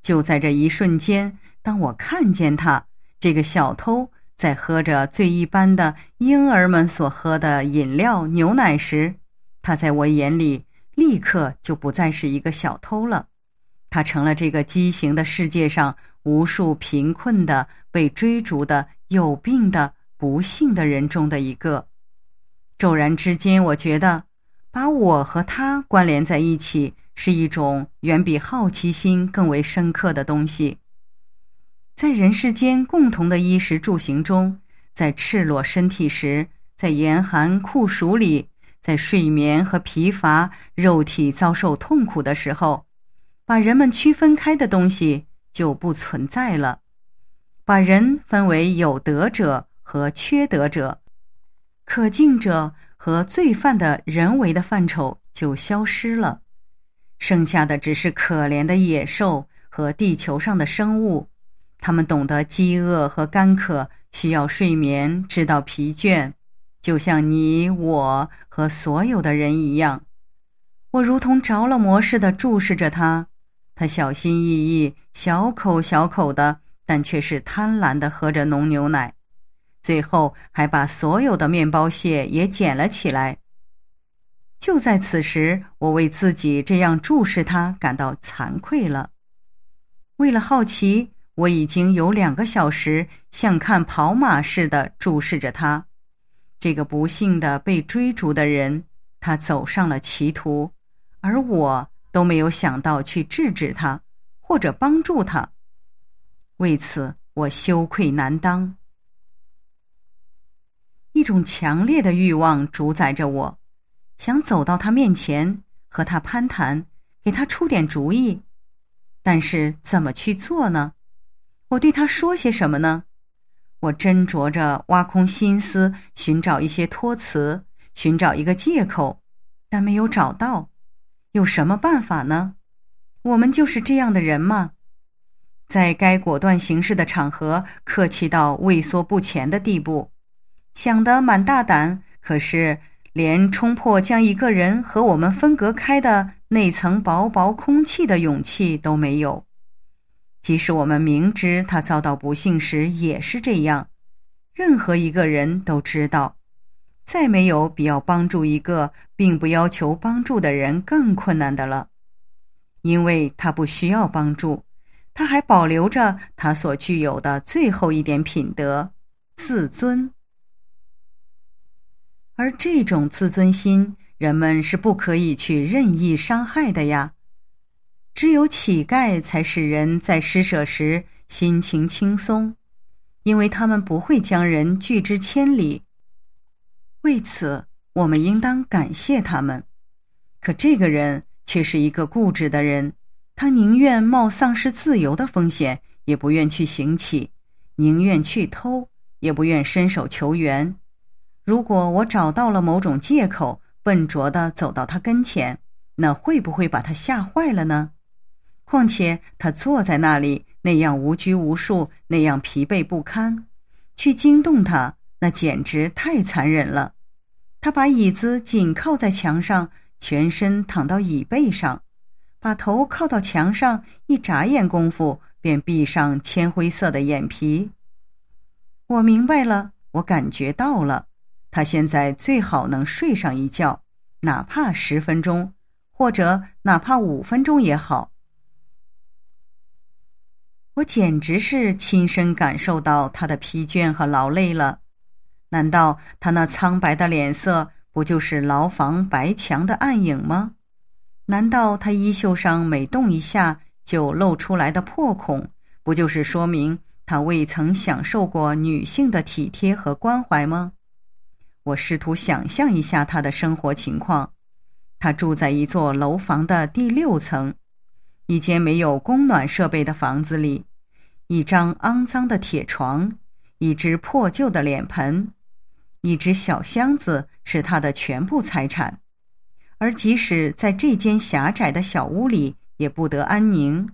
就在这一瞬间，当我看见他。这个小偷在喝着最一般的婴儿们所喝的饮料牛奶时，他在我眼里立刻就不再是一个小偷了，他成了这个畸形的世界上无数贫困的、被追逐的、有病的、不幸的人中的一个。骤然之间，我觉得把我和他关联在一起是一种远比好奇心更为深刻的东西。在人世间共同的衣食住行中，在赤裸身体时，在严寒酷暑里，在睡眠和疲乏、肉体遭受痛苦的时候，把人们区分开的东西就不存在了，把人分为有德者和缺德者、可敬者和罪犯的人为的范畴就消失了，剩下的只是可怜的野兽和地球上的生物。他们懂得饥饿和干渴，需要睡眠，知道疲倦，就像你我和所有的人一样。我如同着了魔似的注视着他，他小心翼翼，小口小口的，但却是贪婪的喝着浓牛奶，最后还把所有的面包屑也捡了起来。就在此时，我为自己这样注视他感到惭愧了，为了好奇。我已经有两个小时像看跑马似的注视着他，这个不幸的被追逐的人，他走上了歧途，而我都没有想到去制止他或者帮助他。为此我羞愧难当。一种强烈的欲望主宰着我，想走到他面前和他攀谈，给他出点主意，但是怎么去做呢？我对他说些什么呢？我斟酌着，挖空心思寻找一些托词，寻找一个借口，但没有找到。有什么办法呢？我们就是这样的人吗？在该果断行事的场合，客气到畏缩不前的地步。想得蛮大胆，可是连冲破将一个人和我们分隔开的那层薄薄空气的勇气都没有。即使我们明知他遭到不幸时也是这样，任何一个人都知道，再没有比要帮助一个并不要求帮助的人更困难的了，因为他不需要帮助，他还保留着他所具有的最后一点品德——自尊，而这种自尊心，人们是不可以去任意伤害的呀。只有乞丐才使人在施舍时心情轻松，因为他们不会将人拒之千里。为此，我们应当感谢他们。可这个人却是一个固执的人，他宁愿冒丧失自由的风险，也不愿去行乞；宁愿去偷，也不愿伸手求援。如果我找到了某种借口，笨拙的走到他跟前，那会不会把他吓坏了呢？况且他坐在那里，那样无拘无束，那样疲惫不堪，去惊动他，那简直太残忍了。他把椅子紧靠在墙上，全身躺到椅背上，把头靠到墙上。一眨眼功夫，便闭上铅灰色的眼皮。我明白了，我感觉到了。他现在最好能睡上一觉，哪怕十分钟，或者哪怕五分钟也好。我简直是亲身感受到他的疲倦和劳累了。难道他那苍白的脸色不就是牢房白墙的暗影吗？难道他衣袖上每动一下就露出来的破孔，不就是说明他未曾享受过女性的体贴和关怀吗？我试图想象一下他的生活情况。他住在一座楼房的第六层。一间没有供暖设备的房子里，一张肮脏的铁床，一只破旧的脸盆，一只小箱子是他的全部财产。而即使在这间狭窄的小屋里，也不得安宁。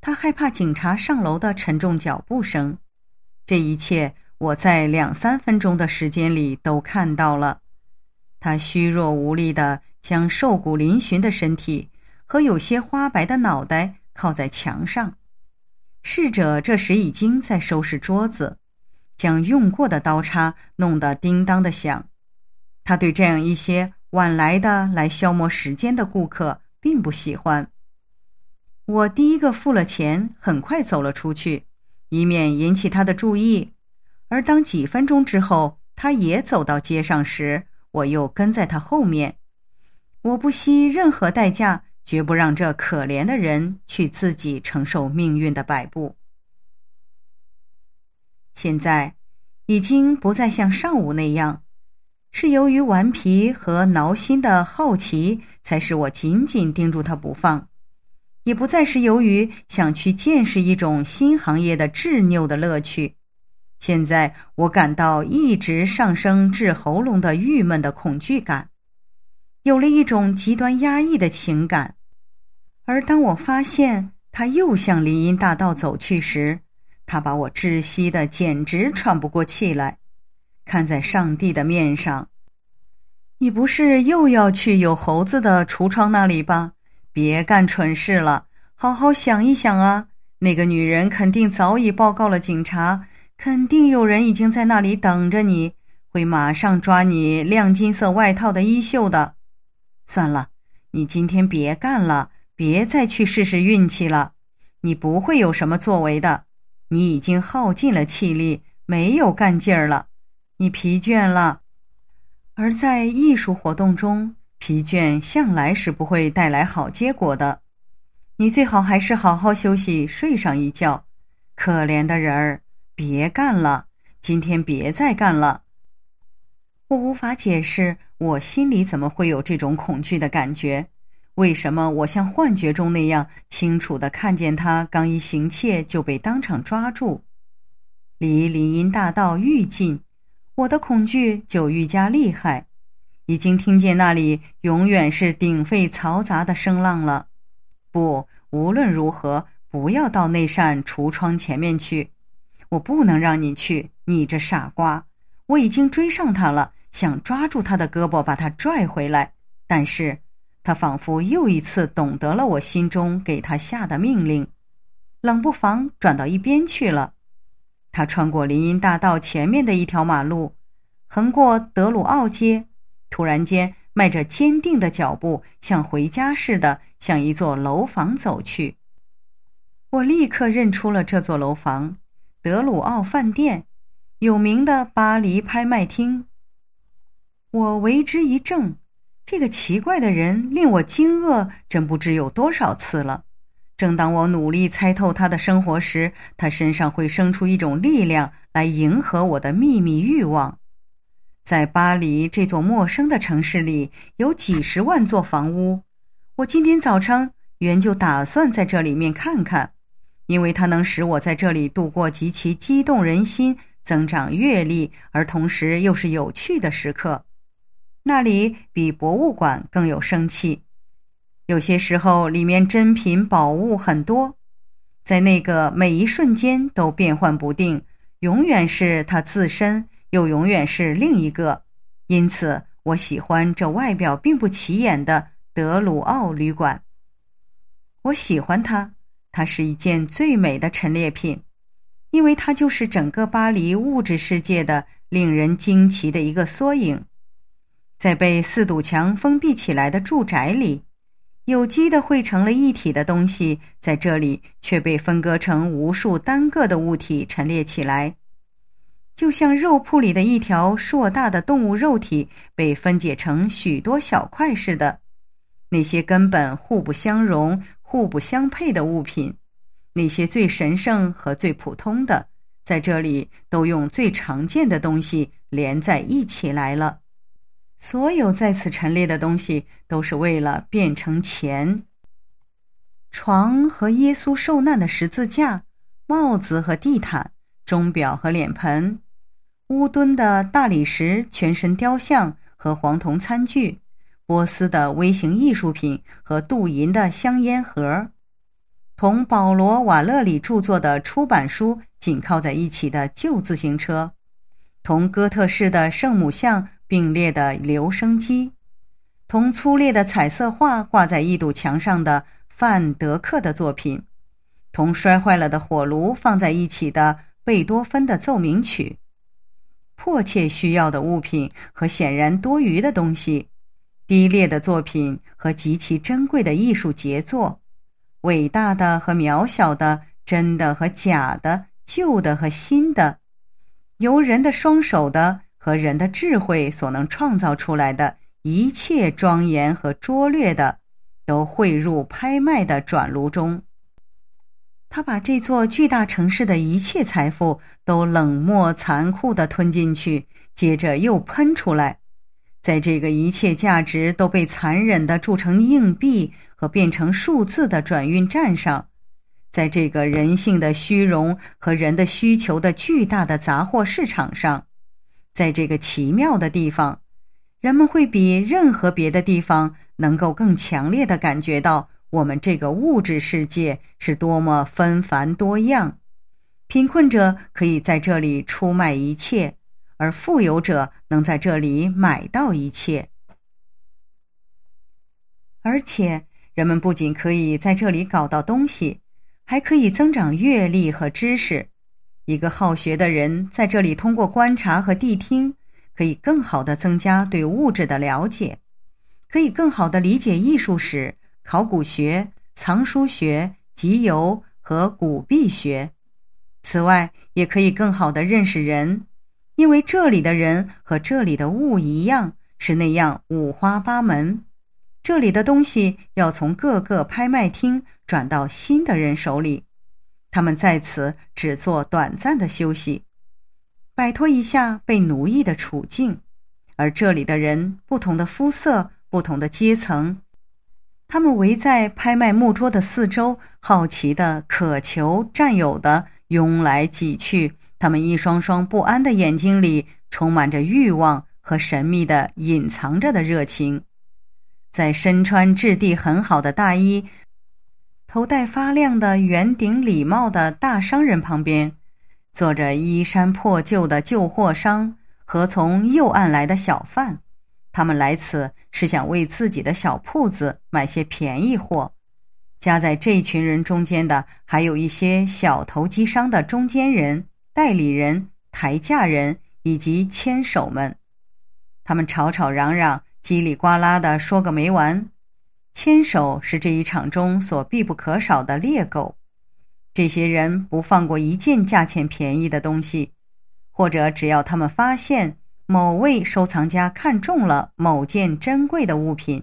他害怕警察上楼的沉重脚步声。这一切，我在两三分钟的时间里都看到了。他虚弱无力的。将瘦骨嶙峋的身体和有些花白的脑袋靠在墙上，侍者这时已经在收拾桌子，将用过的刀叉弄得叮当的响。他对这样一些晚来的来消磨时间的顾客并不喜欢。我第一个付了钱，很快走了出去，以免引起他的注意。而当几分钟之后他也走到街上时，我又跟在他后面。我不惜任何代价，绝不让这可怜的人去自己承受命运的摆布。现在已经不再像上午那样，是由于顽皮和挠心的好奇才使我紧紧盯住他不放，也不再是由于想去见识一种新行业的执拗的乐趣。现在我感到一直上升至喉咙的郁闷的恐惧感。有了一种极端压抑的情感，而当我发现他又向林荫大道走去时，他把我窒息的简直喘不过气来。看在上帝的面上，你不是又要去有猴子的橱窗那里吧？别干蠢事了，好好想一想啊！那个女人肯定早已报告了警察，肯定有人已经在那里等着你，会马上抓你亮金色外套的衣袖的。算了，你今天别干了，别再去试试运气了。你不会有什么作为的。你已经耗尽了气力，没有干劲儿了，你疲倦了。而在艺术活动中，疲倦向来是不会带来好结果的。你最好还是好好休息，睡上一觉。可怜的人儿，别干了，今天别再干了。我无法解释。我心里怎么会有这种恐惧的感觉？为什么我像幻觉中那样清楚地看见他刚一行窃就被当场抓住？离林荫大道愈近，我的恐惧就愈加厉害。已经听见那里永远是鼎沸嘈杂的声浪了。不，无论如何，不要到那扇橱窗前面去！我不能让你去，你这傻瓜！我已经追上他了。想抓住他的胳膊，把他拽回来，但是，他仿佛又一次懂得了我心中给他下的命令，冷不防转到一边去了。他穿过林荫大道前面的一条马路，横过德鲁奥街，突然间迈着坚定的脚步，像回家似的，向一座楼房走去。我立刻认出了这座楼房——德鲁奥饭店，有名的巴黎拍卖厅。我为之一怔，这个奇怪的人令我惊愕，真不知有多少次了。正当我努力猜透他的生活时，他身上会生出一种力量来迎合我的秘密欲望。在巴黎这座陌生的城市里，有几十万座房屋，我今天早晨原就打算在这里面看看，因为它能使我在这里度过极其激动人心、增长阅历而同时又是有趣的时刻。那里比博物馆更有生气，有些时候里面珍品宝物很多，在那个每一瞬间都变幻不定，永远是它自身，又永远是另一个。因此，我喜欢这外表并不起眼的德鲁奥旅馆。我喜欢它，它是一件最美的陈列品，因为它就是整个巴黎物质世界的令人惊奇的一个缩影。在被四堵墙封闭起来的住宅里，有机的汇成了一体的东西，在这里却被分割成无数单个的物体陈列起来，就像肉铺里的一条硕大的动物肉体被分解成许多小块似的。那些根本互不相容、互不相配的物品，那些最神圣和最普通的，在这里都用最常见的东西连在一起来了。所有在此陈列的东西都是为了变成钱。床和耶稣受难的十字架，帽子和地毯，钟表和脸盆，乌敦的大理石全身雕像和黄铜餐具，波斯的微型艺术品和镀银的香烟盒，同保罗·瓦勒里著作的出版书紧靠在一起的旧自行车，同哥特式的圣母像。并列的留声机，同粗劣的彩色画挂在一堵墙上的范德克的作品，同摔坏了的火炉放在一起的贝多芬的奏鸣曲，迫切需要的物品和显然多余的东西，低劣的作品和极其珍贵的艺术杰作，伟大的和渺小的，真的和假的，旧的和新的，由人的双手的。和人的智慧所能创造出来的一切庄严和拙劣的，都汇入拍卖的转炉中。他把这座巨大城市的一切财富都冷漠残酷地吞进去，接着又喷出来。在这个一切价值都被残忍地铸成硬币和变成数字的转运站上，在这个人性的虚荣和人的需求的巨大的杂货市场上。在这个奇妙的地方，人们会比任何别的地方能够更强烈的感觉到我们这个物质世界是多么纷繁多样。贫困者可以在这里出卖一切，而富有者能在这里买到一切。而且，人们不仅可以在这里搞到东西，还可以增长阅历和知识。一个好学的人在这里通过观察和谛听，可以更好的增加对物质的了解，可以更好的理解艺术史、考古学、藏书学、集邮和古币学。此外，也可以更好的认识人，因为这里的人和这里的物一样，是那样五花八门。这里的东西要从各个拍卖厅转到新的人手里。他们在此只做短暂的休息，摆脱一下被奴役的处境。而这里的人，不同的肤色，不同的阶层，他们围在拍卖木桌的四周，好奇的、渴求、占有的拥来挤去。他们一双双不安的眼睛里，充满着欲望和神秘的隐藏着的热情。在身穿质地很好的大衣。头戴发亮的圆顶礼帽的大商人旁边，坐着衣衫破旧的旧货商和从右岸来的小贩。他们来此是想为自己的小铺子买些便宜货。夹在这群人中间的，还有一些小投机商的中间人、代理人、抬价人以及牵手们。他们吵吵嚷嚷、叽里呱啦的说个没完。牵手是这一场中所必不可少的猎狗。这些人不放过一件价钱便宜的东西，或者只要他们发现某位收藏家看中了某件珍贵的物品，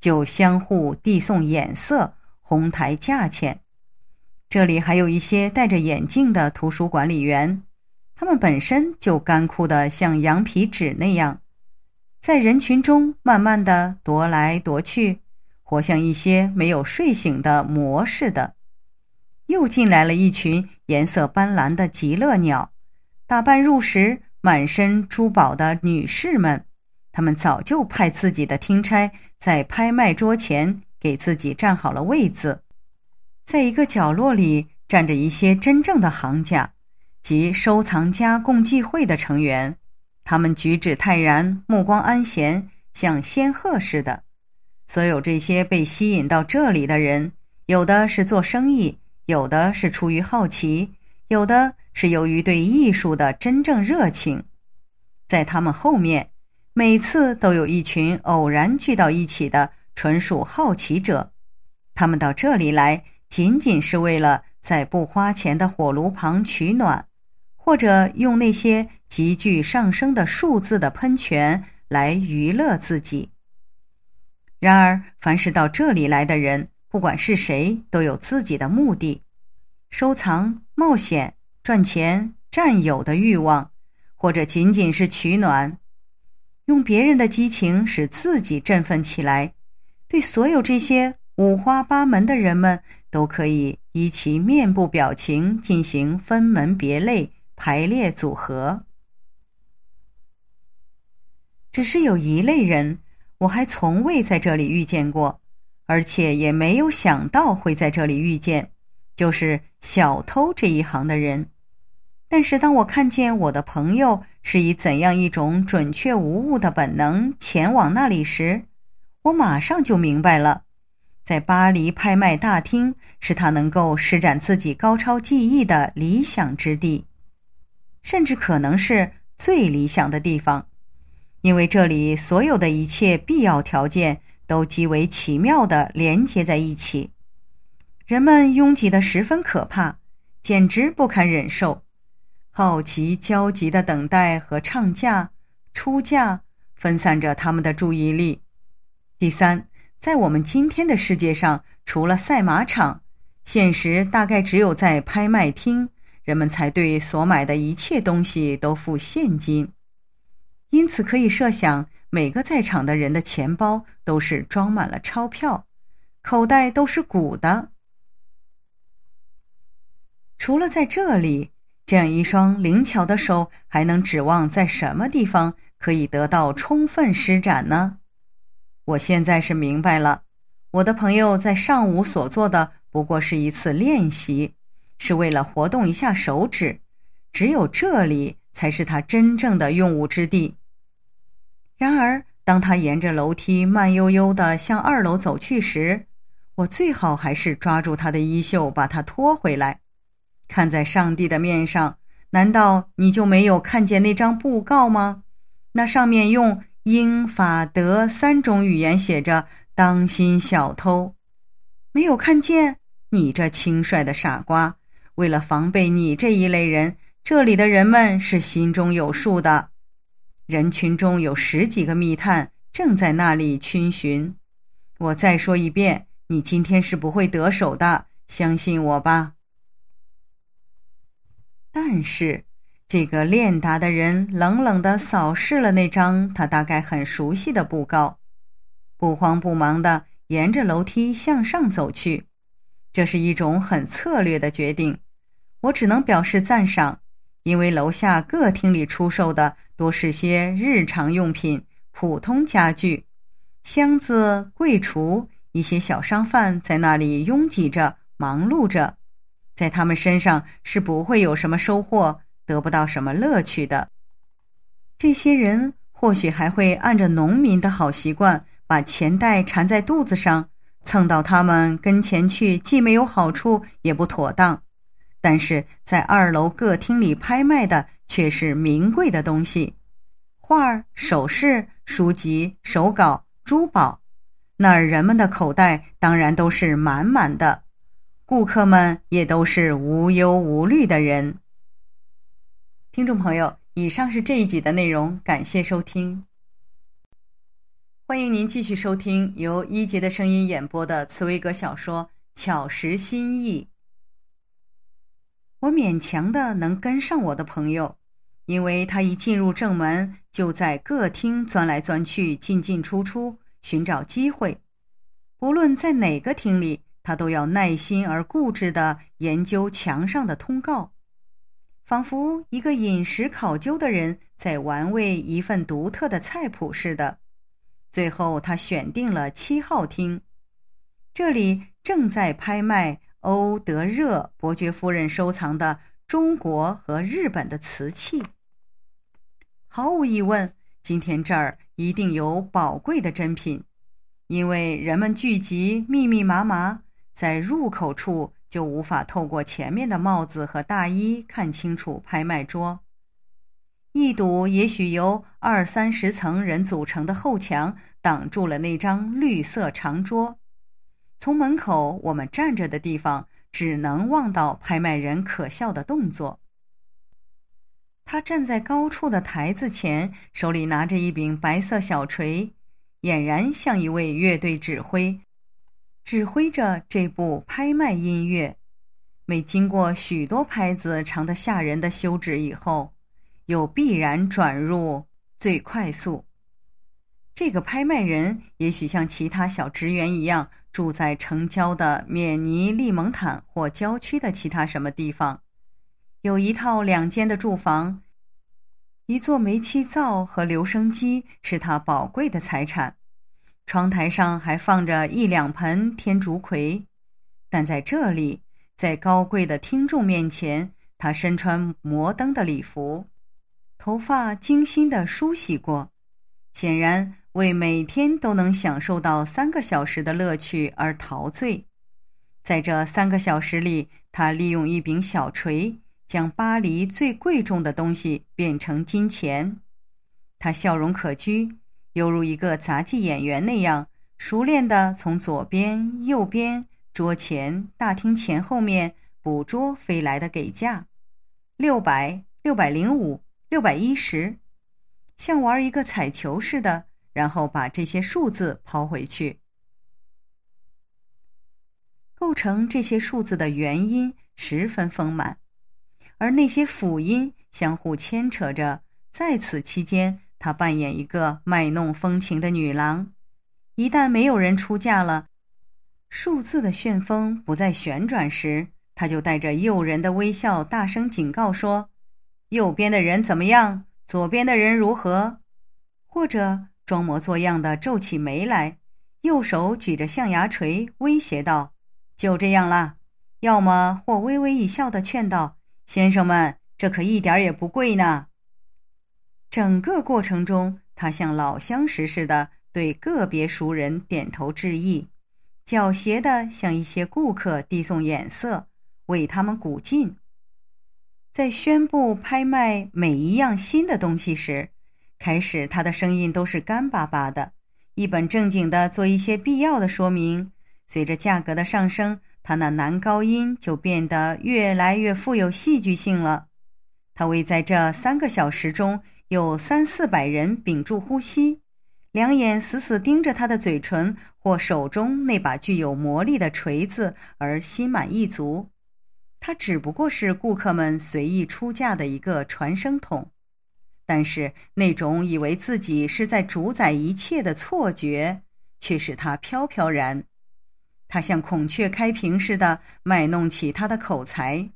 就相互递送眼色，哄抬价钱。这里还有一些戴着眼镜的图书管理员，他们本身就干枯的像羊皮纸那样，在人群中慢慢的踱来踱去。我像一些没有睡醒的魔似的，又进来了一群颜色斑斓的极乐鸟，打扮入时、满身珠宝的女士们。他们早就派自己的听差在拍卖桌前给自己占好了位子。在一个角落里站着一些真正的行家及收藏家共济会的成员，他们举止泰然，目光安闲，像仙鹤似的。所有这些被吸引到这里的人，有的是做生意，有的是出于好奇，有的是由于对艺术的真正热情。在他们后面，每次都有一群偶然聚到一起的纯属好奇者，他们到这里来仅仅是为了在不花钱的火炉旁取暖，或者用那些急剧上升的数字的喷泉来娱乐自己。然而，凡是到这里来的人，不管是谁，都有自己的目的：收藏、冒险、赚钱、占有的欲望，或者仅仅是取暖。用别人的激情使自己振奋起来，对所有这些五花八门的人们，都可以以其面部表情进行分门别类、排列组合。只是有一类人。我还从未在这里遇见过，而且也没有想到会在这里遇见，就是小偷这一行的人。但是，当我看见我的朋友是以怎样一种准确无误的本能前往那里时，我马上就明白了，在巴黎拍卖大厅是他能够施展自己高超技艺的理想之地，甚至可能是最理想的地方。因为这里所有的一切必要条件都极为奇妙的连接在一起，人们拥挤的十分可怕，简直不堪忍受。好奇、焦急的等待和唱价、出价分散着他们的注意力。第三，在我们今天的世界上，除了赛马场，现实大概只有在拍卖厅，人们才对所买的一切东西都付现金。因此，可以设想，每个在场的人的钱包都是装满了钞票，口袋都是鼓的。除了在这里，这样一双灵巧的手还能指望在什么地方可以得到充分施展呢？我现在是明白了，我的朋友在上午所做的不过是一次练习，是为了活动一下手指。只有这里才是他真正的用武之地。然而，当他沿着楼梯慢悠悠地向二楼走去时，我最好还是抓住他的衣袖，把他拖回来。看在上帝的面上，难道你就没有看见那张布告吗？那上面用英、法、德三种语言写着：“当心小偷。”没有看见？你这轻率的傻瓜！为了防备你这一类人，这里的人们是心中有数的。人群中有十几个密探正在那里逡巡。我再说一遍，你今天是不会得手的，相信我吧。但是，这个练达的人冷冷的扫视了那张他大概很熟悉的布告，不慌不忙的沿着楼梯向上走去。这是一种很策略的决定，我只能表示赞赏。因为楼下各厅里出售的多是些日常用品、普通家具、箱子、柜橱，一些小商贩在那里拥挤着、忙碌着，在他们身上是不会有什么收获，得不到什么乐趣的。这些人或许还会按着农民的好习惯，把钱袋缠在肚子上。蹭到他们跟前去，既没有好处，也不妥当。但是在二楼客厅里拍卖的却是名贵的东西，画儿、首饰、书籍、手稿、珠宝，那儿人们的口袋当然都是满满的，顾客们也都是无忧无虑的人。听众朋友，以上是这一集的内容，感谢收听，欢迎您继续收听由一杰的声音演播的茨威格小说《巧识心意》。我勉强的能跟上我的朋友，因为他一进入正门，就在各厅钻来钻去，进进出出，寻找机会。不论在哪个厅里，他都要耐心而固执的研究墙上的通告，仿佛一个饮食考究的人在玩味一份独特的菜谱似的。最后，他选定了七号厅，这里正在拍卖。欧德热伯爵夫人收藏的中国和日本的瓷器。毫无疑问，今天这儿一定有宝贵的珍品，因为人们聚集密密麻麻，在入口处就无法透过前面的帽子和大衣看清楚拍卖桌。一堵也许由二三十层人组成的后墙挡住了那张绿色长桌。从门口我们站着的地方，只能望到拍卖人可笑的动作。他站在高处的台子前，手里拿着一柄白色小锤，俨然像一位乐队指挥，指挥着这部拍卖音乐。每经过许多拍子长得吓人的休止以后，又必然转入最快速。这个拍卖人也许像其他小职员一样。住在城郊的缅尼利蒙坦或郊区的其他什么地方，有一套两间的住房，一座煤气灶和留声机是他宝贵的财产。窗台上还放着一两盆天竺葵，但在这里，在高贵的听众面前，他身穿摩登的礼服，头发精心的梳洗过，显然。为每天都能享受到三个小时的乐趣而陶醉，在这三个小时里，他利用一柄小锤将巴黎最贵重的东西变成金钱。他笑容可掬，犹如一个杂技演员那样熟练地从左边、右边桌前、大厅前后面捕捉飞来的给价：六百、六百零五、六百一十，像玩一个彩球似的。然后把这些数字抛回去，构成这些数字的元音十分丰满，而那些辅音相互牵扯着。在此期间，她扮演一个卖弄风情的女郎。一旦没有人出嫁了，数字的旋风不再旋转时，她就带着诱人的微笑大声警告说：“右边的人怎么样？左边的人如何？或者？”装模作样的皱起眉来，右手举着象牙锤威胁道：“就这样啦。”要么或微微一笑的劝道：“先生们，这可一点也不贵呢。”整个过程中，他像老相识似的对个别熟人点头致意，狡黠的向一些顾客递送眼色，为他们鼓劲。在宣布拍卖每一样新的东西时，开始，他的声音都是干巴巴的，一本正经的做一些必要的说明。随着价格的上升，他那男高音就变得越来越富有戏剧性了。他为在这三个小时中有三四百人屏住呼吸，两眼死死盯着他的嘴唇或手中那把具有魔力的锤子而心满意足。他只不过是顾客们随意出价的一个传声筒。但是那种以为自己是在主宰一切的错觉，却使他飘飘然。他像孔雀开屏似的卖弄起他的口才，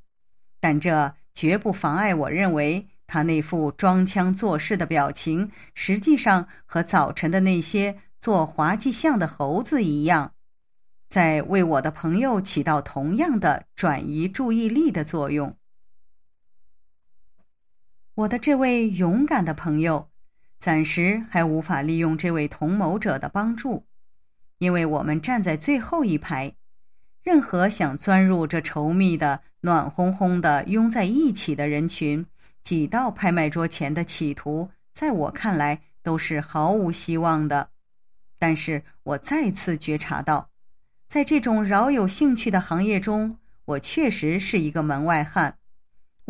但这绝不妨碍我认为他那副装腔作势的表情，实际上和早晨的那些做滑稽像的猴子一样，在为我的朋友起到同样的转移注意力的作用。我的这位勇敢的朋友，暂时还无法利用这位同谋者的帮助，因为我们站在最后一排。任何想钻入这稠密的、暖烘烘的拥在一起的人群，挤到拍卖桌前的企图，在我看来都是毫无希望的。但是我再次觉察到，在这种饶有兴趣的行业中，我确实是一个门外汉。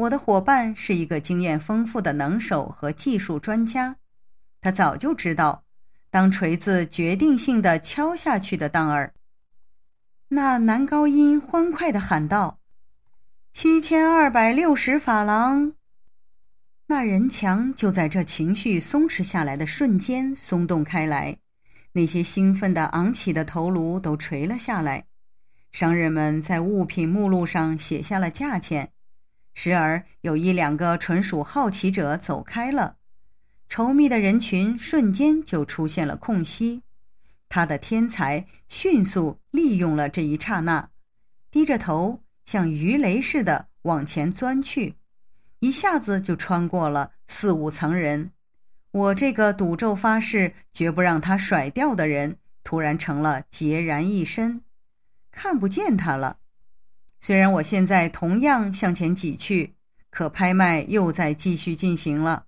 我的伙伴是一个经验丰富的能手和技术专家，他早就知道，当锤子决定性的敲下去的当儿，那男高音欢快的喊道：“七千二百六十法郎。”那人墙就在这情绪松弛下来的瞬间松动开来，那些兴奋的昂起的头颅都垂了下来，商人们在物品目录上写下了价钱。时而有一两个纯属好奇者走开了，稠密的人群瞬间就出现了空隙。他的天才迅速利用了这一刹那，低着头像鱼雷似的往前钻去，一下子就穿过了四五层人。我这个赌咒发誓绝不让他甩掉的人，突然成了孑然一身，看不见他了。虽然我现在同样向前挤去，可拍卖又在继续进行了，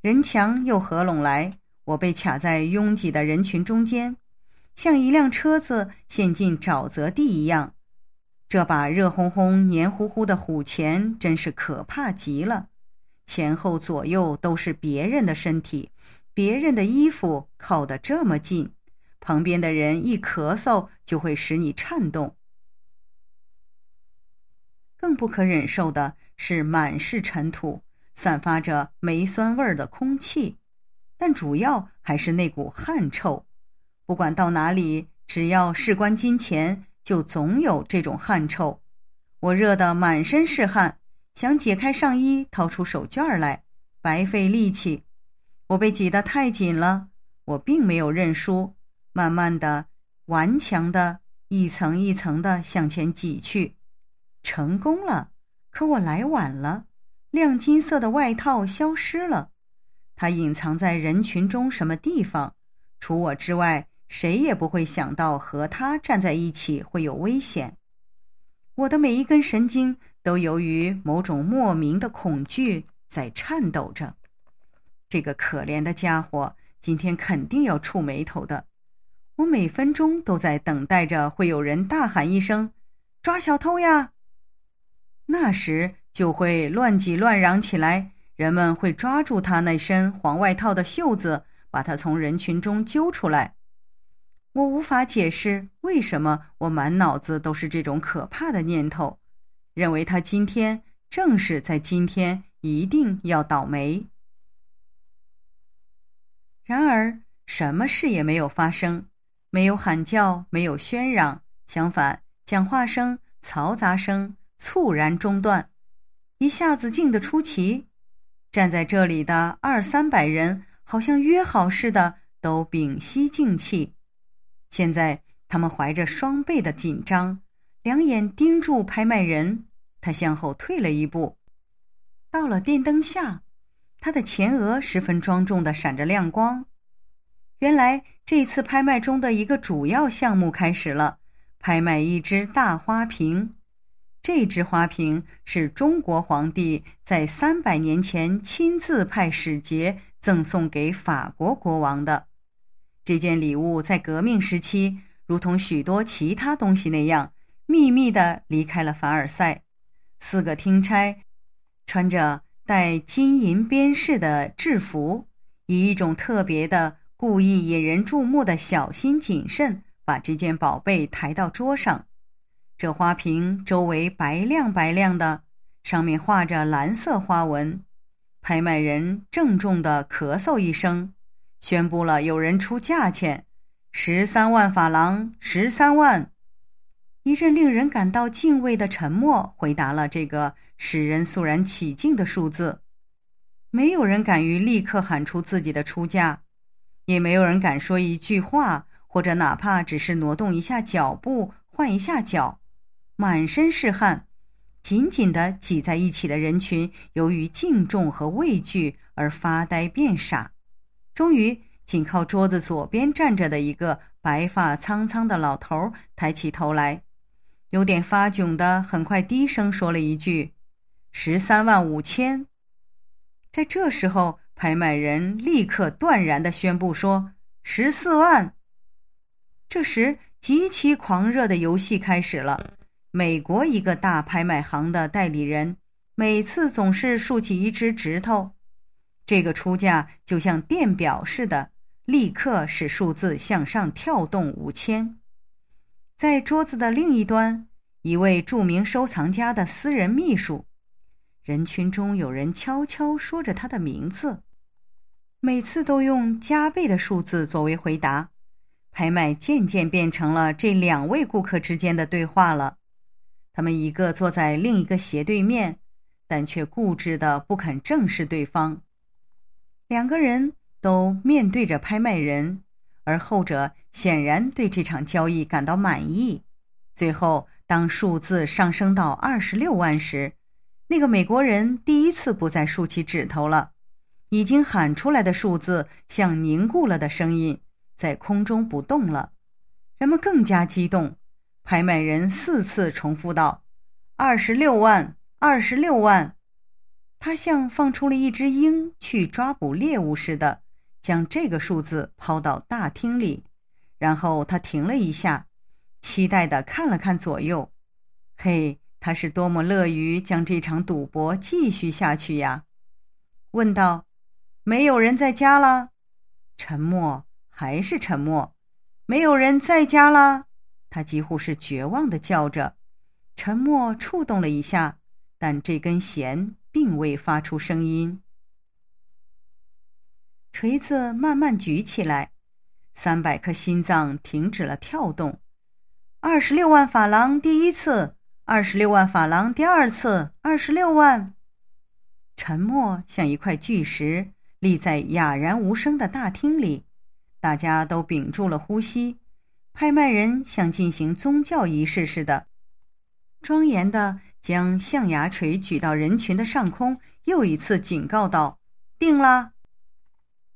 人墙又合拢来，我被卡在拥挤的人群中间，像一辆车子陷进沼泽地一样。这把热烘烘、黏糊糊的虎钳真是可怕极了，前后左右都是别人的身体，别人的衣服靠得这么近，旁边的人一咳嗽就会使你颤动。更不可忍受的是满是尘土、散发着煤酸味儿的空气，但主要还是那股汗臭。不管到哪里，只要事关金钱，就总有这种汗臭。我热得满身是汗，想解开上衣，掏出手绢来，白费力气。我被挤得太紧了，我并没有认输，慢慢的、顽强的，一层一层的向前挤去。成功了，可我来晚了。亮金色的外套消失了，他隐藏在人群中什么地方？除我之外，谁也不会想到和他站在一起会有危险。我的每一根神经都由于某种莫名的恐惧在颤抖着。这个可怜的家伙今天肯定要触霉头的。我每分钟都在等待着会有人大喊一声：“抓小偷呀！”那时就会乱挤乱嚷起来，人们会抓住他那身黄外套的袖子，把他从人群中揪出来。我无法解释为什么我满脑子都是这种可怕的念头，认为他今天正是在今天一定要倒霉。然而，什么事也没有发生，没有喊叫，没有喧嚷，相反，讲话声、嘈杂声。猝然中断，一下子静得出奇。站在这里的二三百人，好像约好似的，都屏息静气。现在他们怀着双倍的紧张，两眼盯住拍卖人。他向后退了一步，到了电灯下，他的前额十分庄重的闪着亮光。原来这次拍卖中的一个主要项目开始了：拍卖一只大花瓶。这只花瓶是中国皇帝在三百年前亲自派使节赠送给法国国王的。这件礼物在革命时期，如同许多其他东西那样，秘密的离开了凡尔赛。四个听差穿着带金银边饰的制服，以一种特别的、故意引人注目的小心谨慎，把这件宝贝抬到桌上。这花瓶周围白亮白亮的，上面画着蓝色花纹。拍卖人郑重的咳嗽一声，宣布了有人出价钱：十三万法郎。十三万。一阵令人感到敬畏的沉默回答了这个使人肃然起敬的数字。没有人敢于立刻喊出自己的出价，也没有人敢说一句话，或者哪怕只是挪动一下脚步，换一下脚。满身是汗，紧紧的挤在一起的人群，由于敬重和畏惧而发呆变傻。终于，紧靠桌子左边站着的一个白发苍苍的老头儿抬起头来，有点发窘的，很快低声说了一句：“十三万五千。”在这时候，拍卖人立刻断然的宣布说：“十四万。”这时，极其狂热的游戏开始了。美国一个大拍卖行的代理人，每次总是竖起一只指头，这个出价就像电表似的，立刻使数字向上跳动五千。在桌子的另一端，一位著名收藏家的私人秘书，人群中有人悄悄说着他的名字，每次都用加倍的数字作为回答。拍卖渐渐变成了这两位顾客之间的对话了。他们一个坐在另一个斜对面，但却固执的不肯正视对方。两个人都面对着拍卖人，而后者显然对这场交易感到满意。最后，当数字上升到二十六万时，那个美国人第一次不再竖起指头了，已经喊出来的数字像凝固了的声音，在空中不动了。人们更加激动。拍卖人四次重复道：“二十六万，二十六万。”他像放出了一只鹰去抓捕猎物似的，将这个数字抛到大厅里。然后他停了一下，期待地看了看左右。“嘿，他是多么乐于将这场赌博继续下去呀！”问道。“没有人在家了。”沉默，还是沉默。“没有人在家了。”他几乎是绝望的叫着，沉默触动了一下，但这根弦并未发出声音。锤子慢慢举起来，三百颗心脏停止了跳动，二十六万法郎第一次，二十六万法郎第二次，二十六万。沉默像一块巨石立在哑然无声的大厅里，大家都屏住了呼吸。拍卖人像进行宗教仪式似的，庄严地将象牙锤举到人群的上空，又一次警告道：“定了！”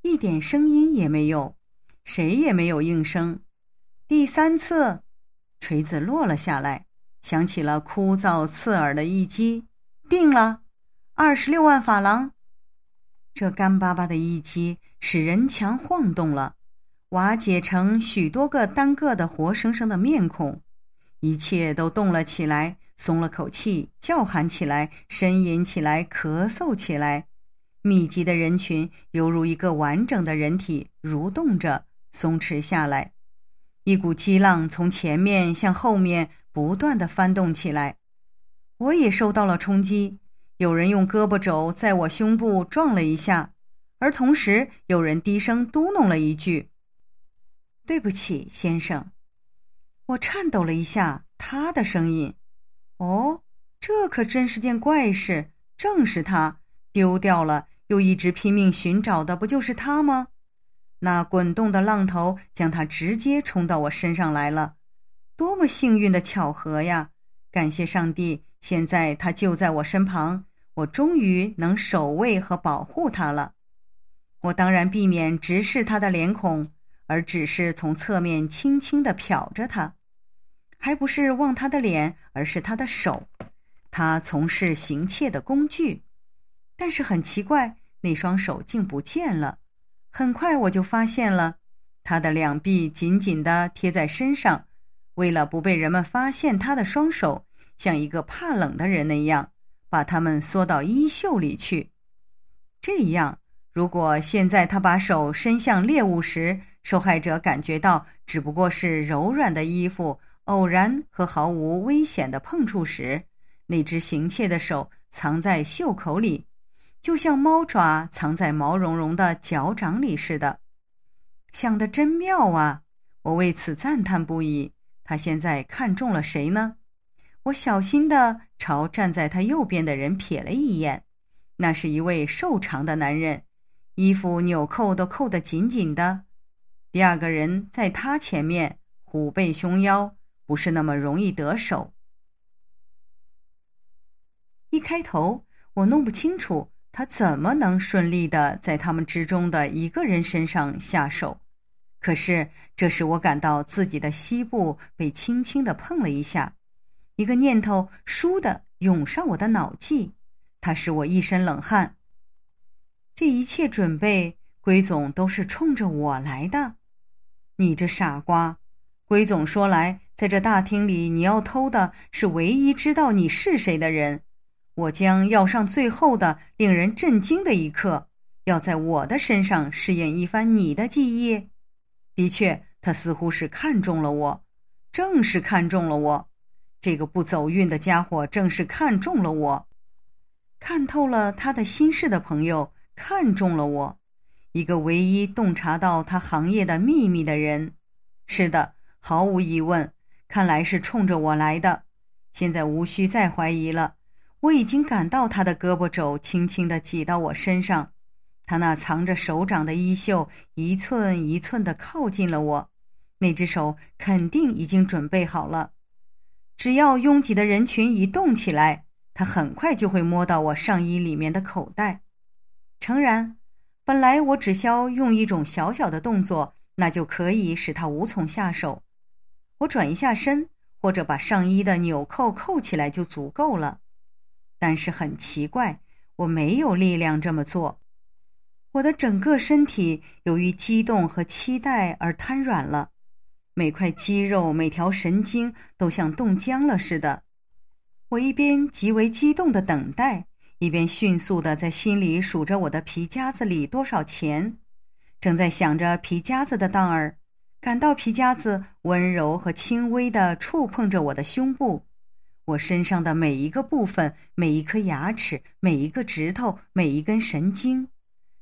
一点声音也没有，谁也没有应声。第三次，锤子落了下来，响起了枯燥刺耳的一击：“定了！”二十六万法郎。这干巴巴的一击使人墙晃动了。瓦解成许多个单个的活生生的面孔，一切都动了起来，松了口气，叫喊起来，呻吟起来，咳嗽起来。密集的人群犹如一个完整的人体，蠕动着，松弛下来。一股激浪从前面向后面不断的翻动起来。我也受到了冲击，有人用胳膊肘在我胸部撞了一下，而同时有人低声嘟哝了一句。对不起，先生，我颤抖了一下。他的声音，哦，这可真是件怪事。正是他丢掉了，又一直拼命寻找的，不就是他吗？那滚动的浪头将他直接冲到我身上来了。多么幸运的巧合呀！感谢上帝，现在他就在我身旁，我终于能守卫和保护他了。我当然避免直视他的脸孔。而只是从侧面轻轻地瞟着他，还不是望他的脸，而是他的手。他从事行窃的工具，但是很奇怪，那双手竟不见了。很快我就发现了，他的两臂紧紧地贴在身上，为了不被人们发现，他的双手像一个怕冷的人那样，把他们缩到衣袖里去。这样，如果现在他把手伸向猎物时，受害者感觉到只不过是柔软的衣服偶然和毫无危险的碰触时，那只行窃的手藏在袖口里，就像猫爪藏在毛茸茸的脚掌里似的。想得真妙啊！我为此赞叹不已。他现在看中了谁呢？我小心地朝站在他右边的人瞥了一眼，那是一位瘦长的男人，衣服纽扣都扣得紧紧的。第二个人在他前面，虎背熊腰，不是那么容易得手。一开头我弄不清楚他怎么能顺利的在他们之中的一个人身上下手，可是这时我感到自己的膝部被轻轻的碰了一下，一个念头倏地涌上我的脑际，他使我一身冷汗。这一切准备，归总都是冲着我来的。你这傻瓜，归总说来，在这大厅里，你要偷的是唯一知道你是谁的人。我将要上最后的、令人震惊的一刻，要在我的身上试验一番你的记忆。的确，他似乎是看中了我，正是看中了我，这个不走运的家伙，正是看中了我，看透了他的心事的朋友，看中了我。一个唯一洞察到他行业的秘密的人，是的，毫无疑问，看来是冲着我来的。现在无需再怀疑了，我已经感到他的胳膊肘轻轻的挤到我身上，他那藏着手掌的衣袖一寸一寸的靠近了我，那只手肯定已经准备好了。只要拥挤的人群一动起来，他很快就会摸到我上衣里面的口袋。诚然。本来我只需要用一种小小的动作，那就可以使他无从下手。我转一下身，或者把上衣的纽扣扣起来就足够了。但是很奇怪，我没有力量这么做。我的整个身体由于激动和期待而瘫软了，每块肌肉、每条神经都像冻僵了似的。我一边极为激动的等待。一边迅速地在心里数着我的皮夹子里多少钱，正在想着皮夹子的当儿，感到皮夹子温柔和轻微地触碰着我的胸部，我身上的每一个部分、每一颗牙齿、每一个指头、每一根神经，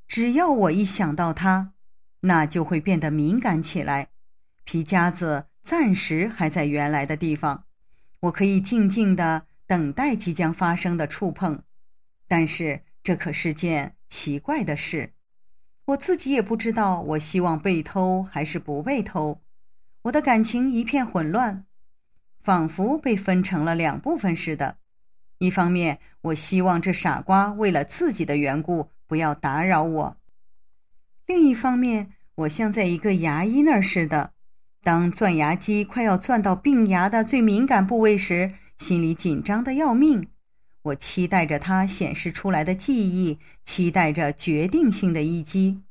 只要我一想到它，那就会变得敏感起来。皮夹子暂时还在原来的地方，我可以静静地等待即将发生的触碰。但是这可是件奇怪的事，我自己也不知道，我希望被偷还是不被偷。我的感情一片混乱，仿佛被分成了两部分似的。一方面，我希望这傻瓜为了自己的缘故不要打扰我；另一方面，我像在一个牙医那儿似的，当钻牙机快要钻到病牙的最敏感部位时，心里紧张的要命。我期待着他显示出来的记忆，期待着决定性的一击，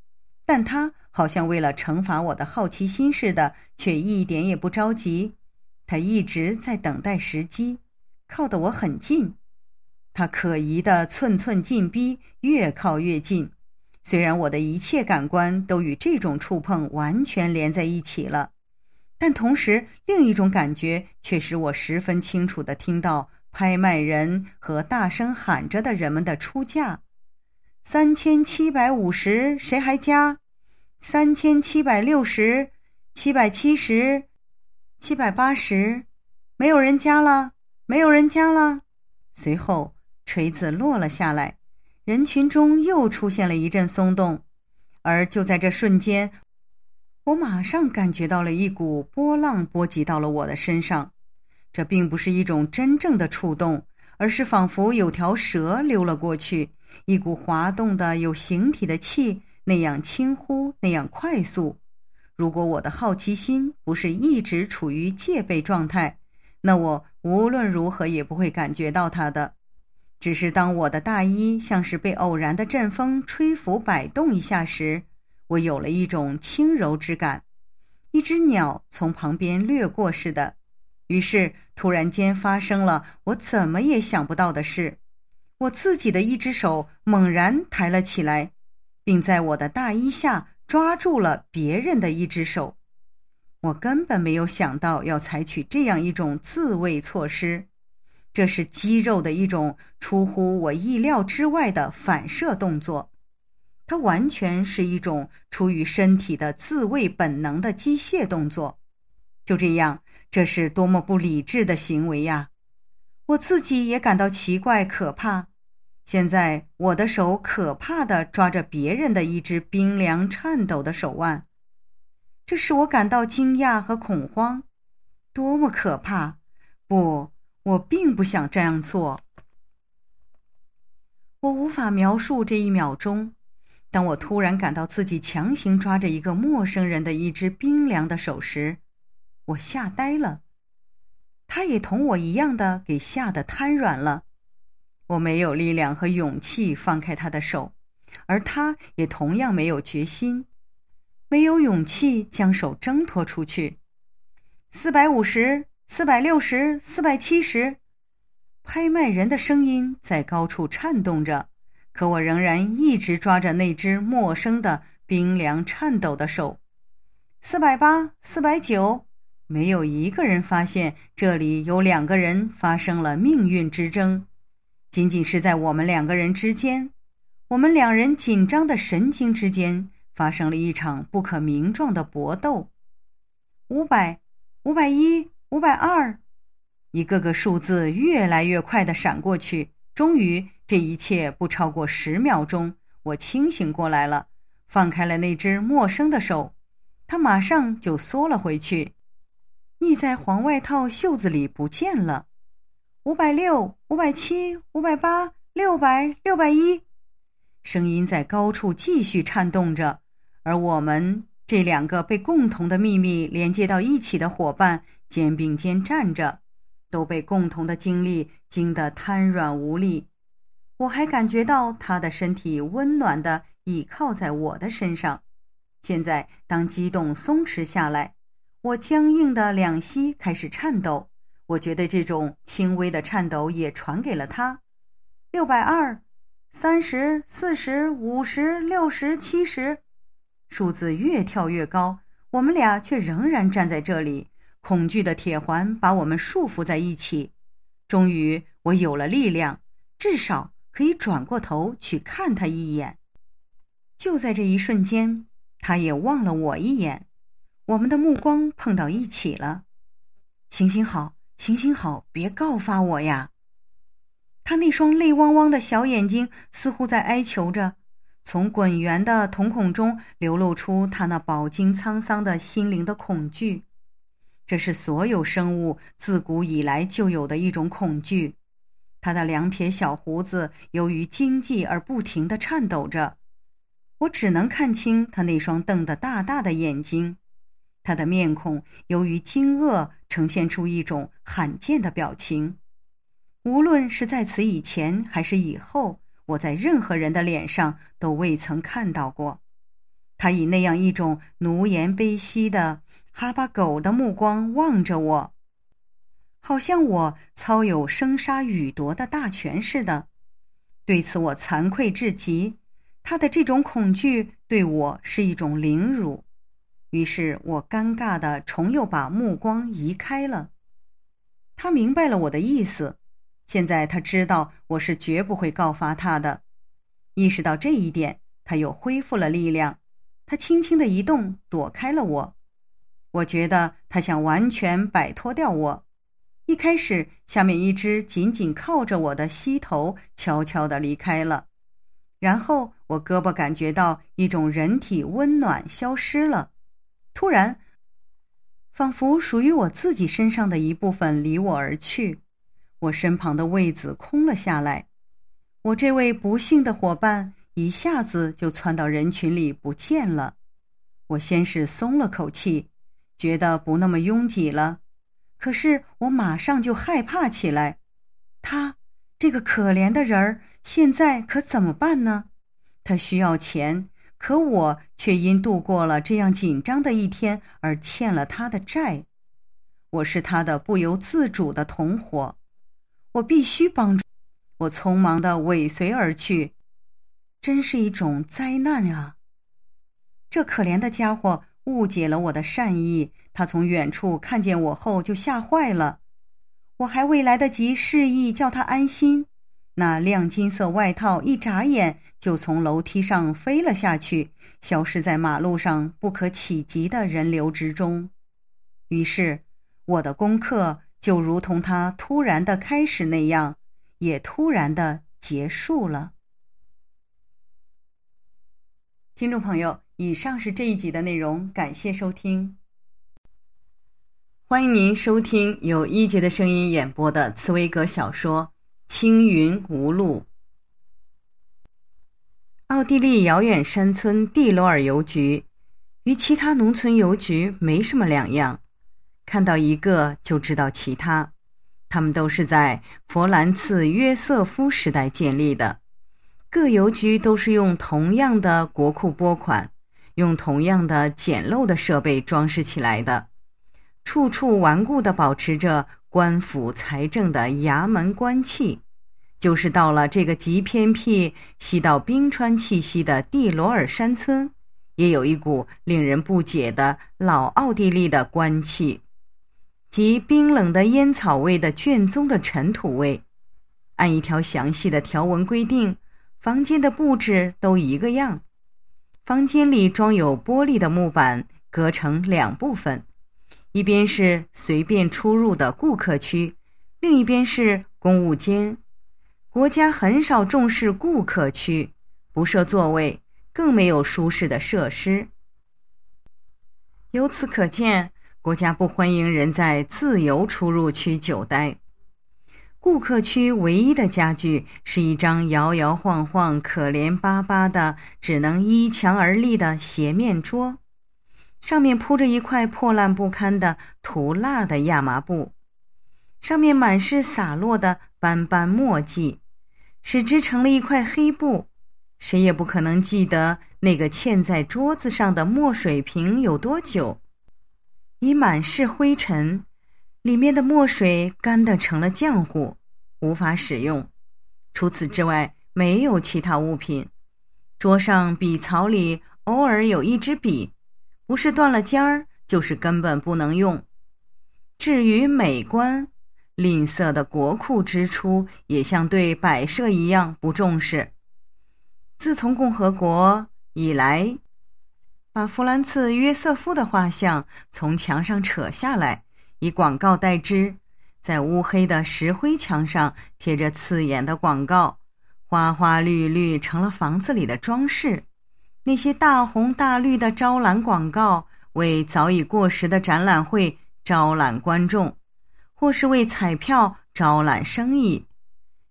但他好像为了惩罚我的好奇心似的，却一点也不着急。他一直在等待时机，靠得我很近。他可疑的寸寸进逼，越靠越近。虽然我的一切感官都与这种触碰完全连在一起了，但同时另一种感觉却使我十分清楚的听到。拍卖人和大声喊着的人们的出价：三千七百五十，谁还加？三千七百六十，七百七十，七百八十，没有人加了，没有人加了。随后，锤子落了下来，人群中又出现了一阵松动，而就在这瞬间，我马上感觉到了一股波浪波及到了我的身上。这并不是一种真正的触动，而是仿佛有条蛇溜了过去，一股滑动的、有形体的气那样轻忽，那样快速。如果我的好奇心不是一直处于戒备状态，那我无论如何也不会感觉到它的。只是当我的大衣像是被偶然的阵风吹拂摆动一下时，我有了一种轻柔之感，一只鸟从旁边掠过似的。于是，突然间发生了我怎么也想不到的事：我自己的一只手猛然抬了起来，并在我的大衣下抓住了别人的一只手。我根本没有想到要采取这样一种自卫措施，这是肌肉的一种出乎我意料之外的反射动作。它完全是一种出于身体的自卫本能的机械动作。就这样。这是多么不理智的行为呀！我自己也感到奇怪、可怕。现在我的手可怕的抓着别人的一只冰凉、颤抖的手腕，这使我感到惊讶和恐慌。多么可怕！不，我并不想这样做。我无法描述这一秒钟，当我突然感到自己强行抓着一个陌生人的一只冰凉的手时。我吓呆了，他也同我一样的给吓得瘫软了。我没有力量和勇气放开他的手，而他也同样没有决心，没有勇气将手挣脱出去。四百五十，四百六十，四百七十，拍卖人的声音在高处颤动着，可我仍然一直抓着那只陌生的、冰凉颤抖的手。四百八，四百九。没有一个人发现这里有两个人发生了命运之争，仅仅是在我们两个人之间，我们两人紧张的神经之间发生了一场不可名状的搏斗。五百，五百一，五百二，一个个数字越来越快的闪过去。终于，这一切不超过十秒钟，我清醒过来了，放开了那只陌生的手，他马上就缩了回去。溺在黄外套袖子里不见了。五百六，五百七，五百八，六百，六百一。声音在高处继续颤动着，而我们这两个被共同的秘密连接到一起的伙伴，肩并肩站着，都被共同的经历惊得瘫软无力。我还感觉到他的身体温暖的倚靠在我的身上。现在，当激动松弛下来。我僵硬的两膝开始颤抖，我觉得这种轻微的颤抖也传给了他。六百二、三十四、十、五十六、十、七十，数字越跳越高，我们俩却仍然站在这里。恐惧的铁环把我们束缚在一起。终于，我有了力量，至少可以转过头去看他一眼。就在这一瞬间，他也望了我一眼。我们的目光碰到一起了，行行好，行行好，别告发我呀！他那双泪汪汪的小眼睛似乎在哀求着，从滚圆的瞳孔中流露出他那饱经沧桑的心灵的恐惧。这是所有生物自古以来就有的一种恐惧。他的两撇小胡子由于惊悸而不停的颤抖着，我只能看清他那双瞪得大大的眼睛。他的面孔由于惊愕，呈现出一种罕见的表情。无论是在此以前还是以后，我在任何人的脸上都未曾看到过。他以那样一种奴颜卑膝的哈巴狗的目光望着我，好像我操有生杀予夺的大权似的。对此，我惭愧至极。他的这种恐惧对我是一种凌辱。于是我尴尬的重又把目光移开了。他明白了我的意思，现在他知道我是绝不会告发他的。意识到这一点，他又恢复了力量。他轻轻的一动，躲开了我。我觉得他想完全摆脱掉我。一开始，下面一只紧紧靠着我的膝头悄悄的离开了，然后我胳膊感觉到一种人体温暖消失了。突然，仿佛属于我自己身上的一部分离我而去，我身旁的位子空了下来，我这位不幸的伙伴一下子就窜到人群里不见了。我先是松了口气，觉得不那么拥挤了，可是我马上就害怕起来。他，这个可怜的人儿，现在可怎么办呢？他需要钱。可我却因度过了这样紧张的一天而欠了他的债，我是他的不由自主的同伙，我必须帮助。我匆忙的尾随而去，真是一种灾难啊！这可怜的家伙误解了我的善意，他从远处看见我后就吓坏了。我还未来得及示意叫他安心，那亮金色外套一眨眼。就从楼梯上飞了下去，消失在马路上不可企及的人流之中。于是，我的功课就如同它突然的开始那样，也突然的结束了。听众朋友，以上是这一集的内容，感谢收听。欢迎您收听由一杰的声音演播的茨威格小说《青云无路》。奥地利遥远山村蒂罗尔邮局，与其他农村邮局没什么两样，看到一个就知道其他。他们都是在佛兰茨·约瑟夫时代建立的，各邮局都是用同样的国库拨款，用同样的简陋的设备装饰起来的，处处顽固地保持着官府财政的衙门官气。就是到了这个极偏僻、吸到冰川气息的蒂罗尔山村，也有一股令人不解的老奥地利的官气，及冰冷的烟草味的卷宗的尘土味。按一条详细的条文规定，房间的布置都一个样。房间里装有玻璃的木板隔成两部分，一边是随便出入的顾客区，另一边是公务间。国家很少重视顾客区，不设座位，更没有舒适的设施。由此可见，国家不欢迎人在自由出入区久待。顾客区唯一的家具是一张摇摇晃晃、可怜巴巴的、只能依墙而立的斜面桌，上面铺着一块破烂不堪的涂蜡的亚麻布，上面满是洒落的斑斑墨迹。使之成了一块黑布，谁也不可能记得那个嵌在桌子上的墨水瓶有多久，已满是灰尘，里面的墨水干的成了浆糊，无法使用。除此之外，没有其他物品。桌上笔槽里偶尔有一支笔，不是断了尖儿，就是根本不能用。至于美观。吝啬的国库支出也像对摆设一样不重视。自从共和国以来，把弗兰茨·约瑟夫的画像从墙上扯下来，以广告代之，在乌黑的石灰墙上贴着刺眼的广告，花花绿绿成了房子里的装饰。那些大红大绿的招揽广告为早已过时的展览会招揽观众。或是为彩票招揽生意，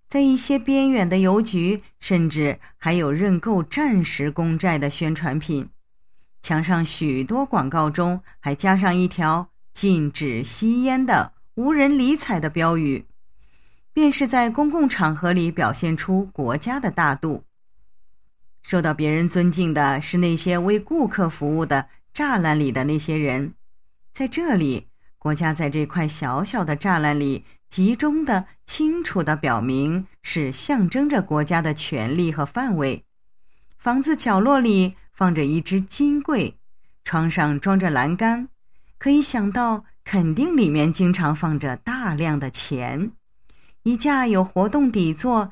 在一些边远的邮局，甚至还有认购战时公债的宣传品。墙上许多广告中还加上一条禁止吸烟的、无人理睬的标语，便是在公共场合里表现出国家的大度。受到别人尊敬的是那些为顾客服务的栅栏里的那些人，在这里。国家在这块小小的栅栏里，集中的、清楚的表明是象征着国家的权力和范围。房子角落里放着一只金柜，窗上装着栏杆，可以想到肯定里面经常放着大量的钱。一架有活动底座、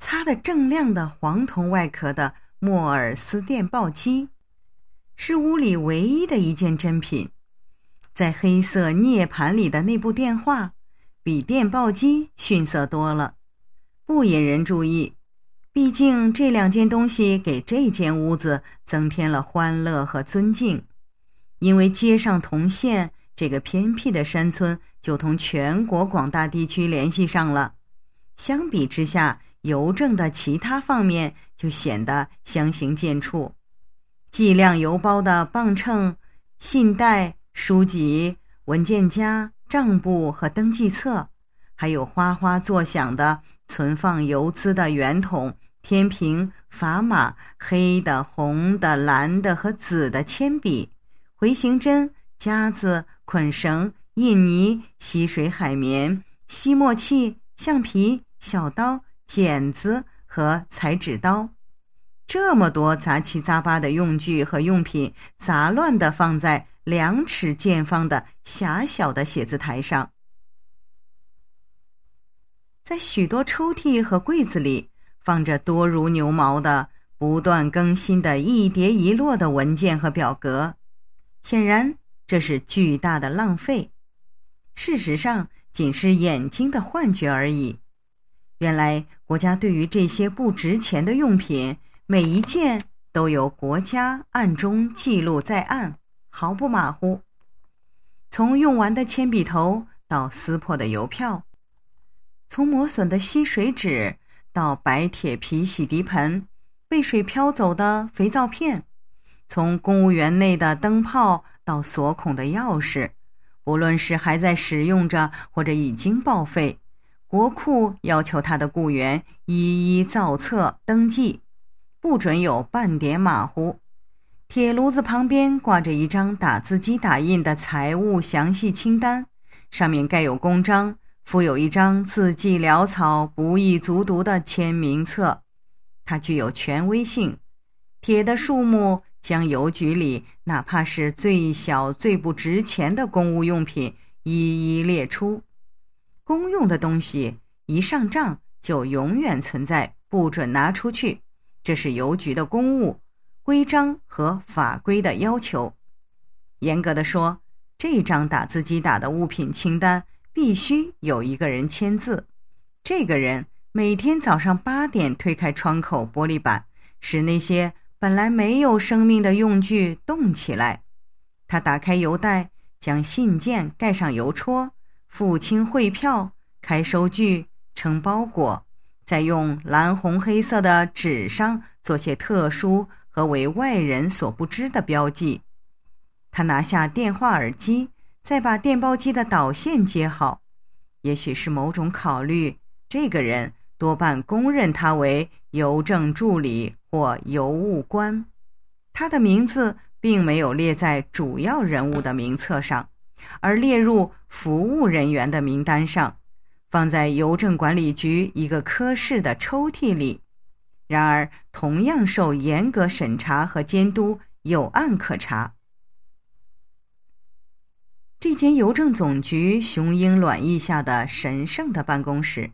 擦得锃亮的黄铜外壳的莫尔斯电报机，是屋里唯一的一件珍品。在黑色涅盘里的那部电话，比电报机逊色多了，不引人注意。毕竟这两件东西给这间屋子增添了欢乐和尊敬，因为接上铜线，这个偏僻的山村就同全国广大地区联系上了。相比之下，邮政的其他方面就显得相形见绌。计量邮包的磅秤、信袋。书籍、文件夹、账簿和登记册，还有哗哗作响的存放油资的圆筒、天平、砝码、黑的、红的、蓝的和紫的铅笔、回形针、夹子、捆绳、印泥、吸水海绵、吸墨器、橡皮、小刀、剪子和裁纸刀，这么多杂七杂八的用具和用品，杂乱地放在。两尺见方的狭小的写字台上，在许多抽屉和柜子里放着多如牛毛的、不断更新的一叠一摞的文件和表格。显然，这是巨大的浪费。事实上，仅是眼睛的幻觉而已。原来，国家对于这些不值钱的用品，每一件都由国家暗中记录在案。毫不马虎，从用完的铅笔头到撕破的邮票，从磨损的吸水纸到白铁皮洗涤盆，被水漂走的肥皂片，从公务员内的灯泡到锁孔的钥匙，无论是还在使用着或者已经报废，国库要求他的雇员一一造册登记，不准有半点马虎。铁炉子旁边挂着一张打字机打印的财务详细清单，上面盖有公章，附有一张字迹潦草、不易足读的签名册，它具有权威性。铁的数目将邮局里哪怕是最小、最不值钱的公务用品一一列出。公用的东西一上账就永远存在，不准拿出去，这是邮局的公务。规章和法规的要求。严格的说，这张打字机打的物品清单必须有一个人签字。这个人每天早上八点推开窗口玻璃板，使那些本来没有生命的用具动起来。他打开邮袋，将信件盖上邮戳，付清汇票，开收据，称包裹，再用蓝红黑色的纸上做些特殊。和为外人所不知的标记，他拿下电话耳机，再把电报机的导线接好。也许是某种考虑，这个人多半公认他为邮政助理或邮务官。他的名字并没有列在主要人物的名册上，而列入服务人员的名单上，放在邮政管理局一个科室的抽屉里。然而，同样受严格审查和监督，有案可查。这间邮政总局雄鹰卵翼下的神圣的办公室，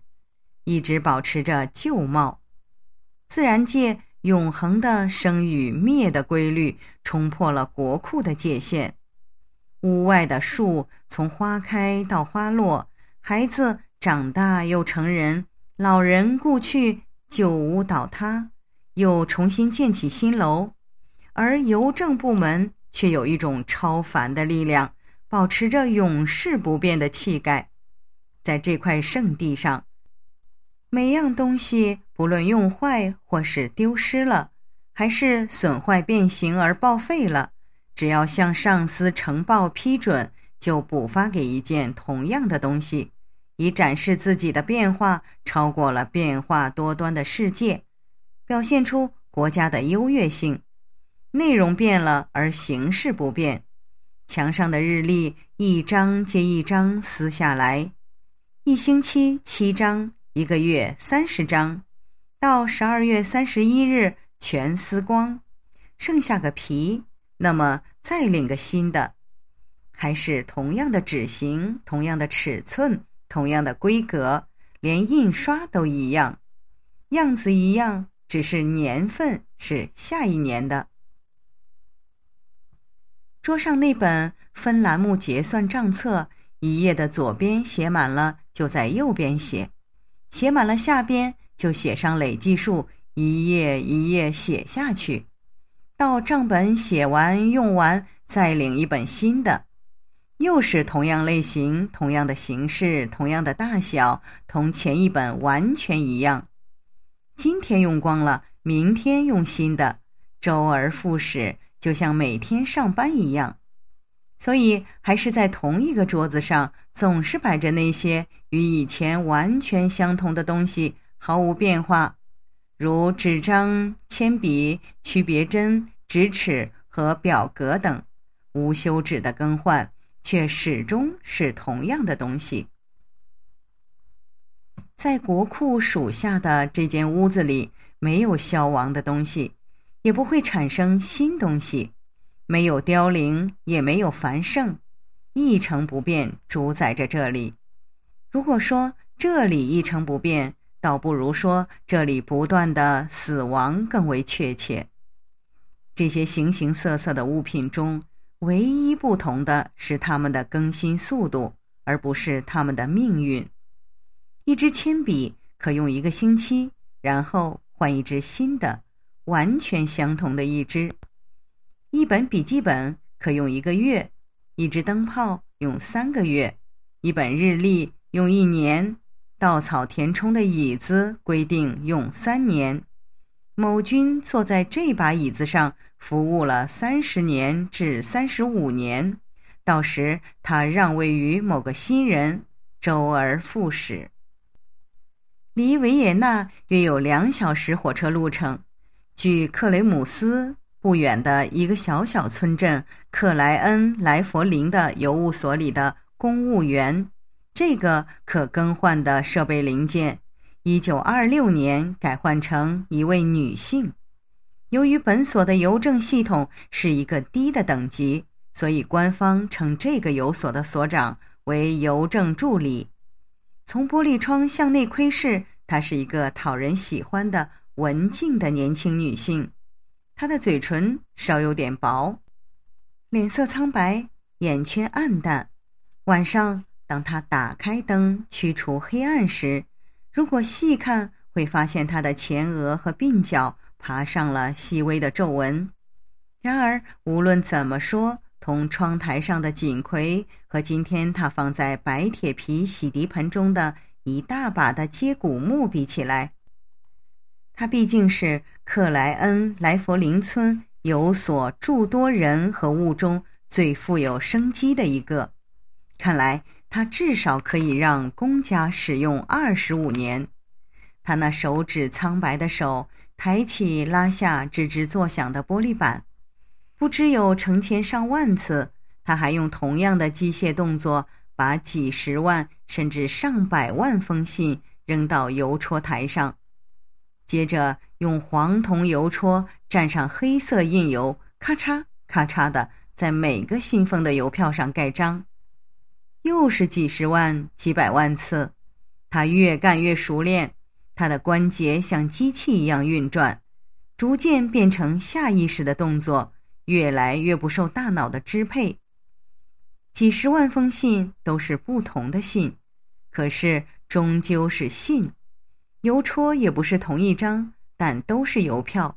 一直保持着旧貌。自然界永恒的生与灭的规律冲破了国库的界限。屋外的树从花开到花落，孩子长大又成人，老人故去。旧屋倒塌，又重新建起新楼，而邮政部门却有一种超凡的力量，保持着永世不变的气概。在这块圣地上，每样东西不论用坏或是丢失了，还是损坏变形而报废了，只要向上司呈报批准，就补发给一件同样的东西。以展示自己的变化超过了变化多端的世界，表现出国家的优越性。内容变了，而形式不变。墙上的日历一张接一张撕下来，一星期七张，一个月三十张，到十二月三十一日全撕光，剩下个皮，那么再领个新的，还是同样的纸型，同样的尺寸。同样的规格，连印刷都一样，样子一样，只是年份是下一年的。桌上那本分栏目结算账册，一页的左边写满了，就在右边写；写满了下边就写上累计数，一页一页写下去，到账本写完用完，再领一本新的。又是同样类型、同样的形式、同样的大小，同前一本完全一样。今天用光了，明天用新的，周而复始，就像每天上班一样。所以还是在同一个桌子上，总是摆着那些与以前完全相同的东西，毫无变化，如纸张、铅笔、曲别针、直尺和表格等，无休止的更换。却始终是同样的东西。在国库属下的这间屋子里，没有消亡的东西，也不会产生新东西，没有凋零，也没有繁盛，一成不变主宰着这里。如果说这里一成不变，倒不如说这里不断的死亡更为确切。这些形形色色的物品中。唯一不同的是它们的更新速度，而不是它们的命运。一支铅笔可用一个星期，然后换一支新的，完全相同的一支。一本笔记本可用一个月，一支灯泡用三个月，一本日历用一年，稻草填充的椅子规定用三年。某军坐在这把椅子上。服务了三十年至三十五年，到时他让位于某个新人，周而复始。离维也纳约有两小时火车路程，距克雷姆斯不远的一个小小村镇克莱恩莱佛林的邮务所里的公务员，这个可更换的设备零件，一九二六年改换成一位女性。由于本所的邮政系统是一个低的等级，所以官方称这个邮所的所长为邮政助理。从玻璃窗向内窥视，她是一个讨人喜欢的文静的年轻女性。她的嘴唇稍有点薄，脸色苍白，眼圈暗淡。晚上，当她打开灯驱除黑暗时，如果细看，会发现她的前额和鬓角。爬上了细微的皱纹。然而，无论怎么说，同窗台上的锦葵和今天他放在白铁皮洗涤盆中的一大把的接骨木比起来，他毕竟是克莱恩莱佛林村有所诸多人和物中最富有生机的一个。看来，他至少可以让公家使用二十五年。他那手指苍白的手。抬起、拉下，吱吱作响的玻璃板，不知有成千上万次，他还用同样的机械动作把几十万甚至上百万封信扔到邮戳台上，接着用黄铜邮戳蘸上黑色印油，咔嚓咔嚓的在每个信封的邮票上盖章，又是几十万、几百万次，他越干越熟练。他的关节像机器一样运转，逐渐变成下意识的动作，越来越不受大脑的支配。几十万封信都是不同的信，可是终究是信；邮戳也不是同一张，但都是邮票。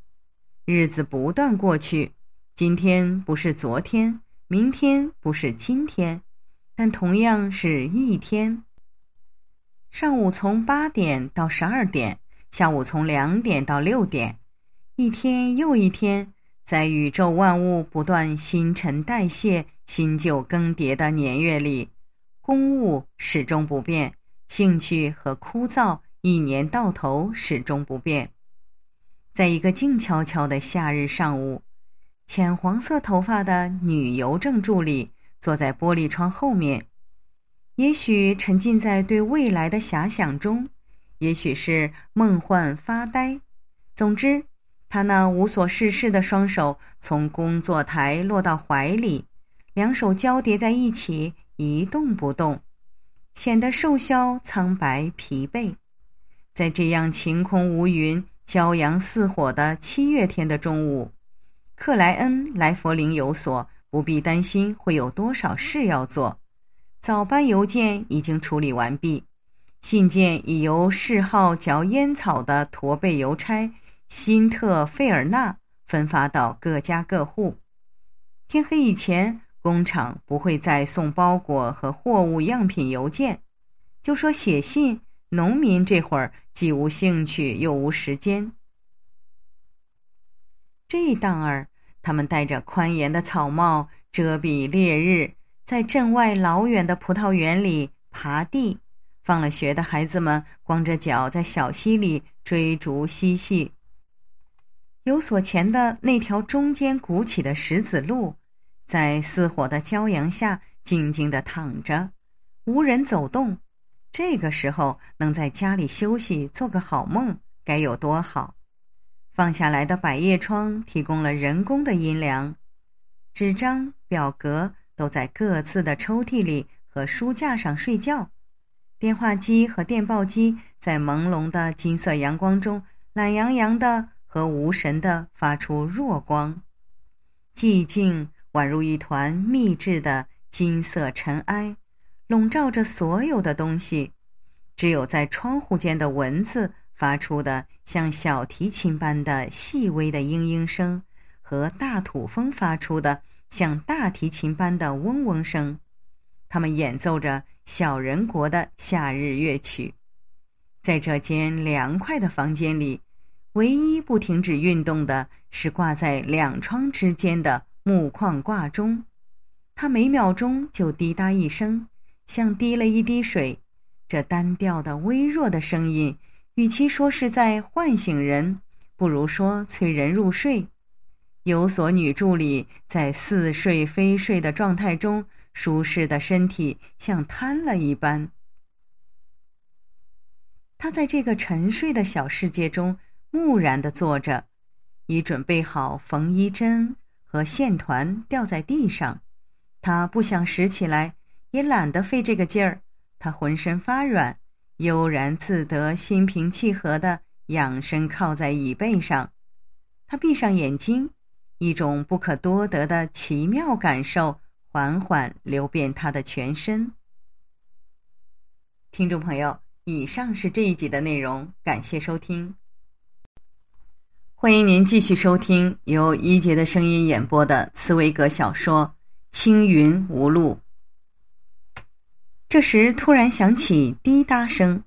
日子不断过去，今天不是昨天，明天不是今天，但同样是一天。上午从八点到十二点，下午从两点到六点，一天又一天，在宇宙万物不断新陈代谢、新旧更迭的年月里，公务始终不变，兴趣和枯燥一年到头始终不变。在一个静悄悄的夏日上午，浅黄色头发的女邮政助理坐在玻璃窗后面。也许沉浸在对未来的遐想中，也许是梦幻发呆。总之，他那无所事事的双手从工作台落到怀里，两手交叠在一起，一动不动，显得瘦削、苍白、疲惫。在这样晴空无云、骄阳似火的七月天的中午，克莱恩来佛林有所不必担心会有多少事要做。早班邮件已经处理完毕，信件已由嗜好嚼烟草的驼背邮差辛特费尔纳分发到各家各户。天黑以前，工厂不会再送包裹和货物样品邮件。就说写信，农民这会儿既无兴趣又无时间。这一当儿，他们戴着宽檐的草帽遮蔽烈日。在镇外老远的葡萄园里爬地，放了学的孩子们光着脚在小溪里追逐嬉戏。有所前的那条中间鼓起的石子路，在似火的骄阳下静静的躺着，无人走动。这个时候能在家里休息做个好梦，该有多好！放下来的百叶窗提供了人工的阴凉，纸张表格。都在各自的抽屉里和书架上睡觉，电话机和电报机在朦胧的金色阳光中懒洋洋的和无神的发出弱光，寂静宛如一团密制的金色尘埃，笼罩着所有的东西，只有在窗户间的蚊子发出的像小提琴般的细微的嘤嘤声，和大土蜂发出的。像大提琴般的嗡嗡声，他们演奏着小人国的夏日乐曲。在这间凉快的房间里，唯一不停止运动的是挂在两窗之间的木框挂钟，它每秒钟就滴答一声，像滴了一滴水。这单调的微弱的声音，与其说是在唤醒人，不如说催人入睡。有所女助理在似睡非睡的状态中，舒适的身体像瘫了一般。她在这个沉睡的小世界中木然的坐着，已准备好缝衣针和线团掉在地上，她不想拾起来，也懒得费这个劲儿。她浑身发软，悠然自得，心平气和的仰身靠在椅背上。她闭上眼睛。一种不可多得的奇妙感受缓缓流遍他的全身。听众朋友，以上是这一集的内容，感谢收听。欢迎您继续收听由一杰的声音演播的茨威格小说《青云无路》。这时突然响起滴答声，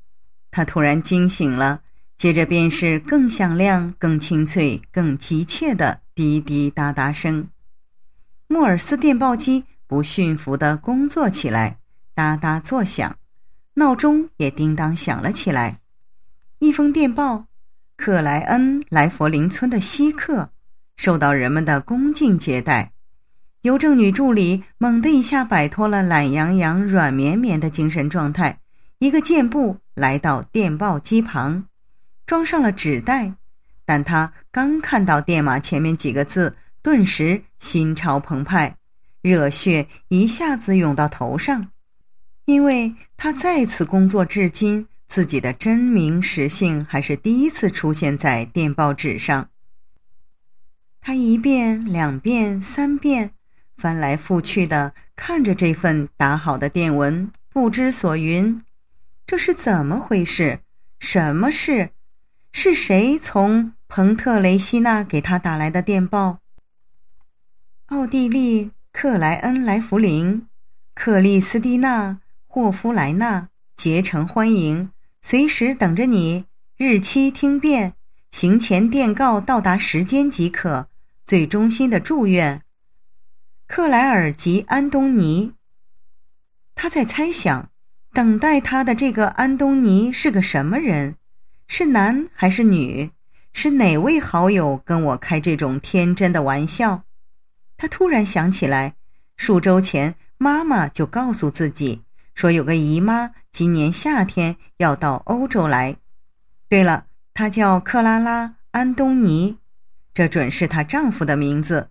他突然惊醒了，接着便是更响亮、更清脆、更急切的。滴滴答答声，莫尔斯电报机不驯服的工作起来，哒哒作响。闹钟也叮当响了起来。一封电报，克莱恩来佛林村的稀客，受到人们的恭敬接待。邮政女助理猛地一下摆脱了懒洋洋、软绵绵的精神状态，一个箭步来到电报机旁，装上了纸袋。但他刚看到电码前面几个字，顿时心潮澎湃，热血一下子涌到头上，因为他在此工作至今，自己的真名实姓还是第一次出现在电报纸上。他一遍、两遍、三遍，翻来覆去的看着这份打好的电文，不知所云。这是怎么回事？什么事？是谁从？彭特雷希娜给他打来的电报：奥地利克莱恩莱弗林、克里斯蒂娜、霍夫莱纳竭诚欢迎，随时等着你。日期听便，行前电告到达时间即可。最衷心的祝愿，克莱尔及安东尼。他在猜想，等待他的这个安东尼是个什么人？是男还是女？是哪位好友跟我开这种天真的玩笑？他突然想起来，数周前妈妈就告诉自己说，有个姨妈今年夏天要到欧洲来。对了，她叫克拉拉·安东尼，这准是她丈夫的名字。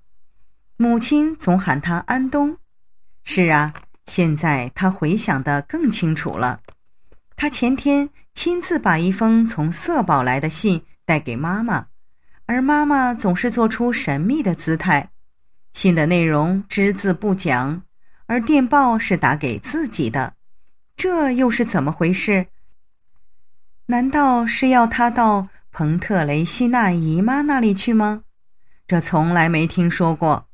母亲总喊她安东。是啊，现在她回想的更清楚了。她前天亲自把一封从色宝来的信。带给妈妈，而妈妈总是做出神秘的姿态，信的内容只字不讲，而电报是打给自己的，这又是怎么回事？难道是要他到彭特雷西娜姨妈那里去吗？这从来没听说过。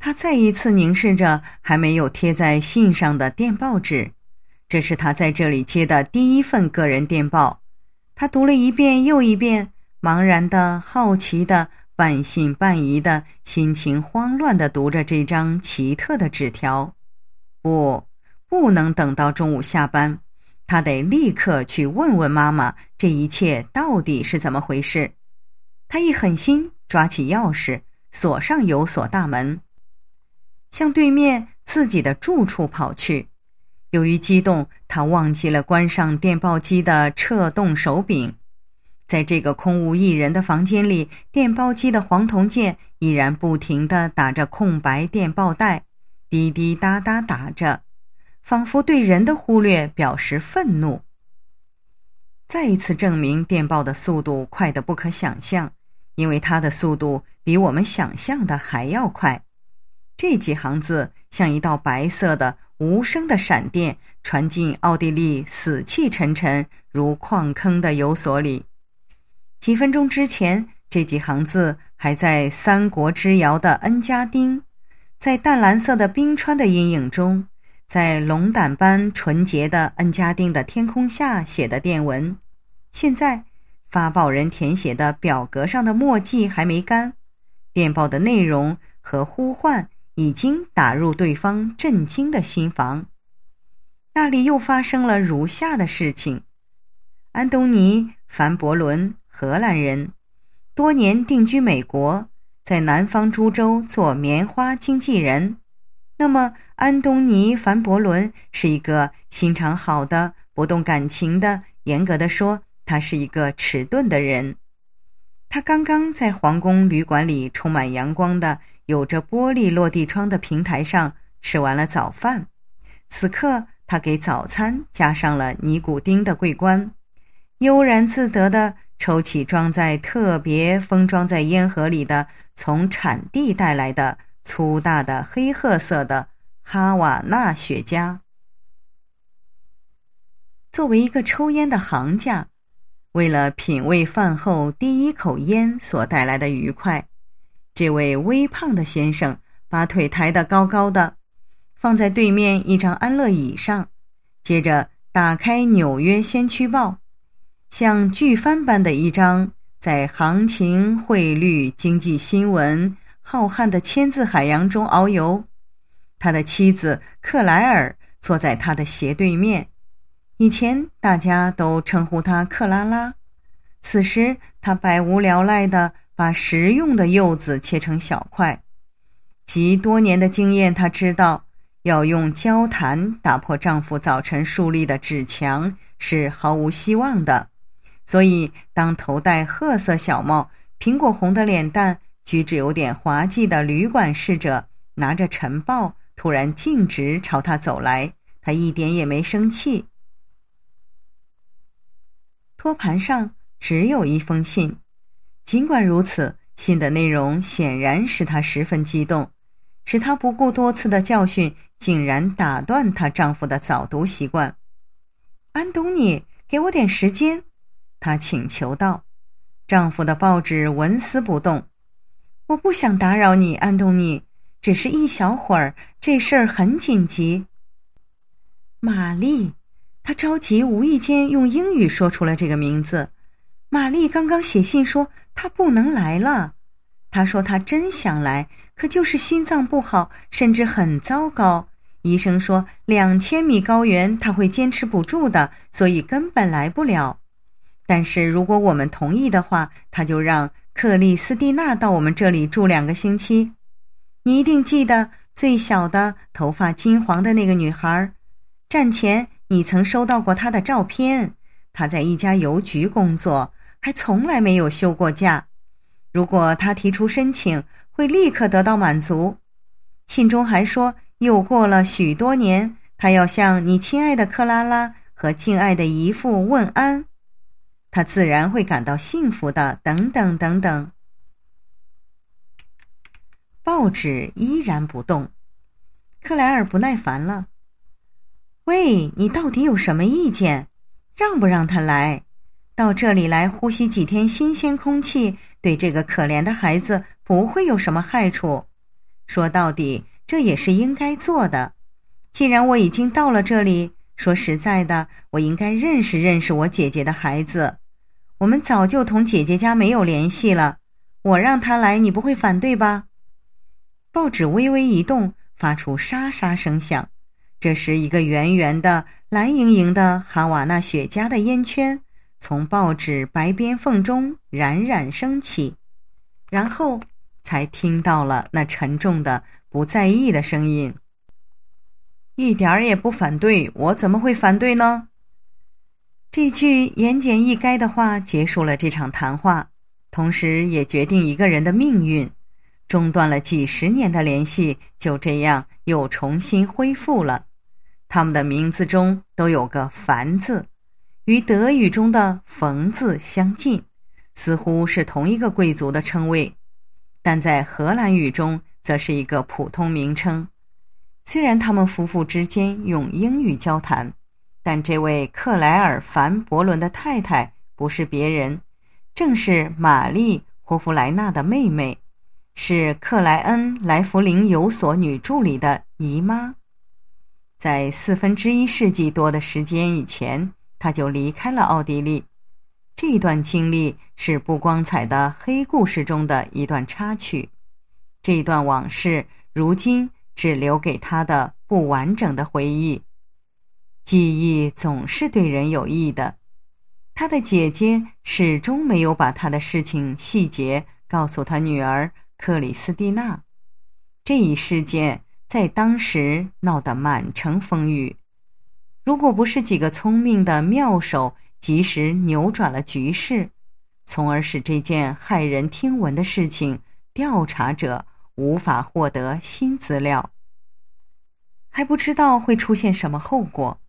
他再一次凝视着还没有贴在信上的电报纸，这是他在这里接的第一份个人电报。他读了一遍又一遍，茫然的、好奇的、半信半疑的、心情慌乱的读着这张奇特的纸条。不，不能等到中午下班，他得立刻去问问妈妈，这一切到底是怎么回事。他一狠心，抓起钥匙，锁上有锁大门，向对面自己的住处跑去。由于激动，他忘记了关上电报机的掣动手柄。在这个空无一人的房间里，电报机的黄铜键依然不停地打着空白电报带，滴滴答答打着，仿佛对人的忽略表示愤怒。再一次证明电报的速度快得不可想象，因为它的速度比我们想象的还要快。这几行字像一道白色的。无声的闪电传进奥地利死气沉沉如矿坑的油所里。几分钟之前，这几行字还在三国之遥的恩加丁，在淡蓝色的冰川的阴影中，在龙胆般纯洁的恩加丁的天空下写的电文，现在，发报人填写的表格上的墨迹还没干，电报的内容和呼唤。已经打入对方震惊的心房。那里又发生了如下的事情：安东尼·凡伯伦，荷兰人，多年定居美国，在南方株洲做棉花经纪人。那么，安东尼·凡伯伦是一个心肠好的、不动感情的，严格的说，他是一个迟钝的人。他刚刚在皇宫旅馆里充满阳光的。有着玻璃落地窗的平台上，吃完了早饭，此刻他给早餐加上了尼古丁的桂冠，悠然自得地抽起装在特别封装在烟盒里的、从产地带来的粗大的黑褐色的哈瓦那雪茄。作为一个抽烟的行家，为了品味饭后第一口烟所带来的愉快。这位微胖的先生把腿抬得高高的，放在对面一张安乐椅上，接着打开《纽约先驱报》，像巨帆般的一张，在行情、汇率、经济新闻浩瀚的千字海洋中遨游。他的妻子克莱尔坐在他的斜对面，以前大家都称呼他克拉拉，此时他百无聊赖的。把食用的柚子切成小块。集多年的经验，她知道要用交谈打破丈夫早晨树立的纸墙是毫无希望的。所以，当头戴褐色小帽、苹果红的脸蛋、举止有点滑稽的旅馆侍者拿着晨报，突然径直朝他走来，他一点也没生气。托盘上只有一封信。尽管如此，信的内容显然使她十分激动，使她不顾多次的教训，竟然打断她丈夫的早读习惯。安东尼，给我点时间，她请求道。丈夫的报纸纹丝不动，我不想打扰你，安东尼，只是一小会儿，这事儿很紧急。玛丽，她着急，无意间用英语说出了这个名字。玛丽刚刚写信说。他不能来了，他说他真想来，可就是心脏不好，甚至很糟糕。医生说，两千米高原他会坚持不住的，所以根本来不了。但是如果我们同意的话，他就让克里斯蒂娜到我们这里住两个星期。你一定记得最小的、头发金黄的那个女孩，战前你曾收到过她的照片。她在一家邮局工作。还从来没有休过假，如果他提出申请，会立刻得到满足。信中还说，又过了许多年，他要向你亲爱的克拉拉和敬爱的姨父问安，他自然会感到幸福的。等等等等。报纸依然不动，克莱尔不耐烦了：“喂，你到底有什么意见？让不让他来？”到这里来呼吸几天新鲜空气，对这个可怜的孩子不会有什么害处。说到底，这也是应该做的。既然我已经到了这里，说实在的，我应该认识认识我姐姐的孩子。我们早就同姐姐家没有联系了。我让他来，你不会反对吧？报纸微微一动，发出沙沙声响。这时，一个圆圆的、蓝盈盈的哈瓦那雪茄的烟圈。从报纸白边缝中冉冉升起，然后才听到了那沉重的、不在意的声音。一点儿也不反对我怎么会反对呢？这句言简意赅的话结束了这场谈话，同时也决定一个人的命运。中断了几十年的联系就这样又重新恢复了。他们的名字中都有个“凡”字。与德语中的“冯”字相近，似乎是同一个贵族的称谓，但在荷兰语中则是一个普通名称。虽然他们夫妇之间用英语交谈，但这位克莱尔·凡·伯伦的太太不是别人，正是玛丽·霍夫莱纳的妹妹，是克莱恩·莱弗林有索女助理的姨妈，在四分之一世纪多的时间以前。他就离开了奥地利，这段经历是不光彩的黑故事中的一段插曲。这段往事如今只留给他的不完整的回忆。记忆总是对人有益的。他的姐姐始终没有把他的事情细节告诉他女儿克里斯蒂娜。这一事件在当时闹得满城风雨。如果不是几个聪明的妙手及时扭转了局势，从而使这件骇人听闻的事情调查者无法获得新资料，还不知道会出现什么后果。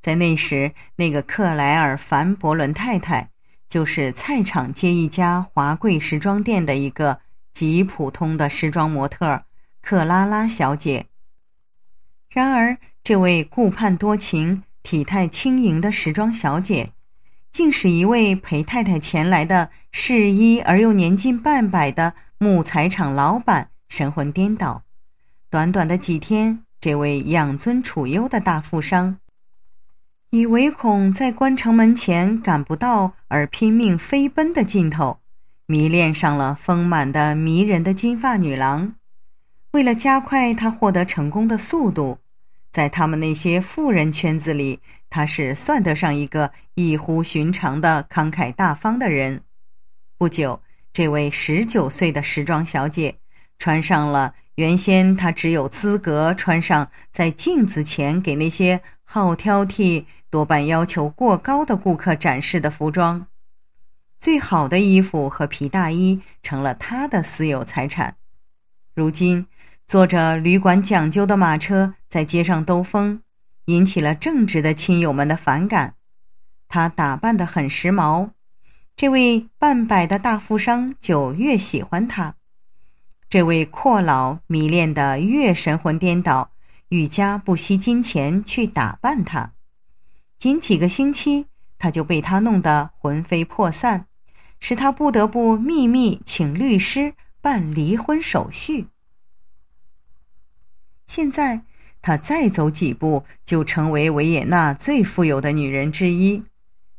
在那时，那个克莱尔·凡伯伦太太，就是菜场街一家华贵时装店的一个极普通的时装模特，克拉拉小姐。然而。这位顾盼多情、体态轻盈的时装小姐，竟使一位陪太太前来的、适衣而又年近半百的木材厂老板神魂颠倒。短短的几天，这位养尊处优的大富商，以唯恐在关城门前赶不到而拼命飞奔的劲头，迷恋上了丰满的、迷人的金发女郎。为了加快他获得成功的速度。在他们那些富人圈子里，他是算得上一个异乎寻常的慷慨大方的人。不久，这位十九岁的时装小姐穿上了原先她只有资格穿上在镜子前给那些好挑剔、多半要求过高的顾客展示的服装。最好的衣服和皮大衣成了她的私有财产。如今。坐着旅馆讲究的马车在街上兜风，引起了正直的亲友们的反感。他打扮的很时髦，这位半百的大富商就越喜欢他。这位阔老迷恋的越神魂颠倒，愈加不惜金钱去打扮他。仅几个星期，他就被他弄得魂飞魄散，使他不得不秘密请律师办离婚手续。现在，她再走几步就成为维也纳最富有的女人之一。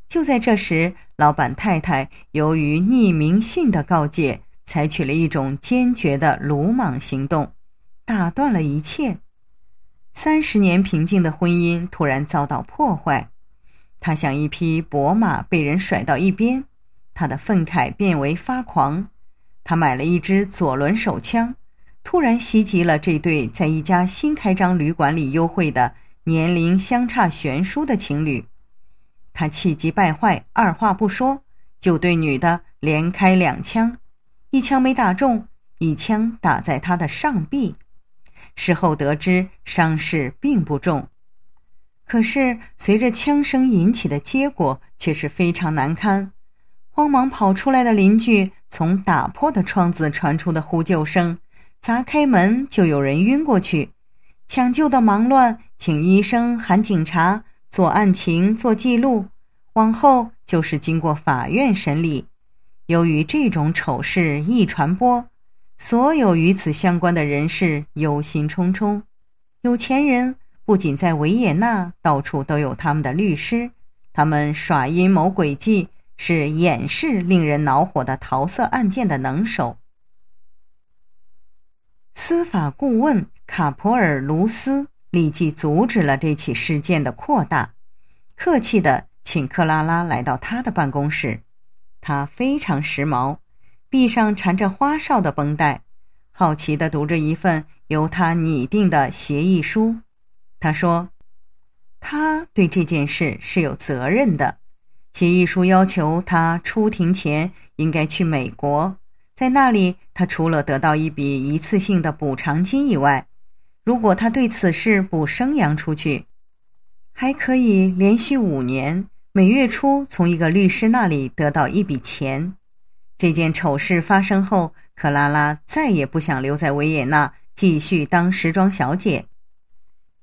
就在这时，老板太太由于匿名信的告诫，采取了一种坚决的鲁莽行动，打断了一切。三十年平静的婚姻突然遭到破坏，她像一匹薄马被人甩到一边，她的愤慨变为发狂。她买了一支左轮手枪。突然袭击了这对在一家新开张旅馆里幽会的年龄相差悬殊的情侣，他气急败坏，二话不说就对女的连开两枪，一枪没打中，一枪打在他的上臂。事后得知伤势并不重，可是随着枪声引起的结果却是非常难堪。慌忙跑出来的邻居从打破的窗子传出的呼救声。砸开门就有人晕过去，抢救的忙乱，请医生喊警察做案情做记录，往后就是经过法院审理。由于这种丑事易传播，所有与此相关的人士忧心忡忡。有钱人不仅在维也纳到处都有他们的律师，他们耍阴谋诡计是掩饰令人恼火的桃色案件的能手。司法顾问卡普尔卢斯立即阻止了这起事件的扩大，客气地请克拉拉来到他的办公室。他非常时髦，臂上缠着花哨的绷带，好奇地读着一份由他拟定的协议书。他说：“他对这件事是有责任的。”协议书要求他出庭前应该去美国。在那里，他除了得到一笔一次性的补偿金以外，如果他对此事不声扬出去，还可以连续五年每月初从一个律师那里得到一笔钱。这件丑事发生后，克拉拉再也不想留在维也纳继续当时装小姐，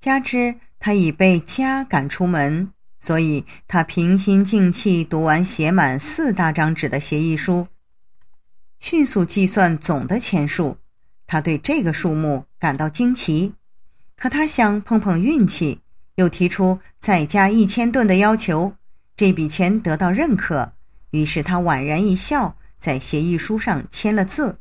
加之她已被家赶出门，所以她平心静气读完写满四大张纸的协议书。迅速计算总的钱数，他对这个数目感到惊奇，可他想碰碰运气，又提出再加一千吨的要求。这笔钱得到认可，于是他宛然一笑，在协议书上签了字。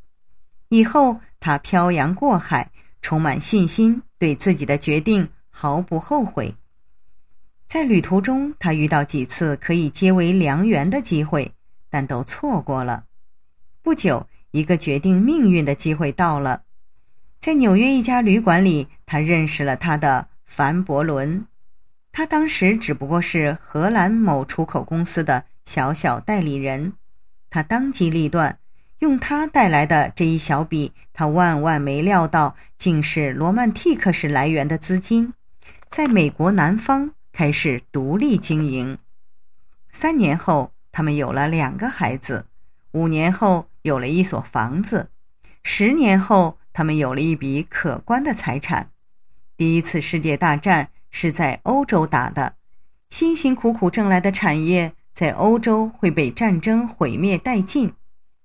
以后他漂洋过海，充满信心，对自己的决定毫不后悔。在旅途中，他遇到几次可以结为良缘的机会，但都错过了。不久，一个决定命运的机会到了，在纽约一家旅馆里，他认识了他的凡伯伦，他当时只不过是荷兰某出口公司的小小代理人。他当机立断，用他带来的这一小笔，他万万没料到竟是罗曼蒂克式来源的资金，在美国南方开始独立经营。三年后，他们有了两个孩子，五年后。有了一所房子，十年后，他们有了一笔可观的财产。第一次世界大战是在欧洲打的，辛辛苦苦挣来的产业在欧洲会被战争毁灭殆尽。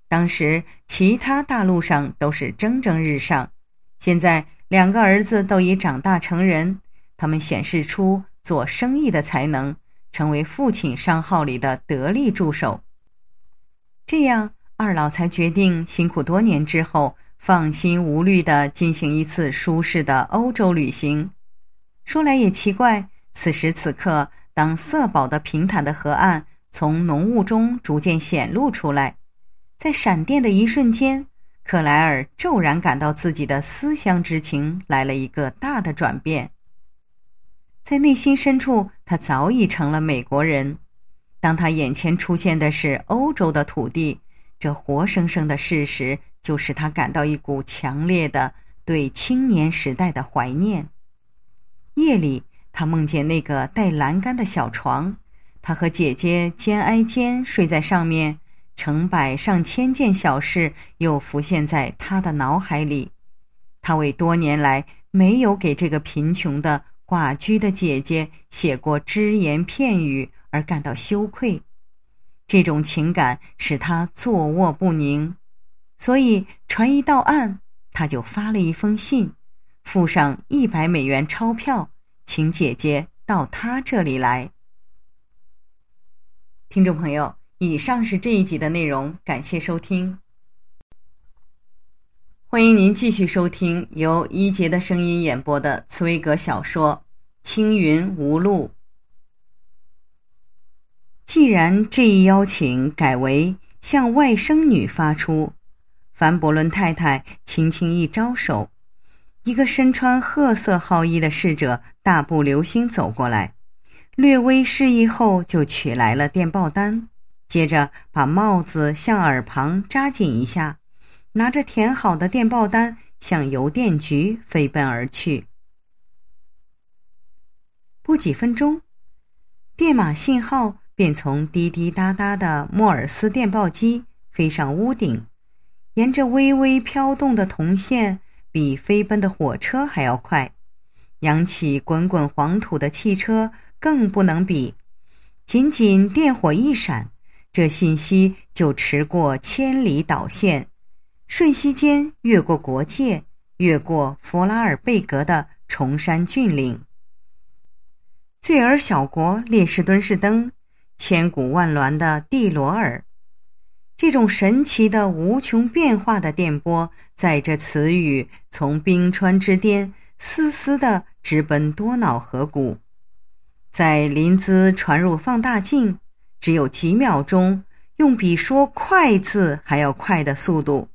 当时，其他大陆上都是蒸蒸日上。现在，两个儿子都已长大成人，他们显示出做生意的才能，成为父亲商号里的得力助手。这样。二老才决定辛苦多年之后，放心无虑的进行一次舒适的欧洲旅行。说来也奇怪，此时此刻，当瑟堡的平坦的河岸从浓雾中逐渐显露出来，在闪电的一瞬间，克莱尔骤然感到自己的思乡之情来了一个大的转变。在内心深处，他早已成了美国人。当他眼前出现的是欧洲的土地。这活生生的事实，就使他感到一股强烈的对青年时代的怀念。夜里，他梦见那个带栏杆的小床，他和姐姐肩挨肩睡在上面，成百上千件小事又浮现在他的脑海里。他为多年来没有给这个贫穷的寡居的姐姐写过只言片语而感到羞愧。这种情感使他坐卧不宁，所以船一到岸，他就发了一封信，附上一百美元钞票，请姐姐到他这里来。听众朋友，以上是这一集的内容，感谢收听。欢迎您继续收听由一杰的声音演播的茨威格小说《青云无路》。既然这一邀请改为向外甥女发出，凡伯伦太太轻轻一招手，一个身穿褐色号衣的侍者大步流星走过来，略微示意后就取来了电报单，接着把帽子向耳旁扎紧一下，拿着填好的电报单向邮电局飞奔而去。不几分钟，电码信号。便从滴滴答答的莫尔斯电报机飞上屋顶，沿着微微飘动的铜线，比飞奔的火车还要快。扬起滚滚黄土的汽车更不能比。仅仅电火一闪，这信息就驰过千里导线，瞬息间越过国界，越过弗拉尔贝格的崇山峻岭，罪儿小国列士敦士登。千古万峦的蒂罗尔，这种神奇的无穷变化的电波，在这词语从冰川之巅丝丝的直奔多瑙河谷，在林兹传入放大镜，只有几秒钟，用比说“快”字还要快的速度，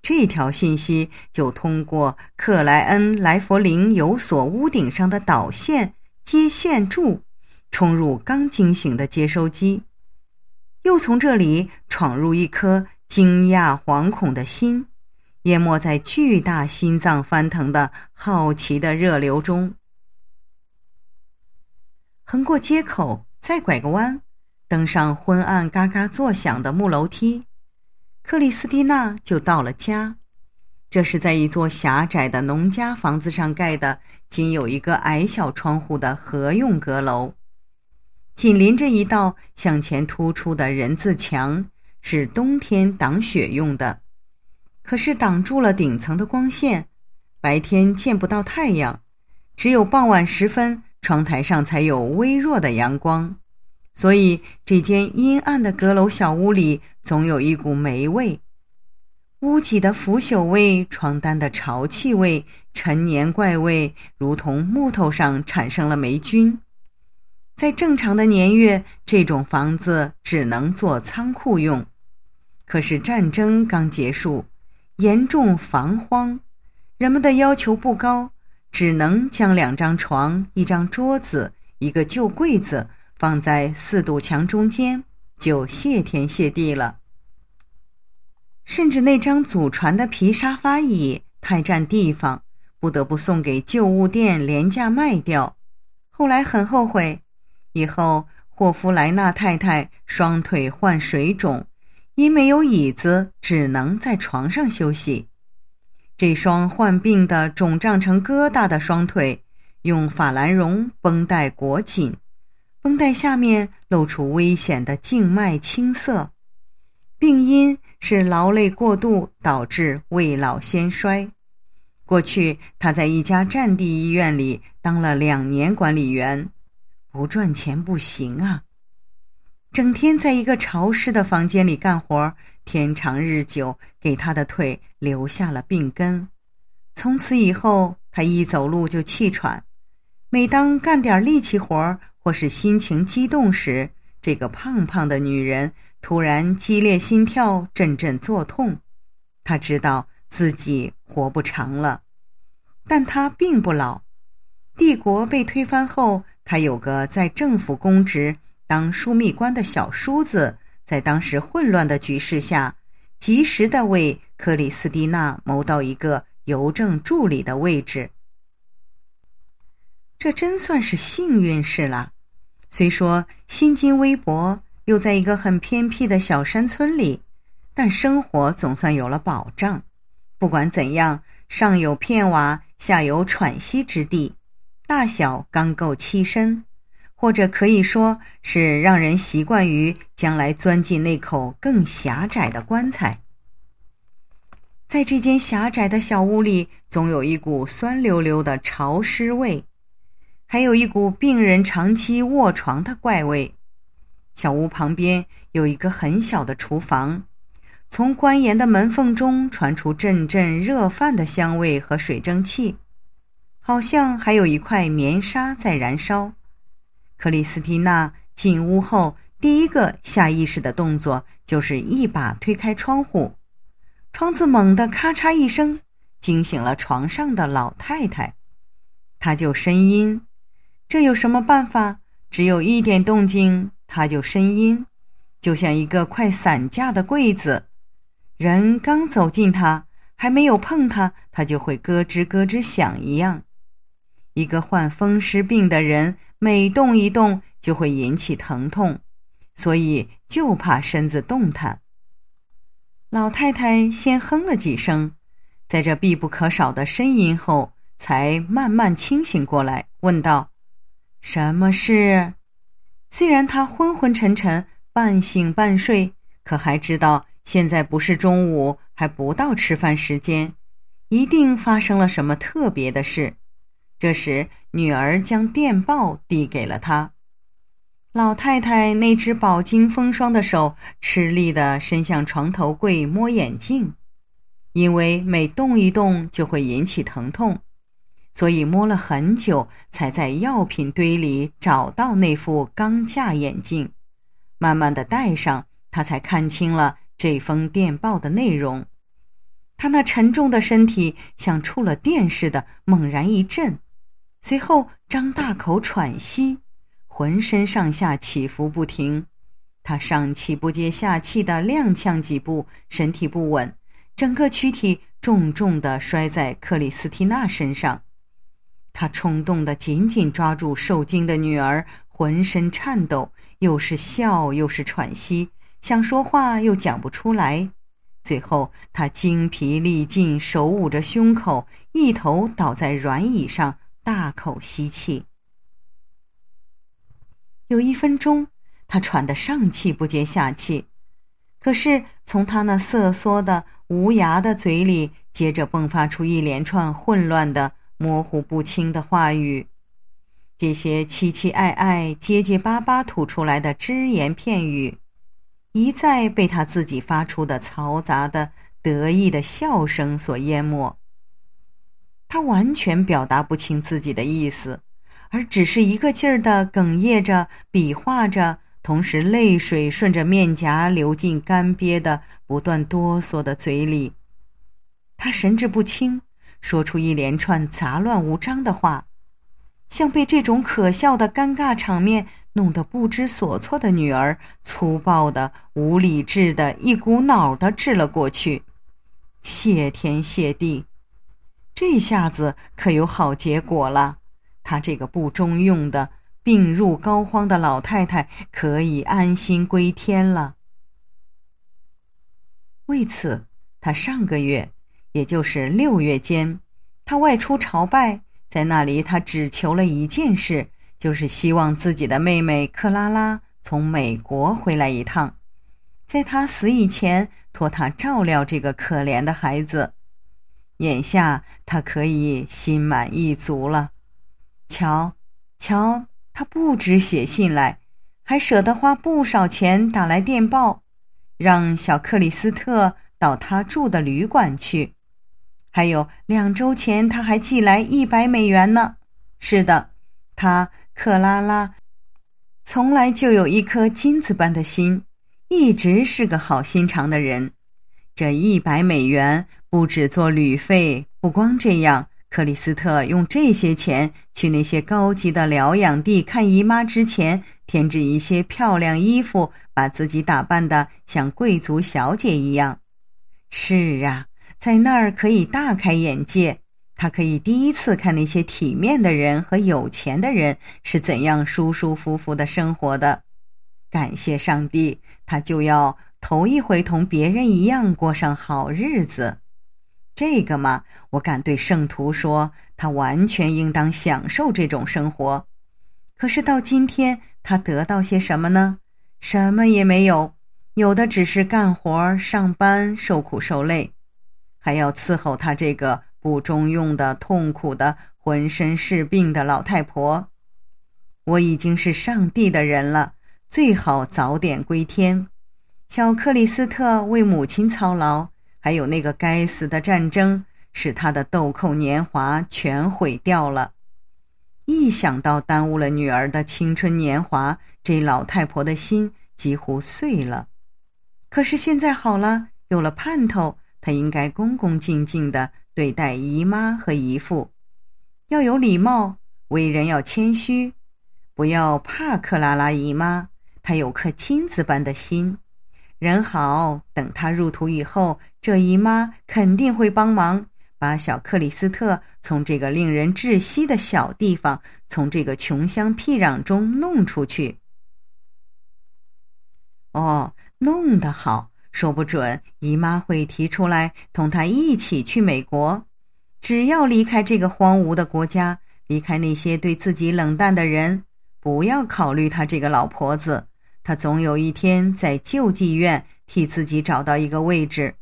这条信息就通过克莱恩莱佛林有锁屋顶上的导线接线柱。冲入刚惊醒的接收机，又从这里闯入一颗惊讶惶恐的心，淹没在巨大心脏翻腾的好奇的热流中。横过街口，再拐个弯，登上昏暗嘎嘎作响的木楼梯，克里斯蒂娜就到了家。这是在一座狭窄的农家房子上盖的，仅有一个矮小窗户的合用阁楼。紧邻着一道向前突出的人字墙，是冬天挡雪用的，可是挡住了顶层的光线，白天见不到太阳，只有傍晚时分，窗台上才有微弱的阳光，所以这间阴暗的阁楼小屋里总有一股霉味，屋脊的腐朽味、床单的潮气味、陈年怪味，如同木头上产生了霉菌。在正常的年月，这种房子只能做仓库用。可是战争刚结束，严重防荒，人们的要求不高，只能将两张床、一张桌子、一个旧柜子放在四堵墙中间，就谢天谢地了。甚至那张祖传的皮沙发椅太占地方，不得不送给旧物店廉价卖掉。后来很后悔。以后，霍夫莱纳太太双腿患水肿，因没有椅子，只能在床上休息。这双患病的、肿胀成疙瘩的双腿，用法兰绒绷带裹紧，绷带下面露出危险的静脉青色。病因是劳累过度导致未老先衰。过去，他在一家战地医院里当了两年管理员。不赚钱不行啊！整天在一个潮湿的房间里干活，天长日久，给他的腿留下了病根。从此以后，他一走路就气喘。每当干点力气活或是心情激动时，这个胖胖的女人突然激烈心跳，阵阵作痛。他知道自己活不长了，但他并不老。帝国被推翻后。他有个在政府公职当枢密官的小叔子，在当时混乱的局势下，及时的为克里斯蒂娜谋到一个邮政助理的位置。这真算是幸运事了。虽说薪金微薄，又在一个很偏僻的小山村里，但生活总算有了保障。不管怎样，上有片瓦，下有喘息之地。大小刚够栖身，或者可以说是让人习惯于将来钻进那口更狭窄的棺材。在这间狭窄的小屋里，总有一股酸溜溜的潮湿味，还有一股病人长期卧床的怪味。小屋旁边有一个很小的厨房，从官檐的门缝中传出阵阵热饭的香味和水蒸气。好像还有一块棉纱在燃烧。克里斯蒂娜进屋后，第一个下意识的动作就是一把推开窗户，窗子猛地咔嚓一声，惊醒了床上的老太太。她就呻吟，这有什么办法？只有一点动静，她就呻吟，就像一个快散架的柜子，人刚走近它，还没有碰它，它就会咯吱咯吱响一样。一个患风湿病的人，每动一动就会引起疼痛，所以就怕身子动弹。老太太先哼了几声，在这必不可少的呻吟后，才慢慢清醒过来，问道：“什么事？”虽然她昏昏沉沉、半醒半睡，可还知道现在不是中午，还不到吃饭时间，一定发生了什么特别的事。这时，女儿将电报递给了他。老太太那只饱经风霜的手，吃力地伸向床头柜摸眼镜，因为每动一动就会引起疼痛，所以摸了很久，才在药品堆里找到那副钢架眼镜。慢慢的戴上，他才看清了这封电报的内容。他那沉重的身体像触了电似的，猛然一震。随后，张大口喘息，浑身上下起伏不停。他上气不接下气的踉跄几步，身体不稳，整个躯体重重的摔在克里斯蒂娜身上。他冲动的紧紧抓住受惊的女儿，浑身颤抖，又是笑又是喘息，想说话又讲不出来。最后，他精疲力尽，手捂着胸口，一头倒在软椅上。大口吸气，有一分钟，他喘得上气不接下气，可是从他那瑟缩的、无牙的嘴里，接着迸发出一连串混乱的、模糊不清的话语。这些七七爱爱、结结巴巴吐出来的只言片语，一再被他自己发出的嘈杂的、得意的笑声所淹没。他完全表达不清自己的意思，而只是一个劲儿的哽咽着、比划着，同时泪水顺着面颊流进干瘪的、不断哆嗦的嘴里。他神志不清，说出一连串杂乱无章的话，像被这种可笑的尴尬场面弄得不知所措的女儿，粗暴的、无理智的一股脑的掷了过去。谢天谢地！这下子可有好结果了，他这个不中用的、病入膏肓的老太太可以安心归天了。为此，他上个月，也就是六月间，他外出朝拜，在那里他只求了一件事，就是希望自己的妹妹克拉拉从美国回来一趟，在他死以前托他照料这个可怜的孩子。眼下他可以心满意足了，瞧，瞧，他不止写信来，还舍得花不少钱打来电报，让小克里斯特到他住的旅馆去。还有两周前，他还寄来一百美元呢。是的，他克拉拉从来就有一颗金子般的心，一直是个好心肠的人。这一百美元。不止做旅费，不光这样。克里斯特用这些钱去那些高级的疗养地看姨妈，之前添置一些漂亮衣服，把自己打扮的像贵族小姐一样。是啊，在那儿可以大开眼界。他可以第一次看那些体面的人和有钱的人是怎样舒舒服服的生活的。感谢上帝，他就要头一回同别人一样过上好日子。这个嘛，我敢对圣徒说，他完全应当享受这种生活。可是到今天，他得到些什么呢？什么也没有，有的只是干活、上班、受苦受累，还要伺候他这个不中用的、痛苦的、浑身是病的老太婆。我已经是上帝的人了，最好早点归天。小克里斯特为母亲操劳。还有那个该死的战争，使他的豆蔻年华全毁掉了。一想到耽误了女儿的青春年华，这老太婆的心几乎碎了。可是现在好了，有了盼头，她应该恭恭敬敬的对待姨妈和姨父，要有礼貌，为人要谦虚，不要怕克拉拉姨妈，她有颗金子般的心。人好，等他入土以后，这姨妈肯定会帮忙把小克里斯特从这个令人窒息的小地方，从这个穷乡僻壤中弄出去。哦，弄得好，说不准姨妈会提出来同他一起去美国，只要离开这个荒芜的国家，离开那些对自己冷淡的人，不要考虑他这个老婆子。他总有一天在救济院替自己找到一个位置，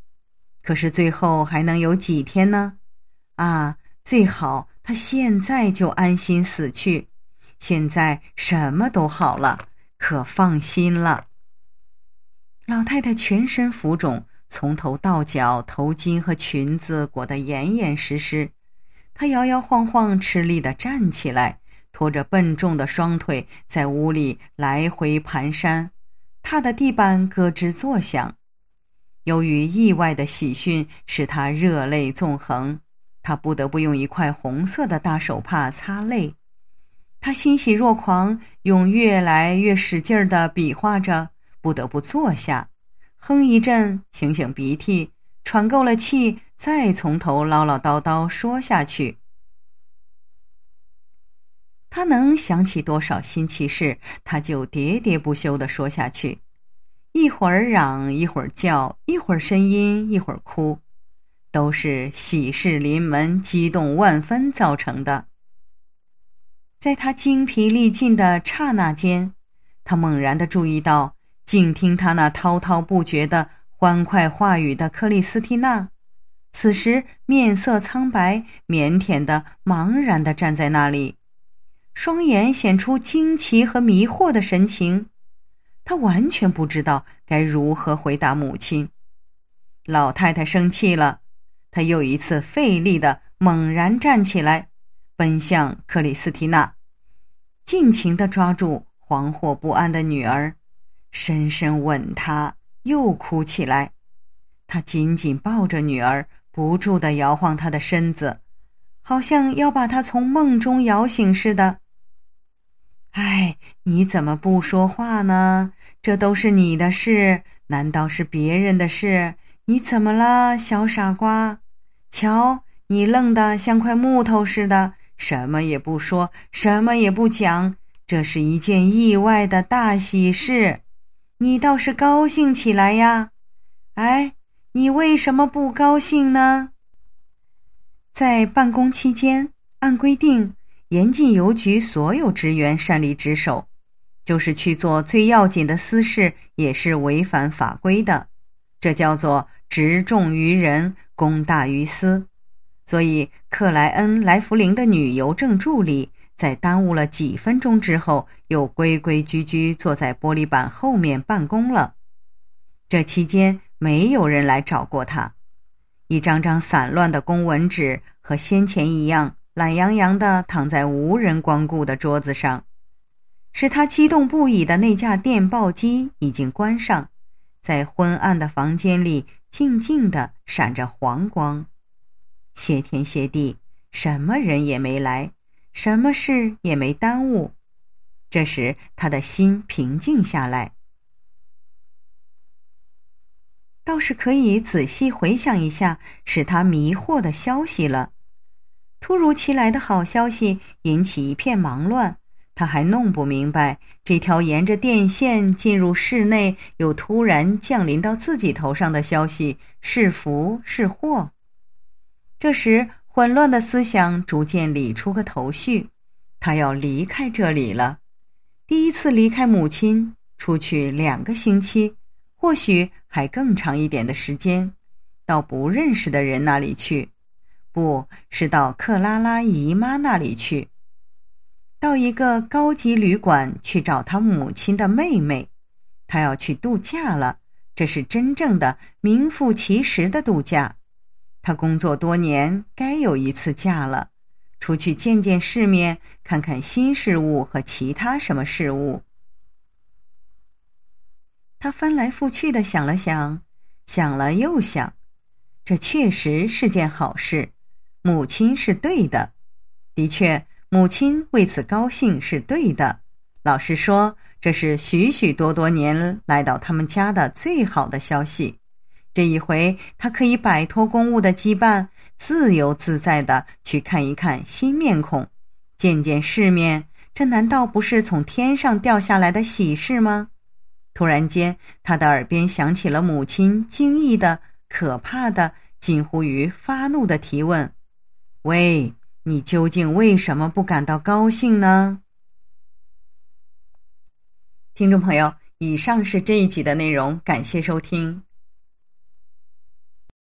可是最后还能有几天呢？啊，最好他现在就安心死去。现在什么都好了，可放心了。老太太全身浮肿，从头到脚，头巾和裙子裹得严严实实，她摇摇晃晃，吃力地站起来。拖着笨重的双腿在屋里来回蹒跚，踏的地板咯吱作响。由于意外的喜讯使他热泪纵横，他不得不用一块红色的大手帕擦泪。他欣喜若狂，用越来越使劲儿的比划着，不得不坐下，哼一阵，擤擤鼻涕，喘够了气，再从头唠唠叨叨说下去。他能想起多少新奇事，他就喋喋不休的说下去，一会儿嚷，一会儿叫，一会儿呻吟，一会儿哭，都是喜事临门，激动万分造成的。在他精疲力尽的刹那间，他猛然的注意到，静听他那滔滔不绝的欢快话语的克里斯蒂娜，此时面色苍白，腼腆的茫然的站在那里。双眼显出惊奇和迷惑的神情，他完全不知道该如何回答母亲。老太太生气了，她又一次费力的猛然站起来，奔向克里斯蒂娜，尽情的抓住惶惑不安的女儿，深深吻她，又哭起来。她紧紧抱着女儿，不住的摇晃她的身子，好像要把她从梦中摇醒似的。哎，你怎么不说话呢？这都是你的事，难道是别人的事？你怎么了，小傻瓜？瞧你愣得像块木头似的，什么也不说，什么也不讲。这是一件意外的大喜事，你倒是高兴起来呀！哎，你为什么不高兴呢？在办公期间，按规定。严禁邮局所有职员擅离职守，就是去做最要紧的私事，也是违反法规的。这叫做职重于人，功大于私。所以，克莱恩莱弗林的女邮政助理在耽误了几分钟之后，又规规矩矩坐在玻璃板后面办公了。这期间，没有人来找过他。一张张散乱的公文纸和先前一样。懒洋洋的躺在无人光顾的桌子上，使他激动不已的那架电报机已经关上，在昏暗的房间里静静的闪着黄光。谢天谢地，什么人也没来，什么事也没耽误。这时，他的心平静下来，倒是可以仔细回想一下使他迷惑的消息了。突如其来的好消息引起一片忙乱，他还弄不明白这条沿着电线进入室内又突然降临到自己头上的消息是福是祸。这时，混乱的思想逐渐理出个头绪，他要离开这里了，第一次离开母亲，出去两个星期，或许还更长一点的时间，到不认识的人那里去。不是到克拉拉姨妈那里去，到一个高级旅馆去找他母亲的妹妹。他要去度假了，这是真正的、名副其实的度假。他工作多年，该有一次假了，出去见见世面，看看新事物和其他什么事物。他翻来覆去的想了想，想了又想，这确实是件好事。母亲是对的，的确，母亲为此高兴是对的。老实说，这是许许多多年来到他们家的最好的消息。这一回，他可以摆脱公务的羁绊，自由自在的去看一看新面孔，见见世面。这难道不是从天上掉下来的喜事吗？突然间，他的耳边响起了母亲惊异的、可怕的、近乎于发怒的提问。喂，你究竟为什么不感到高兴呢？听众朋友，以上是这一集的内容，感谢收听。